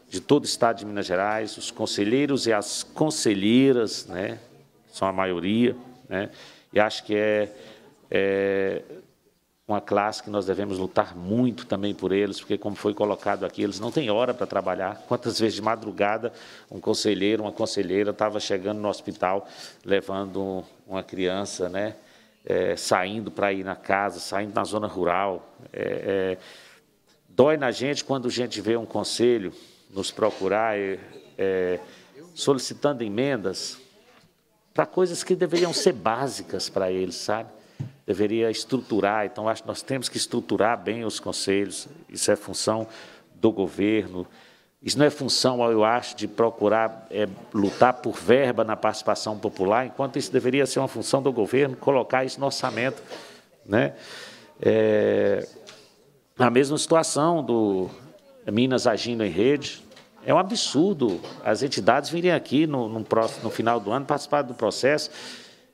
de todo o Estado de Minas Gerais, os conselheiros e as conselheiras, né, são a maioria, né, e acho que é, é uma classe que nós devemos lutar muito também por eles, porque, como foi colocado aqui, eles não têm hora para trabalhar. Quantas vezes de madrugada um conselheiro, uma conselheira estava chegando no hospital levando uma criança, né? É, saindo para ir na casa, saindo na zona rural. É, é, dói na gente quando a gente vê um conselho nos procurar é, é, solicitando emendas para coisas que deveriam ser básicas para eles, sabe? deveria estruturar. Então, acho que nós temos que estruturar bem os conselhos, isso é função do governo. Isso não é função, eu acho, de procurar é, lutar por verba na participação popular, enquanto isso deveria ser uma função do governo, colocar isso no orçamento. Né? É, a mesma situação do Minas agindo em rede. É um absurdo as entidades virem aqui no, no, próximo, no final do ano participar do processo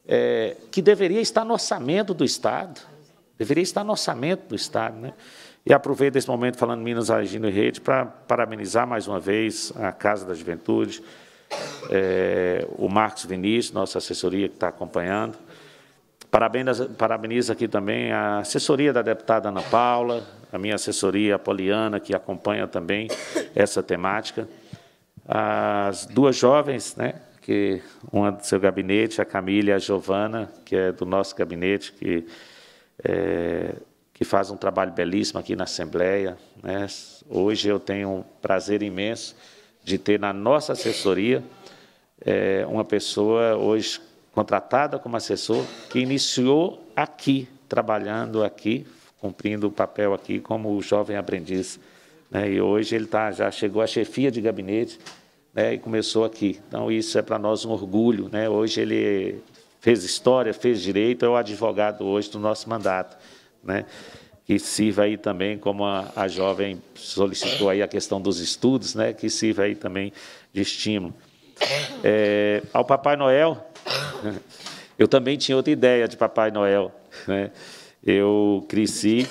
é, que deveria estar no orçamento do Estado. Deveria estar no orçamento do Estado. Né? E aproveito esse momento falando Minas Agindo e Rede para parabenizar mais uma vez a Casa da Juventude, é, o Marcos Vinícius, nossa assessoria que está acompanhando. Parabenizo, parabenizo aqui também a assessoria da deputada Ana Paula, a minha assessoria a Poliana, que acompanha também essa temática. As duas jovens, né, que uma do seu gabinete, a Camila a Giovana, que é do nosso gabinete, que, é, que faz um trabalho belíssimo aqui na Assembleia. Né? Hoje eu tenho um prazer imenso de ter na nossa assessoria é, uma pessoa hoje contratada como assessor que iniciou aqui, trabalhando aqui, cumprindo o papel aqui como jovem aprendiz. Né? E hoje ele tá, já chegou à chefia de gabinete, né, e começou aqui. Então, isso é para nós um orgulho. Né? Hoje ele fez história, fez direito, é o advogado hoje do nosso mandato. Né? Que sirva aí também, como a, a jovem solicitou aí a questão dos estudos, né? que sirva aí também de estímulo. É, ao Papai Noel, *laughs* eu também tinha outra ideia de Papai Noel. Né? Eu cresci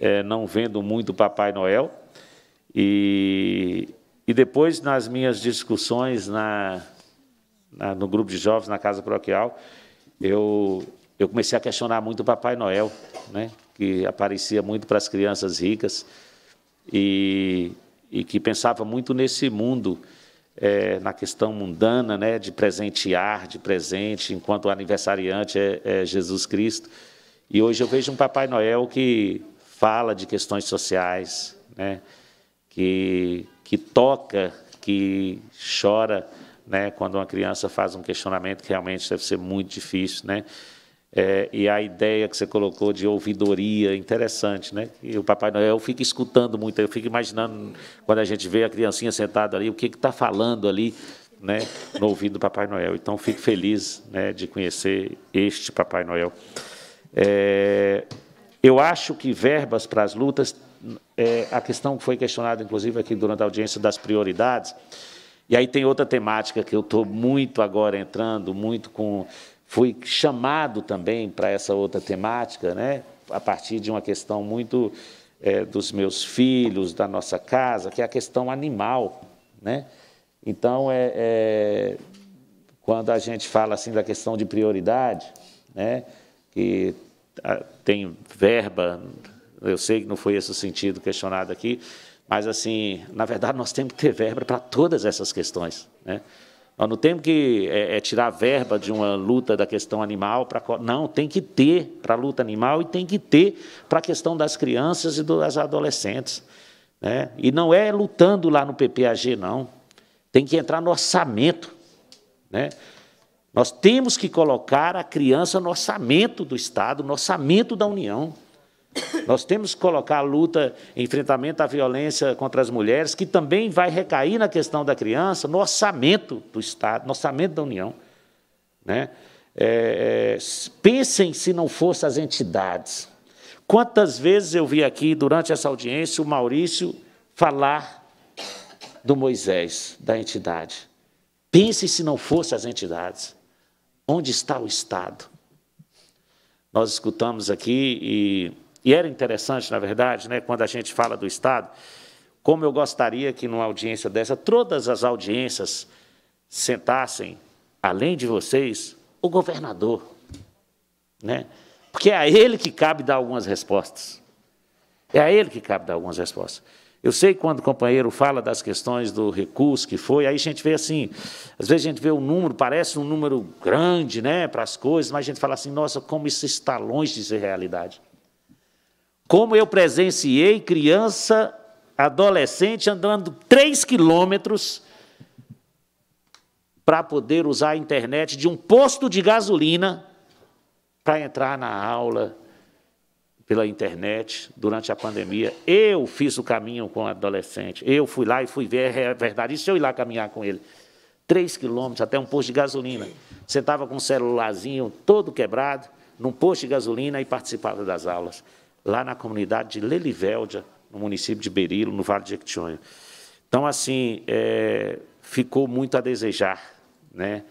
é, não vendo muito Papai Noel, e e depois, nas minhas discussões na, na, no grupo de jovens, na casa paroquial, eu, eu comecei a questionar muito o Papai Noel, né? que aparecia muito para as crianças ricas e, e que pensava muito nesse mundo, é, na questão mundana, né? de presentear, de presente, enquanto o aniversariante é, é Jesus Cristo. E hoje eu vejo um Papai Noel que fala de questões sociais, né? que que toca, que chora, né? Quando uma criança faz um questionamento que realmente deve ser muito difícil, né? É, e a ideia que você colocou de ouvidoria, interessante, né? E o Papai Noel fica escutando muito, eu fico imaginando quando a gente vê a criancinha sentada ali, o que está falando ali, né, no ouvido do Papai Noel. Então, fico feliz né, de conhecer este Papai Noel. É, eu acho que verbas para as lutas é, a questão que foi questionada, inclusive, aqui durante a audiência das prioridades. E aí tem outra temática que eu estou muito agora entrando, muito com. Fui chamado também para essa outra temática, né? a partir de uma questão muito é, dos meus filhos, da nossa casa, que é a questão animal. Né? Então, é, é quando a gente fala assim da questão de prioridade, né? que ah, tem verba eu sei que não foi esse o sentido questionado aqui, mas, assim, na verdade, nós temos que ter verba para todas essas questões. Né? Nós não temos que é, é, tirar verba de uma luta da questão animal para. Não, tem que ter para a luta animal e tem que ter para a questão das crianças e das adolescentes. Né? E não é lutando lá no PPAG, não. Tem que entrar no orçamento. Né? Nós temos que colocar a criança no orçamento do Estado, no orçamento da União. Nós temos que colocar a luta, enfrentamento à violência contra as mulheres, que também vai recair na questão da criança, no orçamento do Estado, no orçamento da União. Né? É, é, pensem se não fossem as entidades. Quantas vezes eu vi aqui, durante essa audiência, o Maurício falar do Moisés, da entidade. Pensem se não fossem as entidades. Onde está o Estado? Nós escutamos aqui e e era interessante, na verdade, né, quando a gente fala do Estado, como eu gostaria que numa audiência dessa, todas as audiências sentassem, além de vocês, o governador. Né? Porque é a ele que cabe dar algumas respostas. É a ele que cabe dar algumas respostas. Eu sei quando o companheiro fala das questões do recurso que foi, aí a gente vê assim, às vezes a gente vê um número, parece um número grande né, para as coisas, mas a gente fala assim, nossa, como isso está longe de ser realidade. Como eu presenciei criança, adolescente andando 3 quilômetros para poder usar a internet de um posto de gasolina para entrar na aula pela internet durante a pandemia. Eu fiz o caminho com o adolescente. Eu fui lá e fui ver, é verdade. isso se eu ir lá caminhar com ele? Três quilômetros até um posto de gasolina. Sentava com um celularzinho todo quebrado num posto de gasolina e participava das aulas lá na comunidade de Lelivéldia, no município de Berilo, no Vale de Equitinhonha. Então, assim, é, ficou muito a desejar. Né?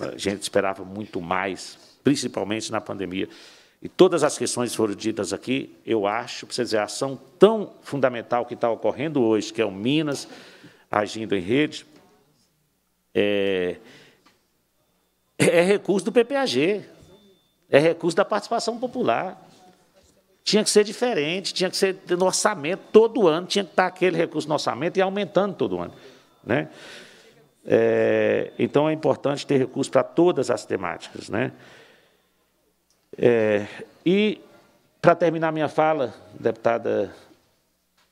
A gente esperava muito mais, principalmente na pandemia. E todas as questões foram ditas aqui, eu acho, precisa dizer, a ação tão fundamental que está ocorrendo hoje, que é o Minas agindo em rede, é, é recurso do PPAG, é recurso da participação popular tinha que ser diferente, tinha que ser no orçamento, todo ano tinha que estar aquele recurso no orçamento e aumentando todo ano. Né? É, então, é importante ter recurso para todas as temáticas. Né? É, e, para terminar minha fala, deputada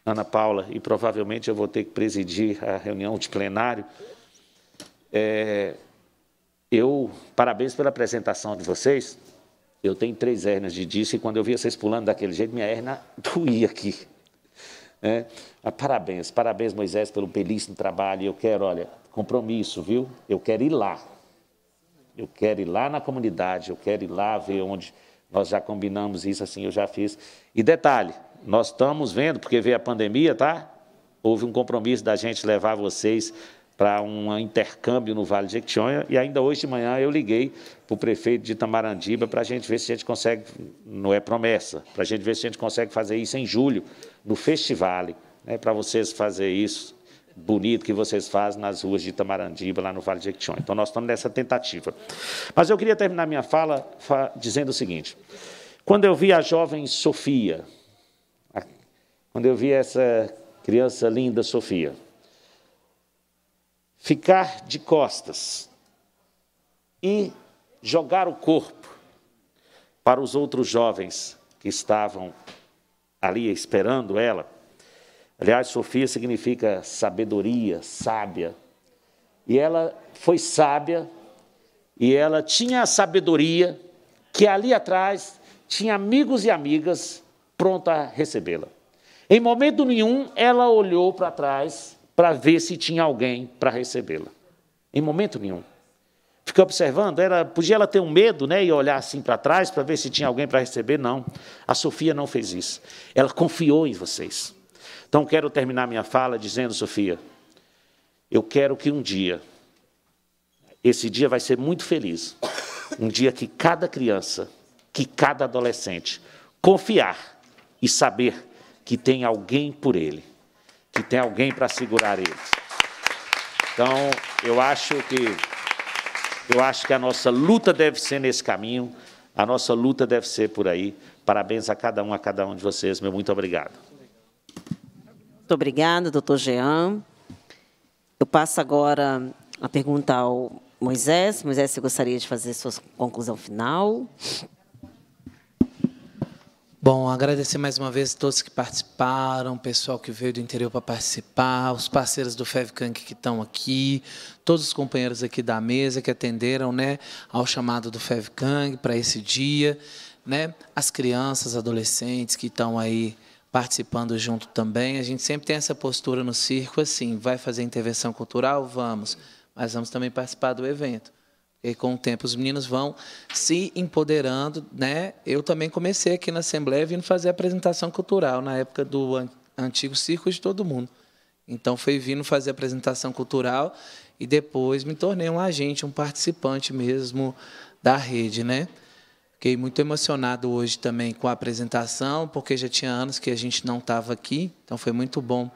Ana Paula, e provavelmente eu vou ter que presidir a reunião de plenário, é, eu parabéns pela apresentação de vocês. Eu tenho três hernias de disco e quando eu via vocês pulando daquele jeito, minha hernia *laughs* doía aqui. É. Parabéns, parabéns, Moisés, pelo belíssimo trabalho. Eu quero, olha, compromisso, viu? Eu quero ir lá. Eu quero ir lá na comunidade, eu quero ir lá ver onde nós já combinamos isso, assim, eu já fiz. E detalhe, nós estamos vendo, porque veio a pandemia, tá? Houve um compromisso da gente levar vocês para um intercâmbio no Vale de Jequitinhonha e ainda hoje de manhã eu liguei para o prefeito de Tamarandiba para a gente ver se a gente consegue, não é promessa, para a gente ver se a gente consegue fazer isso em julho, no festival né, para vocês fazer isso bonito que vocês fazem nas ruas de Tamarandiba, lá no Vale de Jequitinhonha. Então, nós estamos nessa tentativa. Mas eu queria terminar minha fala dizendo o seguinte, quando eu vi a jovem Sofia, quando eu vi essa criança linda Sofia, ficar de costas e jogar o corpo para os outros jovens que estavam ali esperando ela. Aliás, Sofia significa sabedoria, sábia. E ela foi sábia e ela tinha a sabedoria que ali atrás tinha amigos e amigas pronta a recebê-la. Em momento nenhum ela olhou para trás para ver se tinha alguém para recebê-la. Em momento nenhum. Fiquei observando, era, podia ela ter um medo né, e olhar assim para trás para ver se tinha alguém para receber? Não. A Sofia não fez isso. Ela confiou em vocês. Então, quero terminar minha fala dizendo, Sofia, eu quero que um dia, esse dia vai ser muito feliz, um dia que cada criança, que cada adolescente, confiar e saber que tem alguém por ele que tem alguém para segurar eles. Então, eu acho que eu acho que a nossa luta deve ser nesse caminho, a nossa luta deve ser por aí. Parabéns a cada um, a cada um de vocês. Meu muito obrigado. Muito obrigada, doutor Jean. Eu passo agora a pergunta ao Moisés. Moisés, você gostaria de fazer sua conclusão final? Bom, agradecer mais uma vez a todos que participaram, o pessoal que veio do interior para participar, os parceiros do FEVCANC que estão aqui, todos os companheiros aqui da mesa que atenderam né, ao chamado do FEVCANC para esse dia, né, as crianças, adolescentes que estão aí participando junto também. A gente sempre tem essa postura no circo assim, vai fazer intervenção cultural? Vamos, mas vamos também participar do evento. E com o tempo os meninos vão se empoderando, né? Eu também comecei aqui na Assembleia vindo fazer apresentação cultural na época do antigo circo de todo mundo. Então foi vindo fazer apresentação cultural e depois me tornei um agente, um participante mesmo da rede, né? Fiquei muito emocionado hoje também com a apresentação, porque já tinha anos que a gente não estava aqui, então foi muito bom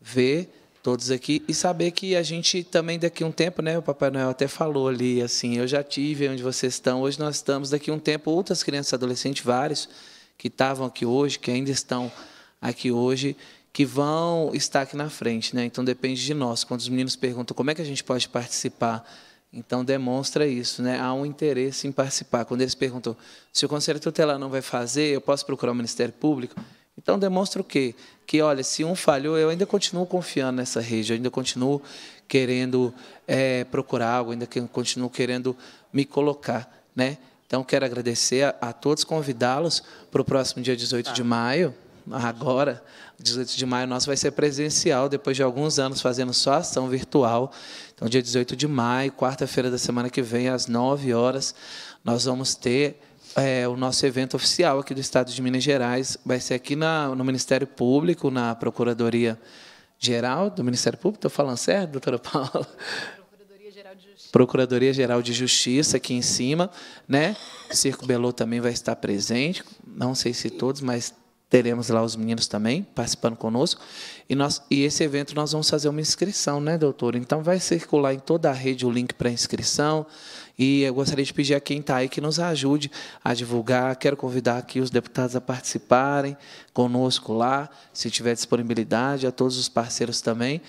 ver todos aqui e saber que a gente também daqui a um tempo, né? O Papai Noel até falou ali assim, eu já tive onde vocês estão, hoje nós estamos daqui a um tempo outras crianças, adolescentes, vários que estavam aqui hoje, que ainda estão aqui hoje, que vão estar aqui na frente, né? Então depende de nós. Quando os meninos perguntam como é que a gente pode participar, então demonstra isso, né? Há um interesse em participar. Quando eles perguntam se o conselho tutelar não vai fazer, eu posso procurar o Ministério Público. Então demonstra o quê? Que, olha, se um falhou, eu ainda continuo confiando nessa rede, eu ainda continuo querendo é, procurar algo, ainda continuo querendo me colocar. Né? Então, quero agradecer a, a todos, convidá-los para o próximo dia 18 de maio. Agora, 18 de maio, nosso vai ser presencial, depois de alguns anos fazendo só ação virtual. Então, dia 18 de maio, quarta-feira da semana que vem, às 9 horas, nós vamos ter é, o nosso evento oficial aqui do Estado de Minas Gerais. Vai ser aqui na, no Ministério Público, na Procuradoria Geral do Ministério Público. Estou falando certo, doutora Paula? Procuradoria-Geral de Justiça aqui em cima, né? Circo Belo também vai estar presente. Não sei se todos, mas teremos lá os meninos também participando conosco. E, nós, e esse evento nós vamos fazer uma inscrição, né, doutor? Então vai circular em toda a rede o link para inscrição. E eu gostaria de pedir a quem está aí que nos ajude a divulgar. Quero convidar aqui os deputados a participarem conosco lá, se tiver disponibilidade, a todos os parceiros também.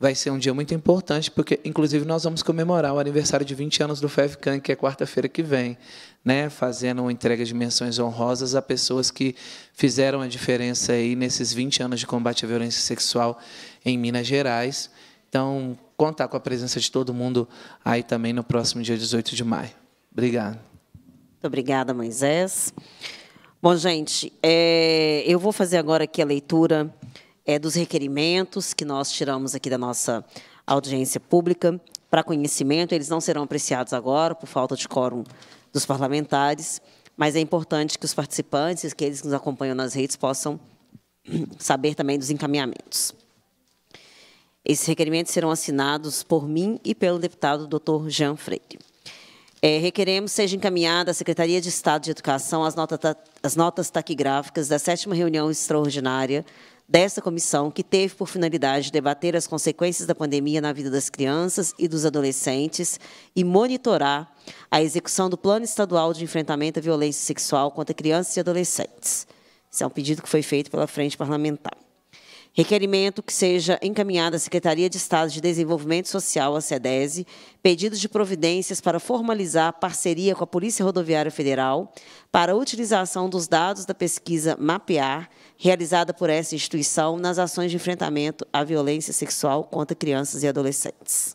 Vai ser um dia muito importante, porque, inclusive, nós vamos comemorar o aniversário de 20 anos do FEVCAN, que é quarta-feira que vem né, fazendo entrega de menções honrosas a pessoas que fizeram a diferença aí nesses 20 anos de combate à violência sexual em Minas Gerais. Então, contar com a presença de todo mundo aí também no próximo dia 18 de maio. Obrigado. Muito obrigada, Moisés. Bom, gente, é, eu vou fazer agora aqui a leitura é, dos requerimentos que nós tiramos aqui da nossa audiência pública para conhecimento. Eles não serão apreciados agora, por falta de quórum dos parlamentares, mas é importante que os participantes, que eles que nos acompanham nas redes, possam *clears throat* saber também dos encaminhamentos. Esses requerimentos serão assinados por mim e pelo deputado Dr. Jean Freire. É, requeremos seja encaminhada à Secretaria de Estado de Educação as, notas as notas taquigráficas da sétima reunião extraordinária dessa comissão, que teve por finalidade debater as consequências da pandemia na vida das crianças e dos adolescentes e monitorar a execução do Plano Estadual de Enfrentamento à Violência Sexual contra Crianças e Adolescentes. Esse é um pedido que foi feito pela Frente Parlamentar. Requerimento que seja encaminhado à Secretaria de Estado de Desenvolvimento Social, a SEDESE, pedidos de providências para formalizar parceria com a Polícia Rodoviária Federal para a utilização dos dados da pesquisa MAPEAR, realizada por essa instituição nas ações de enfrentamento à violência sexual contra crianças e adolescentes.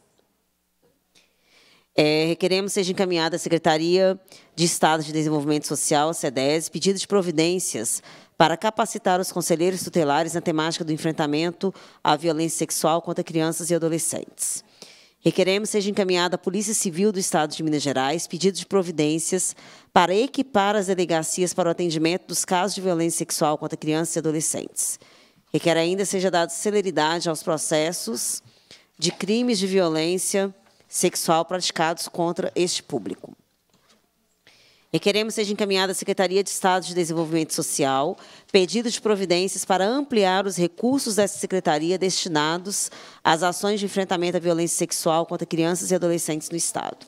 É, requeremos seja encaminhada à Secretaria de Estado de Desenvolvimento Social, SEDES, pedido de providências para capacitar os conselheiros tutelares na temática do enfrentamento à violência sexual contra crianças e adolescentes. Requeremos seja encaminhada à Polícia Civil do Estado de Minas Gerais pedido de providências para equipar as delegacias para o atendimento dos casos de violência sexual contra crianças e adolescentes. Requer ainda seja dada celeridade aos processos de crimes de violência sexual praticados contra este público. Requeremos seja encaminhada à Secretaria de Estado de Desenvolvimento Social pedido de providências para ampliar os recursos dessa secretaria destinados às ações de enfrentamento à violência sexual contra crianças e adolescentes no Estado.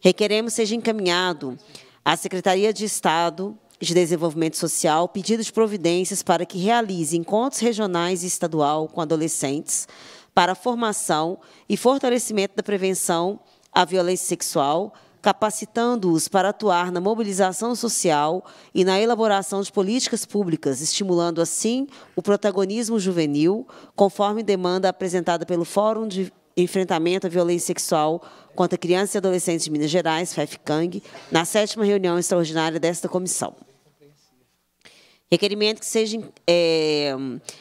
Requeremos seja encaminhado à Secretaria de Estado de Desenvolvimento Social pedido de providências para que realize encontros regionais e estadual com adolescentes para a formação e fortalecimento da prevenção à violência sexual capacitando-os para atuar na mobilização social e na elaboração de políticas públicas, estimulando assim o protagonismo juvenil, conforme demanda apresentada pelo Fórum de Enfrentamento à Violência Sexual contra Crianças e Adolescentes de Minas Gerais, FEFCANG, na sétima reunião extraordinária desta comissão. Requerimento que seja é,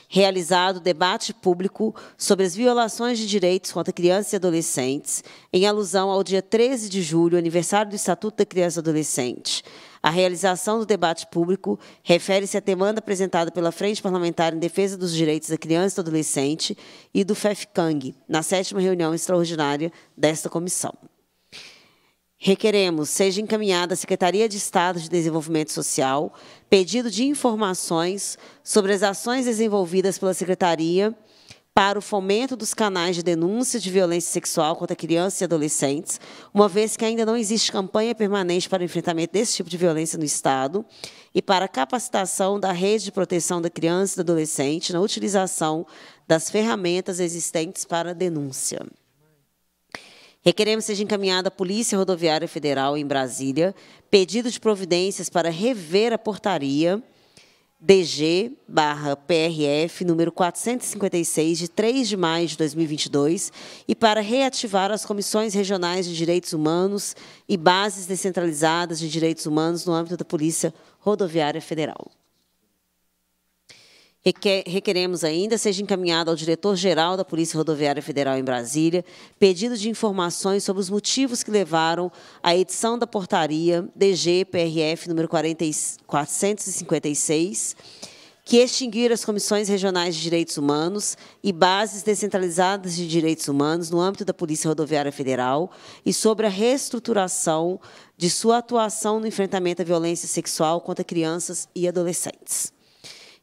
realizado debate público sobre as violações de direitos contra crianças e adolescentes, em alusão ao dia 13 de julho, aniversário do Estatuto da Criança e Adolescente. A realização do debate público refere-se à demanda apresentada pela Frente Parlamentar em Defesa dos Direitos da Criança e do Adolescente e do FEFCANG, na sétima reunião extraordinária desta comissão. Requeremos seja encaminhada à Secretaria de Estado de Desenvolvimento Social pedido de informações sobre as ações desenvolvidas pela Secretaria para o fomento dos canais de denúncia de violência sexual contra crianças e adolescentes, uma vez que ainda não existe campanha permanente para o enfrentamento desse tipo de violência no Estado, e para a capacitação da rede de proteção da criança e do adolescente na utilização das ferramentas existentes para a denúncia. Requeremos seja encaminhada à Polícia Rodoviária Federal em Brasília pedido de providências para rever a portaria DG PRF número 456 de 3 de maio de 2022 e para reativar as comissões regionais de direitos humanos e bases descentralizadas de direitos humanos no âmbito da Polícia Rodoviária Federal. Requer, requeremos ainda seja encaminhado ao diretor-geral da Polícia Rodoviária Federal em Brasília pedido de informações sobre os motivos que levaram à edição da portaria DG-PRF número 40, 456, que extinguir as comissões regionais de direitos humanos e bases descentralizadas de direitos humanos no âmbito da Polícia Rodoviária Federal e sobre a reestruturação de sua atuação no enfrentamento à violência sexual contra crianças e adolescentes.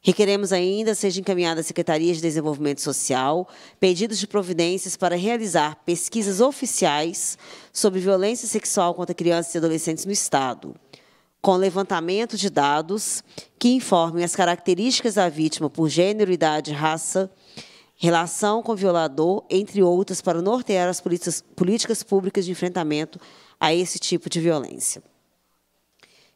Requeremos ainda seja encaminhada à Secretaria de Desenvolvimento Social pedidos de providências para realizar pesquisas oficiais sobre violência sexual contra crianças e adolescentes no Estado, com levantamento de dados que informem as características da vítima por gênero, idade, raça, relação com o violador, entre outras, para nortear as políticas, políticas públicas de enfrentamento a esse tipo de violência.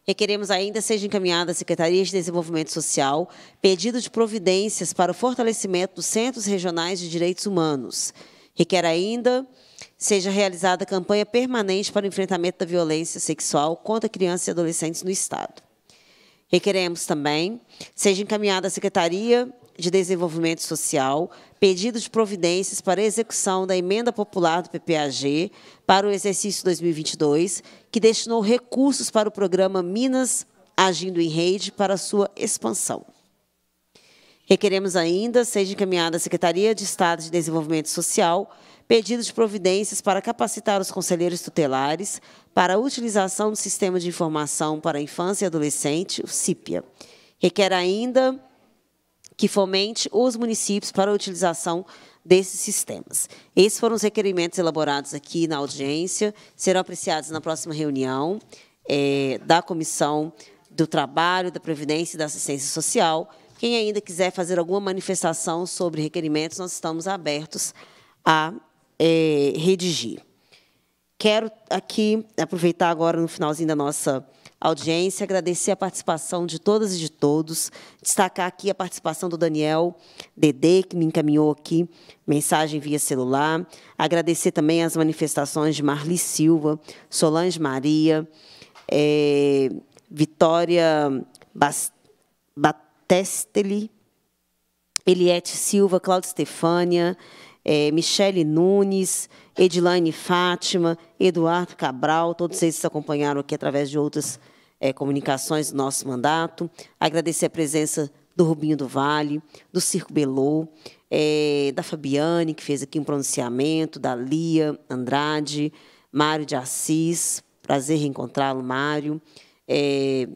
Requeremos ainda seja encaminhada à Secretaria de Desenvolvimento Social pedido de providências para o fortalecimento dos Centros Regionais de Direitos Humanos. Requer ainda seja realizada campanha permanente para o enfrentamento da violência sexual contra crianças e adolescentes no Estado. Requeremos também seja encaminhada à Secretaria de Desenvolvimento Social pedido de providências para execução da emenda popular do PPAG para o exercício 2022, que destinou recursos para o programa Minas Agindo em Rede para sua expansão. Requeremos ainda seja encaminhada à Secretaria de Estado de Desenvolvimento Social pedido de providências para capacitar os conselheiros tutelares para a utilização do Sistema de Informação para a Infância e Adolescente, o CIPIA. Requer ainda que fomente os municípios para a utilização desses sistemas. Esses foram os requerimentos elaborados aqui na audiência, serão apreciados na próxima reunião é, da Comissão do Trabalho, da Previdência e da Assistência Social. Quem ainda quiser fazer alguma manifestação sobre requerimentos, nós estamos abertos a é, redigir. Quero aqui aproveitar agora, no finalzinho da nossa audiência, agradecer a participação de todas e de todos, destacar aqui a participação do Daniel Dedê, que me encaminhou aqui mensagem via celular, agradecer também as manifestações de Marli Silva, Solange Maria, é, Vitória Bast Batesteli, Eliette Silva, Cláudia Stefânia, é, Michele Nunes, Edilane Fátima, Eduardo Cabral, todos se acompanharam aqui através de outras é, comunicações do nosso mandato. Agradecer a presença do Rubinho do Vale, do Circo Belô, é, da Fabiane, que fez aqui um pronunciamento, da Lia Andrade, Mário de Assis, prazer reencontrá-lo, Mário, é,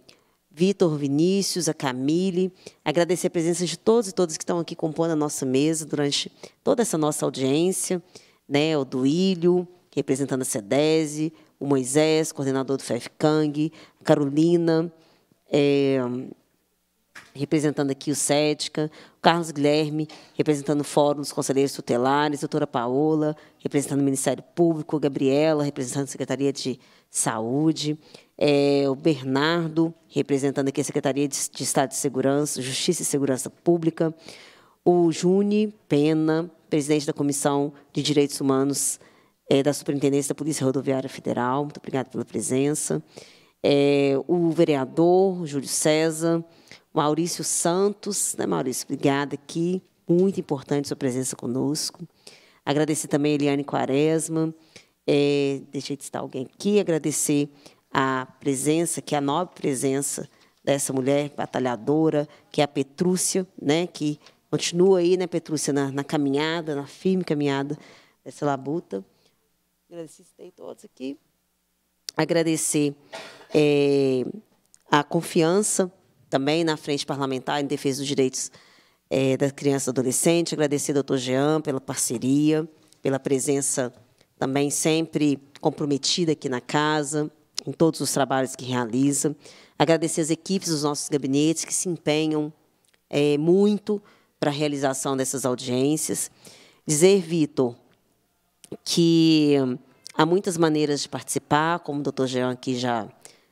Vitor Vinícius, a Camille, agradecer a presença de todos e todas que estão aqui compondo a nossa mesa durante toda essa nossa audiência né, o Duílio, representando a SEDESE, o Moisés, coordenador do FEFCANG, a Carolina, é, representando aqui o SEDCA, o Carlos Guilherme, representando o Fórum dos Conselheiros Tutelares, a doutora Paola, representando o Ministério Público, a Gabriela, representando a Secretaria de Saúde, é, o Bernardo, representando aqui a Secretaria de, de Estado de Segurança, Justiça e Segurança Pública, o Juni Pena, presidente da Comissão de Direitos Humanos é, da Superintendência da Polícia Rodoviária Federal. Muito obrigada pela presença. É, o vereador Júlio César, Maurício Santos. Né, Maurício, obrigada aqui. Muito importante sua presença conosco. Agradecer também a Eliane Quaresma. É, deixei de citar alguém aqui. Agradecer a presença, que é a nobre presença dessa mulher batalhadora, que é a Petrúcia, né, que Continua aí, né, Petrúcia, na, na caminhada, na firme caminhada dessa labuta. Agradecer a todos aqui. Agradecer é, a confiança também na frente parlamentar em defesa dos direitos é, da criança e adolescente. Agradecer ao doutor Jean pela parceria, pela presença também sempre comprometida aqui na casa, em todos os trabalhos que realiza. Agradecer as equipes dos nossos gabinetes que se empenham é, muito para a realização dessas audiências. Dizer, Vitor, que há muitas maneiras de participar, como o doutor Jean aqui já,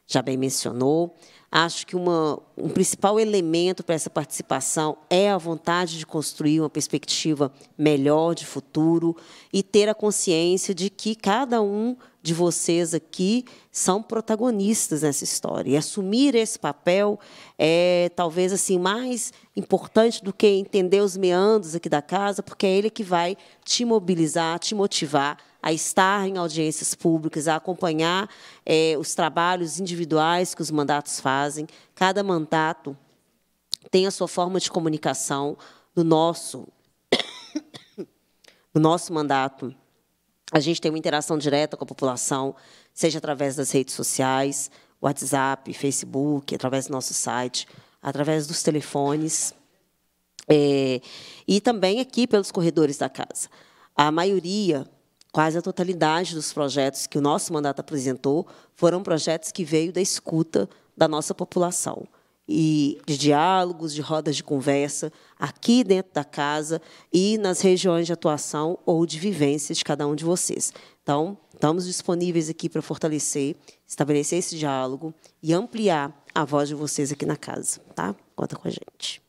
já bem mencionou. Acho que uma, um principal elemento para essa participação é a vontade de construir uma perspectiva melhor de futuro e ter a consciência de que cada um de vocês aqui são protagonistas nessa história. E assumir esse papel é talvez assim mais importante do que entender os meandros aqui da casa, porque é ele que vai te mobilizar, te motivar a estar em audiências públicas, a acompanhar é, os trabalhos individuais que os mandatos fazem. Cada mandato tem a sua forma de comunicação do nosso, *coughs* do nosso mandato. A gente tem uma interação direta com a população, seja através das redes sociais, WhatsApp, Facebook, através do nosso site, através dos telefones é, e também aqui pelos corredores da casa. A maioria quase a totalidade dos projetos que o nosso mandato apresentou foram projetos que veio da escuta da nossa população e de diálogos, de rodas de conversa aqui dentro da casa e nas regiões de atuação ou de vivência de cada um de vocês. Então, estamos disponíveis aqui para fortalecer, estabelecer esse diálogo e ampliar a voz de vocês aqui na casa, tá? Conta com a gente.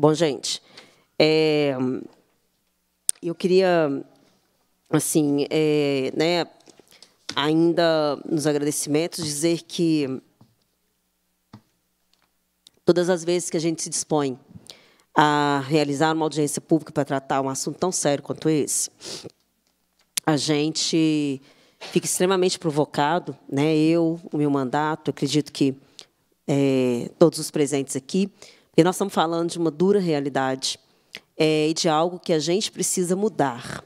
Bom, gente, é, eu queria, assim, é, né, ainda nos agradecimentos, dizer que todas as vezes que a gente se dispõe a realizar uma audiência pública para tratar um assunto tão sério quanto esse, a gente fica extremamente provocado, né? Eu, o meu mandato, acredito que é, todos os presentes aqui, e nós estamos falando de uma dura realidade é, e de algo que a gente precisa mudar.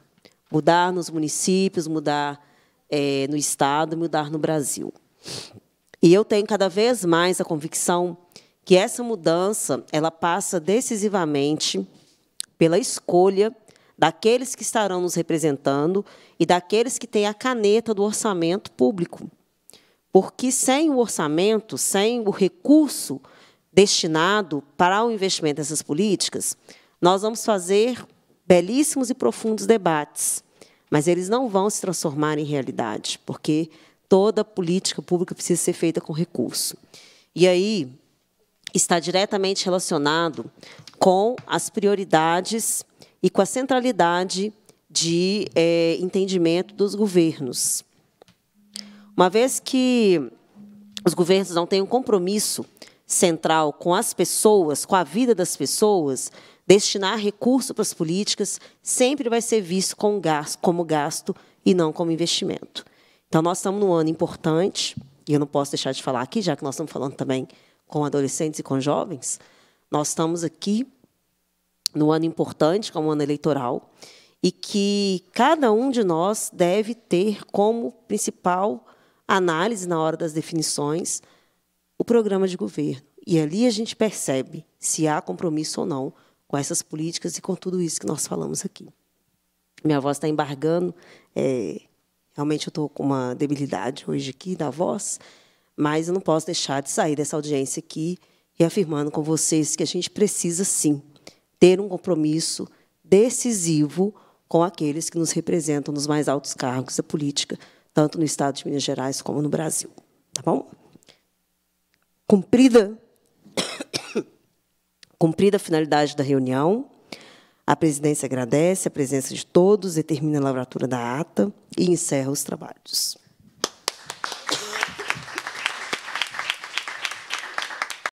Mudar nos municípios, mudar é, no Estado, mudar no Brasil. E eu tenho cada vez mais a convicção que essa mudança ela passa decisivamente pela escolha daqueles que estarão nos representando e daqueles que têm a caneta do orçamento público. Porque sem o orçamento, sem o recurso destinado para o investimento nessas políticas, nós vamos fazer belíssimos e profundos debates, mas eles não vão se transformar em realidade, porque toda política pública precisa ser feita com recurso. E aí está diretamente relacionado com as prioridades e com a centralidade de é, entendimento dos governos. Uma vez que os governos não têm um compromisso central com as pessoas, com a vida das pessoas, destinar recurso para as políticas sempre vai ser visto como gasto, como gasto e não como investimento. Então, nós estamos num ano importante, e eu não posso deixar de falar aqui, já que nós estamos falando também com adolescentes e com jovens, nós estamos aqui num ano importante, como ano eleitoral, e que cada um de nós deve ter como principal análise na hora das definições o programa de governo. E ali a gente percebe se há compromisso ou não com essas políticas e com tudo isso que nós falamos aqui. Minha voz está embargando. É, realmente eu estou com uma debilidade hoje aqui da voz, mas eu não posso deixar de sair dessa audiência aqui e afirmando com vocês que a gente precisa sim ter um compromisso decisivo com aqueles que nos representam nos mais altos cargos da política, tanto no Estado de Minas Gerais como no Brasil. Tá bom? Cumprida, cumprida a finalidade da reunião, a presidência agradece a presença de todos, determina a lavratura da ata e encerra os trabalhos.